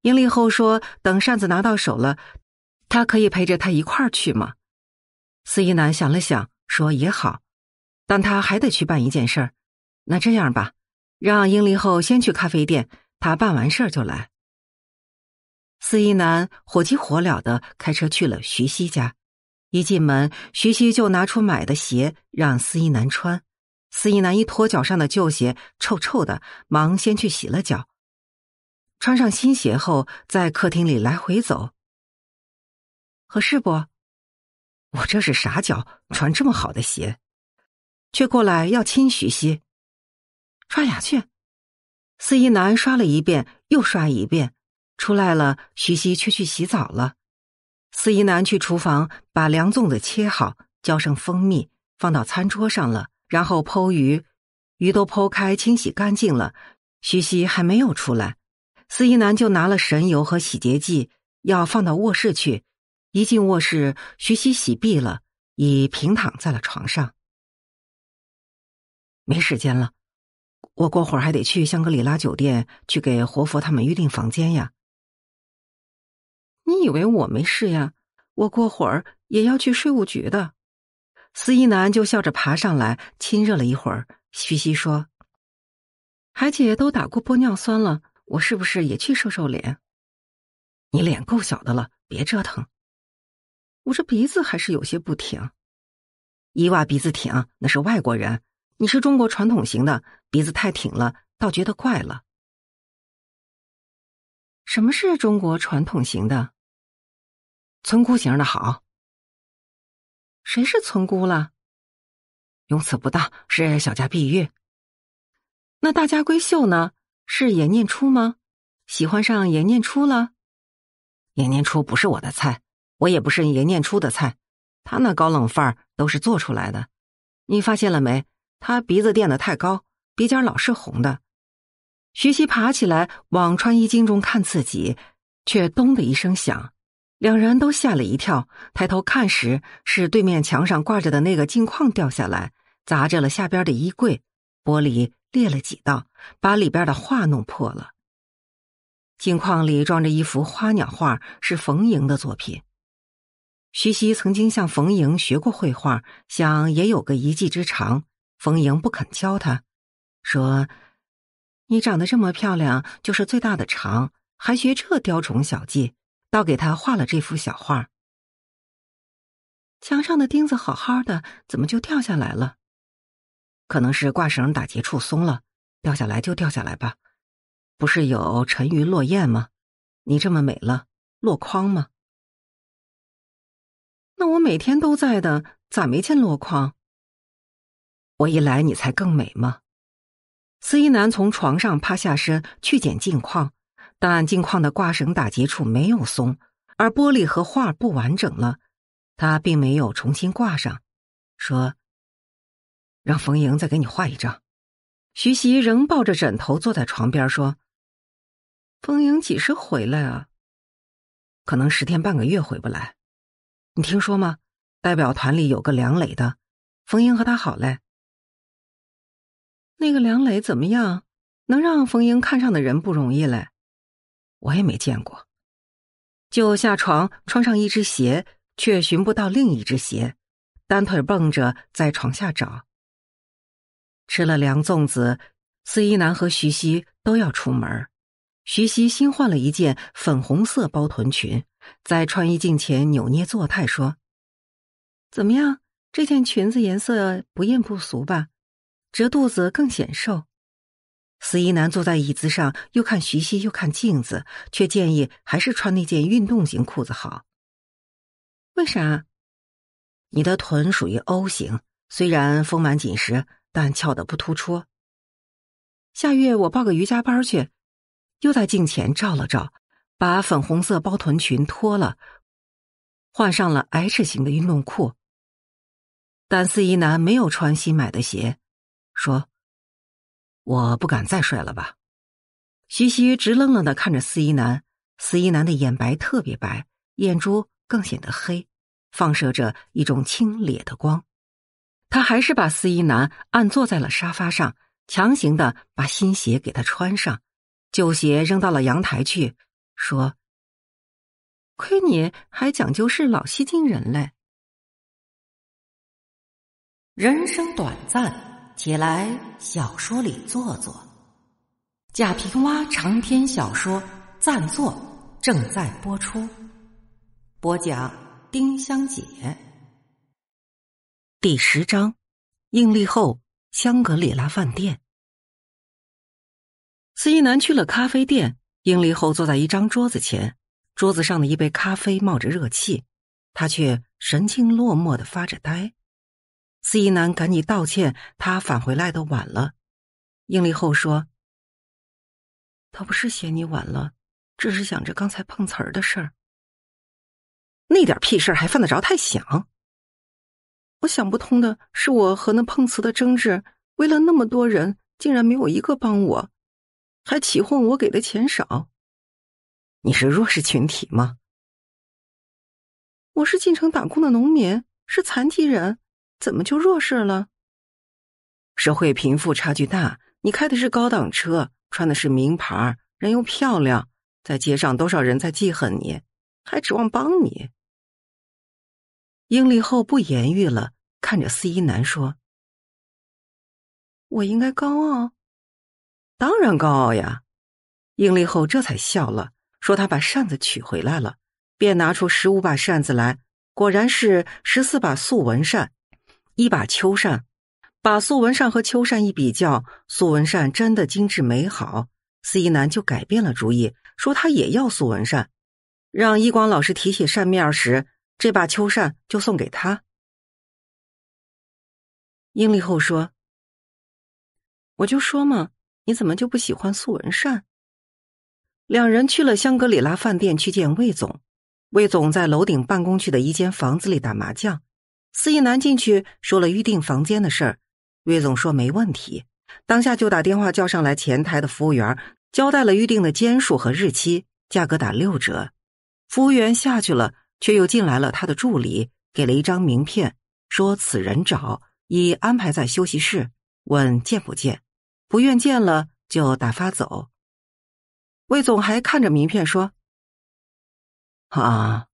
英丽后说等扇子拿到手了，他可以陪着他一块儿去吗？司仪男想了想，说也好，但他还得去办一件事儿。那这样吧。让英丽后先去咖啡店，他办完事儿就来。司仪男火急火燎的开车去了徐熙家，一进门，徐熙就拿出买的鞋让司仪男穿。司仪男一脱脚上的旧鞋，臭臭的，忙先去洗了脚，穿上新鞋后，在客厅里来回走，合适不？我这是啥脚，穿这么好的鞋，却过来要亲徐熙。刷牙去，司仪男刷了一遍又刷一遍，出来了。徐熙却去洗澡了。司仪男去厨房把凉粽子切好，浇上蜂蜜，放到餐桌上了。然后剖鱼，鱼都剖开，清洗干净了。徐熙还没有出来，司仪男就拿了神油和洗洁剂要放到卧室去。一进卧室，徐熙洗毕了，已平躺在了床上。没时间了。我过会儿还得去香格里拉酒店去给活佛他们预订房间呀。你以为我没事呀？我过会儿也要去税务局的。司仪男就笑着爬上来亲热了一会儿，徐熙说：“海姐都打过玻尿酸了，我是不是也去瘦瘦脸？”你脸够小的了，别折腾。我这鼻子还是有些不挺。伊娃鼻子挺，那是外国人。你是中国传统型的。鼻子太挺了，倒觉得怪了。什么是中国传统型的？村姑型的好？谁是村姑了？用词不当，是小家碧玉。那大家闺秀呢？是颜念初吗？喜欢上颜念初了？颜念初不是我的菜，我也不是颜念初的菜。他那高冷范儿都是做出来的。你发现了没？他鼻子垫的太高。鼻尖老是红的，徐熙爬起来往穿衣镜中看自己，却咚的一声响，两人都吓了一跳，抬头看时，是对面墙上挂着的那个镜框掉下来，砸着了下边的衣柜，玻璃裂了几道，把里边的画弄破了。镜框里装着一幅花鸟画，是冯莹的作品。徐熙曾经向冯莹学过绘画，想也有个一技之长，冯莹不肯教他。说：“你长得这么漂亮，就是最大的长，还学这雕虫小技，倒给他画了这幅小画。墙上的钉子好好的，怎么就掉下来了？可能是挂绳打结处松了，掉下来就掉下来吧。不是有沉鱼落雁吗？你这么美了，落筐吗？那我每天都在的，咋没见落筐？我一来你才更美吗？”司仪男从床上趴下身去捡镜框，但镜框的挂绳打结处没有松，而玻璃和画不完整了，他并没有重新挂上，说：“让冯莹再给你画一张。”徐熙仍抱着枕头坐在床边说：“冯莹几时回来啊？可能十天半个月回不来。你听说吗？代表团里有个梁磊的，冯莹和他好嘞。”那个梁磊怎么样？能让冯英看上的人不容易嘞。我也没见过。就下床穿上一只鞋，却寻不到另一只鞋，单腿蹦着在床下找。吃了凉粽子，司一南和徐熙都要出门。徐熙新换了一件粉红色包臀裙，在穿衣镜前扭捏作态说：“怎么样？这件裙子颜色不艳不俗吧？”折肚子更显瘦，司仪男坐在椅子上，又看徐熙，又看镜子，却建议还是穿那件运动型裤子好。为啥？你的臀属于 O 型，虽然丰满紧实，但翘得不突出。下月我报个瑜伽班去。又在镜前照了照，把粉红色包臀裙脱了，换上了 H 型的运动裤。但司仪男没有穿新买的鞋。说：“我不敢再睡了吧。”徐徐直愣愣的看着司一男，司一男的眼白特别白，眼珠更显得黑，放射着一种清冽的光。他还是把司一男按坐在了沙发上，强行的把新鞋给他穿上，旧鞋扔到了阳台去，说：“亏你还讲究是老吸金人嘞，人生短暂。”起来，小说里坐坐。贾平凹长篇小说《暂坐》正在播出，播讲《丁香姐》第十章：应丽后香格里拉饭店。司仪男去了咖啡店，应丽后坐在一张桌子前，桌子上的一杯咖啡冒着热气，他却神情落寞的发着呆。司仪男赶紧道歉，他返回来的晚了。应立后说：“他不是嫌你晚了，只是想着刚才碰瓷儿的事儿。那点屁事儿还犯得着太想？我想不通的是，我和那碰瓷的争执，为了那么多人，竟然没有一个帮我，还起哄我给的钱少。你是弱势群体吗？我是进城打工的农民，是残疾人。”怎么就弱势了？社会贫富差距大，你开的是高档车，穿的是名牌，人又漂亮，在街上多少人在记恨你，还指望帮你？英丽后不言语了，看着司仪男说：“我应该高傲，当然高傲呀。”英丽后这才笑了，说：“他把扇子取回来了，便拿出十五把扇子来，果然是十四把素纹扇。”一把秋扇，把苏文善和秋扇一比较，苏文善真的精致美好。司仪男就改变了主意，说他也要苏文善，让一光老师提起扇面时，这把秋扇就送给他。英丽后说：“我就说嘛，你怎么就不喜欢苏文善？”两人去了香格里拉饭店去见魏总，魏总在楼顶办公区的一间房子里打麻将。司仪男进去说了预定房间的事儿，魏总说没问题，当下就打电话叫上来前台的服务员，交代了预定的间数和日期，价格打六折。服务员下去了，却又进来了他的助理，给了一张名片，说此人找，已安排在休息室，问见不见，不愿见了就打发走。魏总还看着名片说：“啊，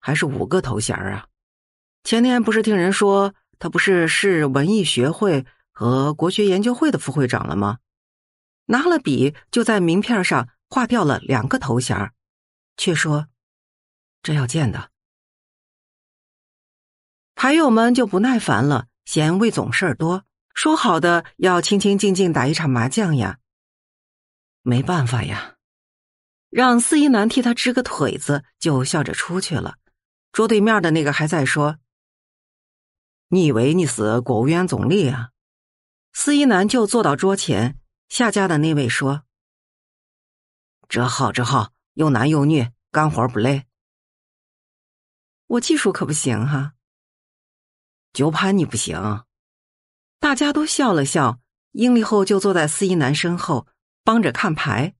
还是五个头衔啊。”前天不是听人说他不是市文艺学会和国学研究会的副会长了吗？拿了笔就在名片上划掉了两个头衔却说：“这要见的。”牌友们就不耐烦了，嫌魏总事儿多，说好的要清清静静打一场麻将呀。没办法呀，让司仪男替他支个腿子，就笑着出去了。桌对面的那个还在说。你以为你是国务院总理啊？司一男就坐到桌前，下家的那位说：“这好这好，又男又女，干活不累。我技术可不行哈，就怕你不行。”大家都笑了笑。英立后就坐在司一男身后，帮着看牌。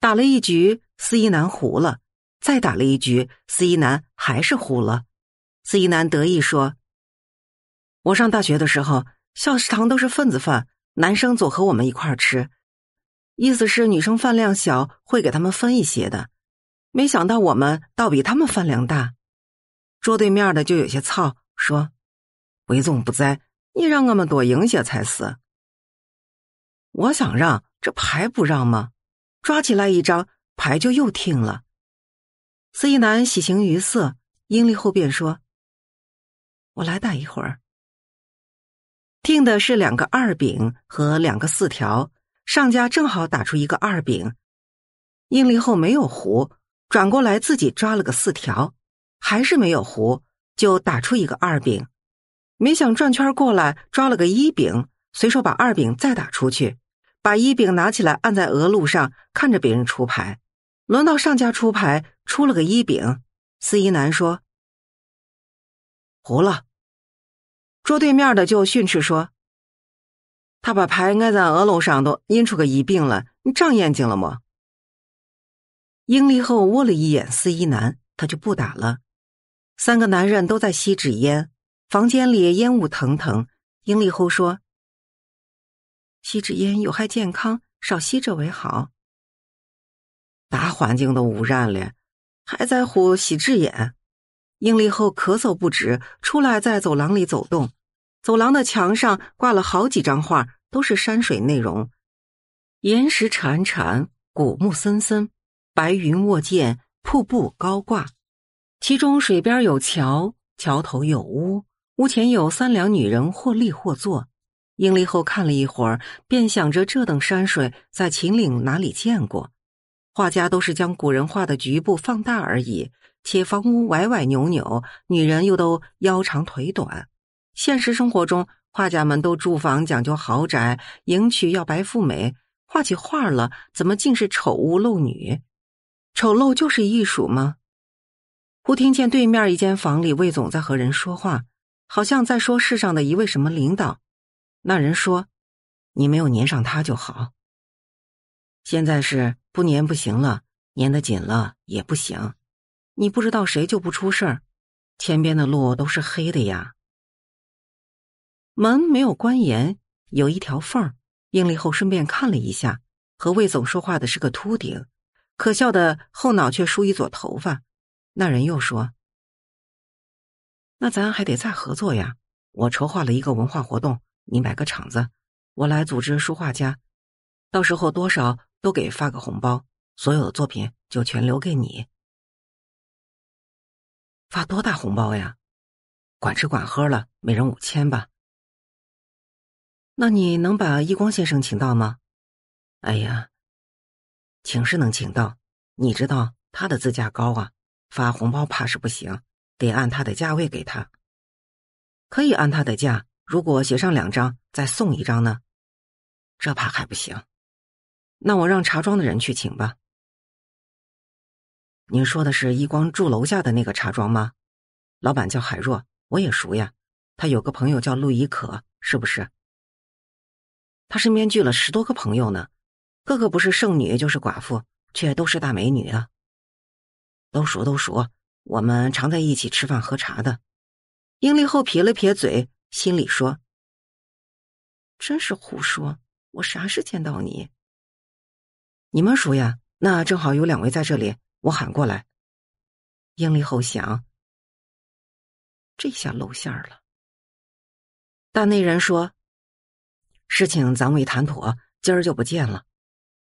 打了一局，司一男胡了；再打了一局，司一男还是胡了。司一男得意说。我上大学的时候，校食堂都是份子饭，男生总和我们一块儿吃，意思是女生饭量小，会给他们分一些的。没想到我们倒比他们饭量大，桌对面的就有些操，说：“韦总不在，你让我们多赢些才是。”我想让这牌不让吗？抓起来一张牌就又听了。司仪男喜形于色，阴丽后便说：“我来打一会儿。”定的是两个二饼和两个四条，上家正好打出一个二饼，应力后没有胡，转过来自己抓了个四条，还是没有胡，就打出一个二饼，没想转圈过来抓了个一饼，随手把二饼再打出去，把一饼拿起来按在额路上，看着别人出牌，轮到上家出牌，出了个一饼，司仪男说：“胡了。”桌对面的就训斥说：“他把牌按在额头上，都印出个一病了，你长眼睛了吗？”英丽后窝了一眼四一男，他就不打了。三个男人都在吸纸烟，房间里烟雾腾腾。英丽后说：“吸纸烟有害健康，少吸着为好。大环境都污染了，还在乎吸纸烟？”英丽后咳嗽不止，出来在走廊里走动。走廊的墙上挂了好几张画，都是山水内容：岩石潺潺，古木森森，白云卧涧，瀑布高挂。其中水边有桥，桥头有屋，屋前有三两女人，或立或坐。英丽后看了一会儿，便想着这等山水在秦岭哪里见过？画家都是将古人画的局部放大而已，且房屋歪歪扭扭，女人又都腰长腿短。现实生活中，画家们都住房讲究豪宅，迎娶要白富美。画起画了，怎么竟是丑物陋女？丑陋就是艺术吗？忽听见对面一间房里，魏总在和人说话，好像在说世上的一位什么领导。那人说：“你没有粘上他就好。现在是不粘不行了，粘得紧了也不行。你不知道谁就不出事儿。前边的路都是黑的呀。”门没有关严，有一条缝儿。应立后顺便看了一下，和魏总说话的是个秃顶，可笑的后脑却梳一撮头发。那人又说：“那咱还得再合作呀！我筹划了一个文化活动，你买个场子，我来组织书画家。到时候多少都给发个红包，所有的作品就全留给你。发多大红包呀？管吃管喝了，每人五千吧。”那你能把一光先生请到吗？哎呀，请是能请到，你知道他的自价高啊，发红包怕是不行，得按他的价位给他。可以按他的价，如果写上两张再送一张呢？这怕还不行。那我让茶庄的人去请吧。您说的是一光住楼下的那个茶庄吗？老板叫海若，我也熟呀。他有个朋友叫陆亦可，是不是？他身边聚了十多个朋友呢，个个不是剩女就是寡妇，却都是大美女啊！都熟，都熟，我们常在一起吃饭喝茶的。英丽后撇了撇嘴，心里说：“真是胡说，我啥时见到你？”你们熟呀？那正好有两位在这里，我喊过来。英丽后想，这下露馅儿了。但那人说。事情暂未谈妥，今儿就不见了。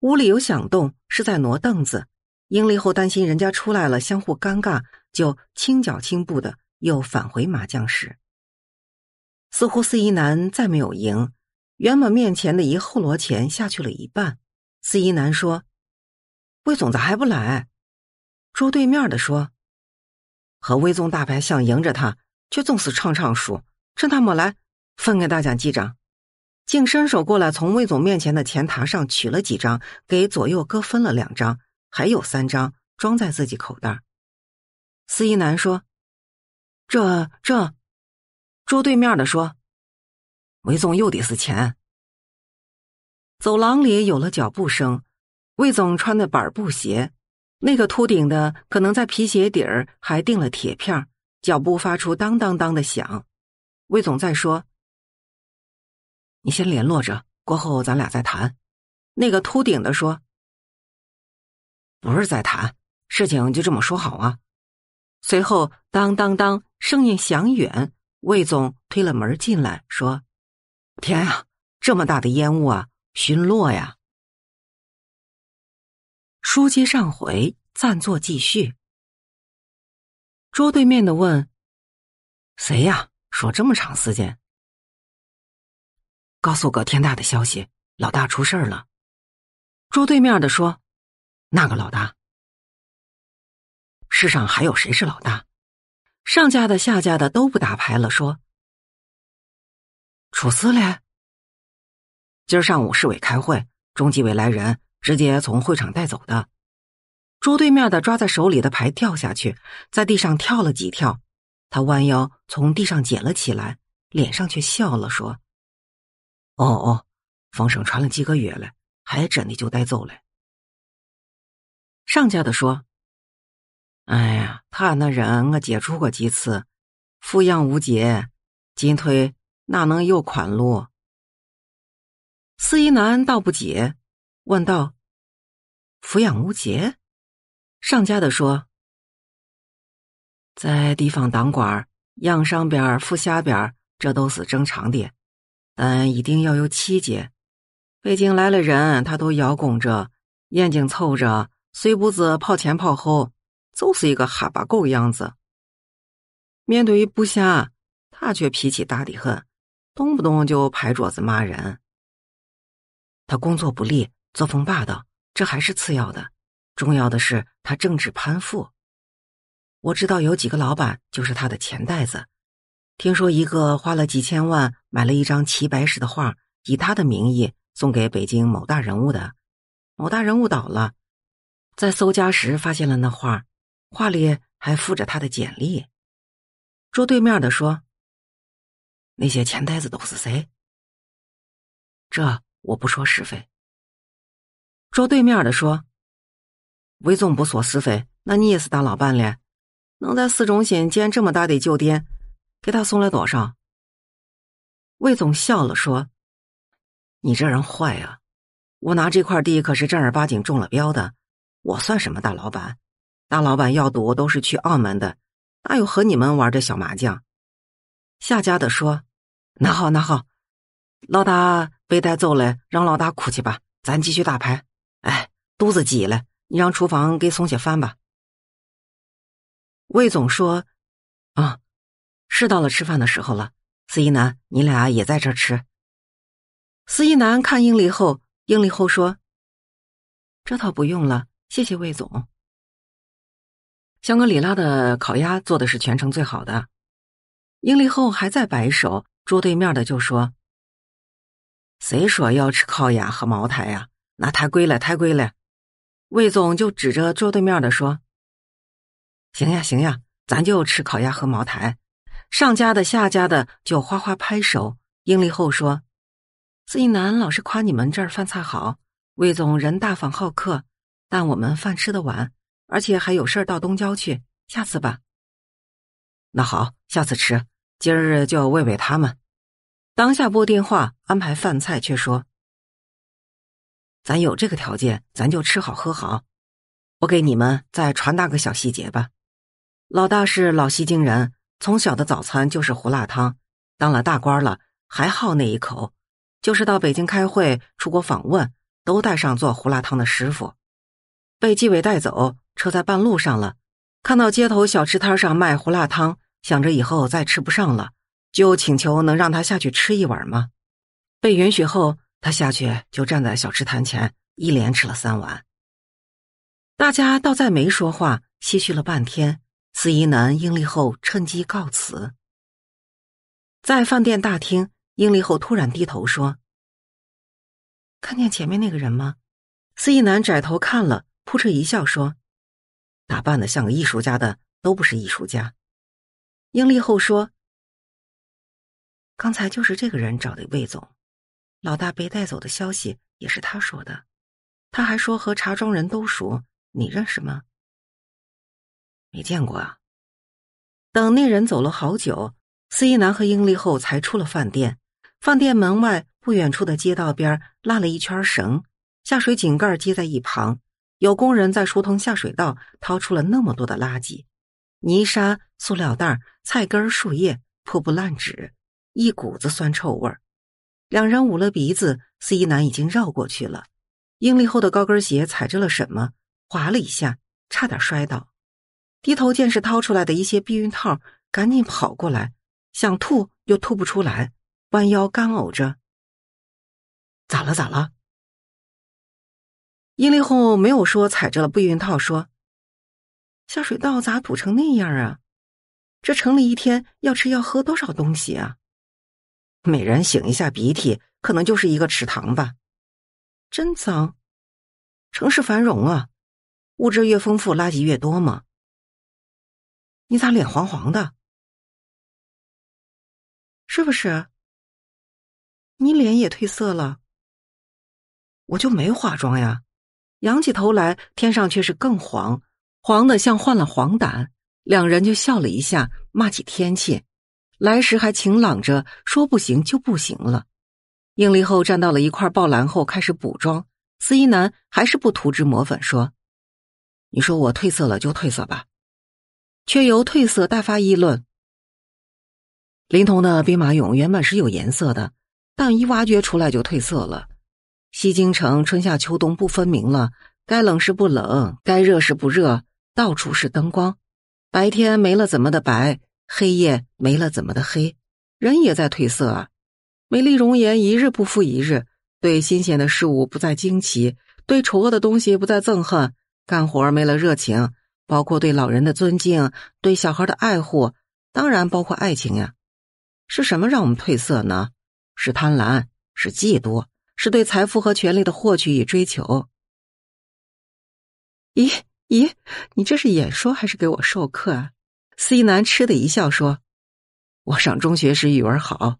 屋里有响动，是在挪凳子。英立后担心人家出来了，相互尴尬，就轻脚轻步的又返回麻将室。似乎四仪男再没有赢，原本面前的一后摞钱下去了一半。四仪男说：“魏总咋还不来？”桌对面的说：“和魏总打牌想赢着他，却总是唱唱输。趁他没来，分给大家记张。”竟伸手过来，从魏总面前的钱台上取了几张，给左右各分了两张，还有三张装在自己口袋司仪男说：“这这，桌对面的说，魏总又得是钱。”走廊里有了脚步声，魏总穿的板布鞋，那个秃顶的可能在皮鞋底儿还钉了铁片，脚步发出当当当的响。魏总在说。你先联络着，过后咱俩再谈。那个秃顶的说：“不是在谈，事情就这么说好啊。”随后，当当当，声音响远，魏总推了门进来，说：“天啊，这么大的烟雾啊，熏落呀！”书接上回，暂作继续。桌对面的问：“谁呀？说这么长时间？”告诉葛天大的消息，老大出事儿了。桌对面的说：“那个老大。”世上还有谁是老大？上家的、下家的都不打牌了，说：“出事了。”今儿上午市委开会，中纪委来人，直接从会场带走的。桌对面的抓在手里的牌掉下去，在地上跳了几跳，他弯腰从地上捡了起来，脸上却笑了，说。哦哦，风声传了几个月了，还真的就带走了。上家的说：“哎呀，他那人我接触过几次，抚养无节，进退哪能有宽路？”司仪男倒不解，问道：“抚养无节？”上家的说：“在地方当官儿，养上边儿，富下边儿，这都是正常的。”但一定要有气节。北京来了人，他都摇拱着，眼睛凑着，碎步子跑前跑后，就是一个哈巴狗样子。面对于部下，他却脾气大得很，动不动就拍桌子骂人。他工作不力，作风霸道，这还是次要的，重要的是他政治攀附。我知道有几个老板就是他的钱袋子。听说一个花了几千万买了一张齐白石的画，以他的名义送给北京某大人物的，某大人物倒了，在搜家时发现了那画，画里还附着他的简历。桌对面的说：“那些钱袋子都是谁？”这我不说是非。桌对面的说：“魏总不说是非，那你也是大老板了，能在市中心建这么大的酒店。”给他送了多少？魏总笑了说：“你这人坏呀！我拿这块地可是正儿八经中了标的，我算什么大老板？大老板要赌都是去澳门的，哪有和你们玩这小麻将？”夏家的说：“那好，那好，老大被带走了，让老大哭去吧，咱继续打牌。哎，肚子挤了，你让厨房给送些饭吧。”魏总说：“啊。”是到了吃饭的时候了，司一男，你俩也在这儿吃。司一男看应立后，应立后说：“这套不用了，谢谢魏总。香格里拉的烤鸭做的是全城最好的。”英丽后还在摆手，桌对面的就说：“谁说要吃烤鸭和茅台呀？那太贵了，太贵了。”魏总就指着桌对面的说：“行呀，行呀，咱就吃烤鸭和茅台。”上家的下家的就哗哗拍手。英丽后说：“司一南老是夸你们这儿饭菜好，魏总人大方好客，但我们饭吃得晚，而且还有事儿到东郊去，下次吧。”那好，下次吃，今日就喂喂他们。当下拨电话安排饭菜，却说：“咱有这个条件，咱就吃好喝好。我给你们再传达个小细节吧，老大是老西京人。”从小的早餐就是胡辣汤，当了大官了还好那一口，就是到北京开会、出国访问都带上做胡辣汤的师傅，被纪委带走，车在半路上了。看到街头小吃摊上卖胡辣汤，想着以后再吃不上了，就请求能让他下去吃一碗吗？被允许后，他下去就站在小吃摊前，一连吃了三碗。大家倒再没说话，唏嘘了半天。司仪男应立后趁机告辞，在饭店大厅，应立后突然低头说：“看见前面那个人吗？”司仪男转头看了，扑哧一笑说：“打扮的像个艺术家的，都不是艺术家。”应立后说：“刚才就是这个人找的魏总，老大被带走的消息也是他说的，他还说和茶庄人都熟，你认识吗？”没见过啊！等那人走了好久，司一南和英丽后才出了饭店。饭店门外不远处的街道边拉了一圈绳，下水井盖接在一旁，有工人在疏通下水道，掏出了那么多的垃圾：泥沙、塑料袋、菜根、树叶、破布、烂纸，一股子酸臭味儿。两人捂了鼻子，司一南已经绕过去了。英丽后的高跟鞋踩着了什么，滑了一下，差点摔倒。低头见是掏出来的一些避孕套，赶紧跑过来，想吐又吐不出来，弯腰干呕着。咋了咋了？殷丽后没有说踩着了避孕套，说下水道咋堵成那样啊？这城里一天要吃要喝多少东西啊？每人擤一下鼻涕，可能就是一个池塘吧？真脏！城市繁荣啊，物质越丰富，垃圾越多嘛。你咋脸黄黄的？是不是？你脸也褪色了？我就没化妆呀。仰起头来，天上却是更黄黄的，像患了黄疸。两人就笑了一下，骂起天气。来时还晴朗着，说不行就不行了。应离后站到了一块爆蓝后，开始补妆。司一男还是不涂脂抹粉，说：“你说我褪色了就褪色吧。”却由褪色大发议论。临潼的兵马俑原本是有颜色的，但一挖掘出来就褪色了。西京城春夏秋冬不分明了，该冷时不冷，该热时不热，到处是灯光，白天没了怎么的白，黑夜没了怎么的黑，人也在褪色啊！美丽容颜一日不复一日，对新鲜的事物不再惊奇，对丑恶的东西不再憎恨，干活没了热情。包括对老人的尊敬，对小孩的爱护，当然包括爱情呀。是什么让我们褪色呢？是贪婪，是嫉妒，是对财富和权力的获取与追求。咦咦，你这是演说还是给我授课啊？司仪男嗤的一笑说：“我上中学时语文好。”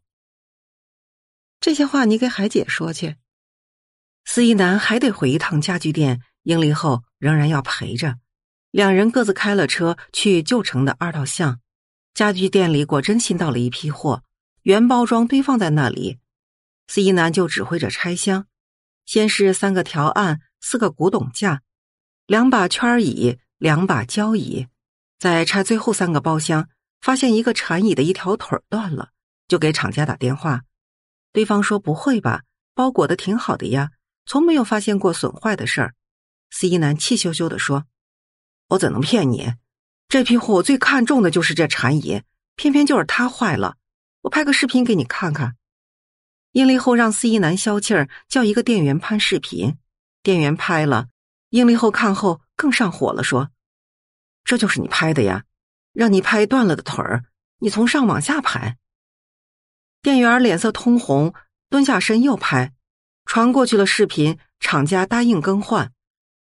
这些话你给海姐说去。司仪男还得回一趟家具店，英丽后仍然要陪着。两人各自开了车去旧城的二道巷家具店里，果真新到了一批货，原包装堆放在那里。司仪男就指挥着拆箱，先是三个条案、四个古董架、两把圈椅、两把交椅，再拆最后三个包厢，发现一个禅椅的一条腿断了，就给厂家打电话。对方说：“不会吧，包裹的挺好的呀，从没有发现过损坏的事儿。”司仪男气咻咻地说。我怎能骗你？这批货我最看重的就是这禅椅，偏偏就是它坏了。我拍个视频给你看看。英丽后让司仪男消气儿，叫一个店员拍视频。店员拍了，英丽后看后更上火了，说：“这就是你拍的呀，让你拍断了的腿儿，你从上往下拍。”店员脸色通红，蹲下身又拍。传过去了视频，厂家答应更换。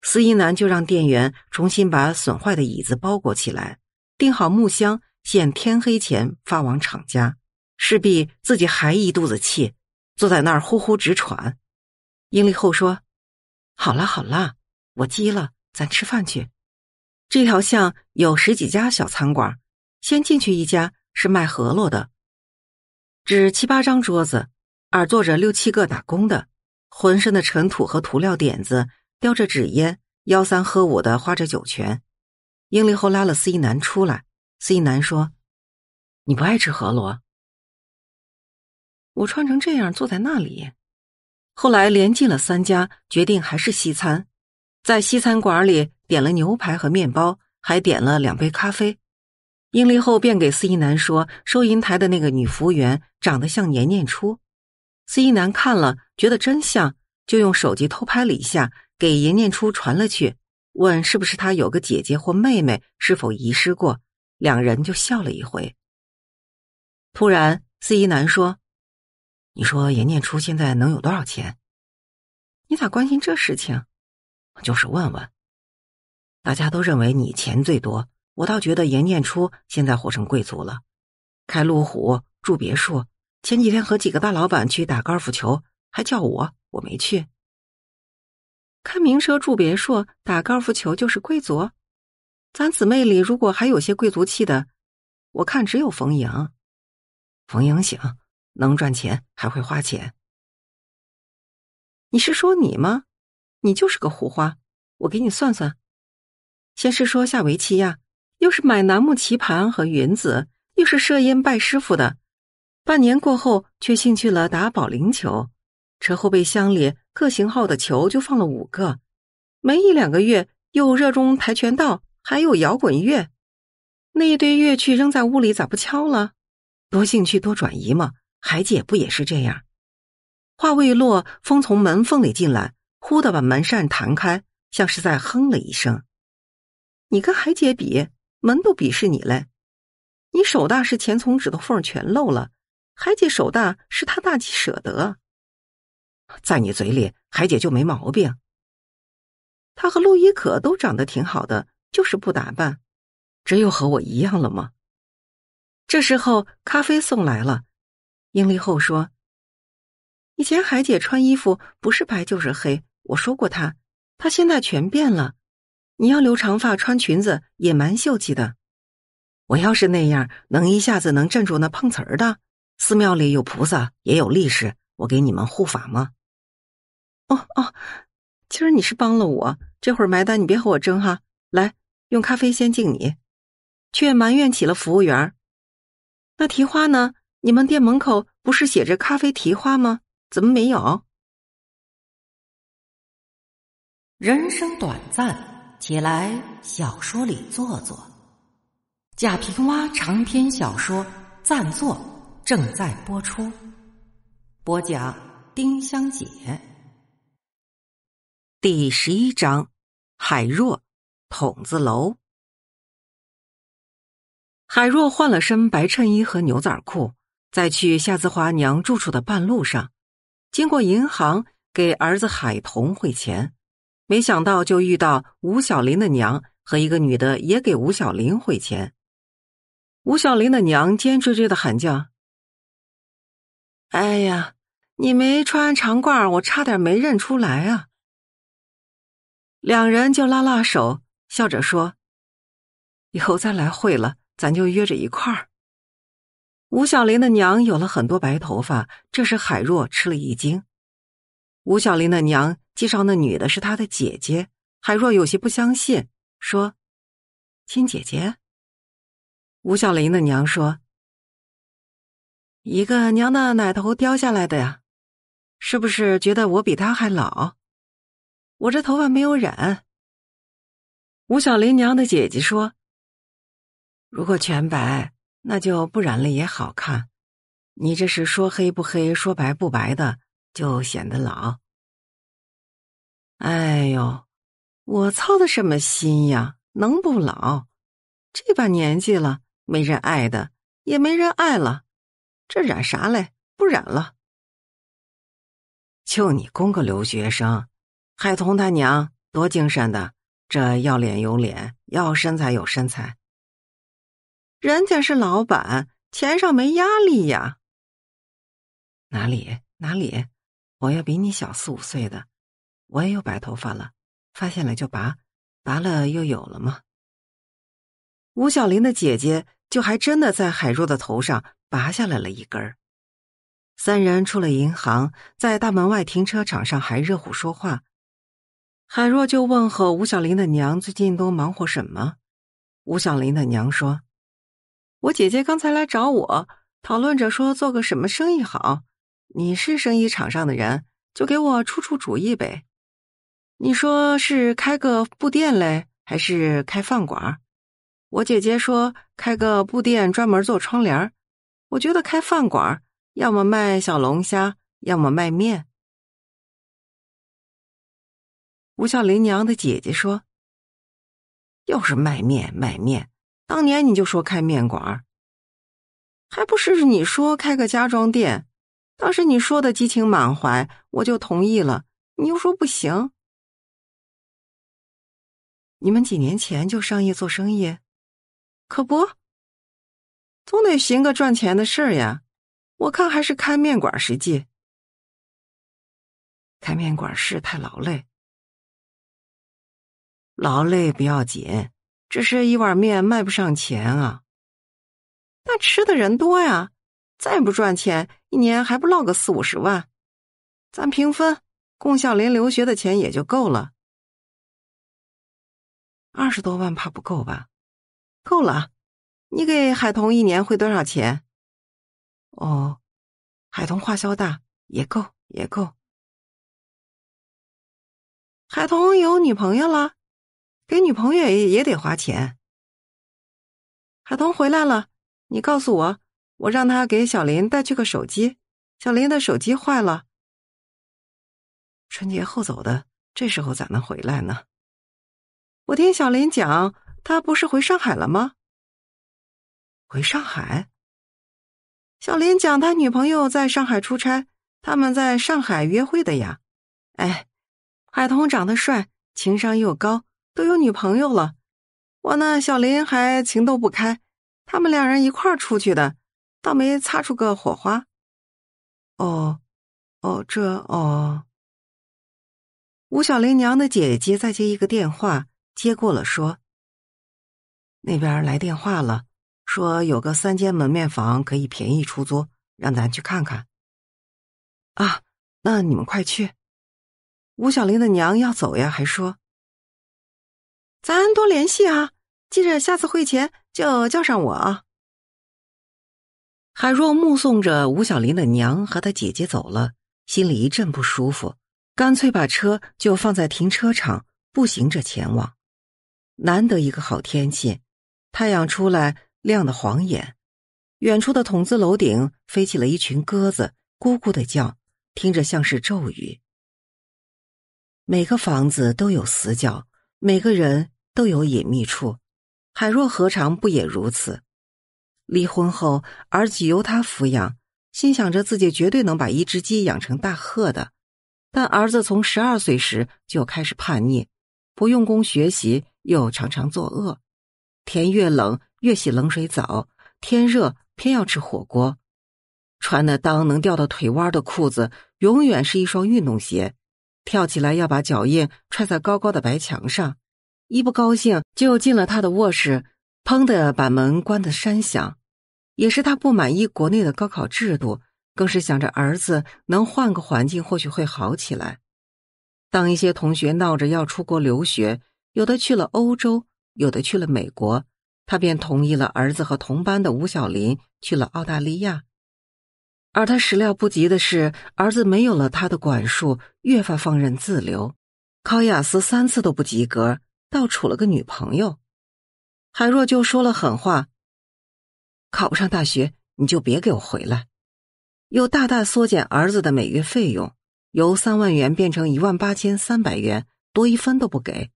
司仪男就让店员重新把损坏的椅子包裹起来，订好木箱，限天黑前发往厂家。势必自己还一肚子气，坐在那儿呼呼直喘。英丽后说：“好了好了，我饥了，咱吃饭去。”这条巷有十几家小餐馆，先进去一家是卖饸饹的，只七八张桌子，而坐着六七个打工的，浑身的尘土和涂料点子。叼着纸烟，吆三喝五的花着酒泉，英丽后拉了司仪男出来。司仪男说：“你不爱吃河螺。”我穿成这样坐在那里。后来连进了三家，决定还是西餐，在西餐馆里点了牛排和面包，还点了两杯咖啡。英丽后便给司仪男说：“收银台的那个女服务员长得像年年初。”司仪男看了，觉得真像，就用手机偷拍了一下。给严念初传了去，问是不是他有个姐姐或妹妹，是否遗失过？两人就笑了一回。突然，司仪男说：“你说严念初现在能有多少钱？你咋关心这事情？就是问问。大家都认为你钱最多，我倒觉得严念初现在活成贵族了，开路虎，住别墅。前几天和几个大老板去打高尔夫球，还叫我，我没去。”看名车住别墅打高尔夫球就是贵族，咱姊妹里如果还有些贵族气的，我看只有冯莹。冯莹行，能赚钱还会花钱。你是说你吗？你就是个胡花。我给你算算，先是说下围棋呀，又是买楠木棋盘和云子，又是设宴拜师傅的，半年过后却兴趣了打保龄球，车后备箱里。各型号的球就放了五个，没一两个月又热衷跆拳道，还有摇滚乐。那一堆乐器扔在屋里咋不敲了？多兴趣多转移嘛。海姐不也是这样？话未落，风从门缝里进来，忽的把门扇弹开，像是在哼了一声。你跟海姐比，门都鄙视你嘞。你手大是钱从指头缝全漏了，海姐手大是她大气舍得。在你嘴里，海姐就没毛病。她和陆依可都长得挺好的，就是不打扮，这又和我一样了吗？这时候咖啡送来了，英丽后说：“以前海姐穿衣服不是白就是黑，我说过她，她现在全变了。你要留长发穿裙子也蛮秀气的。我要是那样，能一下子能镇住那碰瓷儿的？寺庙里有菩萨，也有力士，我给你们护法吗？”哦哦，今儿你是帮了我，这会儿埋单你别和我争哈。来，用咖啡先敬你，却埋怨起了服务员。那提花呢？你们店门口不是写着“咖啡提花”吗？怎么没有？人生短暂，且来小说里坐坐。贾平凹长篇小说《暂坐》正在播出，播讲丁香姐。第十一章，海若筒子楼。海若换了身白衬衣和牛仔裤，在去夏子华娘住处的半路上，经过银行给儿子海童汇钱，没想到就遇到吴小林的娘和一个女的也给吴小林汇钱。吴小林的娘尖锥锥的喊叫：“哎呀，你没穿长褂我差点没认出来啊！”两人就拉拉手，笑着说：“以后再来会了，咱就约着一块儿。”吴小林的娘有了很多白头发，这时海若吃了一惊。吴小林的娘介绍那女的是她的姐姐，海若有些不相信，说：“亲姐姐。”吴小林的娘说：“一个娘的奶头掉下来的呀，是不是觉得我比她还老？”我这头发没有染。吴小林娘的姐姐说：“如果全白，那就不染了也好看。你这是说黑不黑，说白不白的，就显得老。”哎呦，我操的什么心呀？能不老？这把年纪了，没人爱的，也没人爱了，这染啥嘞？不染了。就你供个留学生。海童他娘多精神的，这要脸有脸，要身材有身材。人家是老板，钱上没压力呀。哪里哪里，我要比你小四五岁的，我也有白头发了。发现了就拔，拔了又有了吗？吴小林的姐姐就还真的在海若的头上拔下来了一根。三人出了银行，在大门外停车场上还热乎说话。海若就问候吴小林的娘最近都忙活什么。吴小林的娘说：“我姐姐刚才来找我，讨论着说做个什么生意好。你是生意场上的人，就给我出出主意呗。你说是开个布店嘞，还是开饭馆？我姐姐说开个布店专门做窗帘，我觉得开饭馆，要么卖小龙虾，要么卖面。”吴孝林娘的姐姐说：“又是卖面卖面，当年你就说开面馆儿，还不是你说开个家装店？当时你说的激情满怀，我就同意了。你又说不行，你们几年前就商业做生意，可不，总得寻个赚钱的事儿呀。我看还是开面馆实际，开面馆是太劳累。”劳累不要紧，只是一碗面卖不上钱啊。那吃的人多呀，再不赚钱，一年还不落个四五十万？咱平分，供孝林留学的钱也就够了。二十多万怕不够吧？够了，你给海童一年汇多少钱？哦，海童花销大，也够，也够。海童有女朋友了？给女朋友也也得花钱。海童回来了，你告诉我，我让他给小林带去个手机。小林的手机坏了。春节后走的，这时候咋能回来呢？我听小林讲，他不是回上海了吗？回上海。小林讲，他女朋友在上海出差，他们在上海约会的呀。哎，海童长得帅，情商又高。都有女朋友了，我那小林还情窦不开，他们两人一块儿出去的，倒没擦出个火花。哦，哦，这哦，吴小林娘的姐姐在接一个电话，接过了说：“那边来电话了，说有个三间门面房可以便宜出租，让咱去看看。”啊，那你们快去。吴小林的娘要走呀，还说。咱多联系啊！记着下次会前就叫上我。啊。海若目送着吴小林的娘和他姐姐走了，心里一阵不舒服，干脆把车就放在停车场，步行着前往。难得一个好天气，太阳出来亮得晃眼，远处的筒子楼顶飞起了一群鸽子，咕咕的叫，听着像是咒语。每个房子都有死角，每个人。都有隐秘处，海若何尝不也如此？离婚后，儿子由他抚养，心想着自己绝对能把一只鸡养成大鹤的。但儿子从十二岁时就开始叛逆，不用功学习，又常常作恶。天越冷越洗冷水澡，天热偏要吃火锅，穿的裆能掉到腿弯的裤子，永远是一双运动鞋，跳起来要把脚印踹在高高的白墙上。一不高兴就进了他的卧室，砰的把门关得山响。也是他不满意国内的高考制度，更是想着儿子能换个环境或许会好起来。当一些同学闹着要出国留学，有的去了欧洲，有的去了美国，他便同意了儿子和同班的吴小林去了澳大利亚。而他始料不及的是，儿子没有了他的管束，越发放任自流，考雅思三次都不及格。倒处了个女朋友，海若就说了狠话：“考不上大学，你就别给我回来。”又大大缩减儿子的每月费用，由三万元变成一万八千三百元，多一分都不给。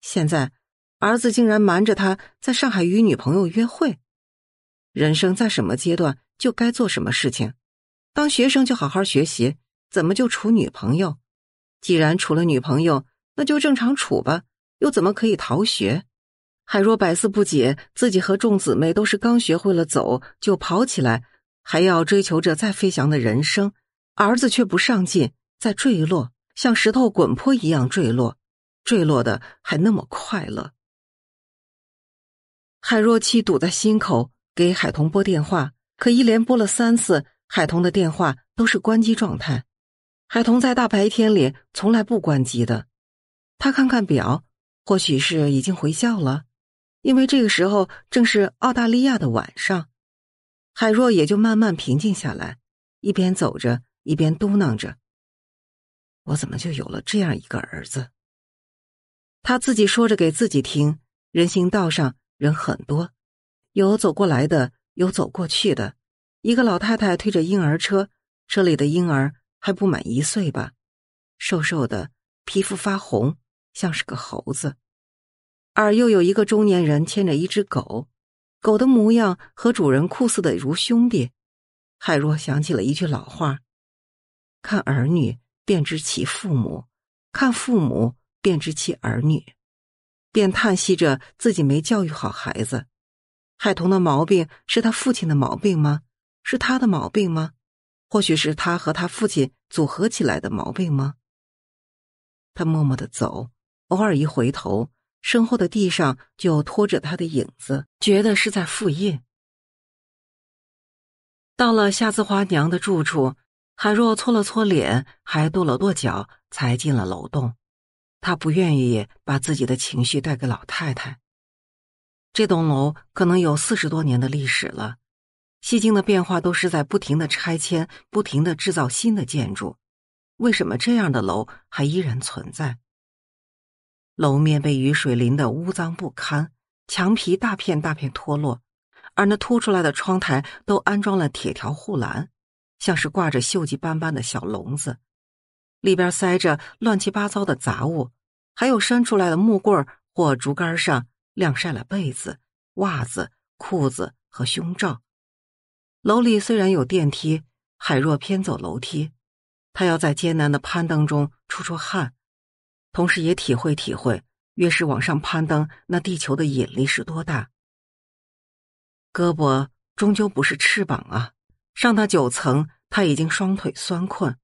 现在，儿子竟然瞒着他在上海与女朋友约会。人生在什么阶段就该做什么事情，当学生就好好学习，怎么就处女朋友？既然处了女朋友，那就正常处吧。又怎么可以逃学？海若百思不解，自己和众姊妹都是刚学会了走就跑起来，还要追求着再飞翔的人生，儿子却不上进，在坠落，像石头滚坡一样坠落，坠落的还那么快乐。海若气堵在心口，给海童拨电话，可一连拨了三次，海童的电话都是关机状态。海童在大白天里从来不关机的，他看看表。或许是已经回校了，因为这个时候正是澳大利亚的晚上，海若也就慢慢平静下来，一边走着一边嘟囔着：“我怎么就有了这样一个儿子？”他自己说着给自己听。人行道上人很多，有走过来的，有走过去的。一个老太太推着婴儿车，车里的婴儿还不满一岁吧，瘦瘦的，皮肤发红。像是个猴子，而又有一个中年人牵着一只狗，狗的模样和主人酷似的如兄弟。海若想起了一句老话：“看儿女便知其父母，看父母便知其儿女。”便叹息着自己没教育好孩子。海童的毛病是他父亲的毛病吗？是他的毛病吗？或许是他和他父亲组合起来的毛病吗？他默默的走。偶尔一回头，身后的地上就拖着他的影子，觉得是在复印。到了夏子华娘的住处，海若搓了搓脸，还跺了跺脚，才进了楼栋。她不愿意把自己的情绪带给老太太。这栋楼可能有四十多年的历史了，西京的变化都是在不停的拆迁，不停的制造新的建筑。为什么这样的楼还依然存在？楼面被雨水淋得污脏不堪，墙皮大片大片脱落，而那凸出来的窗台都安装了铁条护栏，像是挂着锈迹斑斑的小笼子，里边塞着乱七八糟的杂物，还有伸出来的木棍或竹竿上晾晒了被子、袜子、裤子和胸罩。楼里虽然有电梯，海若偏走楼梯，他要在艰难的攀登中出出汗。同时也体会体会，越是往上攀登，那地球的引力是多大？胳膊终究不是翅膀啊！上到九层，他已经双腿酸困。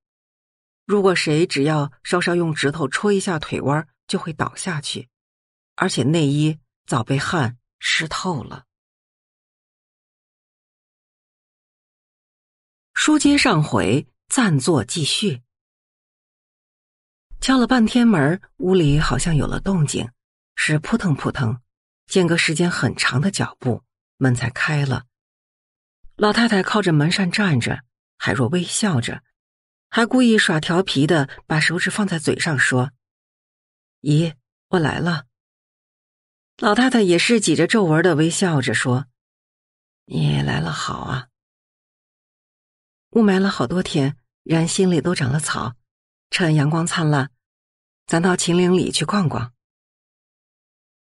如果谁只要稍稍用指头戳一下腿弯，就会倒下去。而且内衣早被汗湿透了。书接上回，暂作继续。敲了半天门，屋里好像有了动静，是扑腾扑腾，间隔时间很长的脚步，门才开了。老太太靠着门扇站着，海若微笑着，还故意耍调皮的把手指放在嘴上说：“姨，我来了。”老太太也是挤着皱纹的微笑着说：“你来了好啊，雾霾了好多天，人心里都长了草。”趁阳光灿烂，咱到秦岭里去逛逛。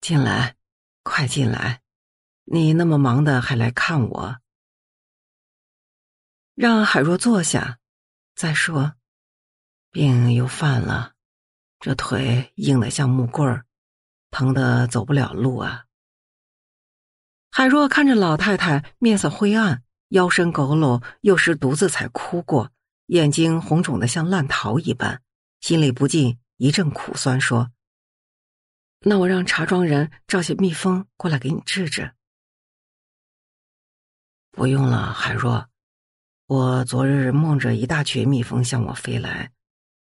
进来，快进来！你那么忙的还来看我，让海若坐下。再说，病又犯了，这腿硬得像木棍儿，疼得走不了路啊。海若看着老太太面色灰暗，腰身佝偻，又是独自才哭过。眼睛红肿的像烂桃一般，心里不禁一阵苦酸，说：“那我让茶庄人召些蜜蜂过来给你治治。”不用了，海若，我昨日梦着一大群蜜蜂向我飞来，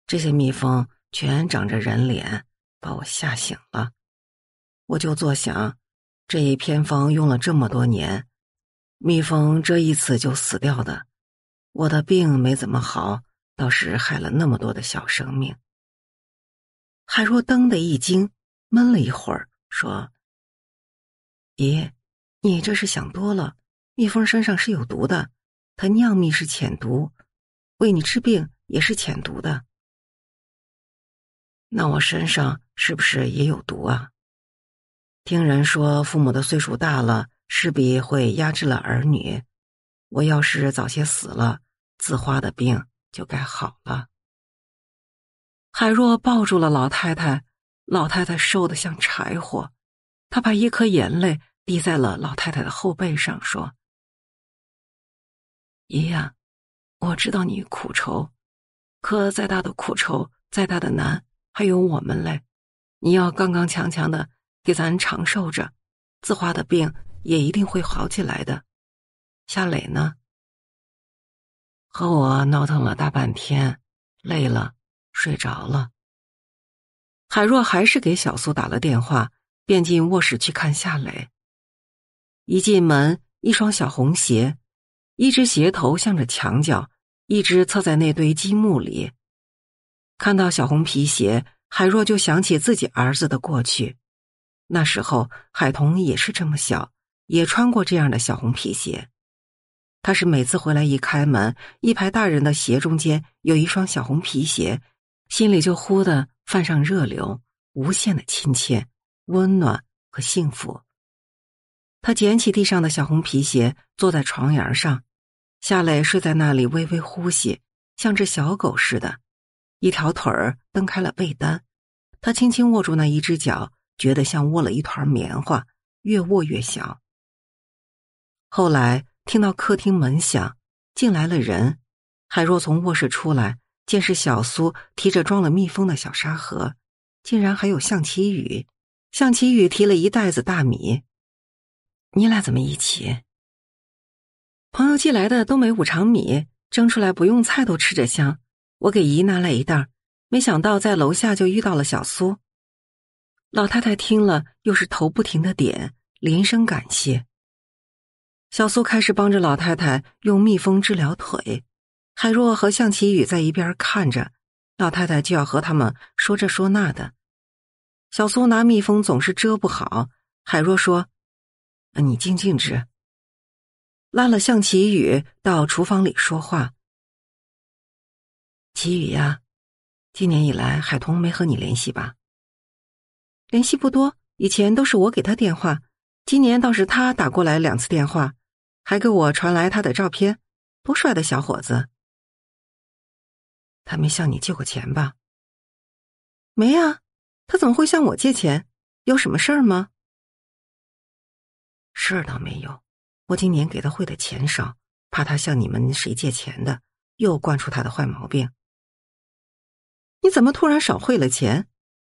这些蜜蜂全长着人脸，把我吓醒了。我就坐想，这一偏方用了这么多年，蜜蜂这一次就死掉的。我的病没怎么好，倒是害了那么多的小生命。海若登的一惊，闷了一会儿说：“爷，你这是想多了。蜜蜂身上是有毒的，它酿蜜是浅毒，为你治病也是浅毒的。那我身上是不是也有毒啊？听人说，父母的岁数大了，势必会压制了儿女。我要是早些死了。”自花的病就该好了。海若抱住了老太太，老太太瘦得像柴火，她把一颗眼泪滴在了老太太的后背上，说：“爷爷，我知道你苦愁，可再大的苦愁，再大的难，还有我们嘞。你要刚刚强强的给咱长寿着，自花的病也一定会好起来的。夏磊呢？”和我闹腾了大半天，累了，睡着了。海若还是给小苏打了电话，便进卧室去看夏磊。一进门，一双小红鞋，一只鞋头向着墙角，一只侧在那堆积木里。看到小红皮鞋，海若就想起自己儿子的过去。那时候，海童也是这么小，也穿过这样的小红皮鞋。他是每次回来一开门，一排大人的鞋中间有一双小红皮鞋，心里就忽的泛上热流，无限的亲切、温暖和幸福。他捡起地上的小红皮鞋，坐在床沿上，夏磊睡在那里，微微呼吸，像只小狗似的，一条腿儿蹬开了被单。他轻轻握住那一只脚，觉得像握了一团棉花，越握越小。后来。听到客厅门响，进来了人。海若从卧室出来，见是小苏提着装了密封的小沙盒，竟然还有向其宇。向其宇提了一袋子大米。你俩怎么一起？朋友寄来的东北五常米，蒸出来不用菜都吃着香。我给姨拿来一袋没想到在楼下就遇到了小苏。老太太听了，又是头不停的点，连声感谢。小苏开始帮着老太太用蜜蜂治疗腿，海若和向其宇在一边看着，老太太就要和他们说这说那的。小苏拿蜜蜂总是遮不好，海若说：“你静静织。”拉了向其宇到厨房里说话：“其宇呀，今年以来海童没和你联系吧？联系不多，以前都是我给他电话，今年倒是他打过来两次电话。”还给我传来他的照片，多帅的小伙子！他没向你借过钱吧？没啊，他怎么会向我借钱？有什么事儿吗？事儿倒没有，我今年给他汇的钱少，怕他向你们谁借钱的，又惯出他的坏毛病。你怎么突然少汇了钱？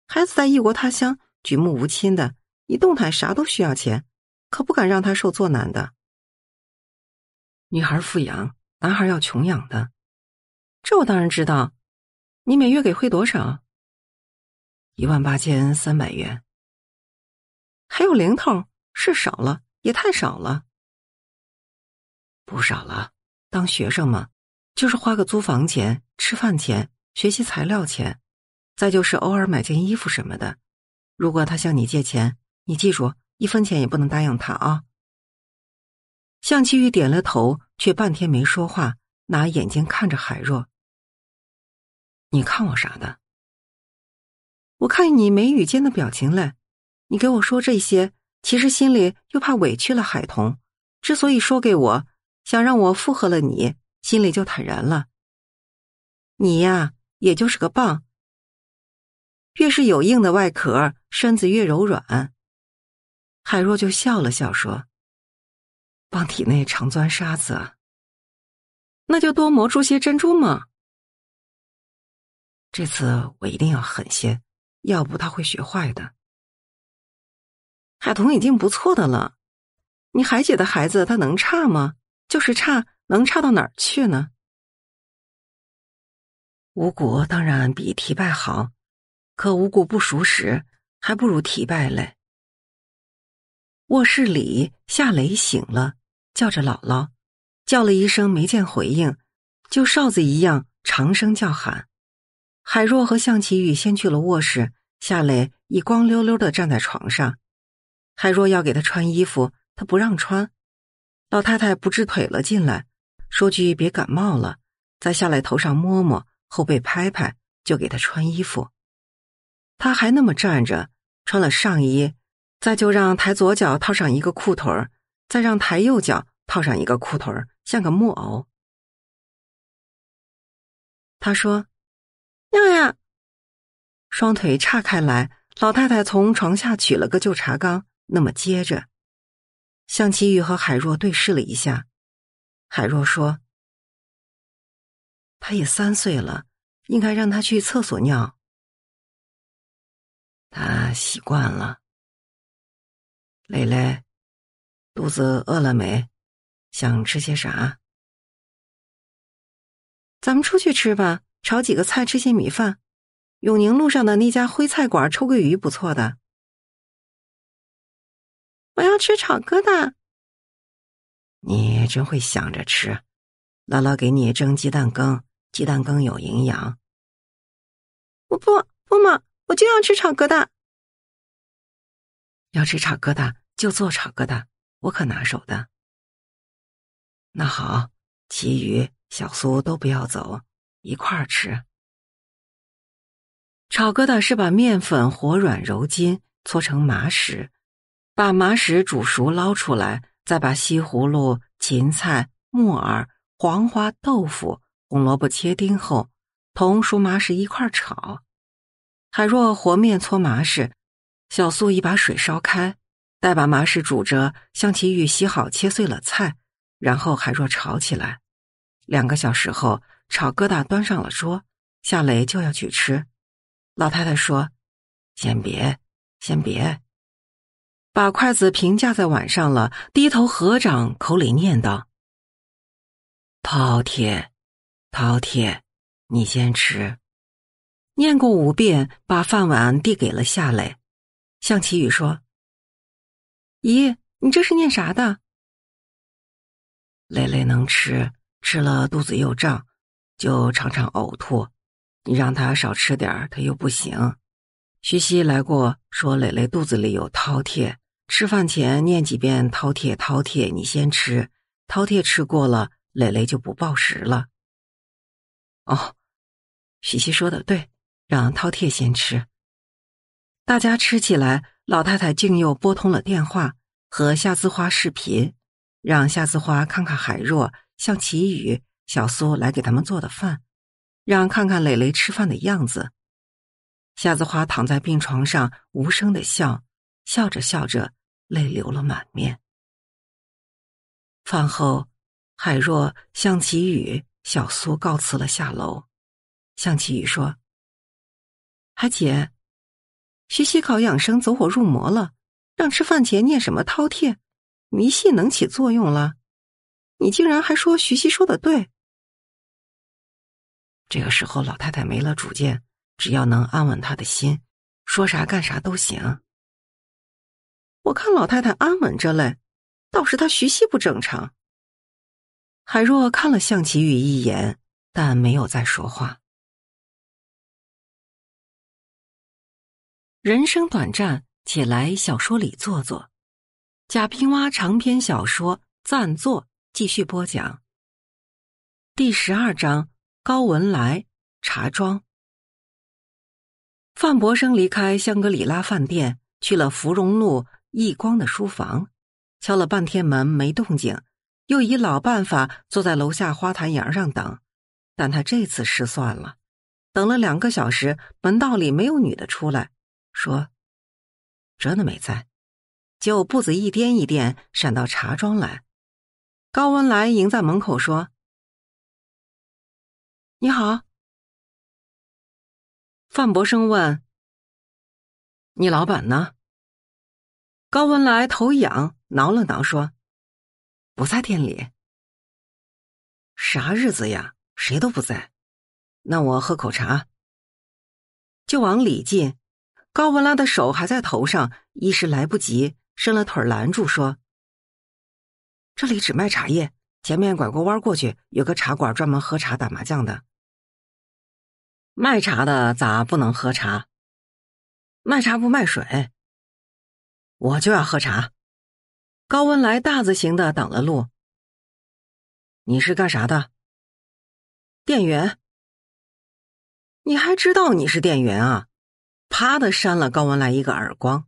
孩子在异国他乡，举目无亲的，一动弹啥都需要钱，可不敢让他受作难的。女孩富养，男孩要穷养的，这我当然知道。你每月给汇多少？一万八千三百元，还有零头是少了，也太少了。不少了，当学生嘛，就是花个租房钱、吃饭钱、学习材料钱，再就是偶尔买件衣服什么的。如果他向你借钱，你记住，一分钱也不能答应他啊。向其玉点了头，却半天没说话，拿眼睛看着海若。你看我啥的？我看你眉宇间的表情嘞。你给我说这些，其实心里又怕委屈了海童。之所以说给我，想让我附和了你，心里就坦然了。你呀，也就是个蚌。越是有硬的外壳，身子越柔软。海若就笑了笑说。往体内常钻沙子，那就多磨出些珍珠嘛。这次我一定要狠些，要不他会学坏的。海童已经不错的了，你海姐的孩子他能差吗？就是差，能差到哪儿去呢？五谷当然比提拜好，可五谷不熟时，还不如提拜嘞。卧室里，夏雷醒了。叫着姥姥，叫了一声没见回应，就哨子一样长声叫喊。海若和向其宇先去了卧室，夏磊已光溜溜的站在床上。海若要给他穿衣服，他不让穿。老太太不治腿了进来，说句别感冒了，再下来头上摸摸，后背拍拍，就给他穿衣服。他还那么站着，穿了上衣，再就让抬左脚套上一个裤腿儿。再让抬右脚，套上一个裤腿儿，像个木偶。他说：“尿呀！”双腿岔开来，老太太从床下取了个旧茶缸，那么接着，向其玉和海若对视了一下，海若说：“他也三岁了，应该让他去厕所尿。他习惯了。”蕾蕾。肚子饿了没？想吃些啥？咱们出去吃吧，炒几个菜，吃些米饭。永宁路上的那家徽菜馆，臭鳜鱼不错的。我要吃炒疙瘩。你真会想着吃，姥姥给你蒸鸡蛋羹，鸡蛋羹有营养。我不不嘛，我就要吃炒疙瘩。要吃炒疙瘩就做炒疙瘩。我可拿手的。那好，其余小苏都不要走，一块儿吃。炒疙瘩是把面粉和软揉筋，搓成麻食，把麻食煮熟捞出来，再把西葫芦、芹菜、木耳、黄花豆腐、红萝卜切丁后，同熟麻食一块炒。海若和面搓麻食，小苏已把水烧开。再把麻食煮着，向其宇洗好、切碎了菜，然后还若炒起来。两个小时后，炒疙瘩端上了桌，夏磊就要去吃。老太太说：“先别，先别。”把筷子平架在碗上了，低头合掌，口里念道：“饕餮，饕餮，你先吃。”念过五遍，把饭碗递给了夏磊，向其宇说。咦，你这是念啥的？磊磊能吃，吃了肚子又胀，就常常呕吐。你让他少吃点儿，他又不行。徐熙来过说，磊磊肚子里有饕餮，吃饭前念几遍“饕餮，饕餮”，你先吃，饕餮吃过了，磊磊就不暴食了。哦，徐熙说的对，让饕餮先吃，大家吃起来。老太太竟又拨通了电话，和夏紫花视频，让夏紫花看看海若、向祈宇、小苏来给他们做的饭，让看看磊磊吃饭的样子。夏紫花躺在病床上，无声的笑，笑着笑着，泪流了满面。饭后，海若向祈宇、小苏告辞了，下楼，向祈宇说：“海姐。”徐熙考养生走火入魔了，让吃饭前念什么饕餮迷信能起作用了？你竟然还说徐熙说的对？这个时候老太太没了主见，只要能安稳她的心，说啥干啥都行。我看老太太安稳着嘞，倒是她徐熙不正常。海若看了向其宇一眼，但没有再说话。人生短暂，且来小说里坐坐。贾平凹长篇小说《暂坐》继续播讲。第十二章：高文来茶庄。范伯生离开香格里拉饭店，去了芙蓉路易光的书房，敲了半天门没动静，又以老办法坐在楼下花坛沿上等，但他这次失算了，等了两个小时，门道里没有女的出来。说：“真的没在。”就步子一颠一颠，闪到茶庄来。高文来迎在门口说：“你好。”范伯生问：“你老板呢？”高文来头一仰，挠了挠说：“不在店里。”啥日子呀？谁都不在。那我喝口茶，就往里进。高文拉的手还在头上，一时来不及，伸了腿拦住，说：“这里只卖茶叶，前面拐过弯过去有个茶馆，专门喝茶打麻将的。卖茶的咋不能喝茶？卖茶不卖水？我就要喝茶。”高文来大字形的挡了路。“你是干啥的？店员？你还知道你是店员啊？”啪的扇了高文来一个耳光，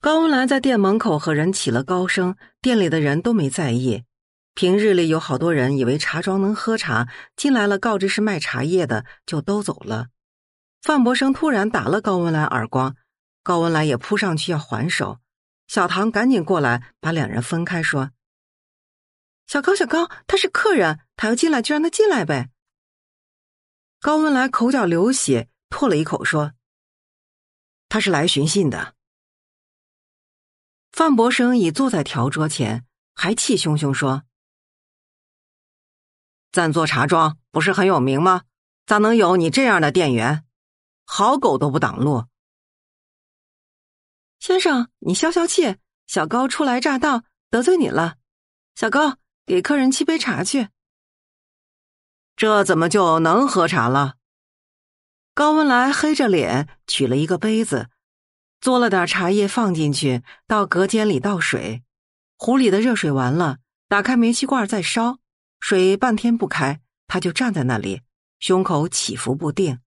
高文来在店门口和人起了高声，店里的人都没在意。平日里有好多人以为茶庄能喝茶，进来了告知是卖茶叶的，就都走了。范伯生突然打了高文来耳光，高文来也扑上去要还手，小唐赶紧过来把两人分开，说：“小高，小高，他是客人，他要进来就让他进来呗。”高文来口角流血，吐了一口说。他是来寻衅的。范伯生已坐在条桌前，还气汹汹说：“暂做茶庄不是很有名吗？咋能有你这样的店员？好狗都不挡路。”先生，你消消气，小高初来乍到，得罪你了。小高，给客人沏杯茶去。这怎么就能喝茶了？高文来黑着脸取了一个杯子，做了点茶叶放进去，到隔间里倒水。壶里的热水完了，打开煤气罐再烧，水半天不开，他就站在那里，胸口起伏不定。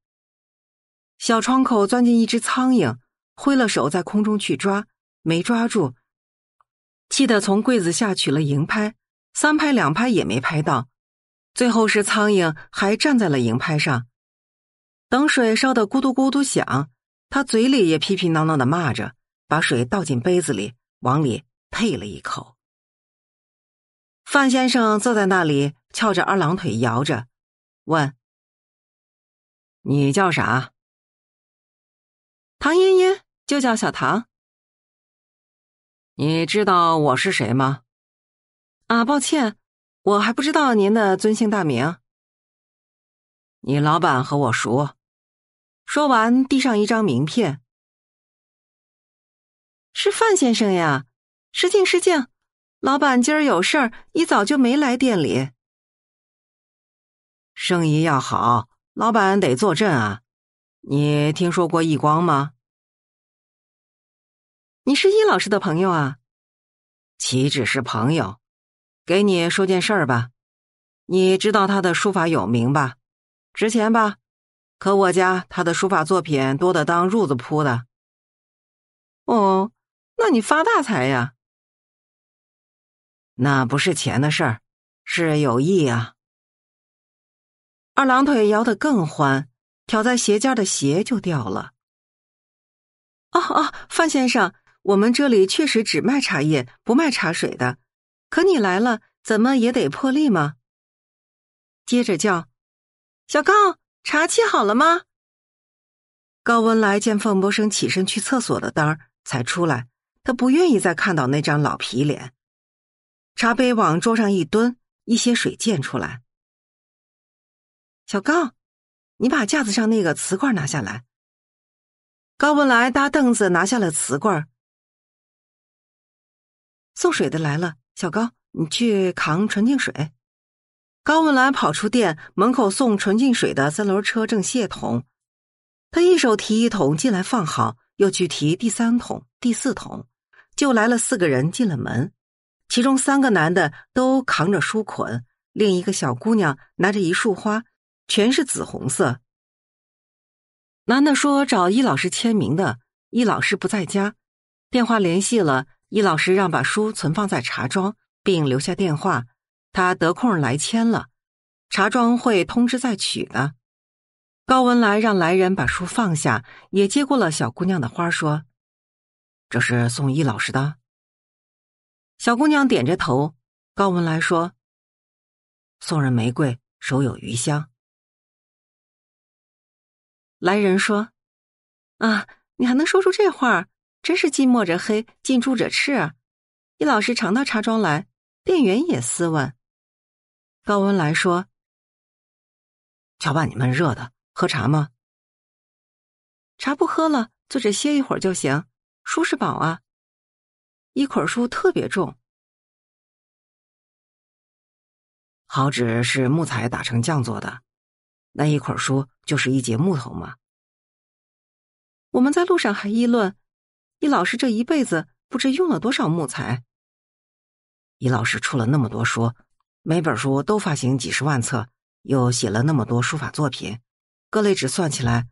小窗口钻进一只苍蝇，挥了手在空中去抓，没抓住，气得从柜子下取了蝇拍，三拍两拍也没拍到，最后是苍蝇还站在了蝇拍上。等水烧得咕嘟咕嘟响，他嘴里也皮皮囔囔的骂着，把水倒进杯子里，往里呸了一口。范先生坐在那里，翘着二郎腿，摇着，问：“你叫啥？”唐嫣嫣就叫小唐。你知道我是谁吗？啊，抱歉，我还不知道您的尊姓大名。你老板和我熟。说完，递上一张名片。是范先生呀，失敬失敬。老板今儿有事儿，一早就没来店里。生意要好，老板得坐镇啊。你听说过易光吗？你是易老师的朋友啊？岂止是朋友，给你说件事儿吧。你知道他的书法有名吧？值钱吧？可我家他的书法作品多的当褥子铺的。哦，那你发大财呀？那不是钱的事儿，是友谊啊！二郎腿摇得更欢，挑在鞋尖的鞋就掉了。哦哦，范先生，我们这里确实只卖茶叶，不卖茶水的。可你来了，怎么也得破例吗？接着叫，小刚。茶沏好了吗？高文来见凤博生起身去厕所的单儿才出来，他不愿意再看到那张老皮脸。茶杯往桌上一蹲，一些水溅出来。小高，你把架子上那个瓷罐拿下来。高文来搭凳子拿下了瓷罐送水的来了，小高，你去扛纯净水。高文兰跑出店门口，送纯净水的三轮车正卸桶。他一手提一桶进来放好，又去提第三桶、第四桶，就来了四个人进了门。其中三个男的都扛着书捆，另一个小姑娘拿着一束花，全是紫红色。男的说：“找易老师签名的，易老师不在家，电话联系了。易老师让把书存放在茶庄，并留下电话。”他得空来签了，茶庄会通知再取的。高文来让来人把书放下，也接过了小姑娘的花，说：“这是宋一老师的。”小姑娘点着头。高文来说：“送人玫瑰，手有余香。”来人说：“啊，你还能说出这话，真是近墨者黑，近朱者赤啊！易老师常到茶庄来，店员也斯文。”高文来说：“瞧把你闷热的，喝茶吗？茶不喝了，坐着歇一会儿就行。书是宝啊，一捆书特别重。好纸是木材打成浆做的，那一捆书就是一节木头嘛。我们在路上还议论，易老师这一辈子不知用了多少木材。易老师出了那么多书。”每本书都发行几十万册，又写了那么多书法作品，各类纸算起来，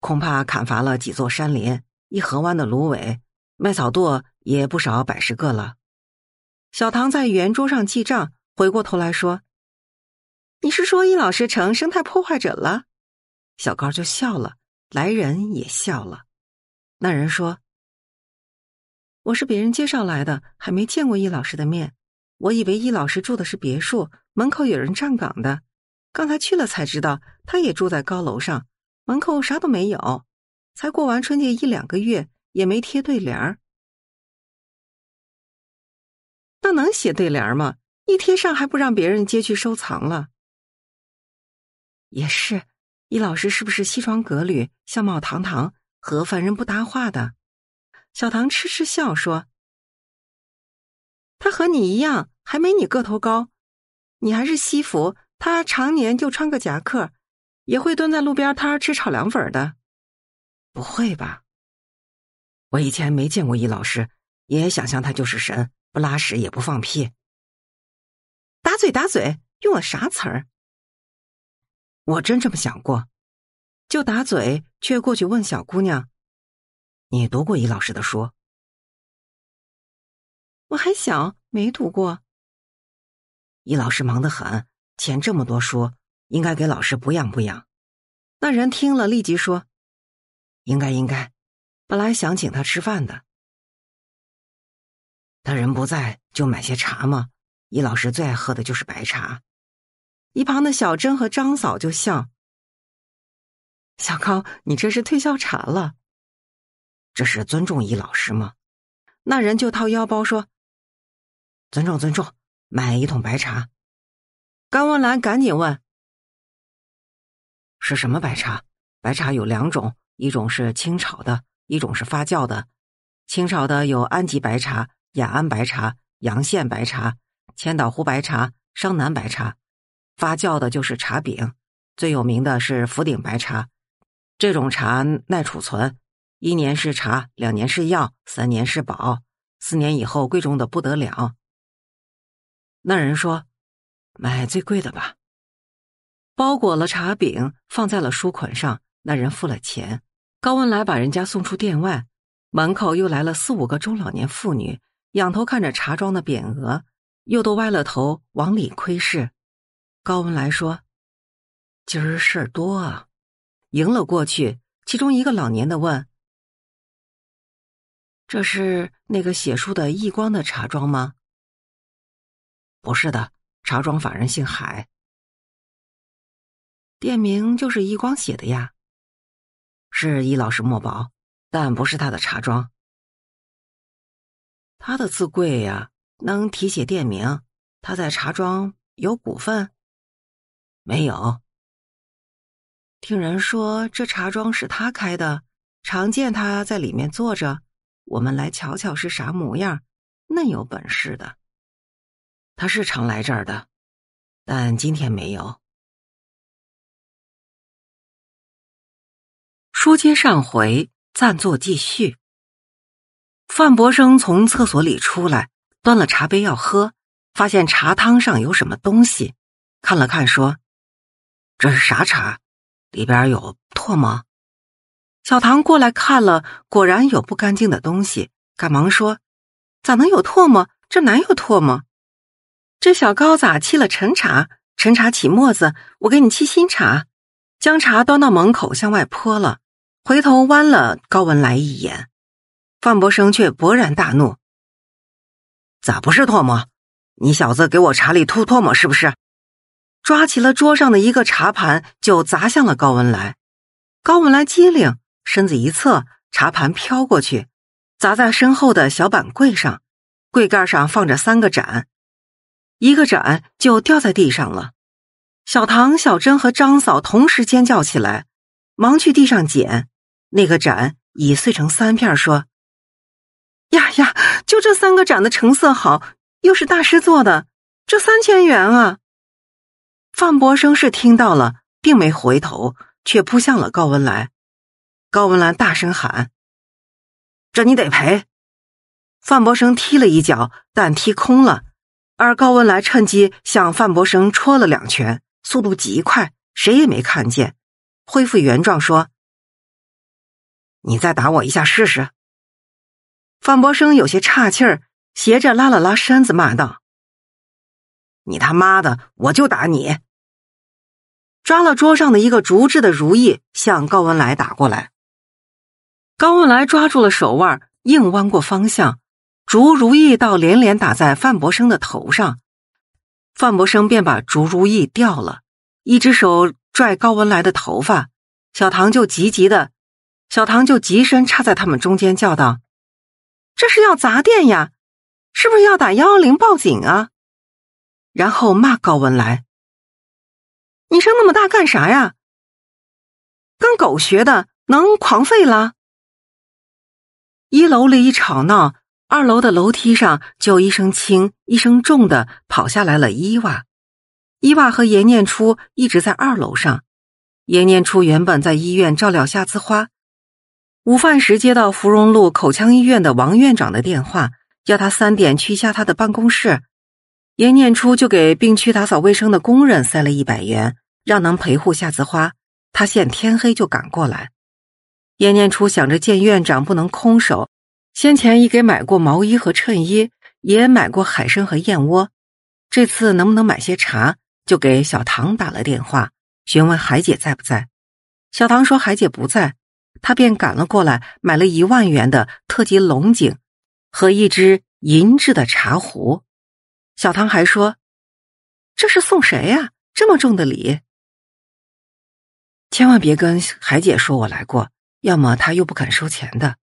恐怕砍伐了几座山林，一河湾的芦苇、麦草垛也不少百十个了。小唐在圆桌上记账，回过头来说：“你是说易老师成生态破坏者了？”小高就笑了，来人也笑了。那人说：“我是别人介绍来的，还没见过易老师的面。”我以为易老师住的是别墅，门口有人站岗的。刚才去了才知道，他也住在高楼上，门口啥都没有。才过完春节一两个月，也没贴对联儿。那能写对联儿吗？一贴上还不让别人接去收藏了。也是，易老师是不是西装革履、相貌堂堂、和凡人不搭话的？小唐痴痴笑说。他和你一样，还没你个头高，你还是西服，他常年就穿个夹克，也会蹲在路边摊吃炒凉粉的，不会吧？我以前没见过易老师，也想象他就是神，不拉屎也不放屁，打嘴打嘴，用了啥词儿？我真这么想过，就打嘴，却过去问小姑娘：“你读过易老师的书？”我还小，没读过。易老师忙得很，钱这么多书，应该给老师补养补养。那人听了，立即说：“应该，应该。本来想请他吃饭的，他人不在，就买些茶嘛。易老师最爱喝的就是白茶。”一旁的小珍和张嫂就笑：“小高，你这是推销茶了？这是尊重易老师吗？”那人就掏腰包说。尊重尊重，买一桶白茶。甘文兰赶紧问：“是什么白茶？白茶有两种，一种是清炒的，一种是发酵的。清炒的有安吉白茶、雅安白茶、阳羡白茶、千岛湖白茶、商南白茶；发酵的就是茶饼，最有名的是福鼎白茶。这种茶耐储存，一年是茶，两年是药，三年是宝，四年以后贵重的不得了。”那人说：“买最贵的吧。”包裹了茶饼，放在了书捆上。那人付了钱，高文来把人家送出店外。门口又来了四五个中老年妇女，仰头看着茶庄的匾额，又都歪了头往里窥视。高文来说：“今儿事儿多啊。”迎了过去，其中一个老年的问：“这是那个写书的易光的茶庄吗？”不是的，茶庄法人姓海，店名就是易光写的呀，是易老师墨宝，但不是他的茶庄。他的字贵呀，能提写店名。他在茶庄有股份？没有。听人说这茶庄是他开的，常见他在里面坐着。我们来瞧瞧是啥模样，嫩有本事的。他是常来这儿的，但今天没有。书接上回，暂作继续。范伯生从厕所里出来，端了茶杯要喝，发现茶汤上有什么东西，看了看，说：“这是啥茶？里边有唾沫？”小唐过来看了，果然有不干净的东西，赶忙说：“咋能有唾沫？这哪有唾沫？”这小高咋沏了陈茶？陈茶起沫子，我给你沏新茶。将茶端到门口向外泼了，回头剜了高文来一眼。范伯生却勃然大怒：“咋不是唾沫？你小子给我茶里吐唾沫是不是？”抓起了桌上的一个茶盘就砸向了高文来。高文来机灵，身子一侧，茶盘飘过去，砸在身后的小板柜上。柜盖上放着三个盏。一个盏就掉在地上了，小唐、小珍和张嫂同时尖叫起来，忙去地上捡。那个盏已碎成三片，说：“呀呀，就这三个盏的成色好，又是大师做的，这三千元啊！”范伯生是听到了，并没回头，却扑向了高文兰。高文兰大声喊：“这你得赔！”范伯生踢了一脚，但踢空了。而高文来趁机向范博生戳了两拳，速度极快，谁也没看见。恢复原状说：“你再打我一下试试。”范博生有些岔气儿，斜着拉了拉身子，骂道：“你他妈的，我就打你！”抓了桌上的一个竹制的如意，向高文来打过来。高文来抓住了手腕，硬弯过方向。竹如意倒连连打在范伯生的头上，范伯生便把竹如意掉了，一只手拽高文来的头发，小唐就急急的，小唐就急身插在他们中间叫道：“这是要砸店呀，是不是要打幺幺零报警啊？”然后骂高文来：“你声那么大干啥呀？跟狗学的能狂吠了？”一楼里一吵闹。二楼的楼梯上，就一声轻、一声重的跑下来了。伊娃、伊娃和严念初一直在二楼上。严念初原本在医院照料夏紫花，午饭时接到芙蓉路口腔医院的王院长的电话，要他三点去一下他的办公室。严念初就给病区打扫卫生的工人塞了一百元，让能陪护夏子花。他现天黑就赶过来。严念初想着见院长不能空手。先前已给买过毛衣和衬衣，也买过海参和燕窝，这次能不能买些茶？就给小唐打了电话，询问海姐在不在。小唐说海姐不在，他便赶了过来，买了一万元的特级龙井和一只银制的茶壶。小唐还说：“这是送谁呀？这么重的礼！”千万别跟海姐说我来过，要么她又不肯收钱的。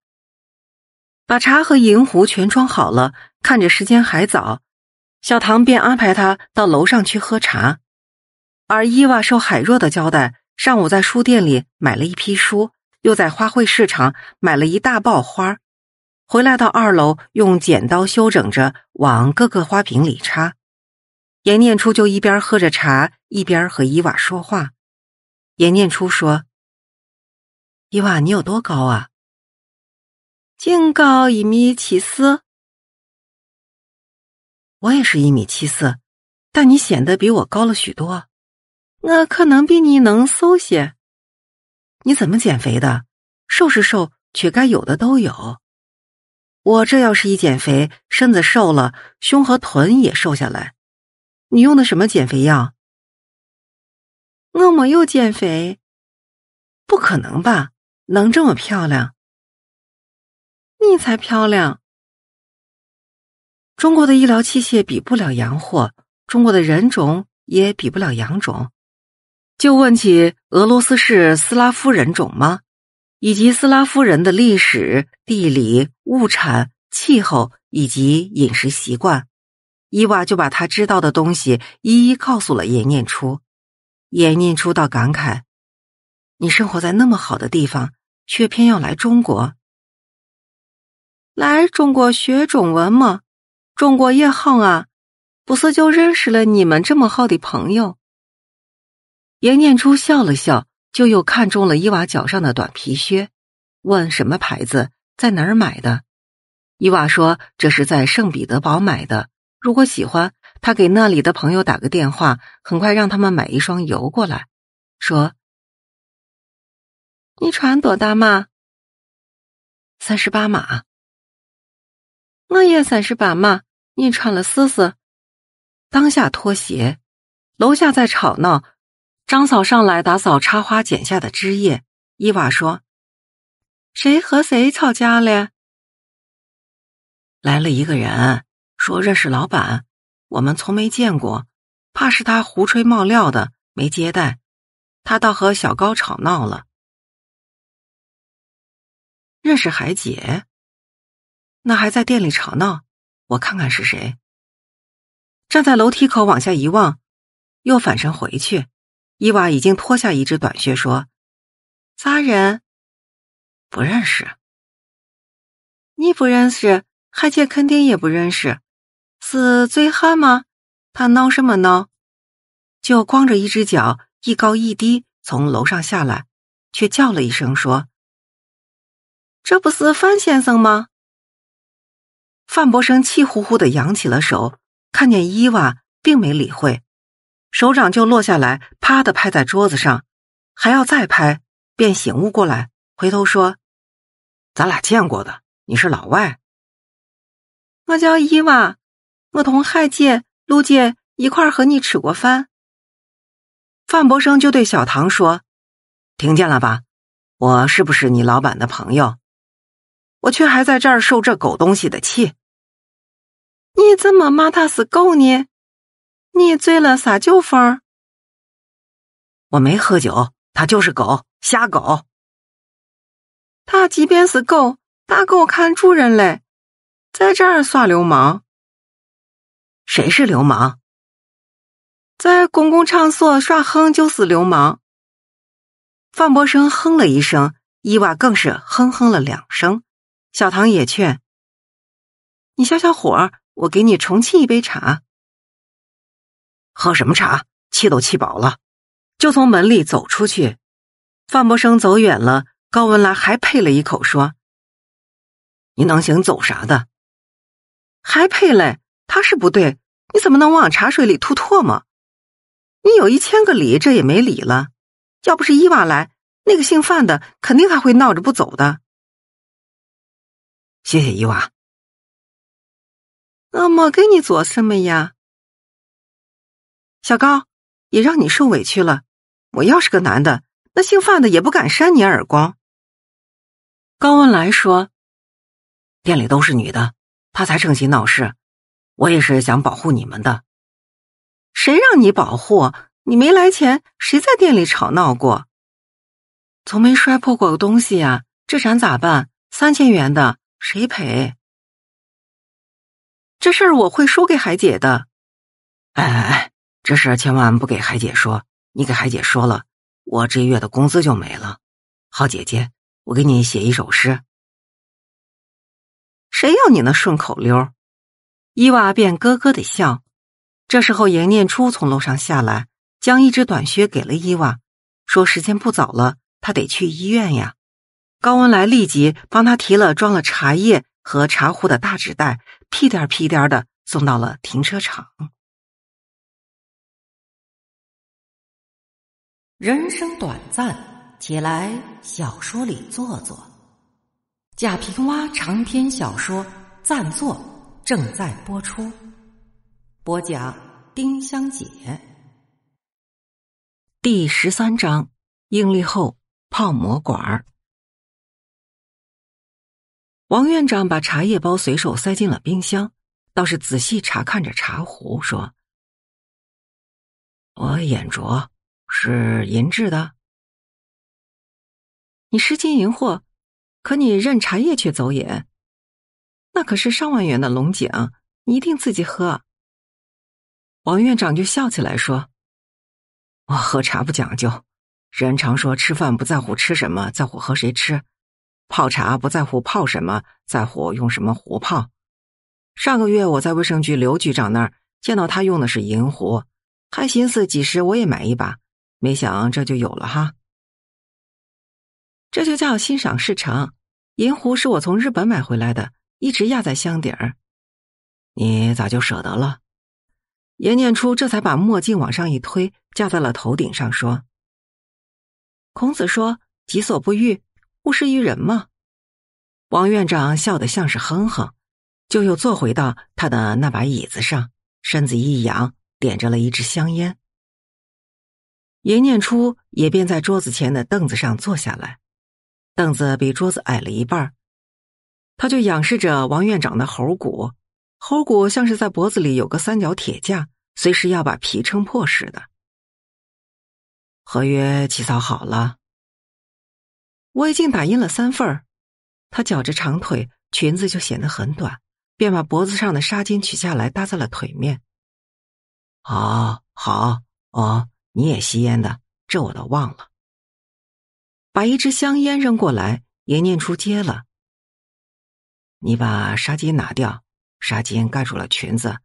把茶和银壶全装好了，看着时间还早，小唐便安排他到楼上去喝茶。而伊娃受海若的交代，上午在书店里买了一批书，又在花卉市场买了一大包花，回来到二楼用剪刀修整着，往各个花瓶里插。严念初就一边喝着茶，一边和伊娃说话。严念初说：“伊娃，你有多高啊？”净高一米七四，我也是一米七四，但你显得比我高了许多。我可能比你能瘦些。你怎么减肥的？瘦是瘦，却该有的都有。我这要是一减肥，身子瘦了，胸和臀也瘦下来。你用的什么减肥药？我没有减肥？不可能吧？能这么漂亮？你才漂亮！中国的医疗器械比不了洋货，中国的人种也比不了洋种。就问起俄罗斯是斯拉夫人种吗？以及斯拉夫人的历史、地理、物产、气候以及饮食习惯，伊娃就把他知道的东西一一告诉了严念初。严念初倒感慨：你生活在那么好的地方，却偏要来中国。来中国学中文嘛，中国也好啊，不是就认识了你们这么好的朋友。严念初笑了笑，就又看中了伊娃脚上的短皮靴，问什么牌子，在哪儿买的？伊娃说这是在圣彼得堡买的。如果喜欢，他给那里的朋友打个电话，很快让他们买一双邮过来。说你穿多大码？三十八码。我也三十八嘛，你穿了试试。当下脱鞋，楼下在吵闹，张嫂上来打扫插花剪下的枝叶。伊娃说：“谁和谁吵架了？”来了一个人，说认识老板，我们从没见过，怕是他胡吹冒料的，没接待，他倒和小高吵闹了。认识海姐。那还在店里吵闹？我看看是谁。站在楼梯口往下一望，又返身回去。伊娃已经脱下一只短靴，说：“啥人？不认识？你不认识？海姐肯定也不认识。是醉汉吗？他闹什么闹？就光着一只脚，一高一低从楼上下来，却叫了一声，说：‘这不是范先生吗？’范伯生气呼呼的扬起了手，看见伊娃并没理会，手掌就落下来，啪的拍在桌子上，还要再拍，便醒悟过来，回头说：“咱俩见过的，你是老外。”我叫伊娃，我同海姐、陆姐一块儿和你吃过饭。范伯生就对小唐说：“听见了吧，我是不是你老板的朋友？我却还在这儿受这狗东西的气。”你怎么骂他是狗呢？你醉了撒酒疯？我没喝酒，他就是狗，瞎狗。他即便是狗，大狗看主人嘞，在这儿耍流氓。谁是流氓？在公共场所耍横就是流氓。范伯生哼了一声，伊娃更是哼哼了两声，小唐也劝：“你消消火。”我给你重沏一杯茶。喝什么茶？气都气饱了，就从门里走出去。范伯生走远了，高文兰还呸了一口，说：“你能行走啥的？还呸嘞！他是不对，你怎么能往茶水里吐唾沫？你有一千个理，这也没理了。要不是伊娃来，那个姓范的肯定还会闹着不走的。谢谢伊娃。”那么给你做什么呀，小高，也让你受委屈了。我要是个男的，那姓范的也不敢扇你耳光。高文来说：“店里都是女的，他才趁机闹事。我也是想保护你们的。谁让你保护？你没来前，谁在店里吵闹过？从没摔破过个东西呀。这咱咋办？三千元的，谁赔？”这事儿我会说给海姐的，哎哎哎，这事儿千万不给海姐说，你给海姐说了，我这月的工资就没了。好姐姐，我给你写一首诗。谁要你那顺口溜？伊娃便咯咯的笑。这时候，严念初从楼上下来，将一只短靴给了伊娃，说：“时间不早了，他得去医院呀。”高文来立即帮他提了装了茶叶和茶壶的大纸袋。屁颠儿屁颠儿的送到了停车场。人生短暂，且来小说里坐坐。贾平凹长篇小说《暂坐》正在播出，播讲丁香姐，第十三章：应力后泡馍馆儿。王院长把茶叶包随手塞进了冰箱，倒是仔细查看着茶壶，说：“我眼拙，是银制的。你失金银货，可你认茶叶却走眼，那可是上万元的龙井，你一定自己喝。”王院长就笑起来说：“我喝茶不讲究，人常说吃饭不在乎吃什么，在乎和谁吃。”泡茶不在乎泡什么，在乎用什么壶泡。上个月我在卫生局刘局长那儿见到他用的是银壶，还寻思几时我也买一把，没想这就有了哈。这就叫心想事成。银壶是我从日本买回来的，一直压在箱底儿。你咋就舍得了？严念初这才把墨镜往上一推，架在了头顶上，说：“孔子说，己所不欲。”勿施于人嘛！王院长笑得像是哼哼，就又坐回到他的那把椅子上，身子一仰，点着了一支香烟。严念初也便在桌子前的凳子上坐下来，凳子比桌子矮了一半儿，他就仰视着王院长的喉骨，喉骨像是在脖子里有个三角铁架，随时要把皮撑破似的。合约起草好了。我已经打印了三份儿。她翘着长腿，裙子就显得很短，便把脖子上的纱巾取下来搭在了腿面。啊，好哦，你也吸烟的，这我都忘了。把一支香烟扔过来，严念初接了。你把纱巾拿掉，纱巾盖住了裙子，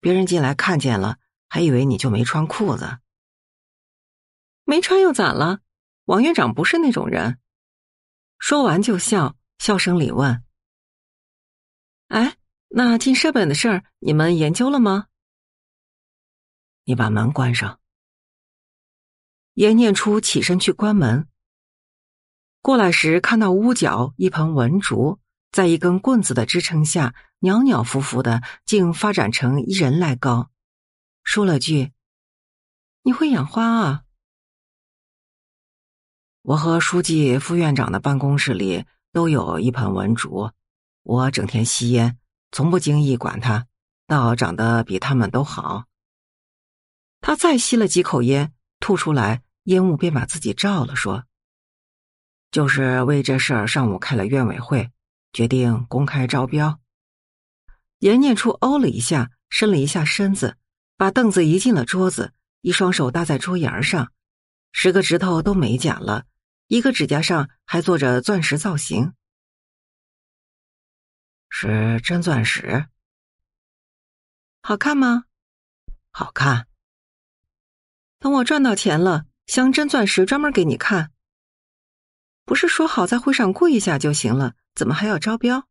别人进来看见了，还以为你就没穿裤子。没穿又咋了？王院长不是那种人。说完就笑，笑声里问：“哎，那进舍本的事儿，你们研究了吗？”你把门关上。严念初起身去关门。过来时看到屋角一盆文竹，在一根棍子的支撑下袅袅浮浮的，竟发展成一人来高。说了句：“你会养花啊。”我和书记、副院长的办公室里都有一盆文竹，我整天吸烟，从不经意管它，倒长得比他们都好。他再吸了几口烟，吐出来，烟雾便把自己照了，说：“就是为这事儿，上午开了院委会，决定公开招标。”严念初哦了一下，伸了一下身子，把凳子移进了桌子，一双手搭在桌沿上，十个指头都没甲了。一个指甲上还做着钻石造型，是真钻石？好看吗？好看。等我赚到钱了，镶真钻石专门给你看。不是说好在会上过一下就行了，怎么还要招标？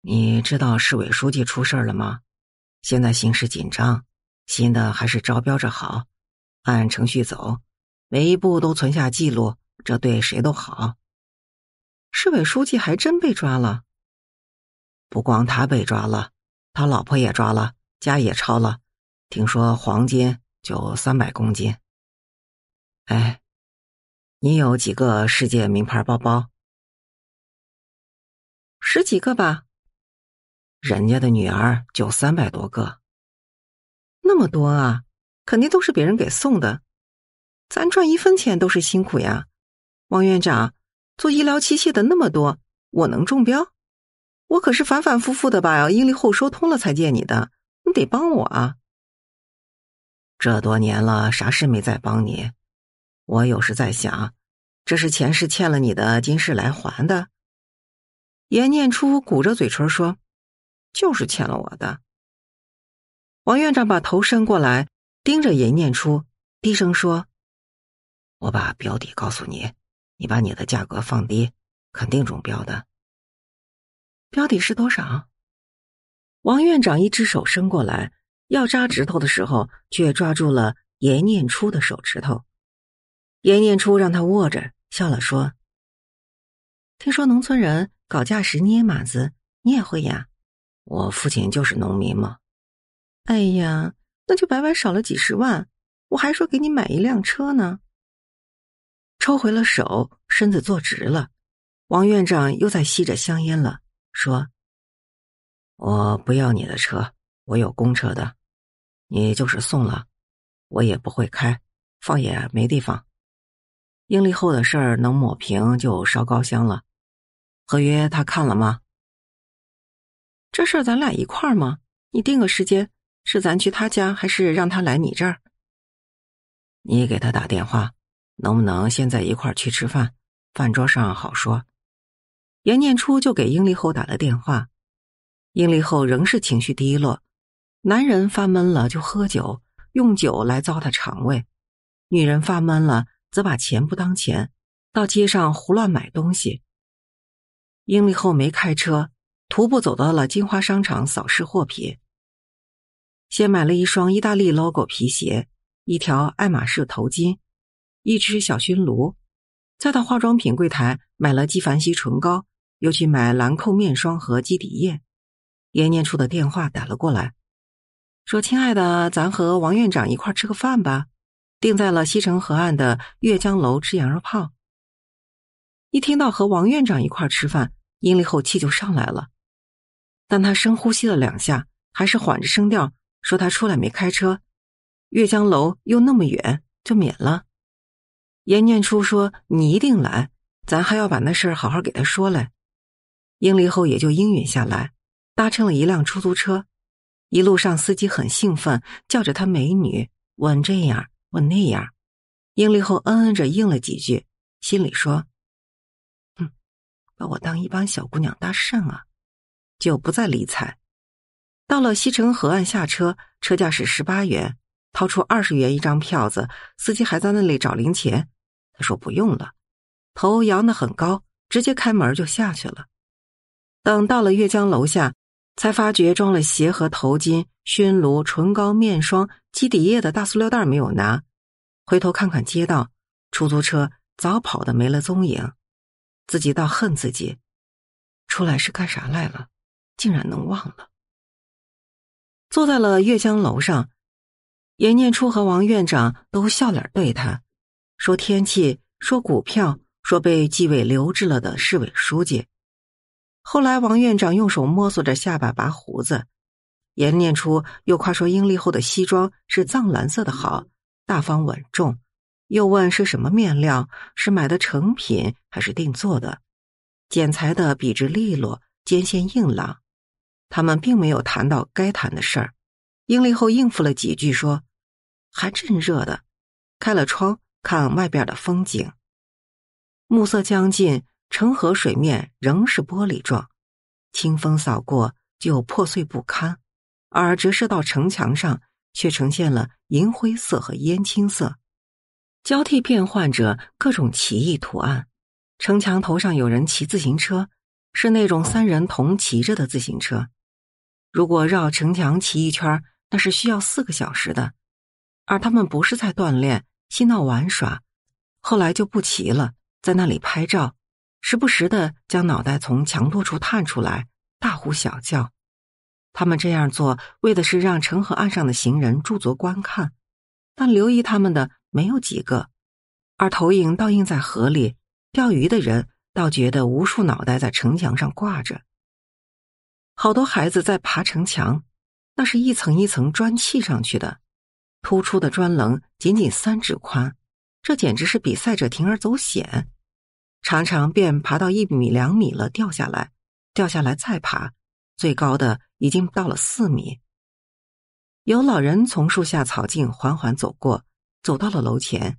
你知道市委书记出事了吗？现在形势紧张，新的还是招标着好，按程序走。每一步都存下记录，这对谁都好。市委书记还真被抓了，不光他被抓了，他老婆也抓了，家也抄了，听说黄金就三百公斤。哎，你有几个世界名牌包包？十几个吧。人家的女儿就三百多个，那么多啊，肯定都是别人给送的。咱赚一分钱都是辛苦呀，王院长，做医疗器械的那么多，我能中标？我可是反反复复的把要应立后说通了才见你的，你得帮我啊！这多年了，啥事没在帮你？我有时在想，这是前世欠了你的，今世来还的。严念初鼓着嘴唇说：“就是欠了我的。”王院长把头伸过来，盯着严念初，低声说。我把标底告诉你，你把你的价格放低，肯定中标的。标底是多少？王院长一只手伸过来要扎指头的时候，却抓住了严念初的手指头。严念初让他握着，笑了说：“听说农村人搞价时捏马子，你也会呀？我父亲就是农民嘛。”哎呀，那就白白少了几十万！我还说给你买一辆车呢。抽回了手，身子坐直了。王院长又在吸着香烟了，说：“我不要你的车，我有公车的。你就是送了，我也不会开，放也没地方。英立后的事儿能抹平就烧高香了。合约他看了吗？这事儿咱俩一块儿吗？你定个时间，是咱去他家，还是让他来你这儿？你给他打电话。”能不能现在一块儿去吃饭？饭桌上好说。严念初就给英丽后打了电话，英丽后仍是情绪低落。男人发闷了就喝酒，用酒来糟蹋肠胃；女人发闷了则把钱不当钱，到街上胡乱买东西。英丽后没开车，徒步走到了金花商场，扫视货品，先买了一双意大利 logo 皮鞋，一条爱马仕头巾。一只小熏炉，再到化妆品柜台买了纪梵希唇膏，又去买兰蔻面霜和肌底液。严念初的电话打了过来，说：“亲爱的，咱和王院长一块吃个饭吧，定在了西城河岸的月江楼吃羊肉泡。”一听到和王院长一块吃饭，殷丽后气就上来了，但他深呼吸了两下，还是缓着声调说：“他出来没开车，月江楼又那么远，就免了。”严念初说：“你一定来，咱还要把那事儿好好给他说来。”英丽后也就应允下来，搭乘了一辆出租车。一路上，司机很兴奋，叫着他美女，问这样问那样。英丽后嗯嗯着应了几句，心里说：“哼，把我当一帮小姑娘搭讪啊！”就不再理睬。到了西城河岸下车，车价是十八元。掏出二十元一张票子，司机还在那里找零钱。他说：“不用了。”头扬得很高，直接开门就下去了。等到了阅江楼下，才发觉装了鞋和头巾、熏炉、唇膏、面霜、肌底液的大塑料袋没有拿。回头看看街道，出租车早跑的没了踪影。自己倒恨自己，出来是干啥来了？竟然能忘了。坐在了阅江楼上。严念初和王院长都笑脸对他说：“天气，说股票，说被纪委留置了的市委书记。”后来，王院长用手摸索着下巴拔胡子，严念初又夸说：“英丽后的西装是藏蓝色的好，大方稳重。”又问是什么面料，是买的成品还是定做的？剪裁的笔直利落，肩线硬朗。他们并没有谈到该谈的事儿，英丽后应付了几句说。还正热的，开了窗看外边的风景。暮色将近，城河水面仍是玻璃状，清风扫过就破碎不堪，而折射到城墙上却呈现了银灰色和烟青色，交替变换着各种奇异图案。城墙头上有人骑自行车，是那种三人同骑着的自行车。如果绕城墙骑一圈，那是需要四个小时的。而他们不是在锻炼、嬉闹玩耍，后来就不齐了。在那里拍照，时不时的将脑袋从墙垛处探出来，大呼小叫。他们这样做，为的是让城河岸上的行人驻足观看，但留意他们的没有几个。而投影倒映在河里，钓鱼的人倒觉得无数脑袋在城墙上挂着，好多孩子在爬城墙，那是一层一层砖砌上去的。突出的砖棱仅仅三指宽，这简直是比赛者铤而走险。常常便爬到一米、两米了，掉下来，掉下来再爬。最高的已经到了四米。有老人从树下草径缓缓走过，走到了楼前，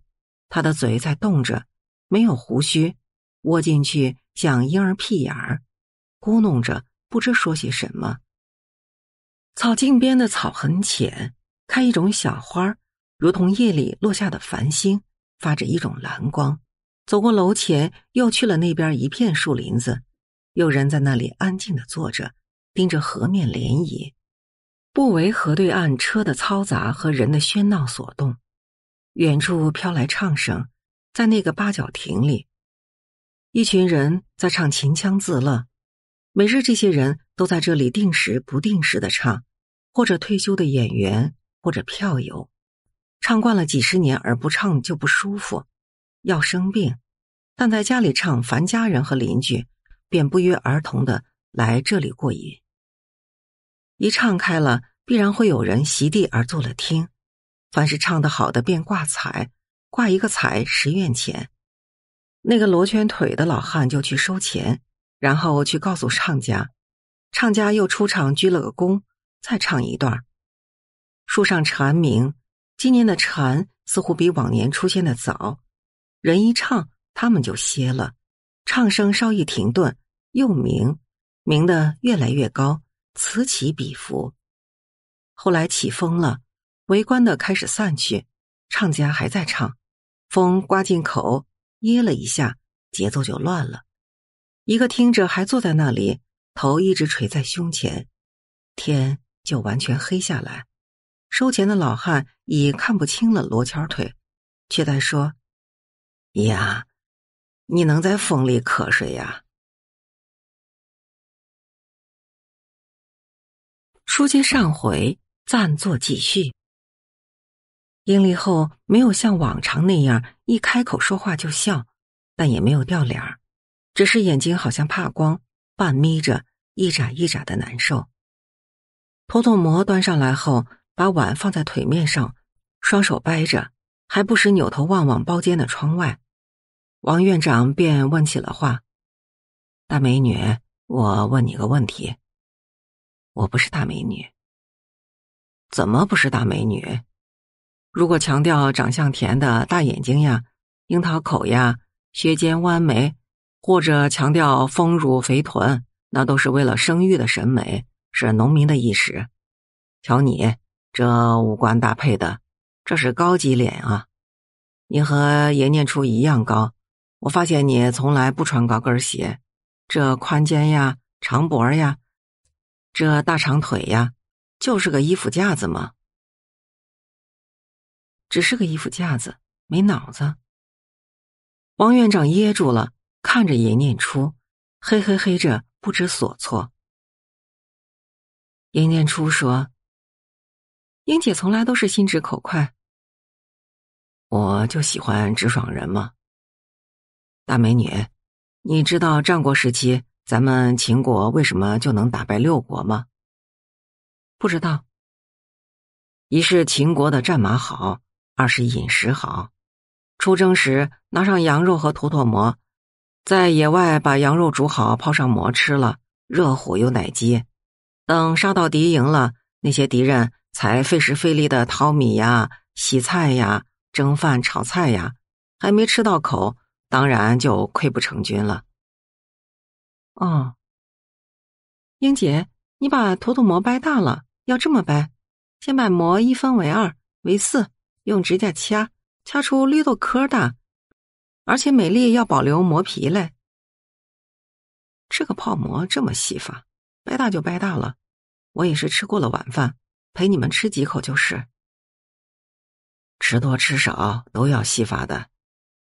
他的嘴在动着，没有胡须，窝进去像婴儿屁眼儿，咕哝着，不知说些什么。草径边的草很浅。开一种小花儿，如同夜里落下的繁星，发着一种蓝光。走过楼前，又去了那边一片树林子，有人在那里安静的坐着，盯着河面涟漪，不为河对岸车的嘈杂和人的喧闹所动。远处飘来唱声，在那个八角亭里，一群人在唱秦腔自乐。每日，这些人都在这里定时、不定时的唱，或者退休的演员。或者票友，唱惯了几十年而不唱就不舒服，要生病。但在家里唱，凡家人和邻居，便不约而同的来这里过瘾。一唱开了，必然会有人席地而坐了听。凡是唱得好的，便挂彩，挂一个彩十元钱。那个罗圈腿的老汉就去收钱，然后去告诉唱家，唱家又出场鞠了个躬，再唱一段儿。树上蝉鸣，今年的蝉似乎比往年出现的早。人一唱，它们就歇了；唱声稍一停顿，又鸣，鸣得越来越高，此起彼伏。后来起风了，围观的开始散去，唱家还在唱。风刮进口，噎了一下，节奏就乱了。一个听着还坐在那里，头一直垂在胸前，天就完全黑下来。收钱的老汉已看不清了罗圈腿，却在说：“呀，你能在风里瞌睡呀？”书接上回，暂作继续。英丽后没有像往常那样一开口说话就笑，但也没有掉脸儿，只是眼睛好像怕光，半眯着，一眨一眨的难受。土豆馍端上来后。把碗放在腿面上，双手掰着，还不时扭头望望包间的窗外。王院长便问起了话：“大美女，我问你个问题。我不是大美女，怎么不是大美女？如果强调长相甜的大眼睛呀、樱桃口呀、削尖弯眉，或者强调丰乳肥臀，那都是为了生育的审美，是农民的意识。瞧你。”这五官搭配的，这是高级脸啊！你和严念初一样高，我发现你从来不穿高跟鞋。这宽肩呀，长脖呀，这大长腿呀，就是个衣服架子嘛。只是个衣服架子，没脑子。王院长噎住了，看着严念初，嘿嘿嘿着，不知所措。严念初说。并且从来都是心直口快，我就喜欢直爽人嘛。大美女，你知道战国时期咱们秦国为什么就能打败六国吗？不知道。一是秦国的战马好，二是饮食好。出征时拿上羊肉和坨坨馍，在野外把羊肉煮好，泡上馍吃了，热乎又奶鸡。等杀到敌营了，那些敌人。才费时费力的淘米呀、洗菜呀、蒸饭、炒菜呀，还没吃到口，当然就溃不成军了。哦，英姐，你把坨坨馍掰大了，要这么掰，先把膜一分为二、为四，用指甲掐，掐出绿豆壳大，而且美丽要保留磨皮嘞。这个泡馍这么细法，掰大就掰大了，我也是吃过了晚饭。陪你们吃几口就是，吃多吃少都要吸发的。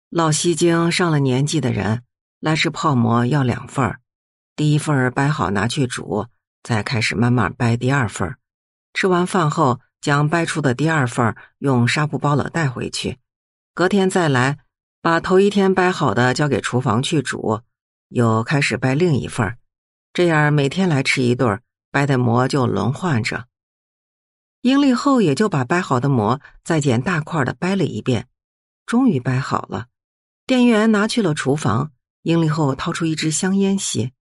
老西京上了年纪的人来吃泡馍要两份儿，第一份儿掰好拿去煮，再开始慢慢掰第二份儿。吃完饭后，将掰出的第二份儿用纱布包了带回去，隔天再来，把头一天掰好的交给厨房去煮，又开始掰另一份儿。这样每天来吃一顿，掰的馍就轮换着。英丽后也就把掰好的膜再剪大块的掰了一遍，终于掰好了。店员拿去了厨房。英丽后掏出一支香烟吸。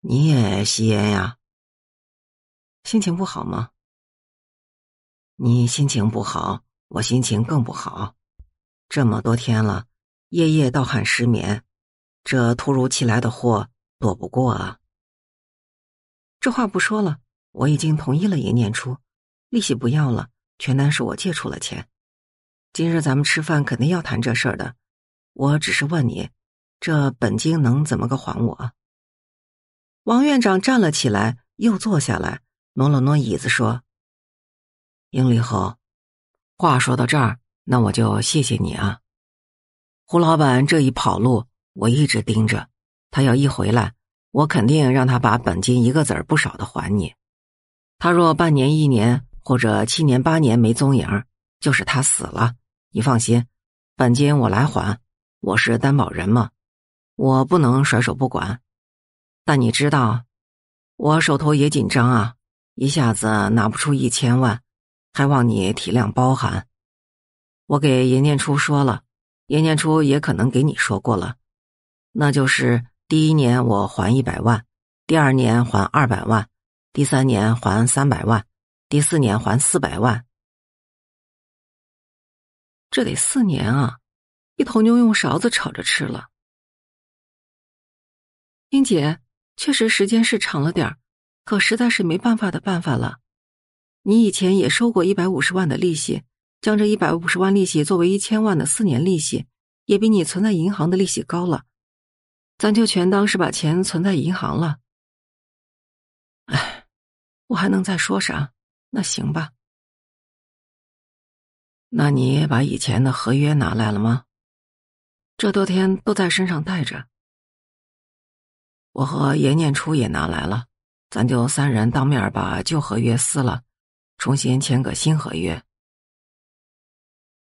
你也吸烟呀？心情不好吗？你心情不好，我心情更不好。这么多天了，夜夜盗汗失眠，这突如其来的祸躲不过啊。这话不说了。我已经同意了，尹念初，利息不要了，全单是我借出了钱。今日咱们吃饭肯定要谈这事儿的，我只是问你，这本金能怎么个还我？王院长站了起来，又坐下来，挪了挪椅子说：“英丽和，话说到这儿，那我就谢谢你啊。胡老板这一跑路，我一直盯着他，要一回来，我肯定让他把本金一个子儿不少的还你。”他若半年、一年或者七年、八年没踪影，就是他死了。你放心，本金我来还，我是担保人嘛，我不能甩手不管。但你知道，我手头也紧张啊，一下子拿不出一千万，还望你体谅包涵。我给严念初说了，严念初也可能给你说过了，那就是第一年我还一百万，第二年还二百万。第三年还三百万，第四年还四百万。这得四年啊！一头牛用勺子炒着吃了。英姐，确实时间是长了点儿，可实在是没办法的办法了。你以前也收过一百五十万的利息，将这一百五十万利息作为一千万的四年利息，也比你存在银行的利息高了。咱就权当是把钱存在银行了。哎，我还能再说啥？那行吧。那你把以前的合约拿来了吗？这多天都在身上带着。我和严念初也拿来了，咱就三人当面把旧合约撕了，重新签个新合约。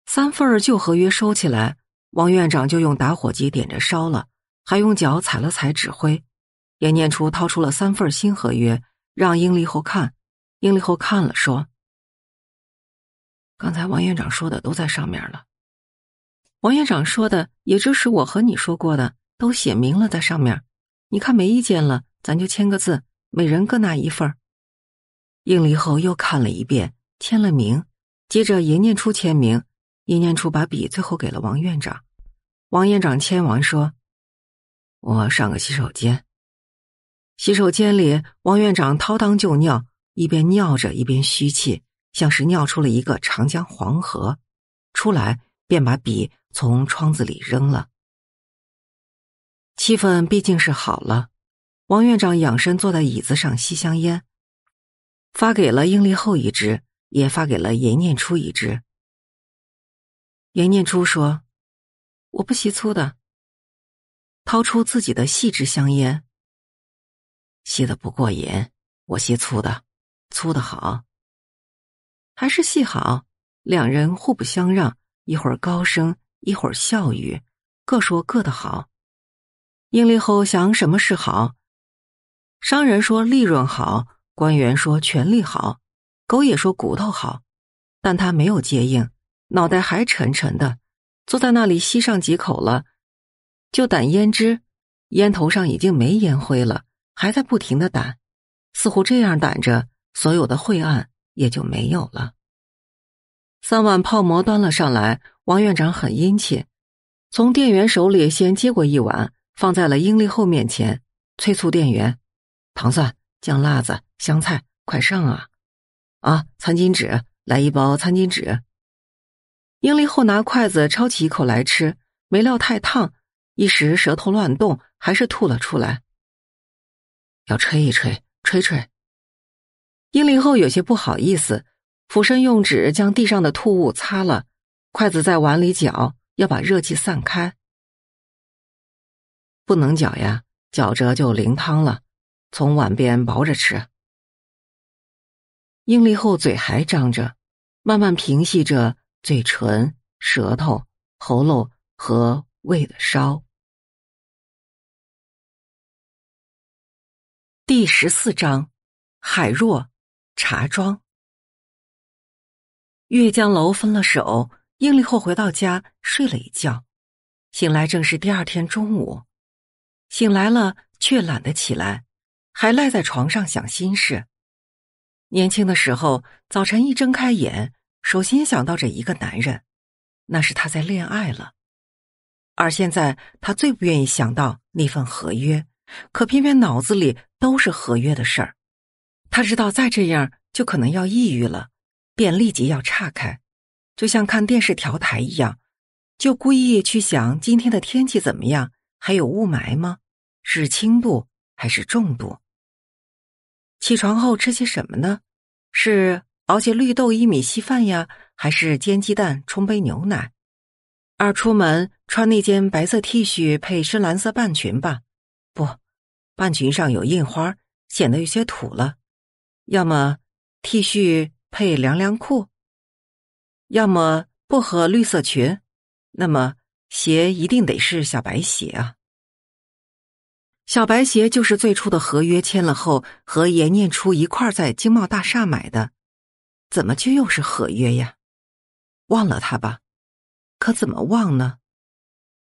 三份旧合约收起来，王院长就用打火机点着烧了，还用脚踩了踩纸灰。严念初掏出了三份新合约，让英立后看。英立后看了，说：“刚才王院长说的都在上面了。王院长说的也就是我和你说过的，都写明了在上面。你看没意见了，咱就签个字，每人各拿一份。”应立后又看了一遍，签了名。接着叶念初签名，叶念初把笔最后给了王院长。王院长签完，说：“我上个洗手间。”洗手间里，王院长掏裆就尿，一边尿着一边嘘气，像是尿出了一个长江黄河。出来便把笔从窗子里扔了。气氛毕竟是好了，王院长仰身坐在椅子上吸香烟，发给了应立厚一支，也发给了严念初一支。严念初说：“我不吸粗的。”掏出自己的细支香烟。吸的不过瘾，我吸粗的，粗的好。还是细好，两人互不相让，一会儿高声，一会儿笑语，各说各的好。应立后想什么是好？商人说利润好，官员说权力好，狗也说骨头好，但他没有接应，脑袋还沉沉的，坐在那里吸上几口了，就掸胭脂，烟头上已经没烟灰了。还在不停的掸，似乎这样掸着，所有的晦暗也就没有了。三碗泡馍端了上来，王院长很殷切，从店员手里先接过一碗，放在了英丽后面前，催促店员：“糖蒜、酱辣子、香菜，快上啊！啊，餐巾纸，来一包餐巾纸。”英丽后拿筷子抄起一口来吃，没料太烫，一时舌头乱动，还是吐了出来。要吹一吹，吹吹。英灵后有些不好意思，俯身用纸将地上的吐物擦了，筷子在碗里搅，要把热气散开。不能搅呀，搅着就淋汤了。从碗边薄着吃。英丽后嘴还张着，慢慢平息着嘴唇、舌头、喉咙和胃的烧。第十四章，海若茶庄。月江楼分了手，应立后回到家睡了一觉，醒来正是第二天中午。醒来了却懒得起来，还赖在床上想心事。年轻的时候，早晨一睁开眼，首先想到着一个男人，那是他在恋爱了。而现在，他最不愿意想到那份合约。可偏偏脑子里都是合约的事儿，他知道再这样就可能要抑郁了，便立即要岔开，就像看电视调台一样，就故意去想今天的天气怎么样，还有雾霾吗？是轻度还是重度？起床后吃些什么呢？是熬些绿豆薏米稀饭呀，还是煎鸡蛋冲杯牛奶？二出门穿那件白色 T 恤配深蓝色半裙吧。不，半裙上有印花，显得有些土了。要么 T 恤配凉凉裤，要么薄荷绿色裙，那么鞋一定得是小白鞋啊。小白鞋就是最初的合约签了后，和严念初一块在经贸大厦买的，怎么就又是合约呀？忘了他吧，可怎么忘呢？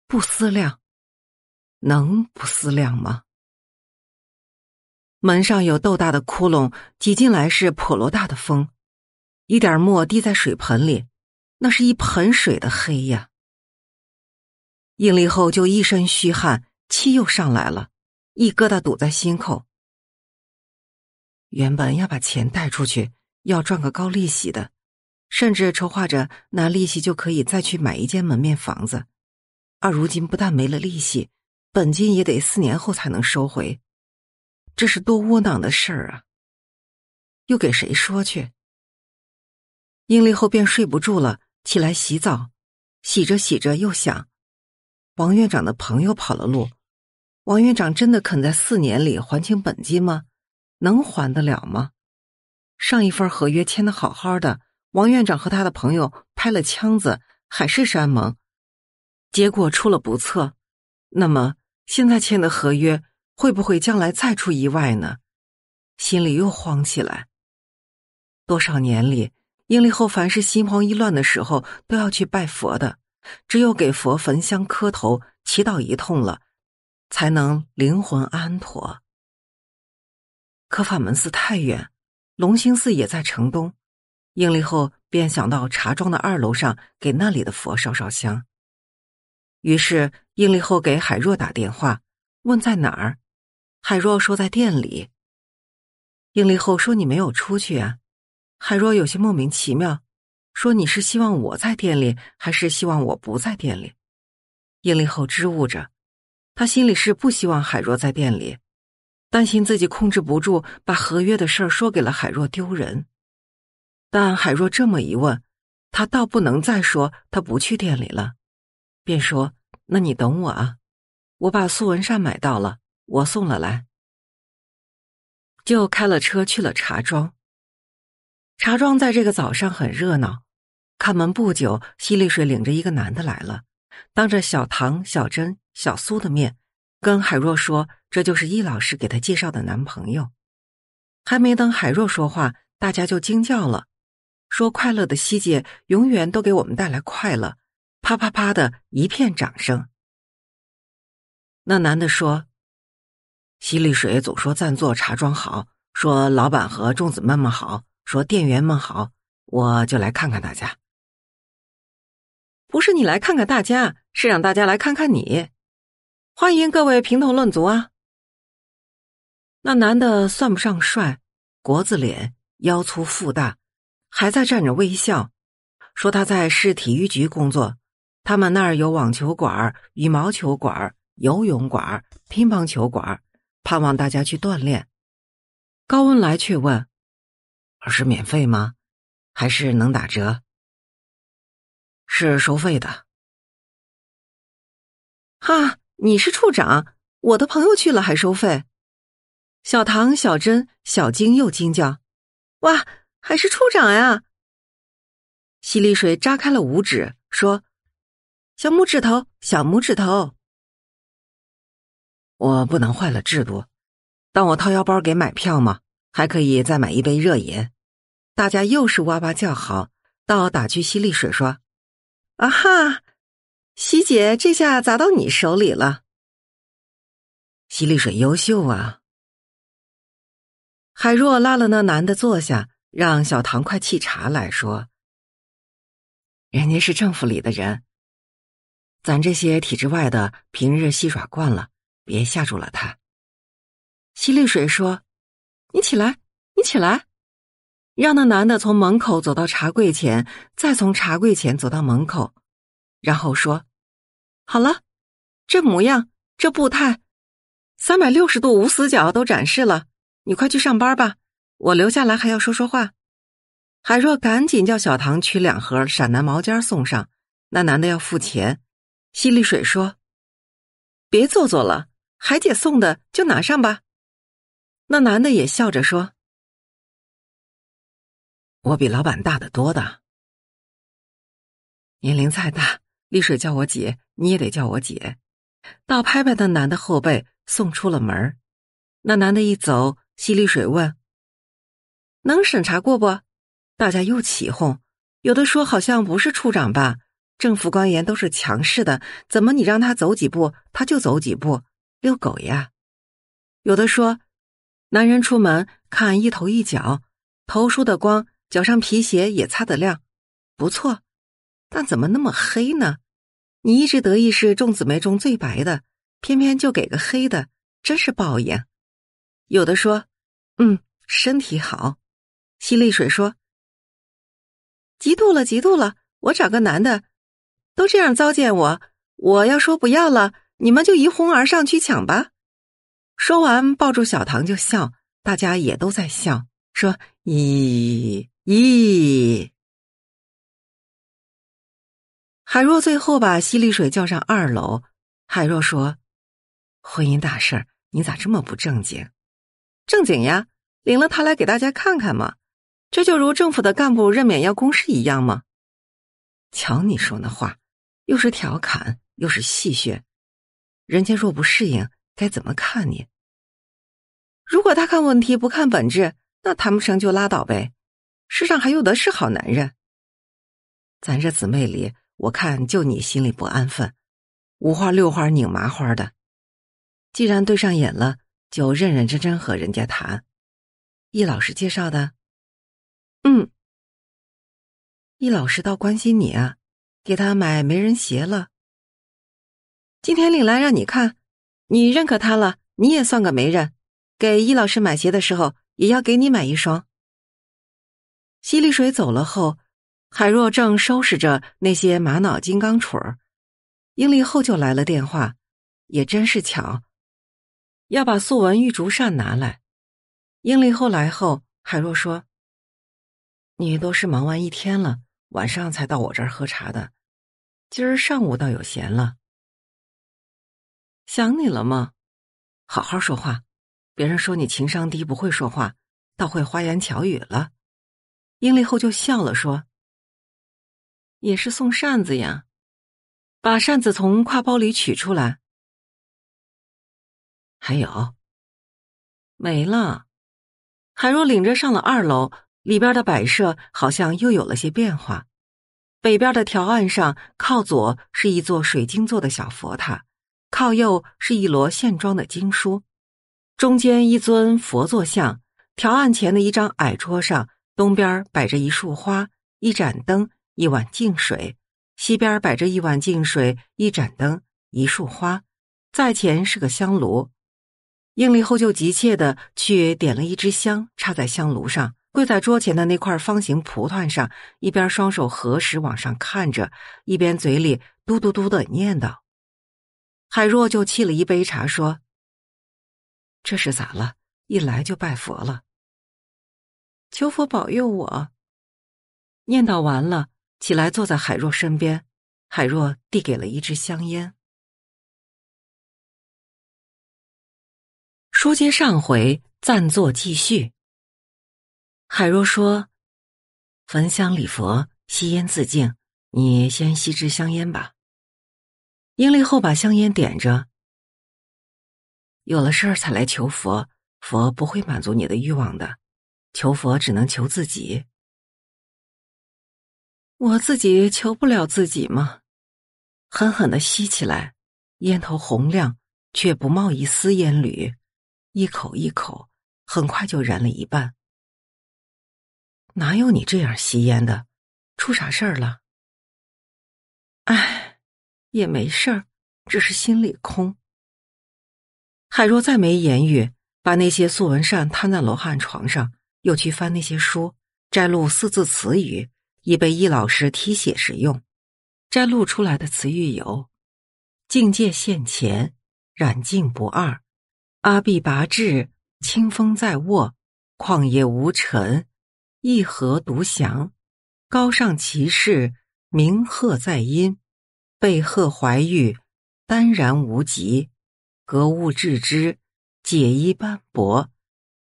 不思量。能不思量吗？门上有豆大的窟窿，挤进来是普罗大的风，一点墨滴在水盆里，那是一盆水的黑呀。应力后就一身虚汗，气又上来了，一疙瘩堵在心口。原本要把钱贷出去，要赚个高利息的，甚至筹划着拿利息就可以再去买一间门面房子，而如今不但没了利息。本金也得四年后才能收回，这是多窝囊的事儿啊！又给谁说去？应力后便睡不住了，起来洗澡，洗着洗着又想：王院长的朋友跑了路，王院长真的肯在四年里还清本金吗？能还得了吗？上一份合约签的好好的，王院长和他的朋友拍了枪子，海誓山盟，结果出了不测，那么。现在签的合约会不会将来再出意外呢？心里又慌起来。多少年里，英丽后凡是心慌意乱的时候，都要去拜佛的，只有给佛焚香磕头、祈祷一通了，才能灵魂安妥。可法门寺太远，龙兴寺也在城东，应丽后便想到茶庄的二楼上给那里的佛烧烧香。于是，应立后给海若打电话，问在哪儿。海若说在店里。应立后说：“你没有出去啊？”海若有些莫名其妙，说：“你是希望我在店里，还是希望我不在店里？”应立后支吾着，他心里是不希望海若在店里，担心自己控制不住，把合约的事儿说给了海若丢人。但海若这么一问，他倒不能再说他不去店里了。便说：“那你等我啊，我把苏文善买到了，我送了来。”就开了车去了茶庄。茶庄在这个早上很热闹，看门不久，西丽水领着一个男的来了，当着小唐、小珍、小苏的面，跟海若说：“这就是易老师给他介绍的男朋友。”还没等海若说话，大家就惊叫了，说：“快乐的西姐永远都给我们带来快乐。”啪啪啪的一片掌声。那男的说：“洗丽水总说赞做茶庄好，说老板和众子们们好，说店员们好，我就来看看大家。不是你来看看大家，是让大家来看看你。欢迎各位评头论足啊。”那男的算不上帅，国字脸，腰粗腹大，还在站着微笑，说他在市体育局工作。他们那儿有网球馆、羽毛球馆、游泳馆、乒乓球馆，盼望大家去锻炼。高恩来却问：“而是免费吗？还是能打折？”是收费的。哈，你是处长，我的朋友去了还收费？小唐、小珍、小金又惊叫：“哇，还是处长呀！”犀利水扎开了五指，说。小拇指头，小拇指头，我不能坏了制度。当我掏腰包给买票吗？还可以再买一杯热饮。大家又是哇哇叫好，倒打去吸力水说：“啊哈，西姐，这下砸到你手里了。”吸力水优秀啊！海若拉了那男的坐下，让小唐快沏茶来说：“人家是政府里的人。”咱这些体制外的，平日戏耍惯了，别吓住了他。西丽水说：“你起来，你起来，让那男的从门口走到茶柜前，再从茶柜前走到门口，然后说：‘好了，这模样，这步态，三百六十度无死角都展示了。你快去上班吧，我留下来还要说说话。’海若赶紧叫小唐取两盒陕南毛尖送上，那男的要付钱。”西丽水说：“别做作了，海姐送的就拿上吧。”那男的也笑着说：“我比老板大得多的，年龄再大，丽水叫我姐，你也得叫我姐。”倒拍拍那男的后背，送出了门。那男的一走，西丽水问：“能审查过不？”大家又起哄，有的说：“好像不是处长吧？”政府官员都是强势的，怎么你让他走几步，他就走几步？遛狗呀？有的说，男人出门看一头一脚，头梳的光，脚上皮鞋也擦得亮，不错。但怎么那么黑呢？你一直得意是众姊妹中最白的，偏偏就给个黑的，真是报应。有的说，嗯，身体好。西丽水说，嫉妒了，嫉妒了，我找个男的。都这样糟践我，我要说不要了，你们就一哄而上去抢吧。说完，抱住小唐就笑，大家也都在笑，说：“咦咦。”海若最后把西丽水叫上二楼。海若说：“婚姻大事儿，你咋这么不正经？正经呀，领了他来给大家看看嘛，这就如政府的干部任免要公示一样嘛。瞧你说那话。”又是调侃又是戏谑，人家若不适应，该怎么看你？如果他看问题不看本质，那谈不成就拉倒呗。世上还有的是好男人。咱这姊妹里，我看就你心里不安分，五花六花拧麻花的。既然对上眼了，就认认真真和人家谈。易老师介绍的，嗯，易老师倒关心你啊。给他买媒人鞋了。今天令兰让你看，你认可他了，你也算个媒人。给易老师买鞋的时候，也要给你买一双。西丽水走了后，海若正收拾着那些玛瑙金刚杵，英丽后就来了电话。也真是巧，要把素纹玉竹扇拿来。英丽后来后，海若说：“你都是忙完一天了。”晚上才到我这儿喝茶的，今儿上午倒有闲了。想你了吗？好好说话。别人说你情商低不会说话，倒会花言巧语了。英丽后就笑了说：“也是送扇子呀，把扇子从挎包里取出来。”还有，没了。海若领着上了二楼。里边的摆设好像又有了些变化，北边的条案上靠左是一座水晶做的小佛塔，靠右是一摞线装的经书，中间一尊佛坐像。条案前的一张矮桌上，东边摆着一束花、一盏灯、一碗净水；西边摆着一碗净水、一盏灯、一束花。在前是个香炉，应立后就急切的去点了一支香，插在香炉上。跪在桌前的那块方形蒲团上，一边双手合十往上看着，一边嘴里嘟嘟嘟的念叨。海若就沏了一杯茶，说：“这是咋了？一来就拜佛了，求佛保佑我。”念叨完了，起来坐在海若身边，海若递给了一支香烟。书接上回，暂作继续。海若说：“焚香礼佛，吸烟自净。你先吸支香烟吧。”英丽后把香烟点着，有了事儿才来求佛，佛不会满足你的欲望的，求佛只能求自己。我自己求不了自己吗？狠狠的吸起来，烟头红亮，却不冒一丝烟缕，一口一口，很快就燃了一半。哪有你这样吸烟的？出啥事儿了？唉，也没事儿，只是心里空。海若再没言语，把那些素文扇摊在罗汉床上，又去翻那些书，摘录四字词语，以备易老师题写时用。摘录出来的词语有：境界现前，染净不二，阿碧拔智，清风在握，旷野无尘。一合独翔，高尚其事，名鹤在阴，被鹤怀玉，淡然无极，格物致知，解衣斑驳，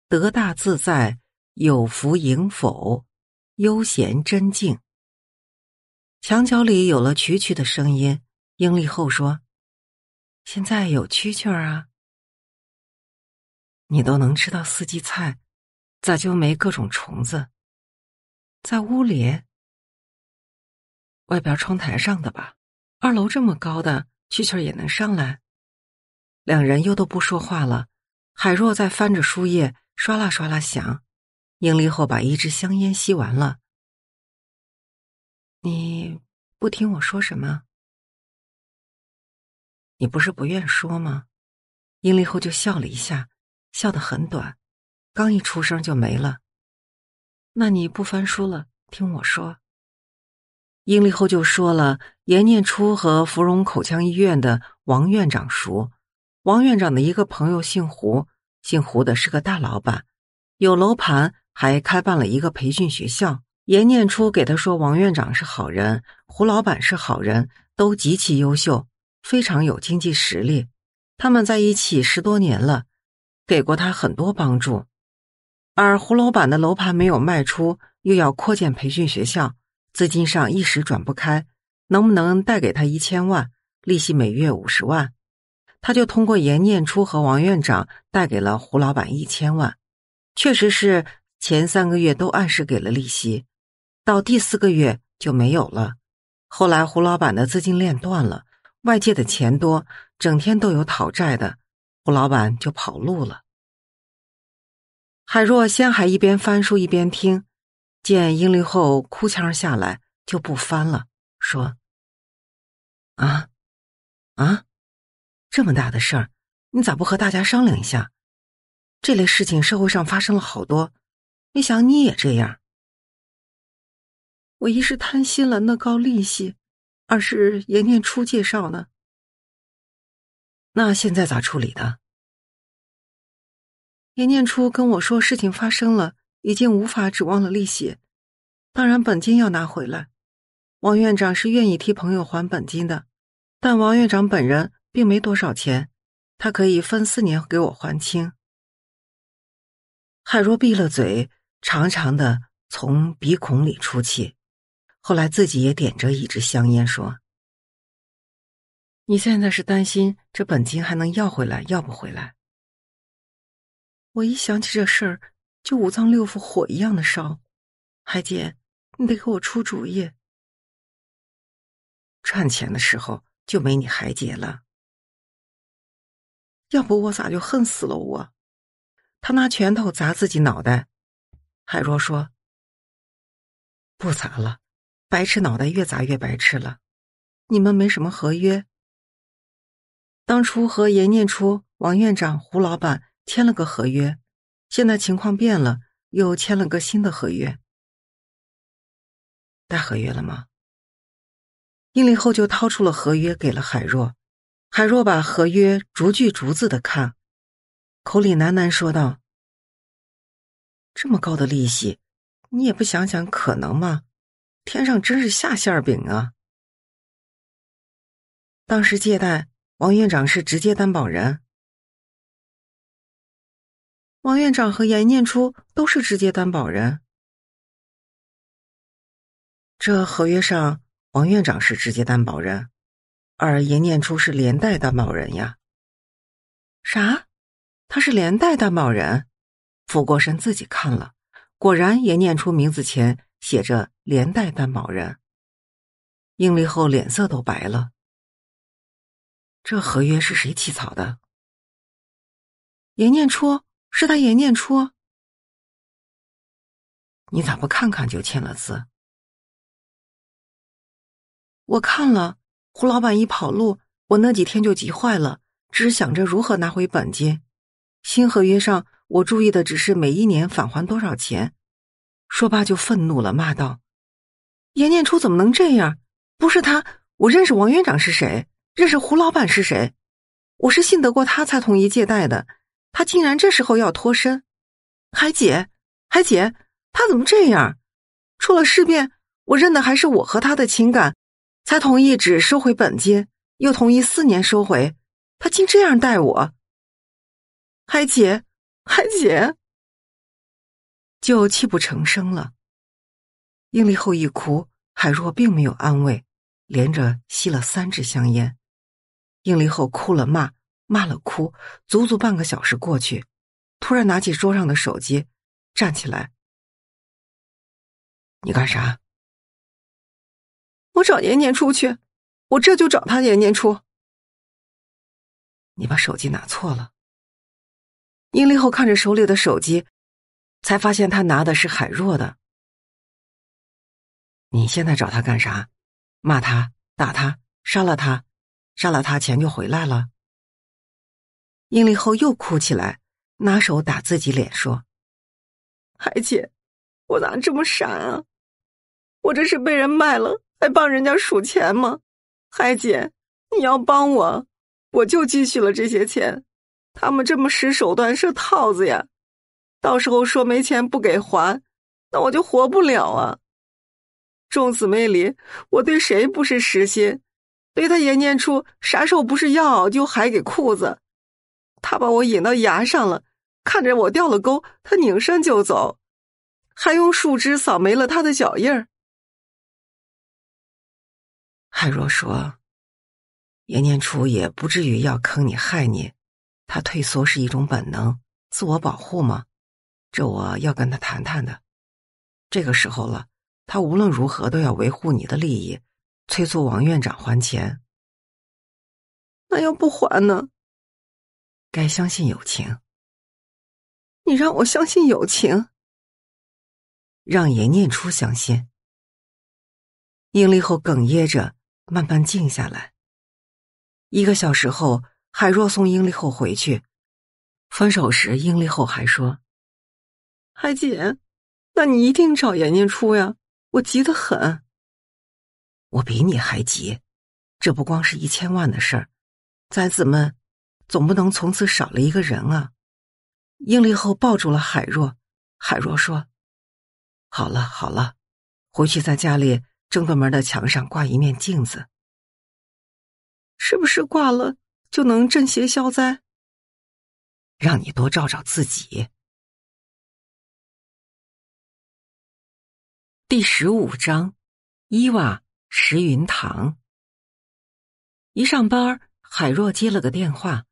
得大自在，有福盈否？悠闲真静。墙角里有了蛐蛐的声音，英丽后说：“现在有蛐蛐啊，你都能吃到四季菜，咋就没各种虫子？”在屋里，外边窗台上的吧，二楼这么高的蛐蛐也能上来。两人又都不说话了，海若在翻着书页，刷啦刷啦响。英丽后把一支香烟吸完了。你不听我说什么？你不是不愿说吗？英丽后就笑了一下，笑得很短，刚一出声就没了。那你不翻书了，听我说。英丽后就说了，严念初和芙蓉口腔医院的王院长熟，王院长的一个朋友姓胡，姓胡的是个大老板，有楼盘，还开办了一个培训学校。严念初给他说，王院长是好人，胡老板是好人，都极其优秀，非常有经济实力。他们在一起十多年了，给过他很多帮助。而胡老板的楼盘没有卖出，又要扩建培训学校，资金上一时转不开，能不能贷给他一千万？利息每月五十万？他就通过严念初和王院长贷给了胡老板一千万，确实是前三个月都按时给了利息，到第四个月就没有了。后来胡老板的资金链断了，外界的钱多，整天都有讨债的，胡老板就跑路了。海若先还一边翻书一边听，见英灵后哭腔下来就不翻了，说：“啊，啊，这么大的事儿，你咋不和大家商量一下？这类事情社会上发生了好多，你想你也这样？我一是贪心了那高利息，二是也念初介绍呢。那现在咋处理的？”叶念初跟我说，事情发生了，已经无法指望了利息，当然本金要拿回来。王院长是愿意替朋友还本金的，但王院长本人并没多少钱，他可以分四年给我还清。海若闭了嘴，长长的从鼻孔里出气，后来自己也点着一支香烟，说：“你现在是担心这本金还能要回来，要不回来？”我一想起这事儿，就五脏六腑火一样的烧。海姐，你得给我出主意。赚钱的时候就没你海姐了，要不我咋就恨死了我？他拿拳头砸自己脑袋，海若说：“不砸了，白痴脑袋越砸越白痴了。”你们没什么合约，当初和严念初、王院长、胡老板。签了个合约，现在情况变了，又签了个新的合约。带合约了吗？应力后就掏出了合约，给了海若。海若把合约逐句逐字的看，口里喃喃说道：“这么高的利息，你也不想想可能吗？天上真是下馅饼啊！”当时借贷，王院长是直接担保人。王院长和严念初都是直接担保人，这合约上王院长是直接担保人，而严念初是连带担保人呀。啥？他是连带担保人？傅国山自己看了，果然严念初名字前写着“连带担保人”。应立后脸色都白了，这合约是谁起草的？严念初。是他严念初，你咋不看看就签了字？我看了，胡老板一跑路，我那几天就急坏了，只想着如何拿回本金。新合约上，我注意的只是每一年返还多少钱。说罢就愤怒了，骂道：“严念初怎么能这样？不是他，我认识王院长是谁？认识胡老板是谁？我是信得过他才同意借贷的。”他竟然这时候要脱身，海姐，海姐，他怎么这样？出了事变，我认的还是我和他的情感，才同意只收回本金，又同意四年收回，他竟这样待我。海姐，海姐，就泣不成声了。应立后一哭，海若并没有安慰，连着吸了三支香烟。应立后哭了，骂。骂了哭，足足半个小时过去，突然拿起桌上的手机，站起来。你干啥？我找年年出去，我这就找他年年出。你把手机拿错了。殷立后看着手里的手机，才发现他拿的是海若的。你现在找他干啥？骂他、打他、杀了他，杀了他钱就回来了？应丽后又哭起来，拿手打自己脸说：“海姐，我咋这么傻啊？我这是被人卖了，还帮人家数钱吗？海姐，你要帮我，我就积蓄了这些钱。他们这么使手段设套子呀，到时候说没钱不给还，那我就活不了啊！众姊妹里，我对谁不是实心？对他爷念出啥时候不是要就还给裤子？”他把我引到崖上了，看着我掉了沟，他拧身就走，还用树枝扫没了他的脚印儿。海若说：“严念初也不至于要坑你害你，他退缩是一种本能，自我保护吗？这我要跟他谈谈的。这个时候了，他无论如何都要维护你的利益，催促王院长还钱。那要不还呢？”该相信友情。你让我相信友情，让严念初相信。英丽后哽咽着，慢慢静下来。一个小时后，海若送英丽后回去。分手时，英丽后还说：“海姐，那你一定找严念初呀，我急得很。我比你还急，这不光是一千万的事儿，崽子们。”总不能从此少了一个人啊！应立后抱住了海若，海若说：“好了好了，回去在家里正对门的墙上挂一面镜子，是不是挂了就能镇邪消灾？”让你多照照自己。第十五章，伊娃石云堂。一上班，海若接了个电话。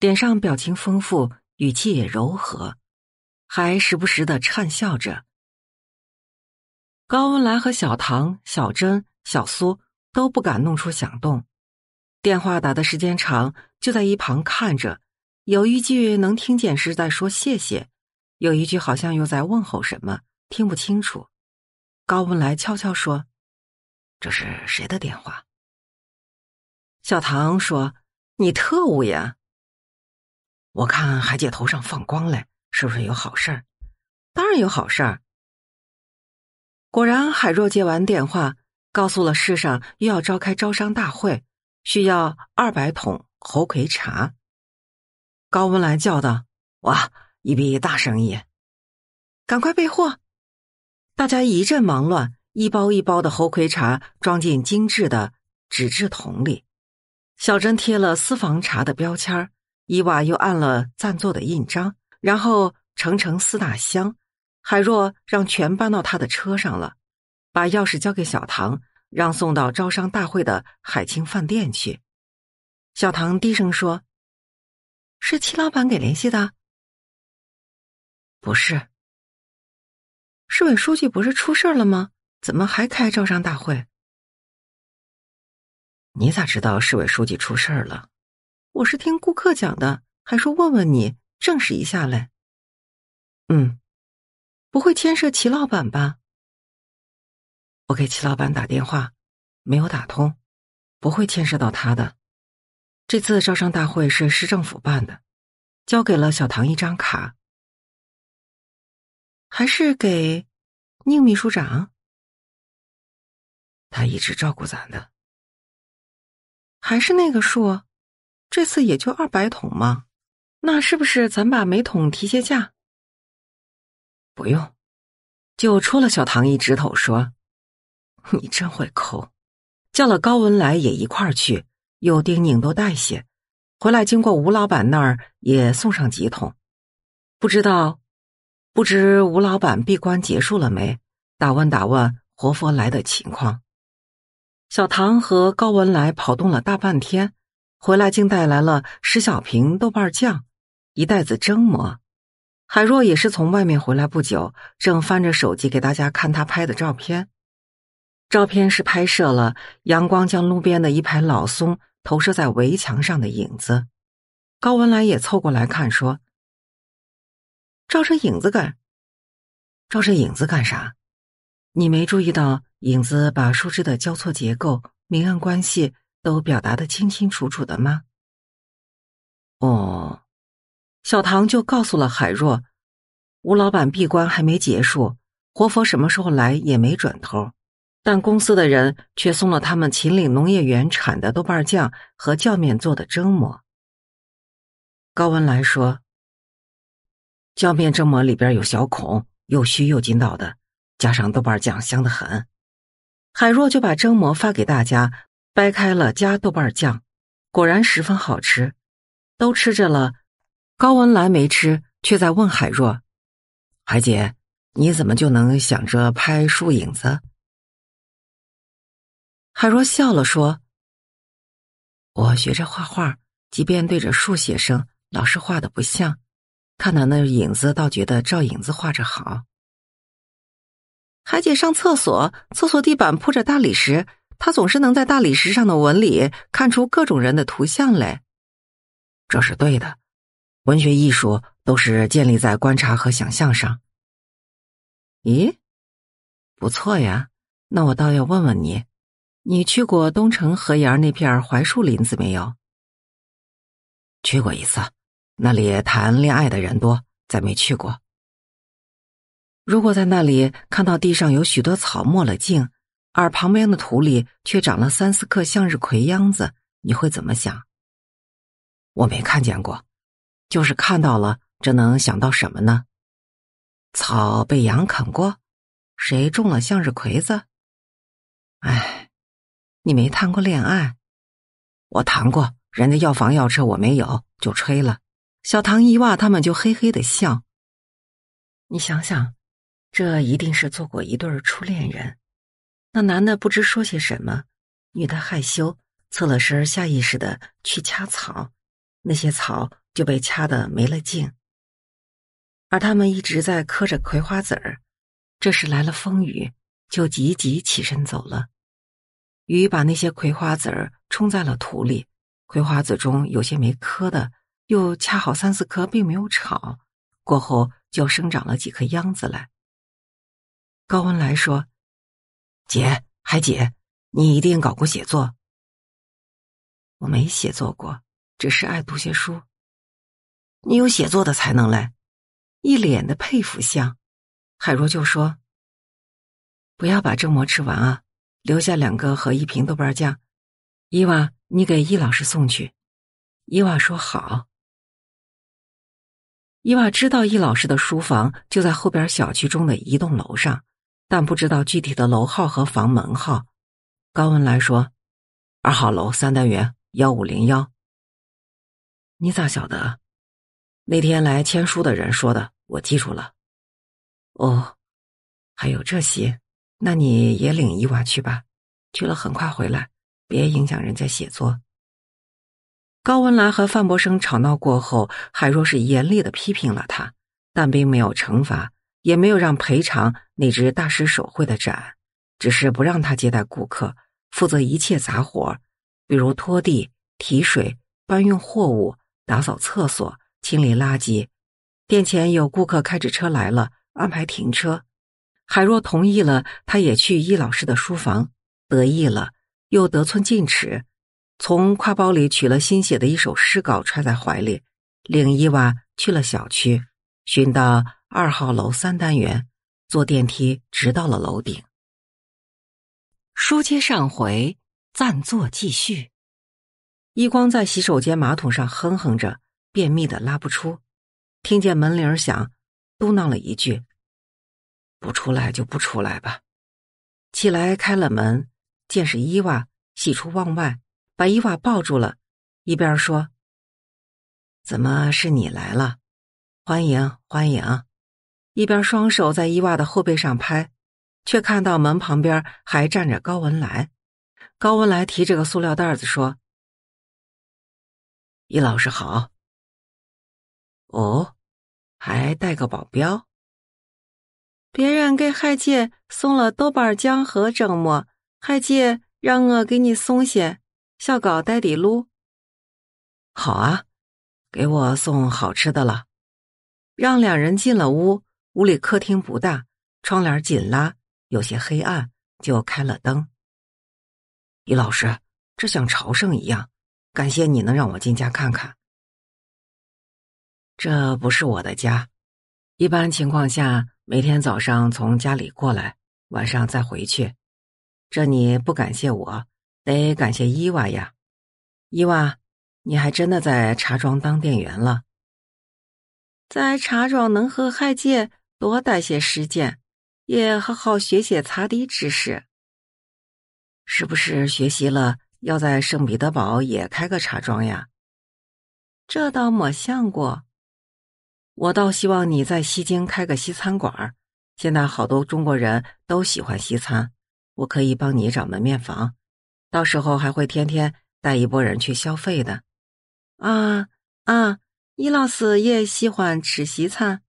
脸上表情丰富，语气也柔和，还时不时的颤笑着。高文来和小唐、小珍、小苏都不敢弄出响动，电话打的时间长，就在一旁看着。有一句能听见是在说谢谢，有一句好像又在问候什么，听不清楚。高文来悄悄说：“这是谁的电话？”小唐说：“你特务呀。”我看海姐头上放光嘞，是不是有好事儿？当然有好事儿。果然，海若接完电话，告诉了市上又要召开招商大会，需要二百桶猴魁茶。高文来叫道：“哇，一笔大生意！赶快备货！”大家一阵忙乱，一包一包的猴魁茶装进精致的纸质桶里，小珍贴了私房茶的标签儿。伊娃又按了暂坐的印章，然后成成四大箱，海若让全搬到他的车上了，把钥匙交给小唐，让送到招商大会的海清饭店去。小唐低声说：“是戚老板给联系的。”不是。市委书记不是出事了吗？怎么还开招商大会？你咋知道市委书记出事了？我是听顾客讲的，还说问问你证实一下嘞。嗯，不会牵涉齐老板吧？我给齐老板打电话没有打通，不会牵涉到他的。这次招商大会是市政府办的，交给了小唐一张卡，还是给宁秘书长？他一直照顾咱的，还是那个数。这次也就二百桶嘛，那是不是咱把每桶提些价？不用，就戳了小唐一指头说：“你真会抠。”叫了高文来也一块儿去，又叮咛多带些，回来经过吴老板那儿也送上几桶。不知道，不知吴老板闭关结束了没？打问打问活佛来的情况。小唐和高文来跑动了大半天。回来竟带来了十小瓶豆瓣酱，一袋子蒸馍。海若也是从外面回来不久，正翻着手机给大家看他拍的照片。照片是拍摄了阳光将路边的一排老松投射在围墙上的影子。高文来也凑过来看，说：“照这影子干？照这影子干啥？你没注意到影子把树枝的交错结构、明暗关系？”都表达的清清楚楚的吗？哦，小唐就告诉了海若，吴老板闭关还没结束，活佛什么时候来也没准头。但公司的人却送了他们秦岭农业园产的豆瓣酱和酵面做的蒸馍。高文来说，酵面蒸馍里边有小孔，又虚又筋道的，加上豆瓣酱香的很。海若就把蒸馍发给大家。掰开了加豆瓣酱，果然十分好吃。都吃着了，高文兰没吃，却在问海若：“海姐，你怎么就能想着拍树影子？”海若笑了说：“我学着画画，即便对着树写生，老是画的不像，看到那影子，倒觉得照影子画着好。”海姐上厕所，厕所地板铺着大理石。他总是能在大理石上的纹理看出各种人的图像来，这是对的。文学艺术都是建立在观察和想象上。咦，不错呀。那我倒要问问你，你去过东城河沿儿那片槐树林子没有？去过一次，那里谈恋爱的人多，再没去过。如果在那里看到地上有许多草没了茎。而旁边的土里却长了三四颗向日葵秧子，你会怎么想？我没看见过，就是看到了，这能想到什么呢？草被羊啃过，谁种了向日葵子？哎，你没谈过恋爱？我谈过，人家要房要车，我没有就吹了。小唐一娃他们就嘿嘿的笑。你想想，这一定是做过一对儿初恋人。那男的不知说些什么，女的害羞，侧了身，下意识的去掐草，那些草就被掐的没了劲。而他们一直在磕着葵花籽儿，这时来了风雨，就急急起身走了。雨把那些葵花籽儿冲在了土里，葵花籽中有些没磕的，又恰好三四颗并没有炒，过后就生长了几颗秧子来。高温来说。姐，海姐，你一定搞过写作。我没写作过，只是爱读些书。你有写作的才能嘞，一脸的佩服相。海若就说：“不要把蒸馍吃完啊，留下两个和一瓶豆瓣酱。”伊娃，你给易老师送去。伊娃说：“好。”伊娃知道易老师的书房就在后边小区中的一栋楼上。但不知道具体的楼号和房门号，高文来说：“二号楼三单元幺五零幺。”你咋晓得？那天来签书的人说的，我记住了。哦，还有这些，那你也领伊娃去吧，去了很快回来，别影响人家写作。高文兰和范伯生吵闹过后，海若是严厉的批评了他，但并没有惩罚。也没有让赔偿那只大师手绘的展，只是不让他接待顾客，负责一切杂活，比如拖地、提水、搬运货物、打扫厕所、清理垃圾。店前有顾客开着车来了，安排停车。海若同意了，他也去易老师的书房，得意了，又得寸进尺，从挎包里取了新写的一首诗稿揣在怀里，领伊娃去了小区，寻到。二号楼三单元，坐电梯直到了楼顶。书接上回，暂作继续。一光在洗手间马桶上哼哼着，便秘的拉不出，听见门铃响，嘟囔了一句：“不出来就不出来吧。”起来开了门，见是伊娃，喜出望外，把伊娃抱住了，一边说：“怎么是你来了？欢迎欢迎！”一边双手在伊娃的后背上拍，却看到门旁边还站着高文来。高文来提着个塑料袋子说：“伊老师好。”“哦，还带个保镖。”“别人给海姐送了豆瓣酱和蒸馍，海姐让我给你送些小搞带的撸。好啊，给我送好吃的了。”让两人进了屋。屋里客厅不大，窗帘紧拉，有些黑暗，就开了灯。李老师，这像朝圣一样，感谢你能让我进家看看。这不是我的家，一般情况下每天早上从家里过来，晚上再回去。这你不感谢我，得感谢伊娃呀。伊娃，你还真的在茶庄当店员了，在茶庄能喝嗨界。多带些实践，也好好学些茶艺知识。是不是学习了要在圣彼得堡也开个茶庄呀？这倒没想过。我倒希望你在西京开个西餐馆现在好多中国人都喜欢西餐，我可以帮你找门面房，到时候还会天天带一拨人去消费的。啊啊，伊老师也喜欢吃西餐。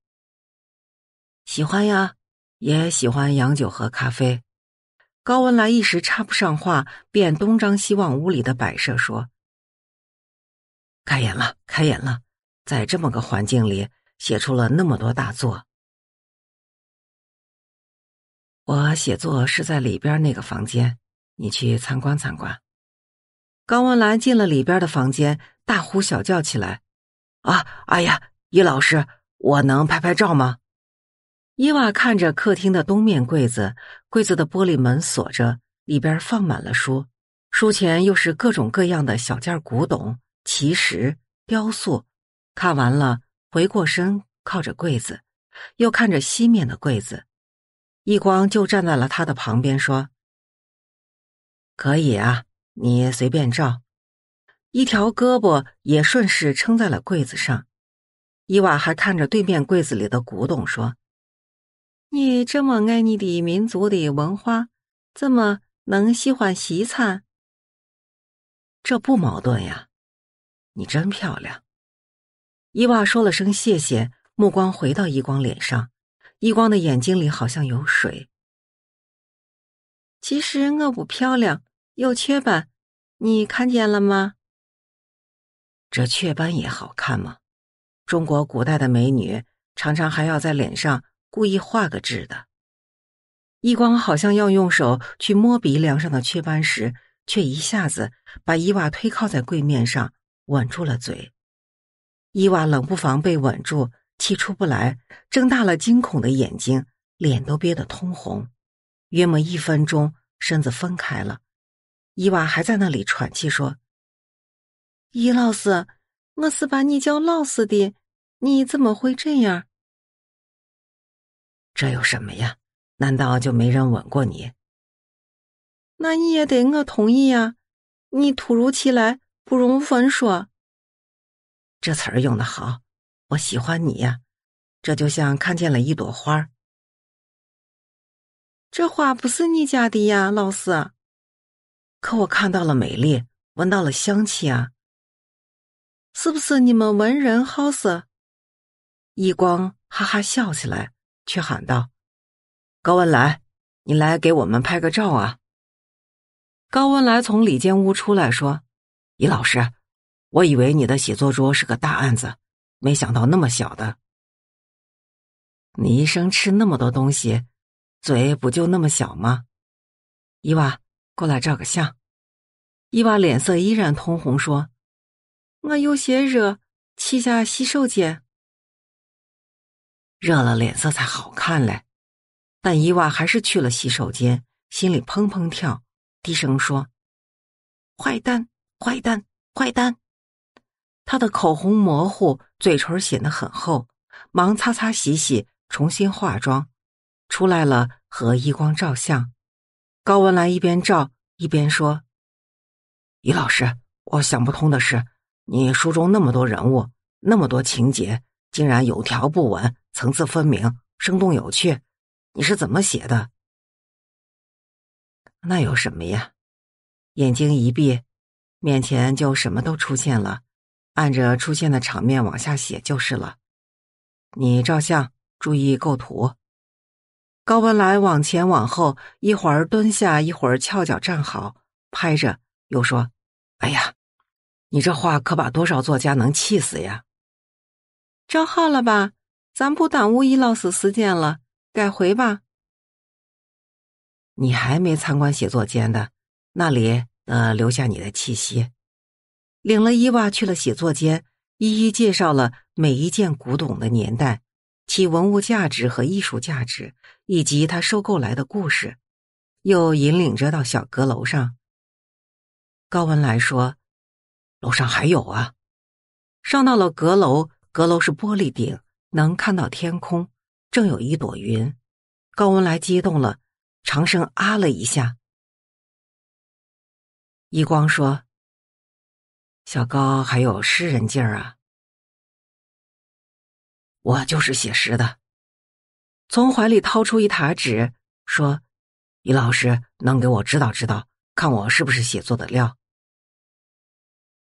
喜欢呀，也喜欢洋酒和咖啡。高文来一时插不上话，便东张西望屋里的摆设，说：“开眼了，开眼了！在这么个环境里，写出了那么多大作。我写作是在里边那个房间，你去参观参观。”高文兰进了里边的房间，大呼小叫起来：“啊，哎呀，易老师，我能拍拍照吗？”伊娃看着客厅的东面柜子，柜子的玻璃门锁着，里边放满了书，书前又是各种各样的小件古董、奇石、雕塑。看完了，回过身靠着柜子，又看着西面的柜子。一光就站在了他的旁边说：“可以啊，你随便照。”一条胳膊也顺势撑在了柜子上。伊娃还看着对面柜子里的古董说。你这么爱你的民族的文化，怎么能喜欢西餐？这不矛盾呀。你真漂亮，伊娃说了声谢谢，目光回到伊光脸上，伊光的眼睛里好像有水。其实我不漂亮，有雀斑，你看见了吗？这雀斑也好看吗？中国古代的美女常常还要在脸上。故意画个痣的，易光好像要用手去摸鼻梁上的雀斑时，却一下子把伊娃推靠在柜面上，吻住了嘴。伊娃冷不防被吻住，气出不来，睁大了惊恐的眼睛，脸都憋得通红。约莫一分钟，身子分开了。伊娃还在那里喘气，说：“伊老师，我是把你叫老师的，你怎么会这样？”这有什么呀？难道就没人吻过你？那你也得我同意呀！你突如其来，不容分说。这词儿用的好，我喜欢你呀！这就像看见了一朵花，这花不是你家的呀，老四。可我看到了美丽，闻到了香气啊！是不是你们文人好色？一光哈哈笑起来。却喊道：“高文来，你来给我们拍个照啊！”高文来从里间屋出来，说：“李老师，我以为你的写作桌是个大案子，没想到那么小的。你一生吃那么多东西，嘴不就那么小吗？”伊娃过来照个相。伊娃脸色依然通红，说：“我有些热，去下洗手间。”热了，脸色才好看嘞。但伊娃还是去了洗手间，心里砰砰跳，低声说：“坏蛋，坏蛋，坏蛋！”她的口红模糊，嘴唇显得很厚，忙擦擦洗洗，重新化妆。出来了，和伊光照相。高文兰一边照一边说：“于老师，我想不通的是，你书中那么多人物，那么多情节，竟然有条不紊。”层次分明，生动有趣，你是怎么写的？那有什么呀？眼睛一闭，面前就什么都出现了，按着出现的场面往下写就是了。你照相，注意构图。高文来往前往后，一会儿蹲下，一会儿翘脚站好，拍着又说：“哎呀，你这话可把多少作家能气死呀！”招好了吧？咱不耽误伊老师时间了，该回吧。你还没参观写作间的，那里呃留下你的气息。领了伊娃去了写作间，一一介绍了每一件古董的年代、其文物价值和艺术价值，以及他收购来的故事。又引领着到小阁楼上，高文莱说：“楼上还有啊。”上到了阁楼，阁楼是玻璃顶。能看到天空，正有一朵云。高文来激动了，长声啊了一下。一光说：“小高还有诗人劲儿啊！”我就是写诗的。从怀里掏出一沓纸，说：“于老师，能给我指导指导，看我是不是写作的料？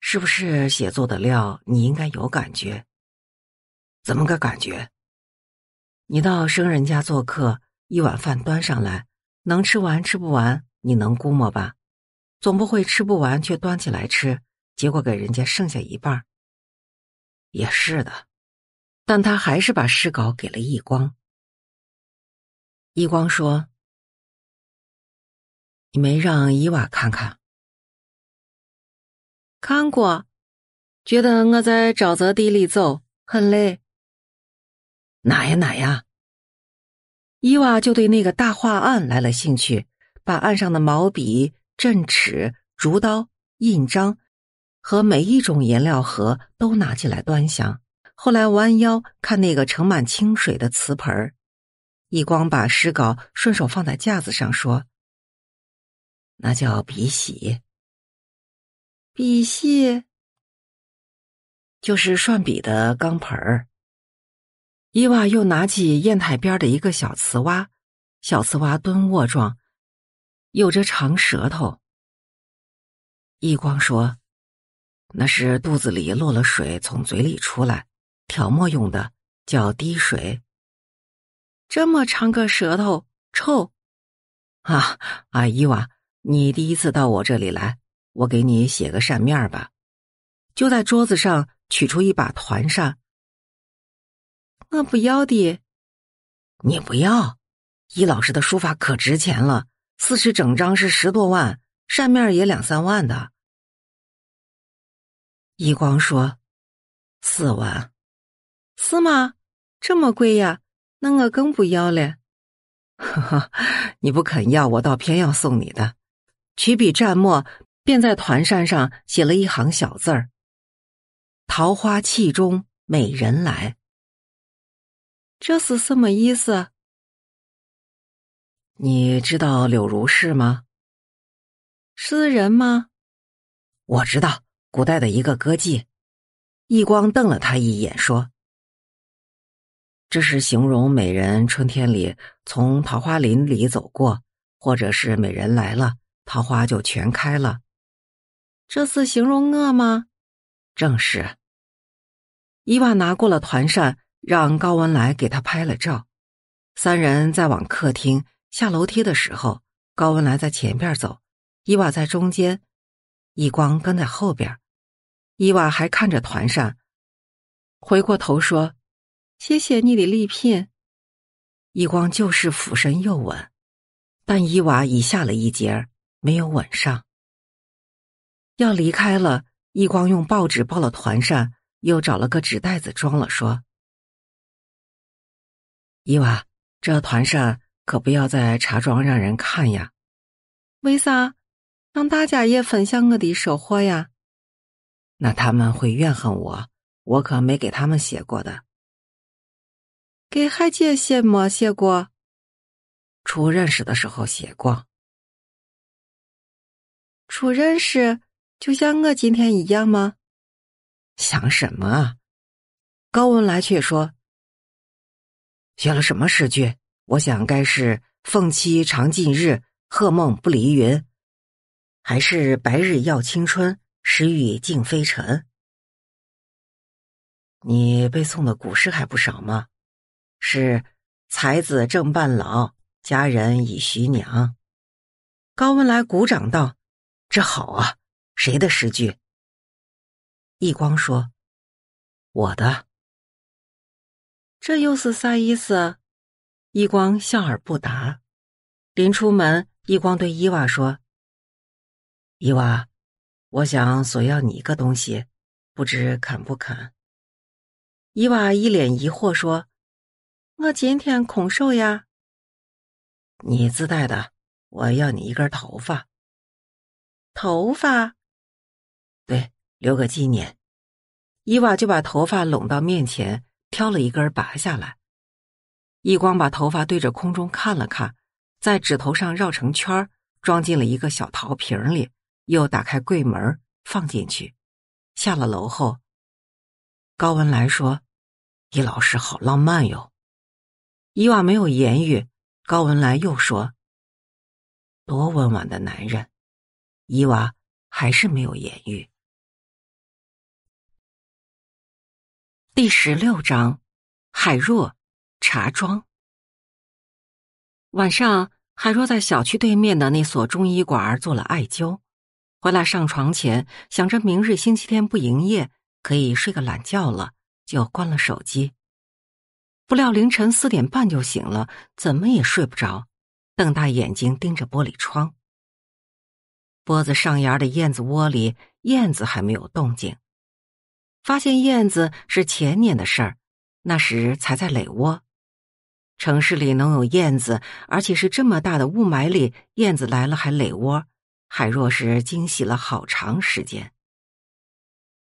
是不是写作的料？你应该有感觉。”怎么个感觉？你到生人家做客，一碗饭端上来，能吃完吃不完，你能估摸吧？总不会吃不完却端起来吃，结果给人家剩下一半。也是的，但他还是把诗稿给了易光。易光说：“你没让伊娃看看？”看过，觉得我在沼泽地里走很累。哪呀哪呀！伊娃就对那个大画案来了兴趣，把案上的毛笔、镇尺、竹刀、印章和每一种颜料盒都拿起来端详。后来弯腰看那个盛满清水的瓷盆儿，一光把诗稿顺手放在架子上，说：“那叫笔洗。笔屑，就是涮笔的钢盆儿。”伊娃又拿起砚台边的一个小瓷蛙，小瓷蛙蹲卧状，有着长舌头。一光说：“那是肚子里落了水，从嘴里出来，调墨用的，叫滴水。这么长个舌头，臭！啊啊！伊娃，你第一次到我这里来，我给你写个扇面吧，就在桌子上取出一把团扇。”我不要的，你不要。易老师的书法可值钱了，四十整张是十多万，扇面也两三万的。易光说：“四万是吗？这么贵呀？那我更不要了。”呵呵，你不肯要，我倒偏要送你的。取笔蘸墨，便在团扇上写了一行小字儿：“桃花气中美人来。”这是什么意思？你知道柳如是吗？是人吗？我知道，古代的一个歌妓。一光瞪了他一眼，说：“这是形容美人春天里从桃花林里走过，或者是美人来了，桃花就全开了。这是形容我吗？”正是。伊娃拿过了团扇。让高文来给他拍了照。三人在往客厅下楼梯的时候，高文来在前边走，伊娃在中间，一光跟在后边。伊娃还看着团扇，回过头说：“谢谢你，的礼片。”一光就是俯身又吻，但伊娃已下了一截儿，没有吻上。要离开了，一光用报纸包了团扇，又找了个纸袋子装了，说。伊娃，这团扇可不要在茶庄让人看呀！为啥？让大家也分享我的收获呀？那他们会怨恨我，我可没给他们写过的。给海姐写么？写过。初认识的时候写过。初认识就像我今天一样吗？想什么？啊？高文来却说。学了什么诗句？我想该是“凤栖长尽日，鹤梦不离云”，还是“白日耀青春，时雨静飞尘”。你背诵的古诗还不少吗？是“才子正半老，佳人已徐娘”。高文来鼓掌道：“这好啊！”谁的诗句？易光说：“我的。”这又是啥意思？一光笑而不答。临出门，一光对伊娃说：“伊娃，我想索要你一个东西，不知肯不肯？”伊娃一脸疑惑说：“我今天空手呀。”“你自带的，我要你一根头发。”“头发？”“对，留个纪念。”伊娃就把头发拢到面前。挑了一根拔下来，易光把头发对着空中看了看，在指头上绕成圈装进了一个小陶瓶里，又打开柜门放进去。下了楼后，高文来说：“李老师好浪漫哟。”伊娃没有言语。高文来又说：“多温婉的男人。”伊娃还是没有言语。第十六章，海若茶庄。晚上，海若在小区对面的那所中医馆做了艾灸，回来上床前想着明日星期天不营业，可以睡个懒觉了，就关了手机。不料凌晨四点半就醒了，怎么也睡不着，瞪大眼睛盯着玻璃窗。脖子上沿的燕子窝里，燕子还没有动静。发现燕子是前年的事儿，那时才在垒窝。城市里能有燕子，而且是这么大的雾霾里，燕子来了还垒窝，海若是惊喜了好长时间。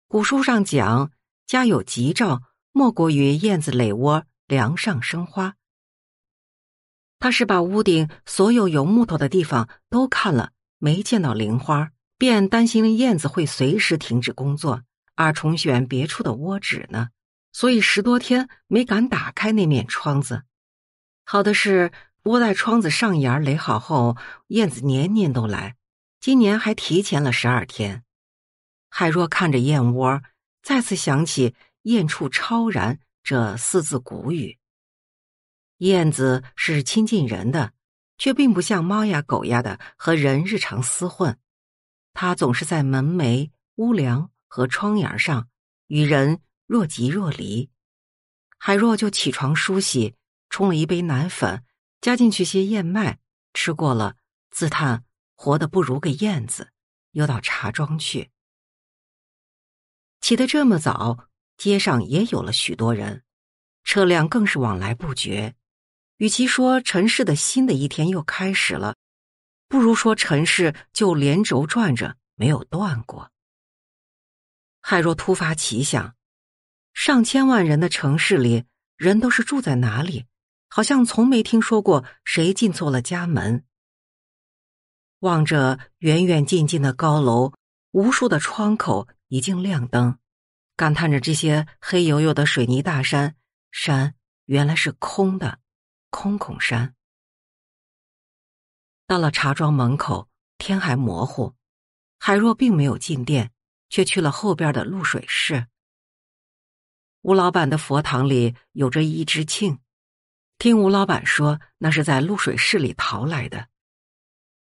古书上讲，家有吉兆，莫过于燕子垒窝，梁上生花。他是把屋顶所有有木头的地方都看了，没见到菱花，便担心燕子会随时停止工作。而重选别处的窝址呢，所以十多天没敢打开那面窗子。好的是，窝在窗子上沿垒好后，燕子年年都来，今年还提前了十二天。海若看着燕窝，再次想起“燕处超然”这四字古语。燕子是亲近人的，却并不像猫呀狗呀的和人日常厮混，它总是在门楣、屋梁。和窗沿上，与人若即若离。海若就起床梳洗，冲了一杯奶粉，加进去些燕麦，吃过了，自叹活得不如个燕子，又到茶庄去。起得这么早，街上也有了许多人，车辆更是往来不绝。与其说城市的新的一天又开始了，不如说城市就连轴转着没有断过。海若突发奇想：上千万人的城市里，人都是住在哪里？好像从没听说过谁进错了家门。望着远远近近的高楼，无数的窗口已经亮灯，感叹着这些黑油油的水泥大山，山原来是空的，空孔山。到了茶庄门口，天还模糊，海若并没有进店。却去了后边的露水市。吴老板的佛堂里有着一只磬，听吴老板说，那是在露水市里淘来的。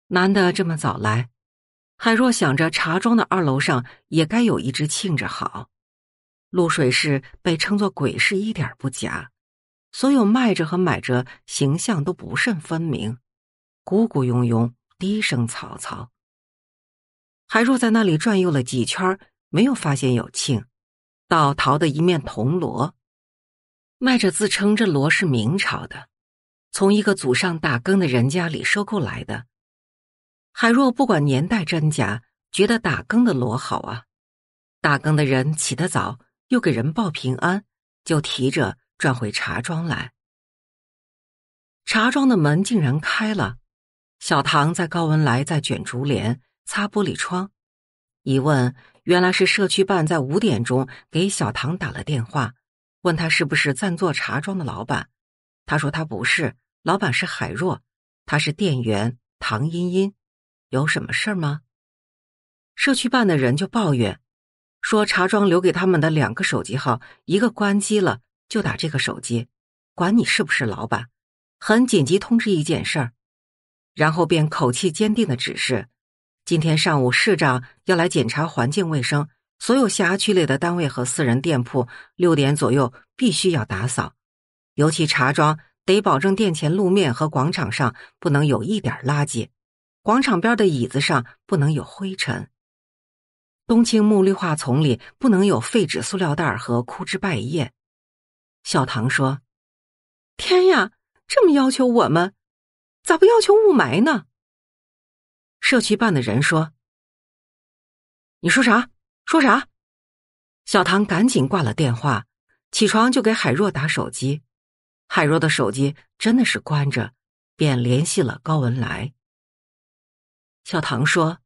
难得这么早来，海若想着茶庄的二楼上也该有一只磬着好。露水市被称作鬼市一点不假，所有卖着和买着形象都不甚分明，鼓鼓拥拥，低声嘈嘈。海若在那里转悠了几圈，没有发现有庆。倒淘的一面铜锣，卖者自称这锣是明朝的，从一个祖上打更的人家里收购来的。海若不管年代真假，觉得打更的锣好啊。打更的人起得早，又给人报平安，就提着转回茶庄来。茶庄的门竟然开了，小唐在，高文来在卷竹帘。擦玻璃窗，一问原来是社区办在五点钟给小唐打了电话，问他是不是暂做茶庄的老板。他说他不是，老板是海若，他是店员唐茵茵。有什么事儿吗？社区办的人就抱怨，说茶庄留给他们的两个手机号，一个关机了，就打这个手机，管你是不是老板，很紧急通知一件事儿，然后便口气坚定的指示。今天上午，市长要来检查环境卫生，所有辖区内的单位和私人店铺六点左右必须要打扫。尤其茶庄得保证店前路面和广场上不能有一点垃圾，广场边的椅子上不能有灰尘，冬青木绿化丛里不能有废纸、塑料袋和枯枝败叶。小唐说：“天呀，这么要求我们，咋不要求雾霾呢？”社区办的人说：“你说啥？说啥？”小唐赶紧挂了电话，起床就给海若打手机。海若的手机真的是关着，便联系了高文来。小唐说：“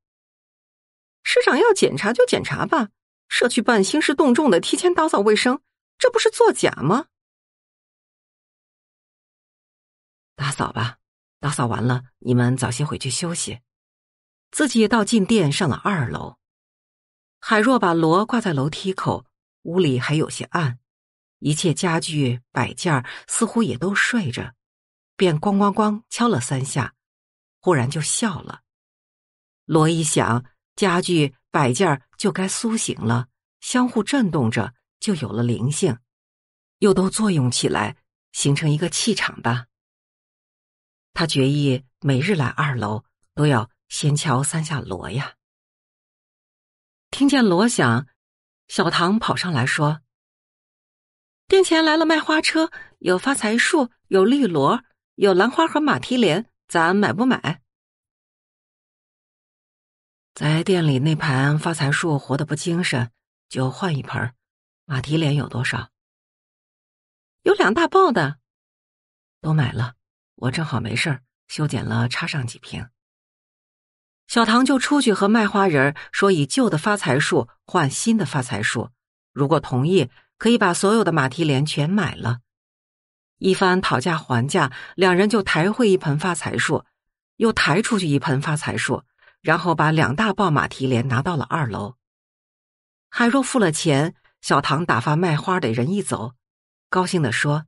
市长要检查就检查吧，社区办兴师动众的提前打扫卫生，这不是作假吗？”打扫吧，打扫完了，你们早些回去休息。自己到进店上了二楼，海若把罗挂在楼梯口，屋里还有些暗，一切家具摆件儿似乎也都睡着，便咣咣咣敲了三下，忽然就笑了。罗一想，家具摆件儿就该苏醒了，相互震动着就有了灵性，又都作用起来，形成一个气场吧。他决意每日来二楼都要。先敲三下锣呀！听见锣响，小唐跑上来说：“店前来了卖花车，有发财树，有绿萝，有兰花和马蹄莲，咱买不买？”在店里那盘发财树活得不精神，就换一盆。马蹄莲有多少？有两大抱的，都买了。我正好没事儿，修剪了，插上几瓶。小唐就出去和卖花人说：“以旧的发财树换新的发财树，如果同意，可以把所有的马蹄莲全买了。”一番讨价还价，两人就抬回一盆发财树，又抬出去一盆发财树，然后把两大抱马蹄莲拿到了二楼。海若付了钱，小唐打发卖花的人一走，高兴的说：“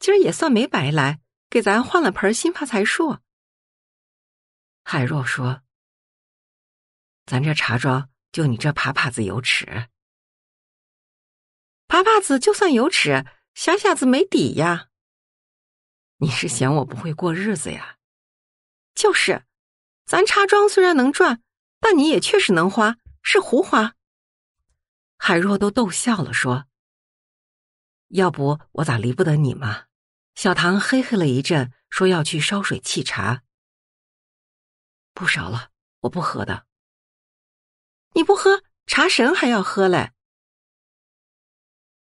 今儿也算没白来，给咱换了盆新发财树。”海若说：“咱这茶庄就你这爬爬子有尺，爬爬子就算有尺，小小子没底呀。你是嫌我不会过日子呀？就是，咱茶庄虽然能赚，但你也确实能花，是胡花。”海若都逗笑了，说：“要不我咋离不得你嘛？”小唐嘿嘿了一阵，说要去烧水沏茶。不少了，我不喝的。你不喝茶神还要喝嘞。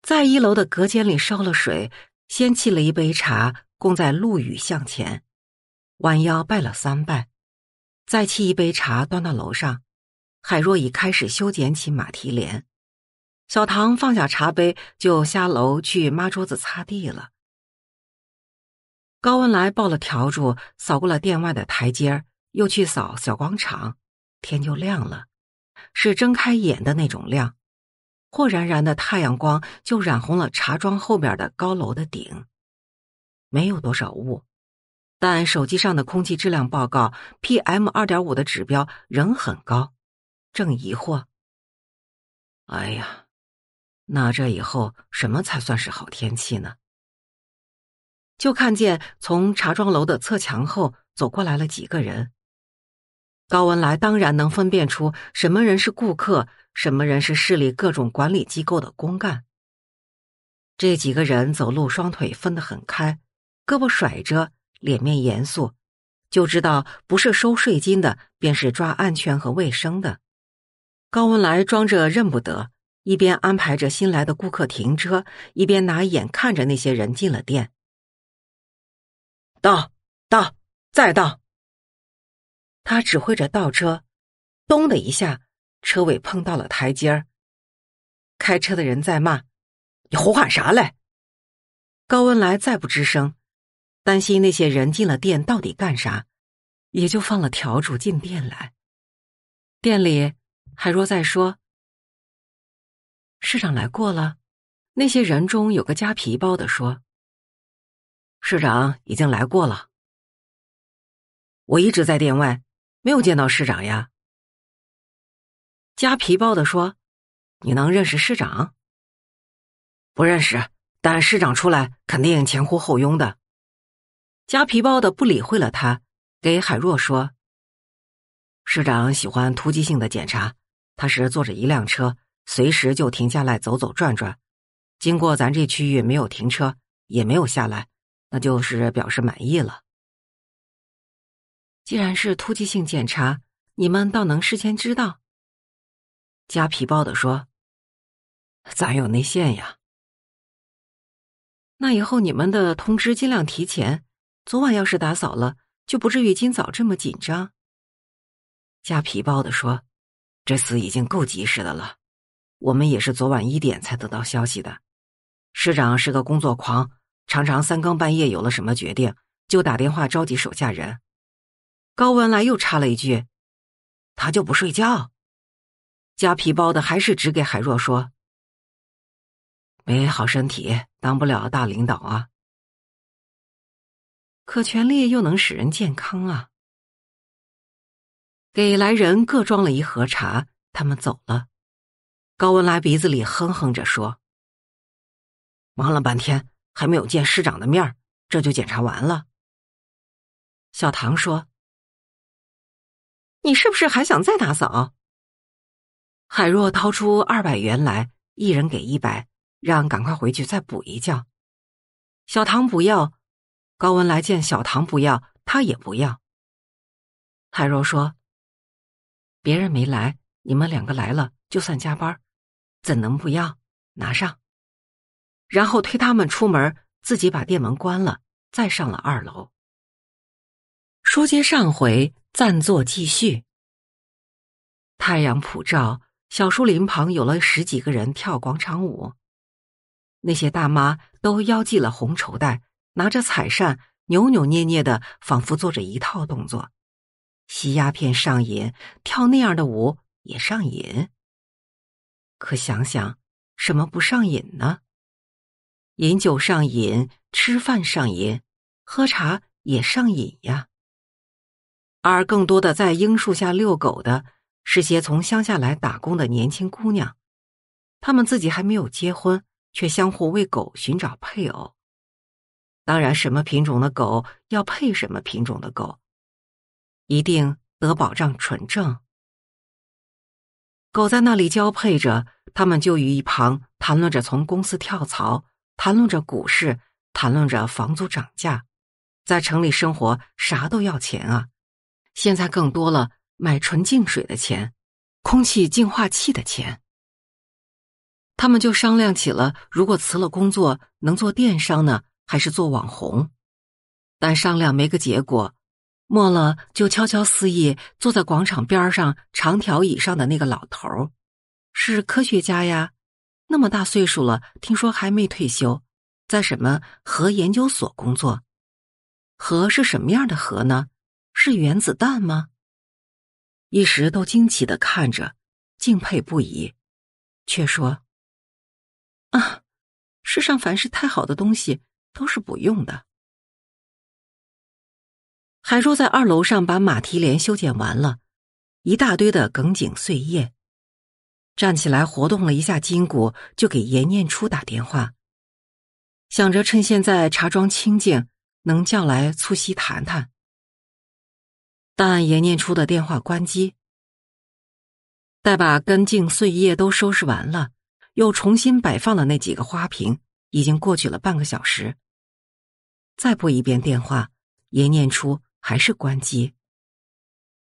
在一楼的隔间里烧了水，先沏了一杯茶供在陆羽向前，弯腰拜了三拜，再沏一杯茶端到楼上。海若已开始修剪起马蹄莲，小唐放下茶杯就下楼去抹桌子擦地了。高文来抱了笤帚，扫过了店外的台阶儿。又去扫小广场，天就亮了，是睁开眼的那种亮，霍然然的太阳光就染红了茶庄后面的高楼的顶。没有多少雾，但手机上的空气质量报告 PM 二点五的指标仍很高。正疑惑，哎呀，那这以后什么才算是好天气呢？就看见从茶庄楼的侧墙后走过来了几个人。高文莱当然能分辨出什么人是顾客，什么人是市里各种管理机构的公干。这几个人走路双腿分得很开，胳膊甩着，脸面严肃，就知道不是收税金的，便是抓安全和卫生的。高文莱装着认不得，一边安排着新来的顾客停车，一边拿眼看着那些人进了店。到，到，再到。他指挥着倒车，咚的一下，车尾碰到了台阶儿。开车的人在骂：“你胡喊啥嘞？”高恩来再不吱声，担心那些人进了店到底干啥，也就放了条主进店来。店里，海若在说：“市长来过了。”那些人中有个夹皮包的说：“市长已经来过了。”我一直在店外。没有见到市长呀。夹皮包的说：“你能认识市长？不认识，但市长出来肯定前呼后拥的。”夹皮包的不理会了他，给海若说：“市长喜欢突击性的检查，他是坐着一辆车，随时就停下来走走转转。经过咱这区域没有停车，也没有下来，那就是表示满意了。”既然是突击性检查，你们倒能事先知道。加皮包的说：“咋有内线呀？”那以后你们的通知尽量提前。昨晚要是打扫了，就不至于今早这么紧张。加皮包的说：“这次已经够及时的了，我们也是昨晚一点才得到消息的。师长是个工作狂，常常三更半夜有了什么决定，就打电话召集手下人。”高文来又插了一句：“他就不睡觉。”夹皮包的还是指给海若说：“没好身体，当不了大领导啊。可权力又能使人健康啊。”给来人各装了一盒茶，他们走了。高文来鼻子里哼哼着说：“忙了半天，还没有见师长的面儿，这就检查完了。”小唐说。你是不是还想再打扫？海若掏出二百元来，一人给一百，让赶快回去再补一觉。小唐不要，高文来见小唐不要，他也不要。海若说：“别人没来，你们两个来了就算加班，怎能不要？拿上。”然后推他们出门，自己把店门关了，再上了二楼。书接上回。暂作继续。太阳普照，小树林旁有了十几个人跳广场舞。那些大妈都腰系了红绸带，拿着彩扇，扭扭捏捏的，仿佛做着一套动作。吸鸦片上瘾，跳那样的舞也上瘾。可想想，什么不上瘾呢？饮酒上瘾，吃饭上瘾，喝茶也上瘾呀。而更多的在樱树下遛狗的是些从乡下来打工的年轻姑娘，她们自己还没有结婚，却相互为狗寻找配偶。当然，什么品种的狗要配什么品种的狗，一定得保障纯正。狗在那里交配着，他们就与一旁谈论着从公司跳槽，谈论着股市，谈论着房租涨价，在城里生活啥都要钱啊。现在更多了买纯净水的钱，空气净化器的钱。他们就商量起了，如果辞了工作，能做电商呢，还是做网红？但商量没个结果，末了就悄悄私议，坐在广场边上长条椅上的那个老头儿，是科学家呀，那么大岁数了，听说还没退休，在什么核研究所工作？核是什么样的核呢？是原子弹吗？一时都惊奇的看着，敬佩不已，却说：“啊，世上凡是太好的东西都是不用的。”海若在二楼上把马蹄莲修剪完了，一大堆的梗颈碎叶，站起来活动了一下筋骨，就给严念初打电话，想着趁现在茶庄清静，能叫来促膝谈谈。但严念初的电话关机。待把根茎碎叶都收拾完了，又重新摆放了那几个花瓶，已经过去了半个小时。再拨一遍电话，严念初还是关机。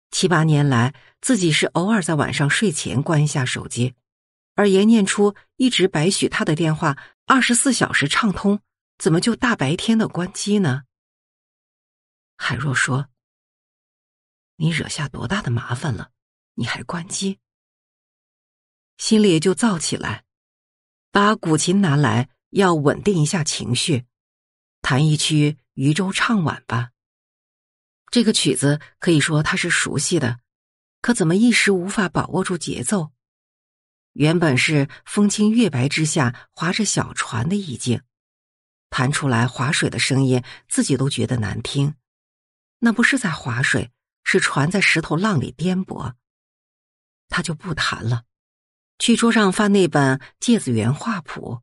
七八年来，自己是偶尔在晚上睡前关一下手机，而严念初一直白许他的电话二十四小时畅通，怎么就大白天的关机呢？海若说。你惹下多大的麻烦了？你还关机，心里就燥起来，把古琴拿来，要稳定一下情绪，弹一曲《渔舟唱晚》吧。这个曲子可以说他是熟悉的，可怎么一时无法把握住节奏？原本是风清月白之下划着小船的意境，弹出来划水的声音，自己都觉得难听，那不是在划水。是船在石头浪里颠簸，他就不谈了。去桌上翻那本《芥子园画谱》，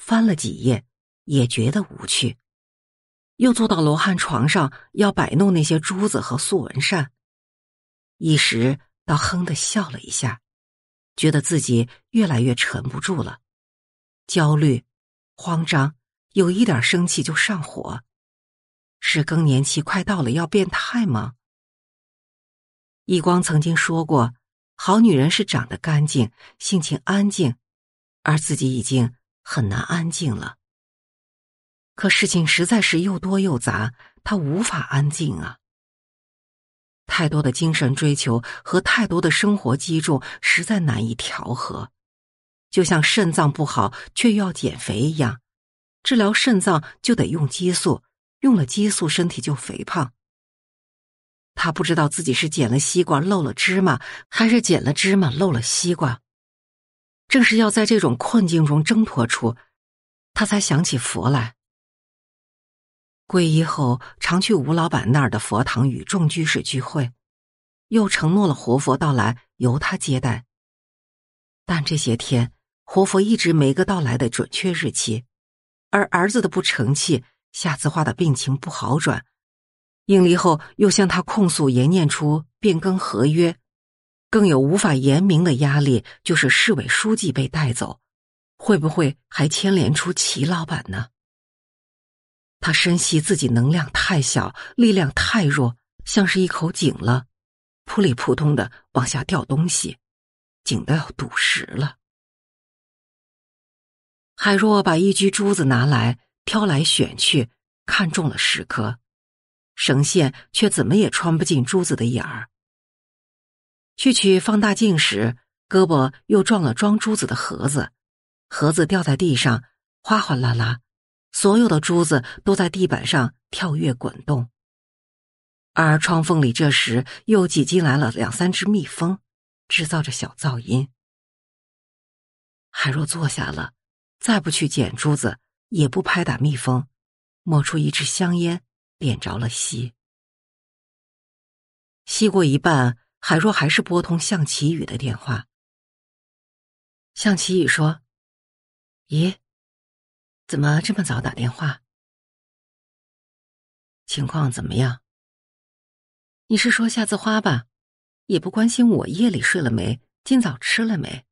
翻了几页也觉得无趣，又坐到罗汉床上要摆弄那些珠子和素纹扇，一时倒哼的笑了一下，觉得自己越来越沉不住了，焦虑、慌张，有一点生气就上火，是更年期快到了要变态吗？易光曾经说过：“好女人是长得干净，性情安静，而自己已经很难安静了。可事情实在是又多又杂，她无法安静啊。太多的精神追求和太多的生活积重，实在难以调和，就像肾脏不好却又要减肥一样，治疗肾脏就得用激素，用了激素身体就肥胖。”他不知道自己是捡了西瓜漏了芝麻，还是捡了芝麻漏了西瓜。正是要在这种困境中挣脱出，他才想起佛来。皈依后，常去吴老板那儿的佛堂与众居士聚会，又承诺了活佛到来由他接待。但这些天，活佛一直没个到来的准确日期，而儿子的不成器，夏子画的病情不好转。应离后又向他控诉严念初变更合约，更有无法言明的压力，就是市委书记被带走，会不会还牵连出齐老板呢？他深吸自己能量太小，力量太弱，像是一口井了，扑里扑通的往下掉东西，井都要堵实了。海若把一局珠子拿来挑来选去，看中了十颗。绳线却怎么也穿不进珠子的眼儿。去取放大镜时，胳膊又撞了装珠子的盒子，盒子掉在地上，哗哗啦啦，所有的珠子都在地板上跳跃滚动。而窗缝里这时又挤进来了两三只蜜蜂，制造着小噪音。海若坐下了，再不去捡珠子，也不拍打蜜蜂，摸出一支香烟。点着了吸，吸过一半，海若还是拨通向奇宇的电话。向奇宇说：“咦，怎么这么早打电话？情况怎么样？你是说夏子花吧？也不关心我夜里睡了没，今早吃了没？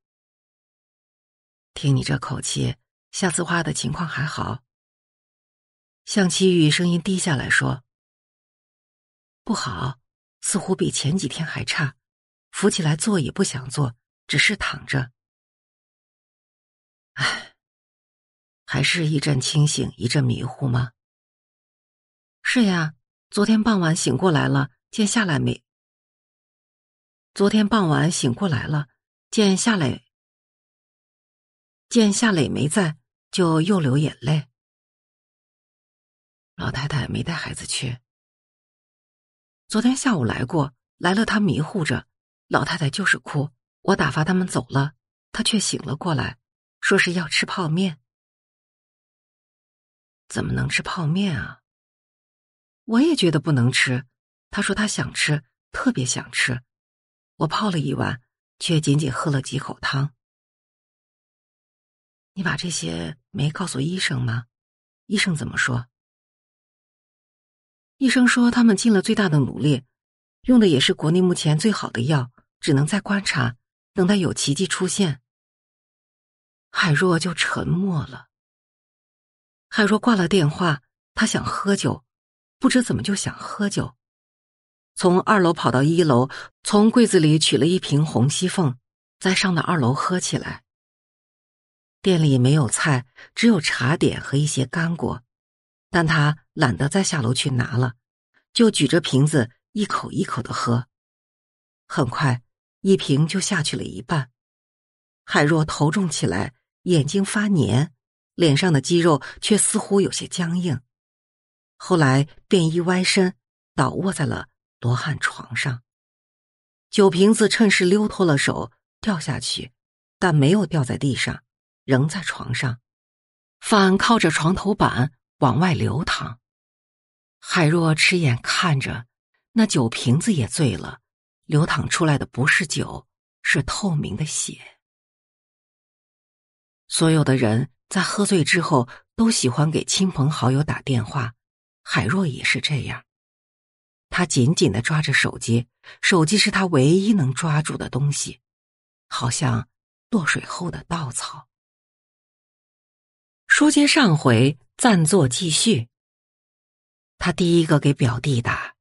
听你这口气，夏子花的情况还好。”向七玉声音低下来说：“不好，似乎比前几天还差。扶起来坐也不想坐，只是躺着。唉，还是一阵清醒一阵迷糊吗？是呀，昨天傍晚醒过来了，见夏来没。昨天傍晚醒过来了，见夏磊，见夏磊没在，就又流眼泪。”老太太没带孩子去。昨天下午来过，来了他迷糊着，老太太就是哭。我打发他们走了，他却醒了过来，说是要吃泡面。怎么能吃泡面啊？我也觉得不能吃。他说他想吃，特别想吃。我泡了一碗，却仅仅喝了几口汤。你把这些没告诉医生吗？医生怎么说？医生说：“他们尽了最大的努力，用的也是国内目前最好的药，只能再观察，等待有奇迹出现。”海若就沉默了。海若挂了电话，她想喝酒，不知怎么就想喝酒，从二楼跑到一楼，从柜子里取了一瓶红西凤，在上到二楼喝起来。店里没有菜，只有茶点和一些干果，但他。懒得再下楼去拿了，就举着瓶子一口一口的喝。很快，一瓶就下去了一半。海若头重起来，眼睛发黏，脸上的肌肉却似乎有些僵硬。后来便一歪身，倒卧在了罗汉床上。酒瓶子趁势溜脱了手，掉下去，但没有掉在地上，仍在床上，反靠着床头板往外流淌。海若痴眼看着，那酒瓶子也醉了，流淌出来的不是酒，是透明的血。所有的人在喝醉之后都喜欢给亲朋好友打电话，海若也是这样。他紧紧的抓着手机，手机是他唯一能抓住的东西，好像落水后的稻草。书接上回，暂作继续。他第一个给表弟打，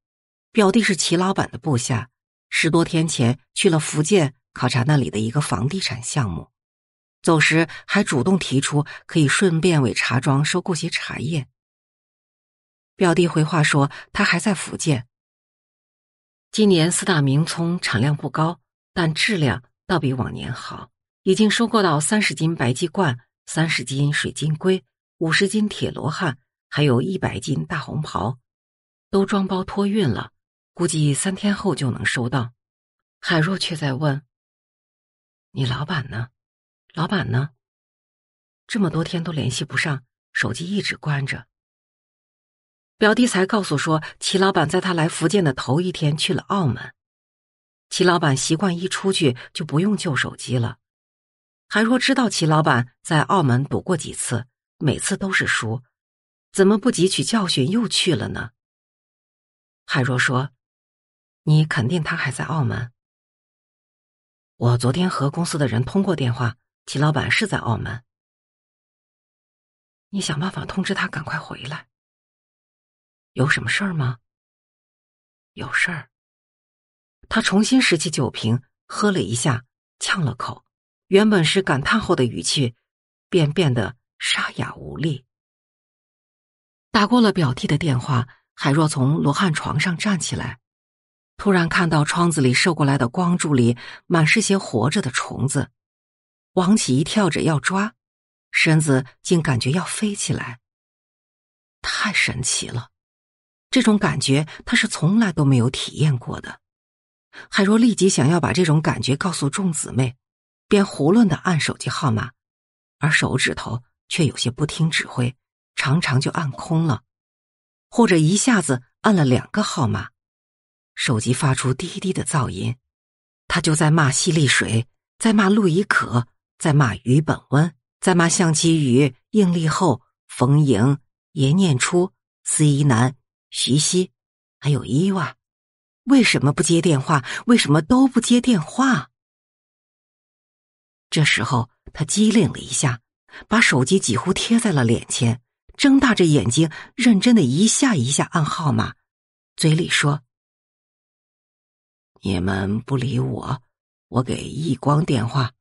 表弟是齐老板的部下，十多天前去了福建考察那里的一个房地产项目，走时还主动提出可以顺便为茶庄收购些茶叶。表弟回话说，他还在福建，今年四大名葱产量不高，但质量倒比往年好，已经收购到三十斤白鸡冠、三十斤水晶龟、五十斤铁罗汉。还有一百斤大红袍，都装包托运了，估计三天后就能收到。海若却在问：“你老板呢？老板呢？这么多天都联系不上，手机一直关着。”表弟才告诉说，齐老板在他来福建的头一天去了澳门。齐老板习惯一出去就不用旧手机了。海若知道齐老板在澳门赌过几次，每次都是输。怎么不汲取教训又去了呢？海若说：“你肯定他还在澳门。我昨天和公司的人通过电话，齐老板是在澳门。你想办法通知他赶快回来。有什么事儿吗？有事儿。”他重新拾起酒瓶，喝了一下，呛了口。原本是感叹后的语气，便变得沙哑无力。打过了表弟的电话，海若从罗汉床上站起来，突然看到窗子里射过来的光柱里满是些活着的虫子，王起一跳着要抓，身子竟感觉要飞起来，太神奇了！这种感觉他是从来都没有体验过的。海若立即想要把这种感觉告诉众姊妹，便胡乱的按手机号码，而手指头却有些不听指挥。常常就按空了，或者一下子按了两个号码，手机发出滴滴的噪音。他就在骂西丽水，在骂陆以可，在骂于本温，在骂向其宇、应立厚、冯莹、严念初、司一南、徐熙，还有伊娃。为什么不接电话？为什么都不接电话？这时候他机灵了一下，把手机几乎贴在了脸前。睁大着眼睛，认真的一下一下按号码，嘴里说：“你们不理我，我给易光电话，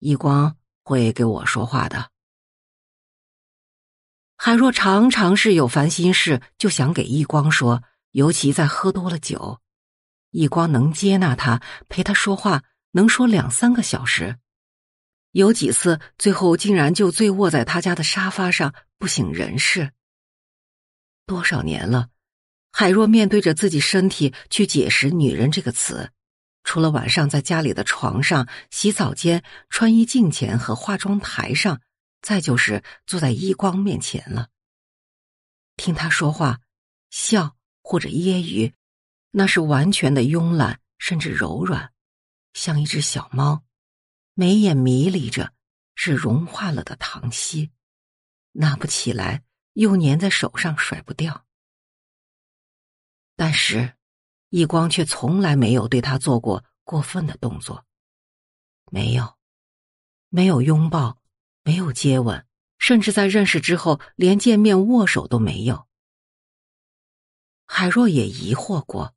易光会给我说话的。”海若常常是有烦心事就想给易光说，尤其在喝多了酒，易光能接纳他，陪他说话，能说两三个小时。有几次，最后竟然就醉卧在他家的沙发上不省人事。多少年了，海若面对着自己身体去解释“女人”这个词，除了晚上在家里的床上、洗澡间、穿衣镜前和化妆台上，再就是坐在衣光面前了。听他说话、笑或者揶揄，那是完全的慵懒，甚至柔软，像一只小猫。眉眼迷离着，是融化了的糖稀，拿不起来，又粘在手上，甩不掉。但是，易光却从来没有对他做过过分的动作，没有，没有拥抱，没有接吻，甚至在认识之后，连见面握手都没有。海若也疑惑过，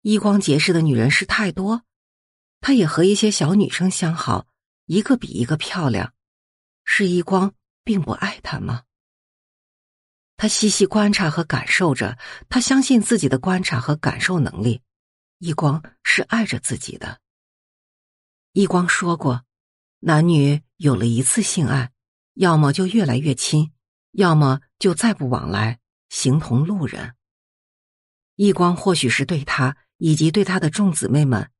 易光结识的女人是太多。他也和一些小女生相好，一个比一个漂亮。是易光并不爱他吗？他细细观察和感受着，他相信自己的观察和感受能力。一光是爱着自己的。一光说过，男女有了一次性爱，要么就越来越亲，要么就再不往来，形同路人。一光或许是对他以及对他的众姊妹们。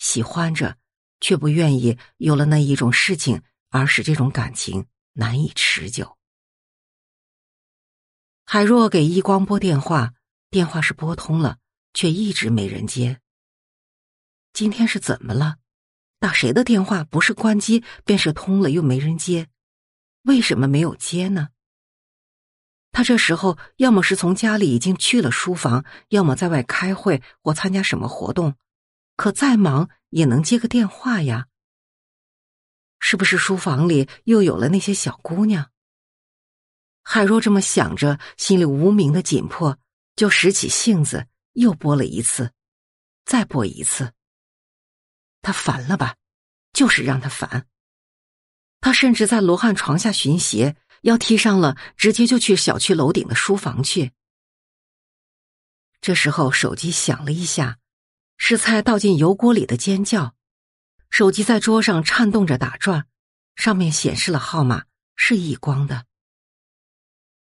喜欢着，却不愿意有了那一种事情而使这种感情难以持久。海若给易光拨电话，电话是拨通了，却一直没人接。今天是怎么了？打谁的电话不是关机，便是通了又没人接，为什么没有接呢？他这时候要么是从家里已经去了书房，要么在外开会或参加什么活动。可再忙也能接个电话呀。是不是书房里又有了那些小姑娘？海若这么想着，心里无名的紧迫，就拾起性子又拨了一次，再拨一次。他烦了吧？就是让他烦。他甚至在罗汉床下寻鞋，要踢上了，直接就去小区楼顶的书房去。这时候手机响了一下。食菜倒进油锅里的尖叫，手机在桌上颤动着打转，上面显示了号码是易光的。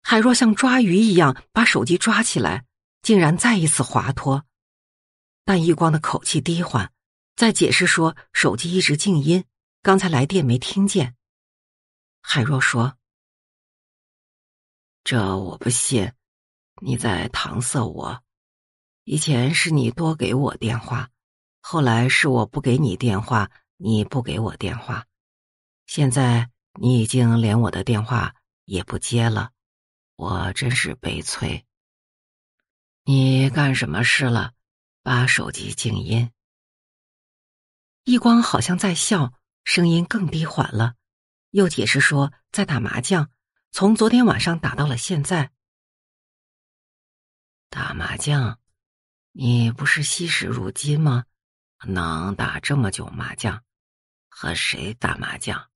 海若像抓鱼一样把手机抓起来，竟然再一次滑脱。但易光的口气低缓，在解释说手机一直静音，刚才来电没听见。海若说：“这我不信，你在搪塞我。”以前是你多给我电话，后来是我不给你电话，你不给我电话，现在你已经连我的电话也不接了，我真是悲催。你干什么事了？把手机静音。一光好像在笑，声音更低缓了，又解释说在打麻将，从昨天晚上打到了现在。打麻将。你不是惜时如金吗？能打这么久麻将？和谁打麻将？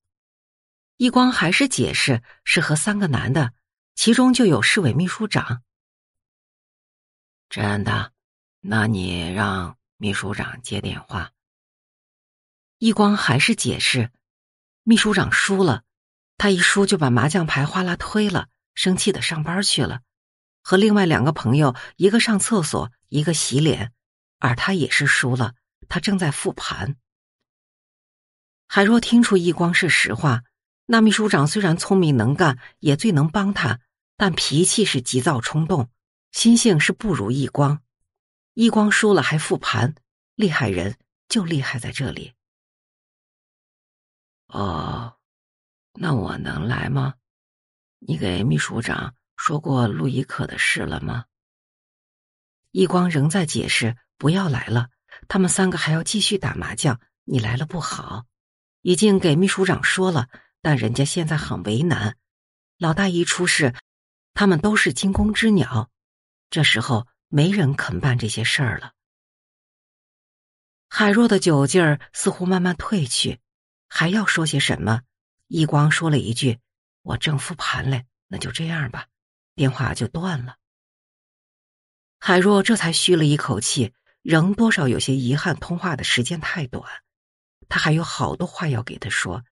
易光还是解释是和三个男的，其中就有市委秘书长。真的？那你让秘书长接电话。易光还是解释，秘书长输了，他一输就把麻将牌哗啦推了，生气的上班去了，和另外两个朋友一个上厕所。一个洗脸，而他也是输了。他正在复盘。海若听出易光是实话，那秘书长虽然聪明能干，也最能帮他，但脾气是急躁冲动，心性是不如易光。易光输了还复盘，厉害人就厉害在这里。哦，那我能来吗？你给秘书长说过陆一可的事了吗？易光仍在解释：“不要来了，他们三个还要继续打麻将，你来了不好。已经给秘书长说了，但人家现在很为难。老大一出事，他们都是惊弓之鸟，这时候没人肯办这些事儿了。”海若的酒劲儿似乎慢慢退去，还要说些什么，易光说了一句：“我正复盘嘞，那就这样吧。”电话就断了。海若这才吁了一口气，仍多少有些遗憾。通话的时间太短，他还有好多话要给他说，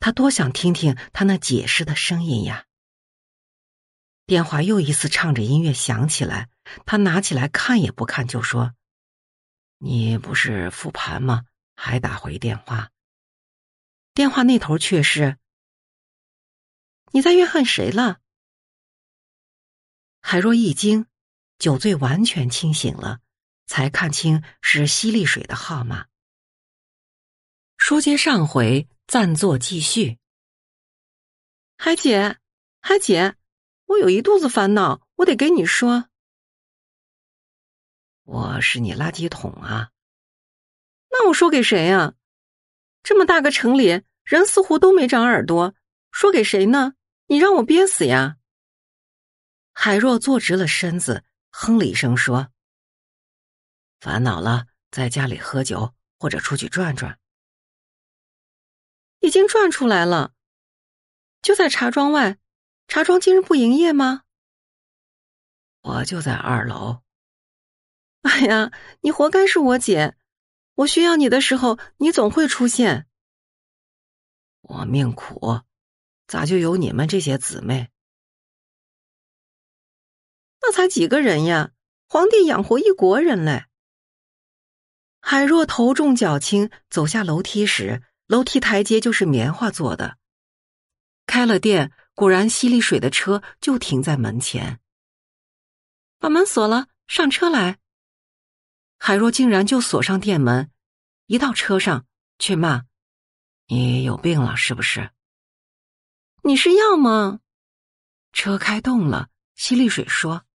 他多想听听他那解释的声音呀。电话又一次唱着音乐响起来，他拿起来看也不看就说：“你不是复盘吗？还打回电话。”电话那头却是：“你在怨恨谁了？”海若一惊。酒醉完全清醒了，才看清是西丽水的号码。书接上回，暂作继续。海姐，海姐，我有一肚子烦恼，我得给你说。我是你垃圾桶啊，那我说给谁呀？这么大个城里，人似乎都没长耳朵，说给谁呢？你让我憋死呀！海若坐直了身子。哼了一声，说：“烦恼了，在家里喝酒，或者出去转转，已经转出来了，就在茶庄外。茶庄今日不营业吗？我就在二楼。哎呀，你活该是我姐，我需要你的时候，你总会出现。我命苦，咋就有你们这些姊妹？”那才几个人呀！皇帝养活一国人嘞。海若头重脚轻，走下楼梯时，楼梯台阶就是棉花做的。开了店，果然西丽水的车就停在门前。把门锁了，上车来。海若竟然就锁上店门，一到车上却骂：“你有病了是不是？你是药吗？”车开动了，西丽水说。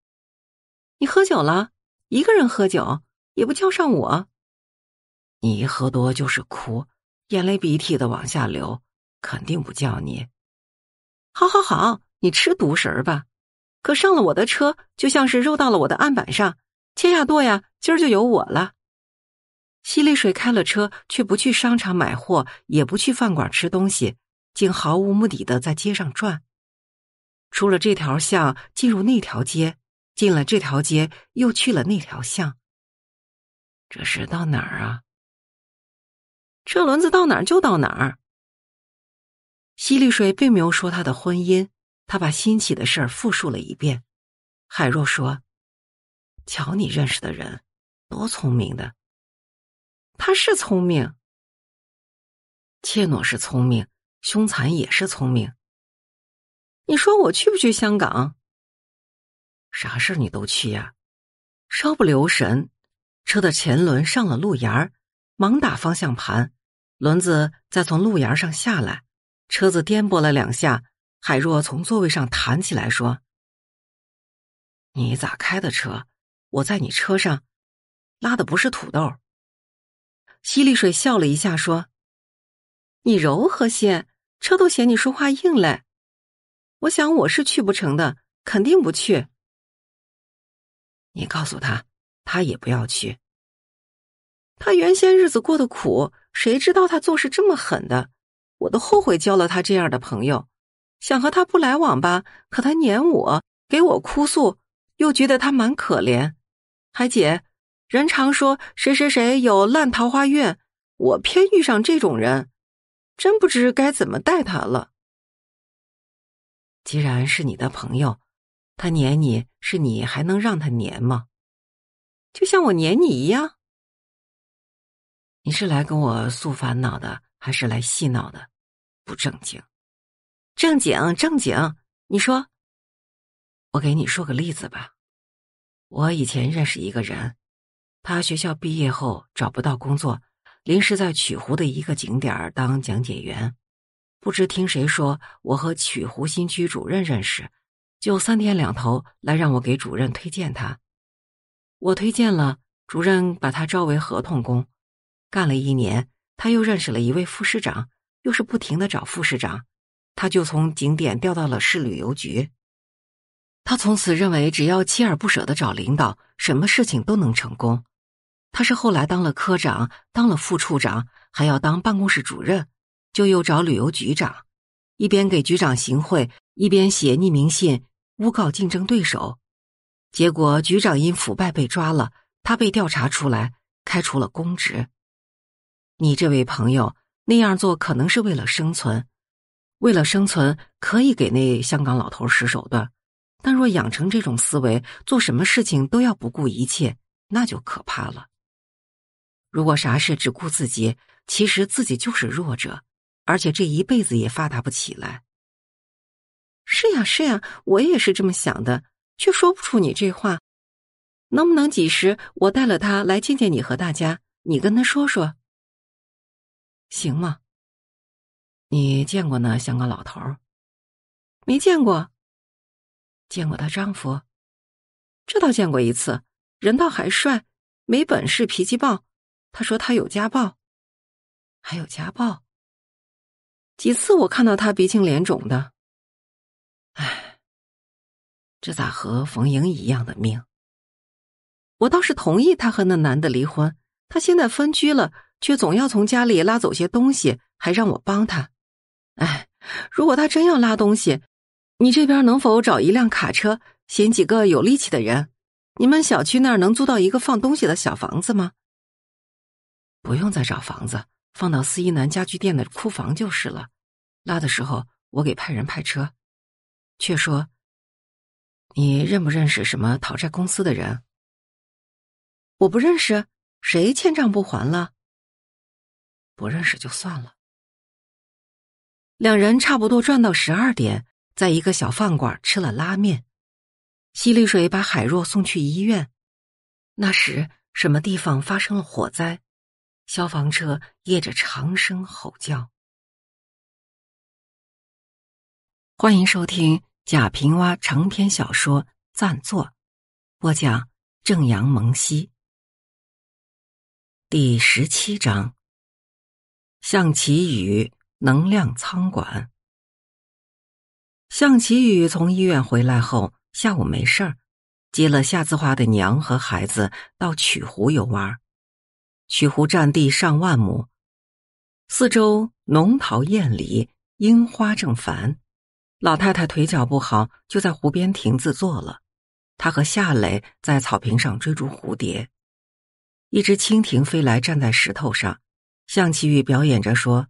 你喝酒了，一个人喝酒也不叫上我。你一喝多就是哭，眼泪鼻涕的往下流，肯定不叫你。好好好，你吃独食儿吧。可上了我的车，就像是肉到了我的案板上，切呀剁呀，今儿就有我了。西丽水开了车，却不去商场买货，也不去饭馆吃东西，竟毫无目的的在街上转，出了这条巷，进入那条街。进了这条街，又去了那条巷。这是到哪儿啊？车轮子到哪儿就到哪儿。西丽水并没有说他的婚姻，他把新起的事儿复述了一遍。海若说：“瞧你认识的人，多聪明的！他是聪明，怯懦是聪明，凶残也是聪明。你说我去不去香港？”啥事你都去呀？稍不留神，车的前轮上了路沿儿，忙打方向盘，轮子再从路沿上下来，车子颠簸了两下。海若从座位上弹起来说：“你咋开的车？我在你车上拉的不是土豆。”西丽水笑了一下说：“你柔和些，车都嫌你说话硬嘞。”我想我是去不成的，肯定不去。你告诉他，他也不要去。他原先日子过得苦，谁知道他做事这么狠的，我都后悔交了他这样的朋友。想和他不来往吧，可他撵我，给我哭诉，又觉得他蛮可怜。还姐，人常说谁谁谁有烂桃花运，我偏遇上这种人，真不知该怎么待他了。既然是你的朋友。他粘你是你还能让他粘吗？就像我粘你一样。你是来跟我诉烦恼的，还是来戏闹的？不正经，正经正经。你说，我给你说个例子吧。我以前认识一个人，他学校毕业后找不到工作，临时在曲湖的一个景点当讲解员。不知听谁说，我和曲湖新区主任认识。就三天两头来让我给主任推荐他，我推荐了，主任把他招为合同工，干了一年，他又认识了一位副市长，又是不停的找副市长，他就从景点调到了市旅游局。他从此认为，只要锲而不舍的找领导，什么事情都能成功。他是后来当了科长，当了副处长，还要当办公室主任，就又找旅游局长，一边给局长行贿，一边写匿名信。诬告竞争对手，结果局长因腐败被抓了，他被调查出来，开除了公职。你这位朋友那样做可能是为了生存，为了生存可以给那香港老头使手段，但若养成这种思维，做什么事情都要不顾一切，那就可怕了。如果啥事只顾自己，其实自己就是弱者，而且这一辈子也发达不起来。是呀，是呀，我也是这么想的，却说不出你这话。能不能几时我带了他来见见你和大家？你跟他说说，行吗？你见过那香港老头没见过。见过她丈夫，这倒见过一次，人倒还帅，没本事，脾气暴。他说他有家暴，还有家暴。几次我看到他鼻青脸肿的。哎，这咋和冯莹一样的命？我倒是同意她和那男的离婚，她现在分居了，却总要从家里拉走些东西，还让我帮她。哎，如果她真要拉东西，你这边能否找一辆卡车，寻几个有力气的人？你们小区那儿能租到一个放东西的小房子吗？不用再找房子，放到四一南家具店的库房就是了。拉的时候，我给派人派车。却说：“你认不认识什么讨债公司的人？”“我不认识，谁欠账不还了？”“不认识就算了。”两人差不多转到十二点，在一个小饭馆吃了拉面。西丽水把海若送去医院。那时什么地方发生了火灾？消防车夜着长声吼叫。欢迎收听。贾平凹长篇小说《暂作》，播讲正阳蒙西。第十七章。象棋与能量仓管。象棋宇从医院回来后，下午没事儿，接了夏自画的娘和孩子到曲湖游玩。曲湖占地上万亩，四周浓桃艳李，樱花正繁。老太太腿脚不好，就在湖边亭子坐了。她和夏磊在草坪上追逐蝴蝶，一只蜻蜓飞来，站在石头上，向祁玉表演着说：“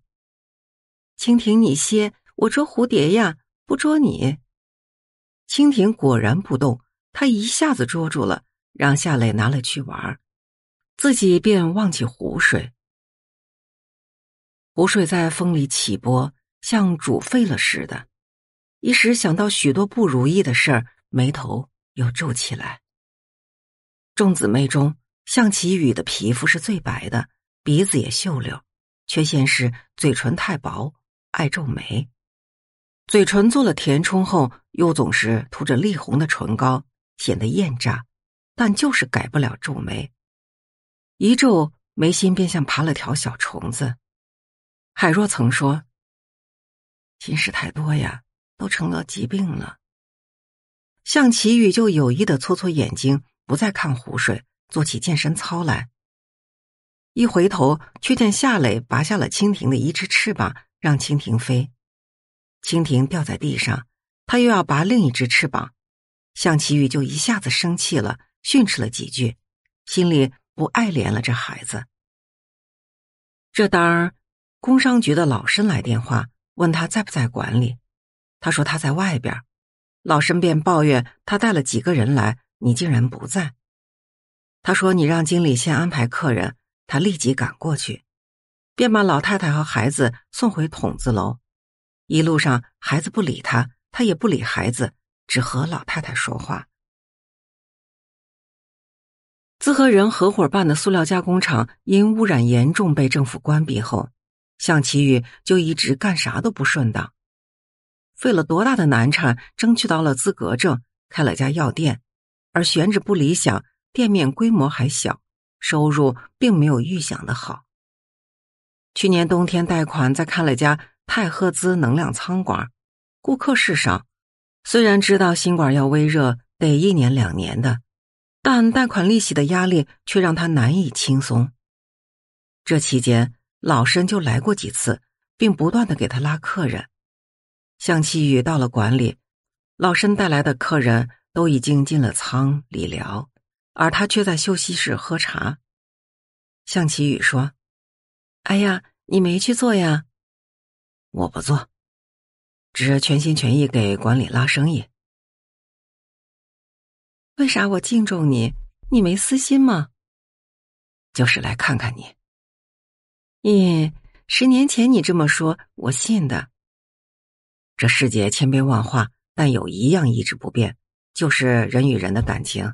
蜻蜓你歇，我捉蝴蝶呀，不捉你。”蜻蜓果然不动，他一下子捉住了，让夏磊拿了去玩儿，自己便望起湖水。湖水在风里起波，像煮沸了似的。一时想到许多不如意的事儿，眉头又皱起来。众姊妹中，向其宇的皮肤是最白的，鼻子也秀溜，缺陷是嘴唇太薄，爱皱眉。嘴唇做了填充后，又总是涂着丽红的唇膏，显得艳炸，但就是改不了皱眉。一皱眉心便像爬了条小虫子。海若曾说：“心事太多呀。”都成了疾病了。向奇宇就有意的搓搓眼睛，不再看湖水，做起健身操来。一回头，却见夏磊拔下了蜻蜓的一只翅膀，让蜻蜓飞。蜻蜓掉在地上，他又要拔另一只翅膀。向奇宇就一下子生气了，训斥了几句，心里不爱怜了这孩子。这当儿，工商局的老申来电话，问他在不在馆里。他说他在外边，老申便抱怨他带了几个人来，你竟然不在。他说你让经理先安排客人，他立即赶过去，便把老太太和孩子送回筒子楼。一路上，孩子不理他，他也不理孩子，只和老太太说话。资和人合伙办的塑料加工厂因污染严重被政府关闭后，向其宇就一直干啥都不顺当。费了多大的难产，争取到了资格证，开了家药店，而选址不理想，店面规模还小，收入并没有预想的好。去年冬天，贷款再开了家太赫兹能量仓管，顾客是少。虽然知道新管要微热，得一年两年的，但贷款利息的压力却让他难以轻松。这期间，老申就来过几次，并不断的给他拉客人。向其宇到了馆里，老身带来的客人都已经进了舱理疗，而他却在休息室喝茶。向其宇说：“哎呀，你没去做呀？我不做，只是全心全意给馆里拉生意。为啥我敬重你？你没私心吗？就是来看看你。咦，十年前你这么说，我信的。”这世界千变万化，但有一样一直不变，就是人与人的感情。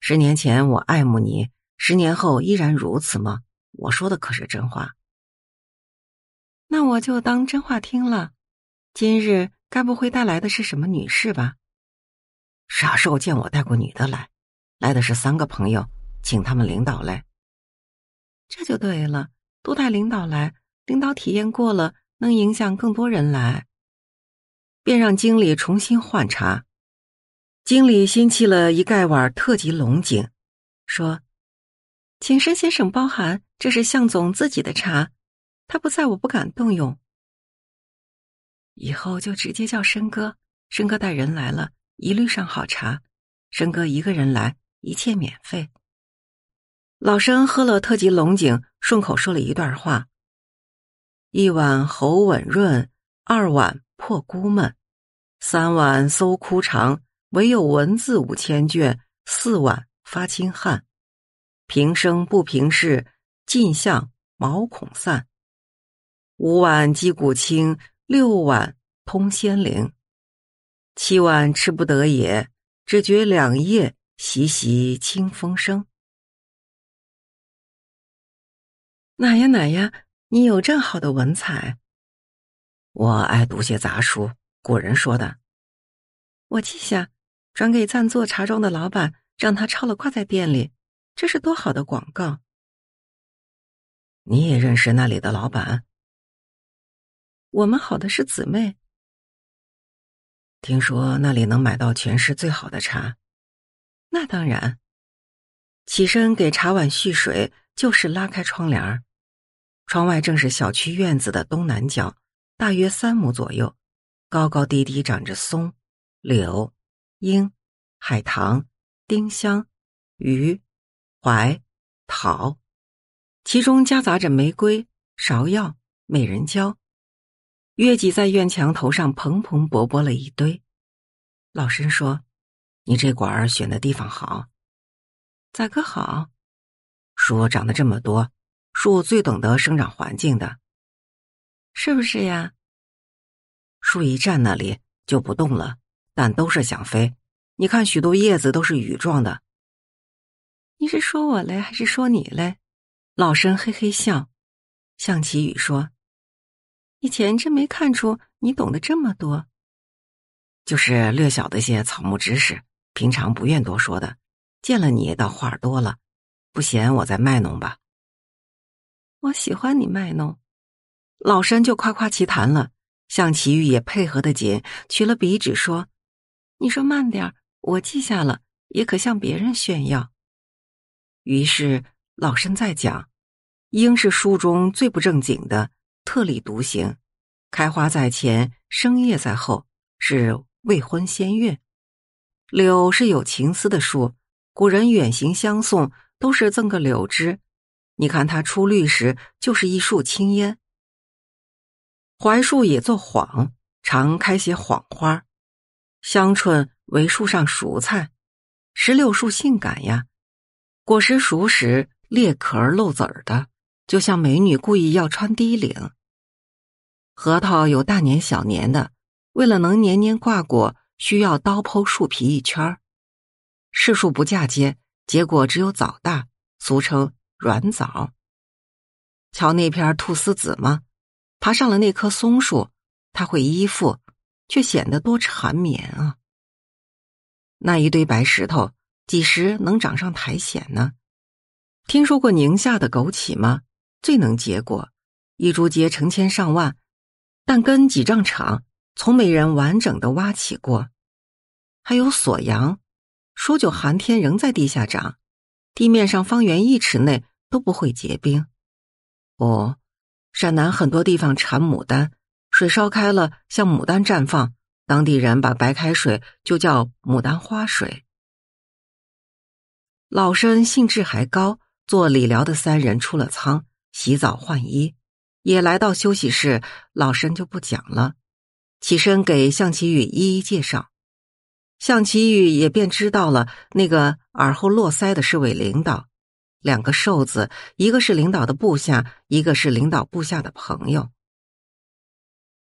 十年前我爱慕你，十年后依然如此吗？我说的可是真话。那我就当真话听了。今日该不会带来的是什么女士吧？啥时候见我带过女的来？来的是三个朋友，请他们领导来。这就对了，多带领导来，领导体验过了，能影响更多人来。便让经理重新换茶，经理新沏了一盖碗特级龙井，说：“请申先生包涵，这是向总自己的茶，他不在，我不敢动用。以后就直接叫申哥，申哥带人来了，一律上好茶；申哥一个人来，一切免费。”老申喝了特级龙井，顺口说了一段话：“一碗喉稳润，二碗。”破孤闷，三碗搜枯肠，唯有文字五千卷。四碗发清汗，平生不平事，尽向毛孔散。五碗击鼓清，六碗通仙灵，七碗吃不得也，只觉两夜习习清风生。哪呀哪呀，你有这么好的文采？我爱读些杂书，古人说的，我记下，转给暂做茶庄的老板，让他抄了挂在店里，这是多好的广告！你也认识那里的老板？我们好的是姊妹。听说那里能买到全市最好的茶，那当然。起身给茶碗蓄水，就是拉开窗帘窗外正是小区院子的东南角。大约三亩左右，高高低低长着松、柳、樱、海棠、丁香、榆、槐、桃，其中夹杂着玫瑰、芍药、美人蕉、月季，在院墙头上蓬蓬勃勃了一堆。老身说：“你这馆儿选的地方好，咋个好？树长得这么多，树最懂得生长环境的。”是不是呀？树一站那里就不动了，但都是想飞。你看许多叶子都是羽状的。你是说我嘞，还是说你嘞？老生嘿嘿笑，向其宇说：“以前真没看出你懂得这么多，就是略晓得些草木知识，平常不愿多说的。见了你倒话多了，不嫌我在卖弄吧？我喜欢你卖弄。”老身就夸夸其谈了，向奇煜也配合的紧，取了笔纸说：“你说慢点儿，我记下了，也可向别人炫耀。”于是老身在讲：“鹰是书中最不正经的，特立独行，开花在前，生叶在后，是未婚先孕；柳是有情思的树，古人远行相送都是赠个柳枝，你看它出绿时就是一束青烟。”槐树也做幌，常开些幌花。香椿为树上熟菜。石榴树性感呀，果实熟时裂壳露籽儿的，就像美女故意要穿低领。核桃有大年小年的，为了能年年挂果，需要刀剖树皮一圈儿。柿树不嫁接，结果只有枣大，俗称软枣。瞧那片菟丝子吗？爬上了那棵松树，它会依附，却显得多缠绵啊！那一堆白石头，几时能长上苔藓呢？听说过宁夏的枸杞吗？最能结果，一株结成千上万，但根几丈长，从没人完整的挖起过。还有锁阳，数九寒天仍在地下长，地面上方圆一尺内都不会结冰。哦。陕南很多地方产牡丹，水烧开了像牡丹绽放，当地人把白开水就叫牡丹花水。老身兴致还高，做理疗的三人出了舱洗澡换衣，也来到休息室。老身就不讲了，起身给向其宇一一介绍，向其宇也便知道了那个耳后络腮的是位领导。两个瘦子，一个是领导的部下，一个是领导部下的朋友。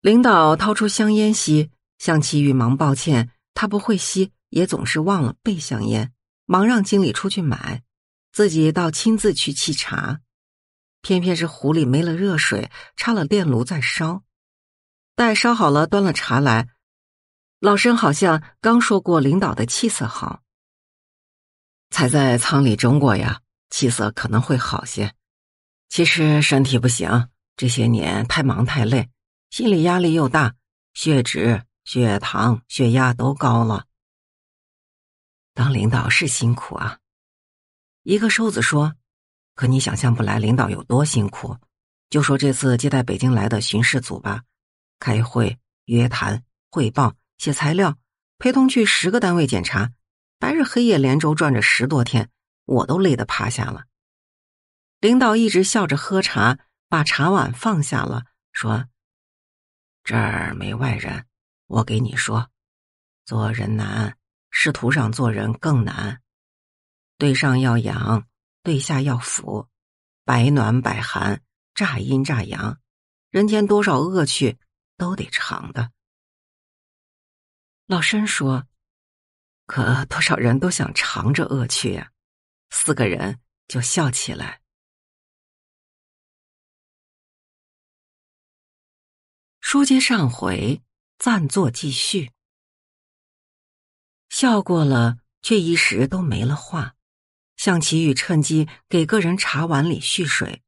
领导掏出香烟吸，向其玉忙抱歉，他不会吸，也总是忘了备香烟，忙让经理出去买，自己倒亲自去沏茶。偏偏是壶里没了热水，插了电炉在烧。待烧好了，端了茶来，老身好像刚说过，领导的气色好，才在舱里争过呀。气色可能会好些，其实身体不行。这些年太忙太累，心理压力又大，血脂、血糖、血压都高了。当领导是辛苦啊！一个瘦子说：“可你想象不来，领导有多辛苦？就说这次接待北京来的巡视组吧，开会、约谈、汇报、写材料，陪同去十个单位检查，白日黑夜连轴转着十多天。”我都累得趴下了。领导一直笑着喝茶，把茶碗放下了，说：“这儿没外人，我给你说，做人难，仕途上做人更难。对上要养，对下要服，百暖百寒，乍阴乍阳，人间多少恶趣都得尝的。”老身说：“可多少人都想尝这恶趣呀？”四个人就笑起来。书接上回，暂作继续。笑过了，却一时都没了话。向其宇趁机给个人茶碗里续水，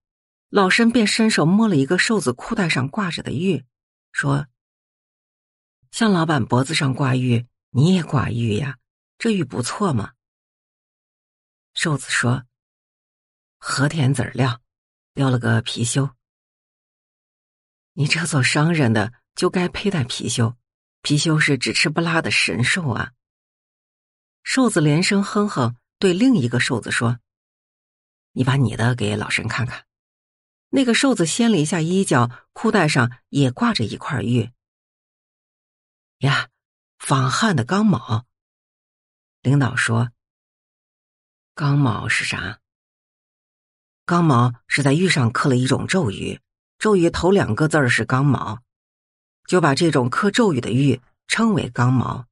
老身便伸手摸了一个瘦子裤带上挂着的玉，说：“向老板脖子上挂玉，你也挂玉呀？这玉不错嘛。”瘦子说：“和田籽料，雕了个貔貅。你这做商人的就该佩戴貔貅，貔貅是只吃不拉的神兽啊。”瘦子连声哼哼，对另一个瘦子说：“你把你的给老神看看。”那个瘦子掀了一下衣角，裤带上也挂着一块玉。呀，仿汉的刚卯。领导说。刚毛是啥？刚毛是在玉上刻了一种咒语，咒语头两个字是“刚毛”，就把这种刻咒语的玉称为“刚毛”。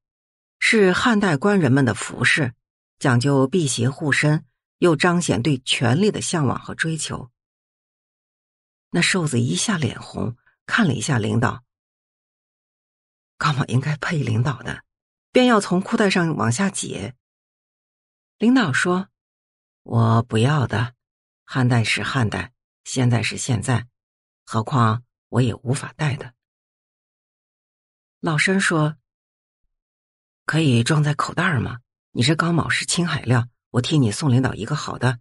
是汉代官人们的服饰，讲究辟邪护身，又彰显对权力的向往和追求。那瘦子一下脸红，看了一下领导，刚毛应该配领导的，便要从裤带上往下解。领导说。我不要的，汉代是汉代，现在是现在，何况我也无法带的。老生说：“可以装在口袋吗？你这钢卯是青海料，我替你送领导一个好的。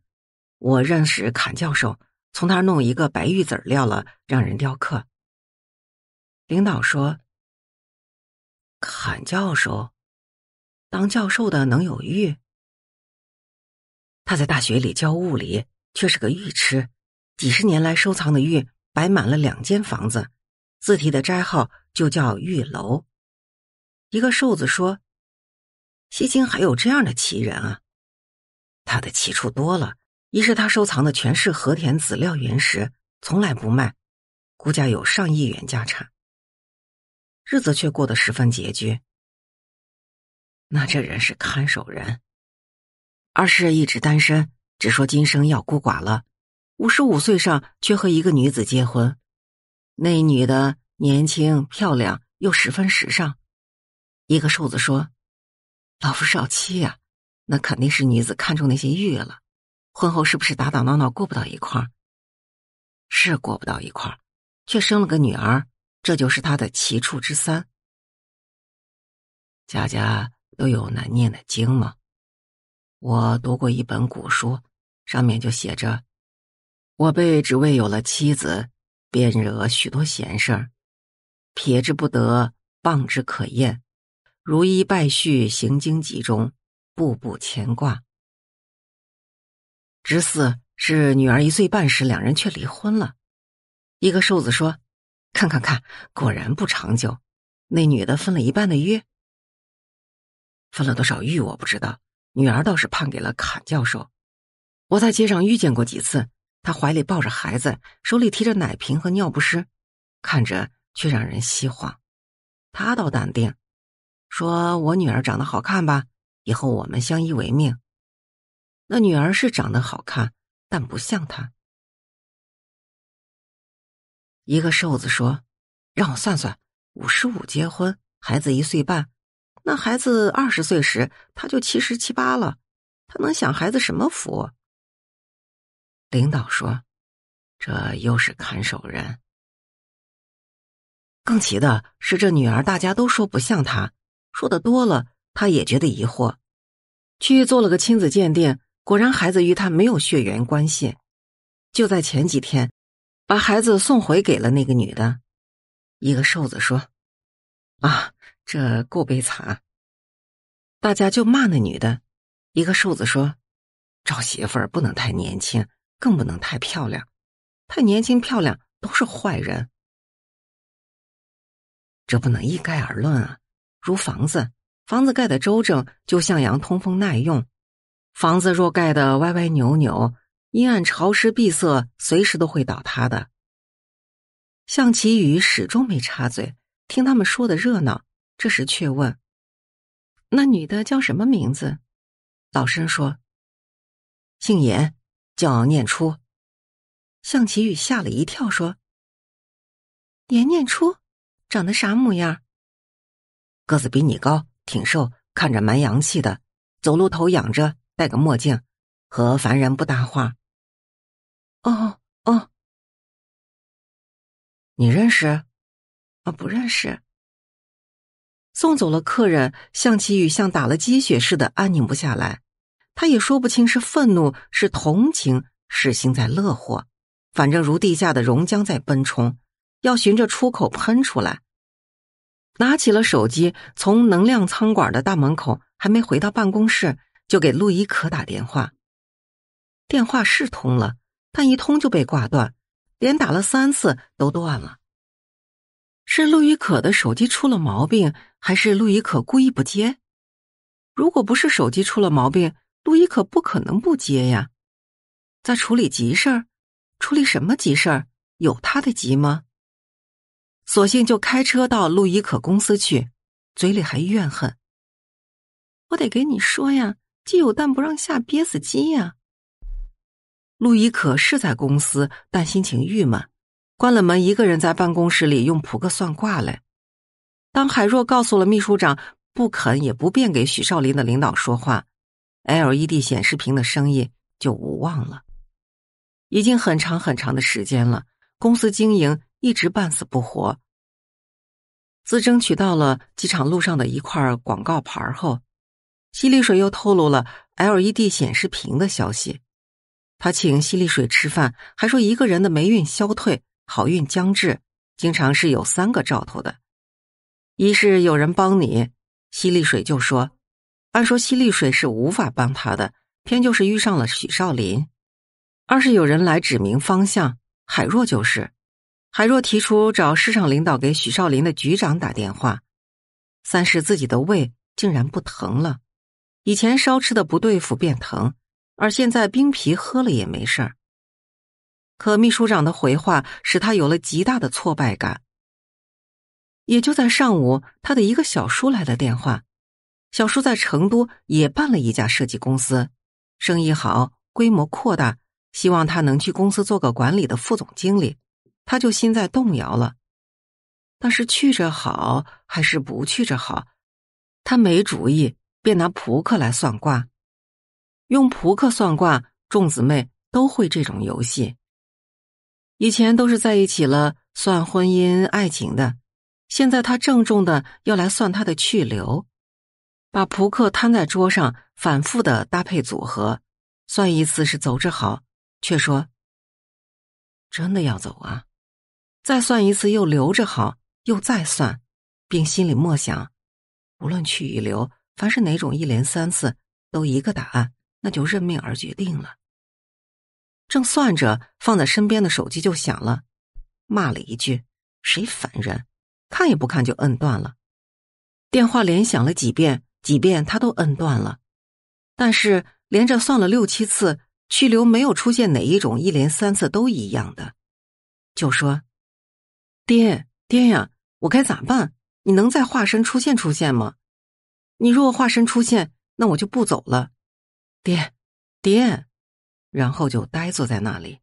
我认识坎教授，从他弄一个白玉籽料了，让人雕刻。”领导说：“坎教授，当教授的能有玉？”他在大学里教物理，却是个玉痴，几十年来收藏的玉摆满了两间房子，自体的斋号就叫玉楼。一个瘦子说：“西京还有这样的奇人啊！”他的奇处多了，一是他收藏的全是和田籽料原石，从来不卖，估价有上亿元家产，日子却过得十分拮据。那这人是看守人。二是一直单身，只说今生要孤寡了；五十五岁上却和一个女子结婚，那女的年轻漂亮又十分时尚。一个瘦子说：“老夫少妻呀，那肯定是女子看中那些玉了。婚后是不是打打闹闹过不到一块儿？是过不到一块儿，却生了个女儿，这就是他的奇处之三。家家都有难念的经吗？”我读过一本古书，上面就写着：“我辈只为有了妻子，便惹许多闲事儿，撇之不得，傍之可厌。如依败絮，行经几中，步步牵挂。”之四是女儿一岁半时，两人却离婚了。一个瘦子说：“看看看，果然不长久。那女的分了一半的玉，分了多少玉我不知道。”女儿倒是判给了坎教授，我在街上遇见过几次，他怀里抱着孩子，手里提着奶瓶和尿不湿，看着却让人心慌。他倒淡定，说我女儿长得好看吧，以后我们相依为命。那女儿是长得好看，但不像他。一个瘦子说：“让我算算，五十五结婚，孩子一岁半。”那孩子二十岁时，他就七十七八了，他能享孩子什么福？领导说：“这又是看守人。”更奇的是，这女儿大家都说不像他，说的多了，他也觉得疑惑，去做了个亲子鉴定，果然孩子与他没有血缘关系。就在前几天，把孩子送回给了那个女的。一个瘦子说：“啊。”这够悲惨。大家就骂那女的。一个瘦子说：“找媳妇儿不能太年轻，更不能太漂亮。太年轻漂亮都是坏人。”这不能一概而论啊。如房子，房子盖的周正，就向阳通风耐用；房子若盖的歪歪扭扭，阴暗潮湿闭塞，随时都会倒塌的。向其宇始终没插嘴，听他们说的热闹。这时却问：“那女的叫什么名字？”老生说：“姓严，叫念初。”向其宇吓了一跳，说：“严念初长得啥模样？个子比你高，挺瘦，看着蛮洋气的，走路头仰着，戴个墨镜，和凡人不搭话。”“哦哦，你认识？啊，不认识。”送走了客人，向其宇像打了鸡血似的安宁不下来，他也说不清是愤怒，是同情，是幸灾乐祸，反正如地下的熔浆在奔冲，要循着出口喷出来。拿起了手机，从能量仓管的大门口还没回到办公室，就给陆一可打电话。电话是通了，但一通就被挂断，连打了三次都断了。是陆一可的手机出了毛病。还是陆依可故意不接？如果不是手机出了毛病，陆依可不可能不接呀。在处理急事儿，处理什么急事儿？有他的急吗？索性就开车到陆一可公司去，嘴里还怨恨。我得给你说呀，鸡有蛋不让下，憋死鸡呀。陆一可是在公司，但心情郁闷，关了门，一个人在办公室里用扑克算卦嘞。当海若告诉了秘书长不肯也不便给许少林的领导说话，LED 显示屏的生意就无望了。已经很长很长的时间了，公司经营一直半死不活。自争取到了机场路上的一块广告牌后，西丽水又透露了 LED 显示屏的消息。他请西丽水吃饭，还说一个人的霉运消退，好运将至，经常是有三个兆头的。一是有人帮你，西丽水就说：“按说西丽水是无法帮他的，偏就是遇上了许少林。”二是有人来指明方向，海若就是。海若提出找市场领导给许少林的局长打电话。三是自己的胃竟然不疼了，以前烧吃的不对付便疼，而现在冰啤喝了也没事儿。可秘书长的回话使他有了极大的挫败感。也就在上午，他的一个小叔来了电话。小叔在成都也办了一家设计公司，生意好，规模扩大，希望他能去公司做个管理的副总经理。他就心在动摇了，但是去着好还是不去着好，他没主意，便拿扑克来算卦。用扑克算卦，众姊妹都会这种游戏，以前都是在一起了算婚姻爱情的。现在他郑重的要来算他的去留，把扑克摊在桌上，反复的搭配组合，算一次是走着好，却说真的要走啊。再算一次又留着好，又再算，并心里默想，无论去与留，凡是哪种一连三次都一个答案，那就认命而决定了。正算着，放在身边的手机就响了，骂了一句：“谁烦人！”看也不看就摁断了，电话连响了几遍，几遍他都摁断了。但是连着算了六七次去留，没有出现哪一种一连三次都一样的，就说：“爹爹呀，我该咋办？你能再化身出现出现吗？你若化身出现，那我就不走了。”爹，爹，然后就呆坐在那里。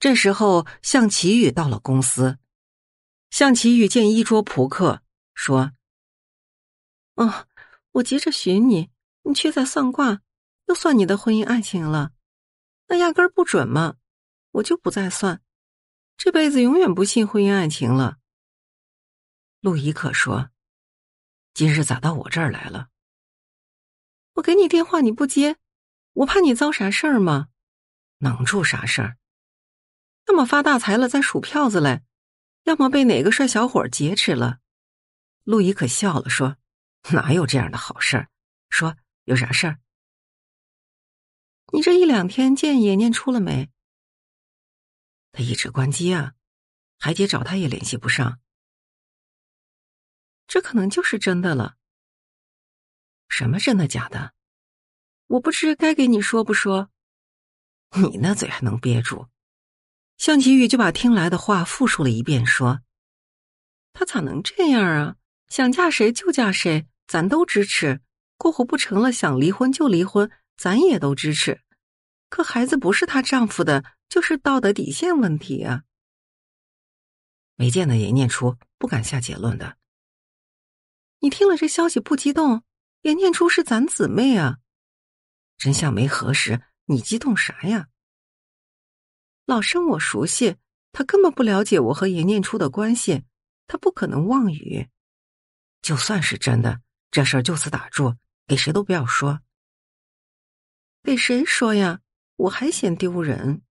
这时候，向奇宇到了公司。向其宇见一桌扑克，说：“啊，我急着寻你，你却在算卦，又算你的婚姻爱情了，那压根儿不准嘛！我就不再算，这辈子永远不信婚姻爱情了。”陆一可说：“今日咋到我这儿来了？我给你电话你不接，我怕你遭啥事儿吗？能出啥事儿？那么发大财了再数票子来。”要么被哪个帅小伙劫持了？陆易可笑了，说：“哪有这样的好事儿？”说：“有啥事儿？”你这一两天见野念出了没？他一直关机啊，海姐找他也联系不上。这可能就是真的了。什么真的假的？我不知该给你说不说。你那嘴还能憋住？向其玉就把听来的话复述了一遍，说：“她咋能这样啊？想嫁谁就嫁谁，咱都支持；过活不成了，想离婚就离婚，咱也都支持。可孩子不是她丈夫的，就是道德底线问题啊！没见的严念初不敢下结论的。你听了这消息不激动？严念初是咱姊妹啊，真相没核实，你激动啥呀？老生我熟悉，他根本不了解我和严念初的关系，他不可能妄语。就算是真的，这事儿就此打住，给谁都不要说。给谁说呀？我还嫌丢人。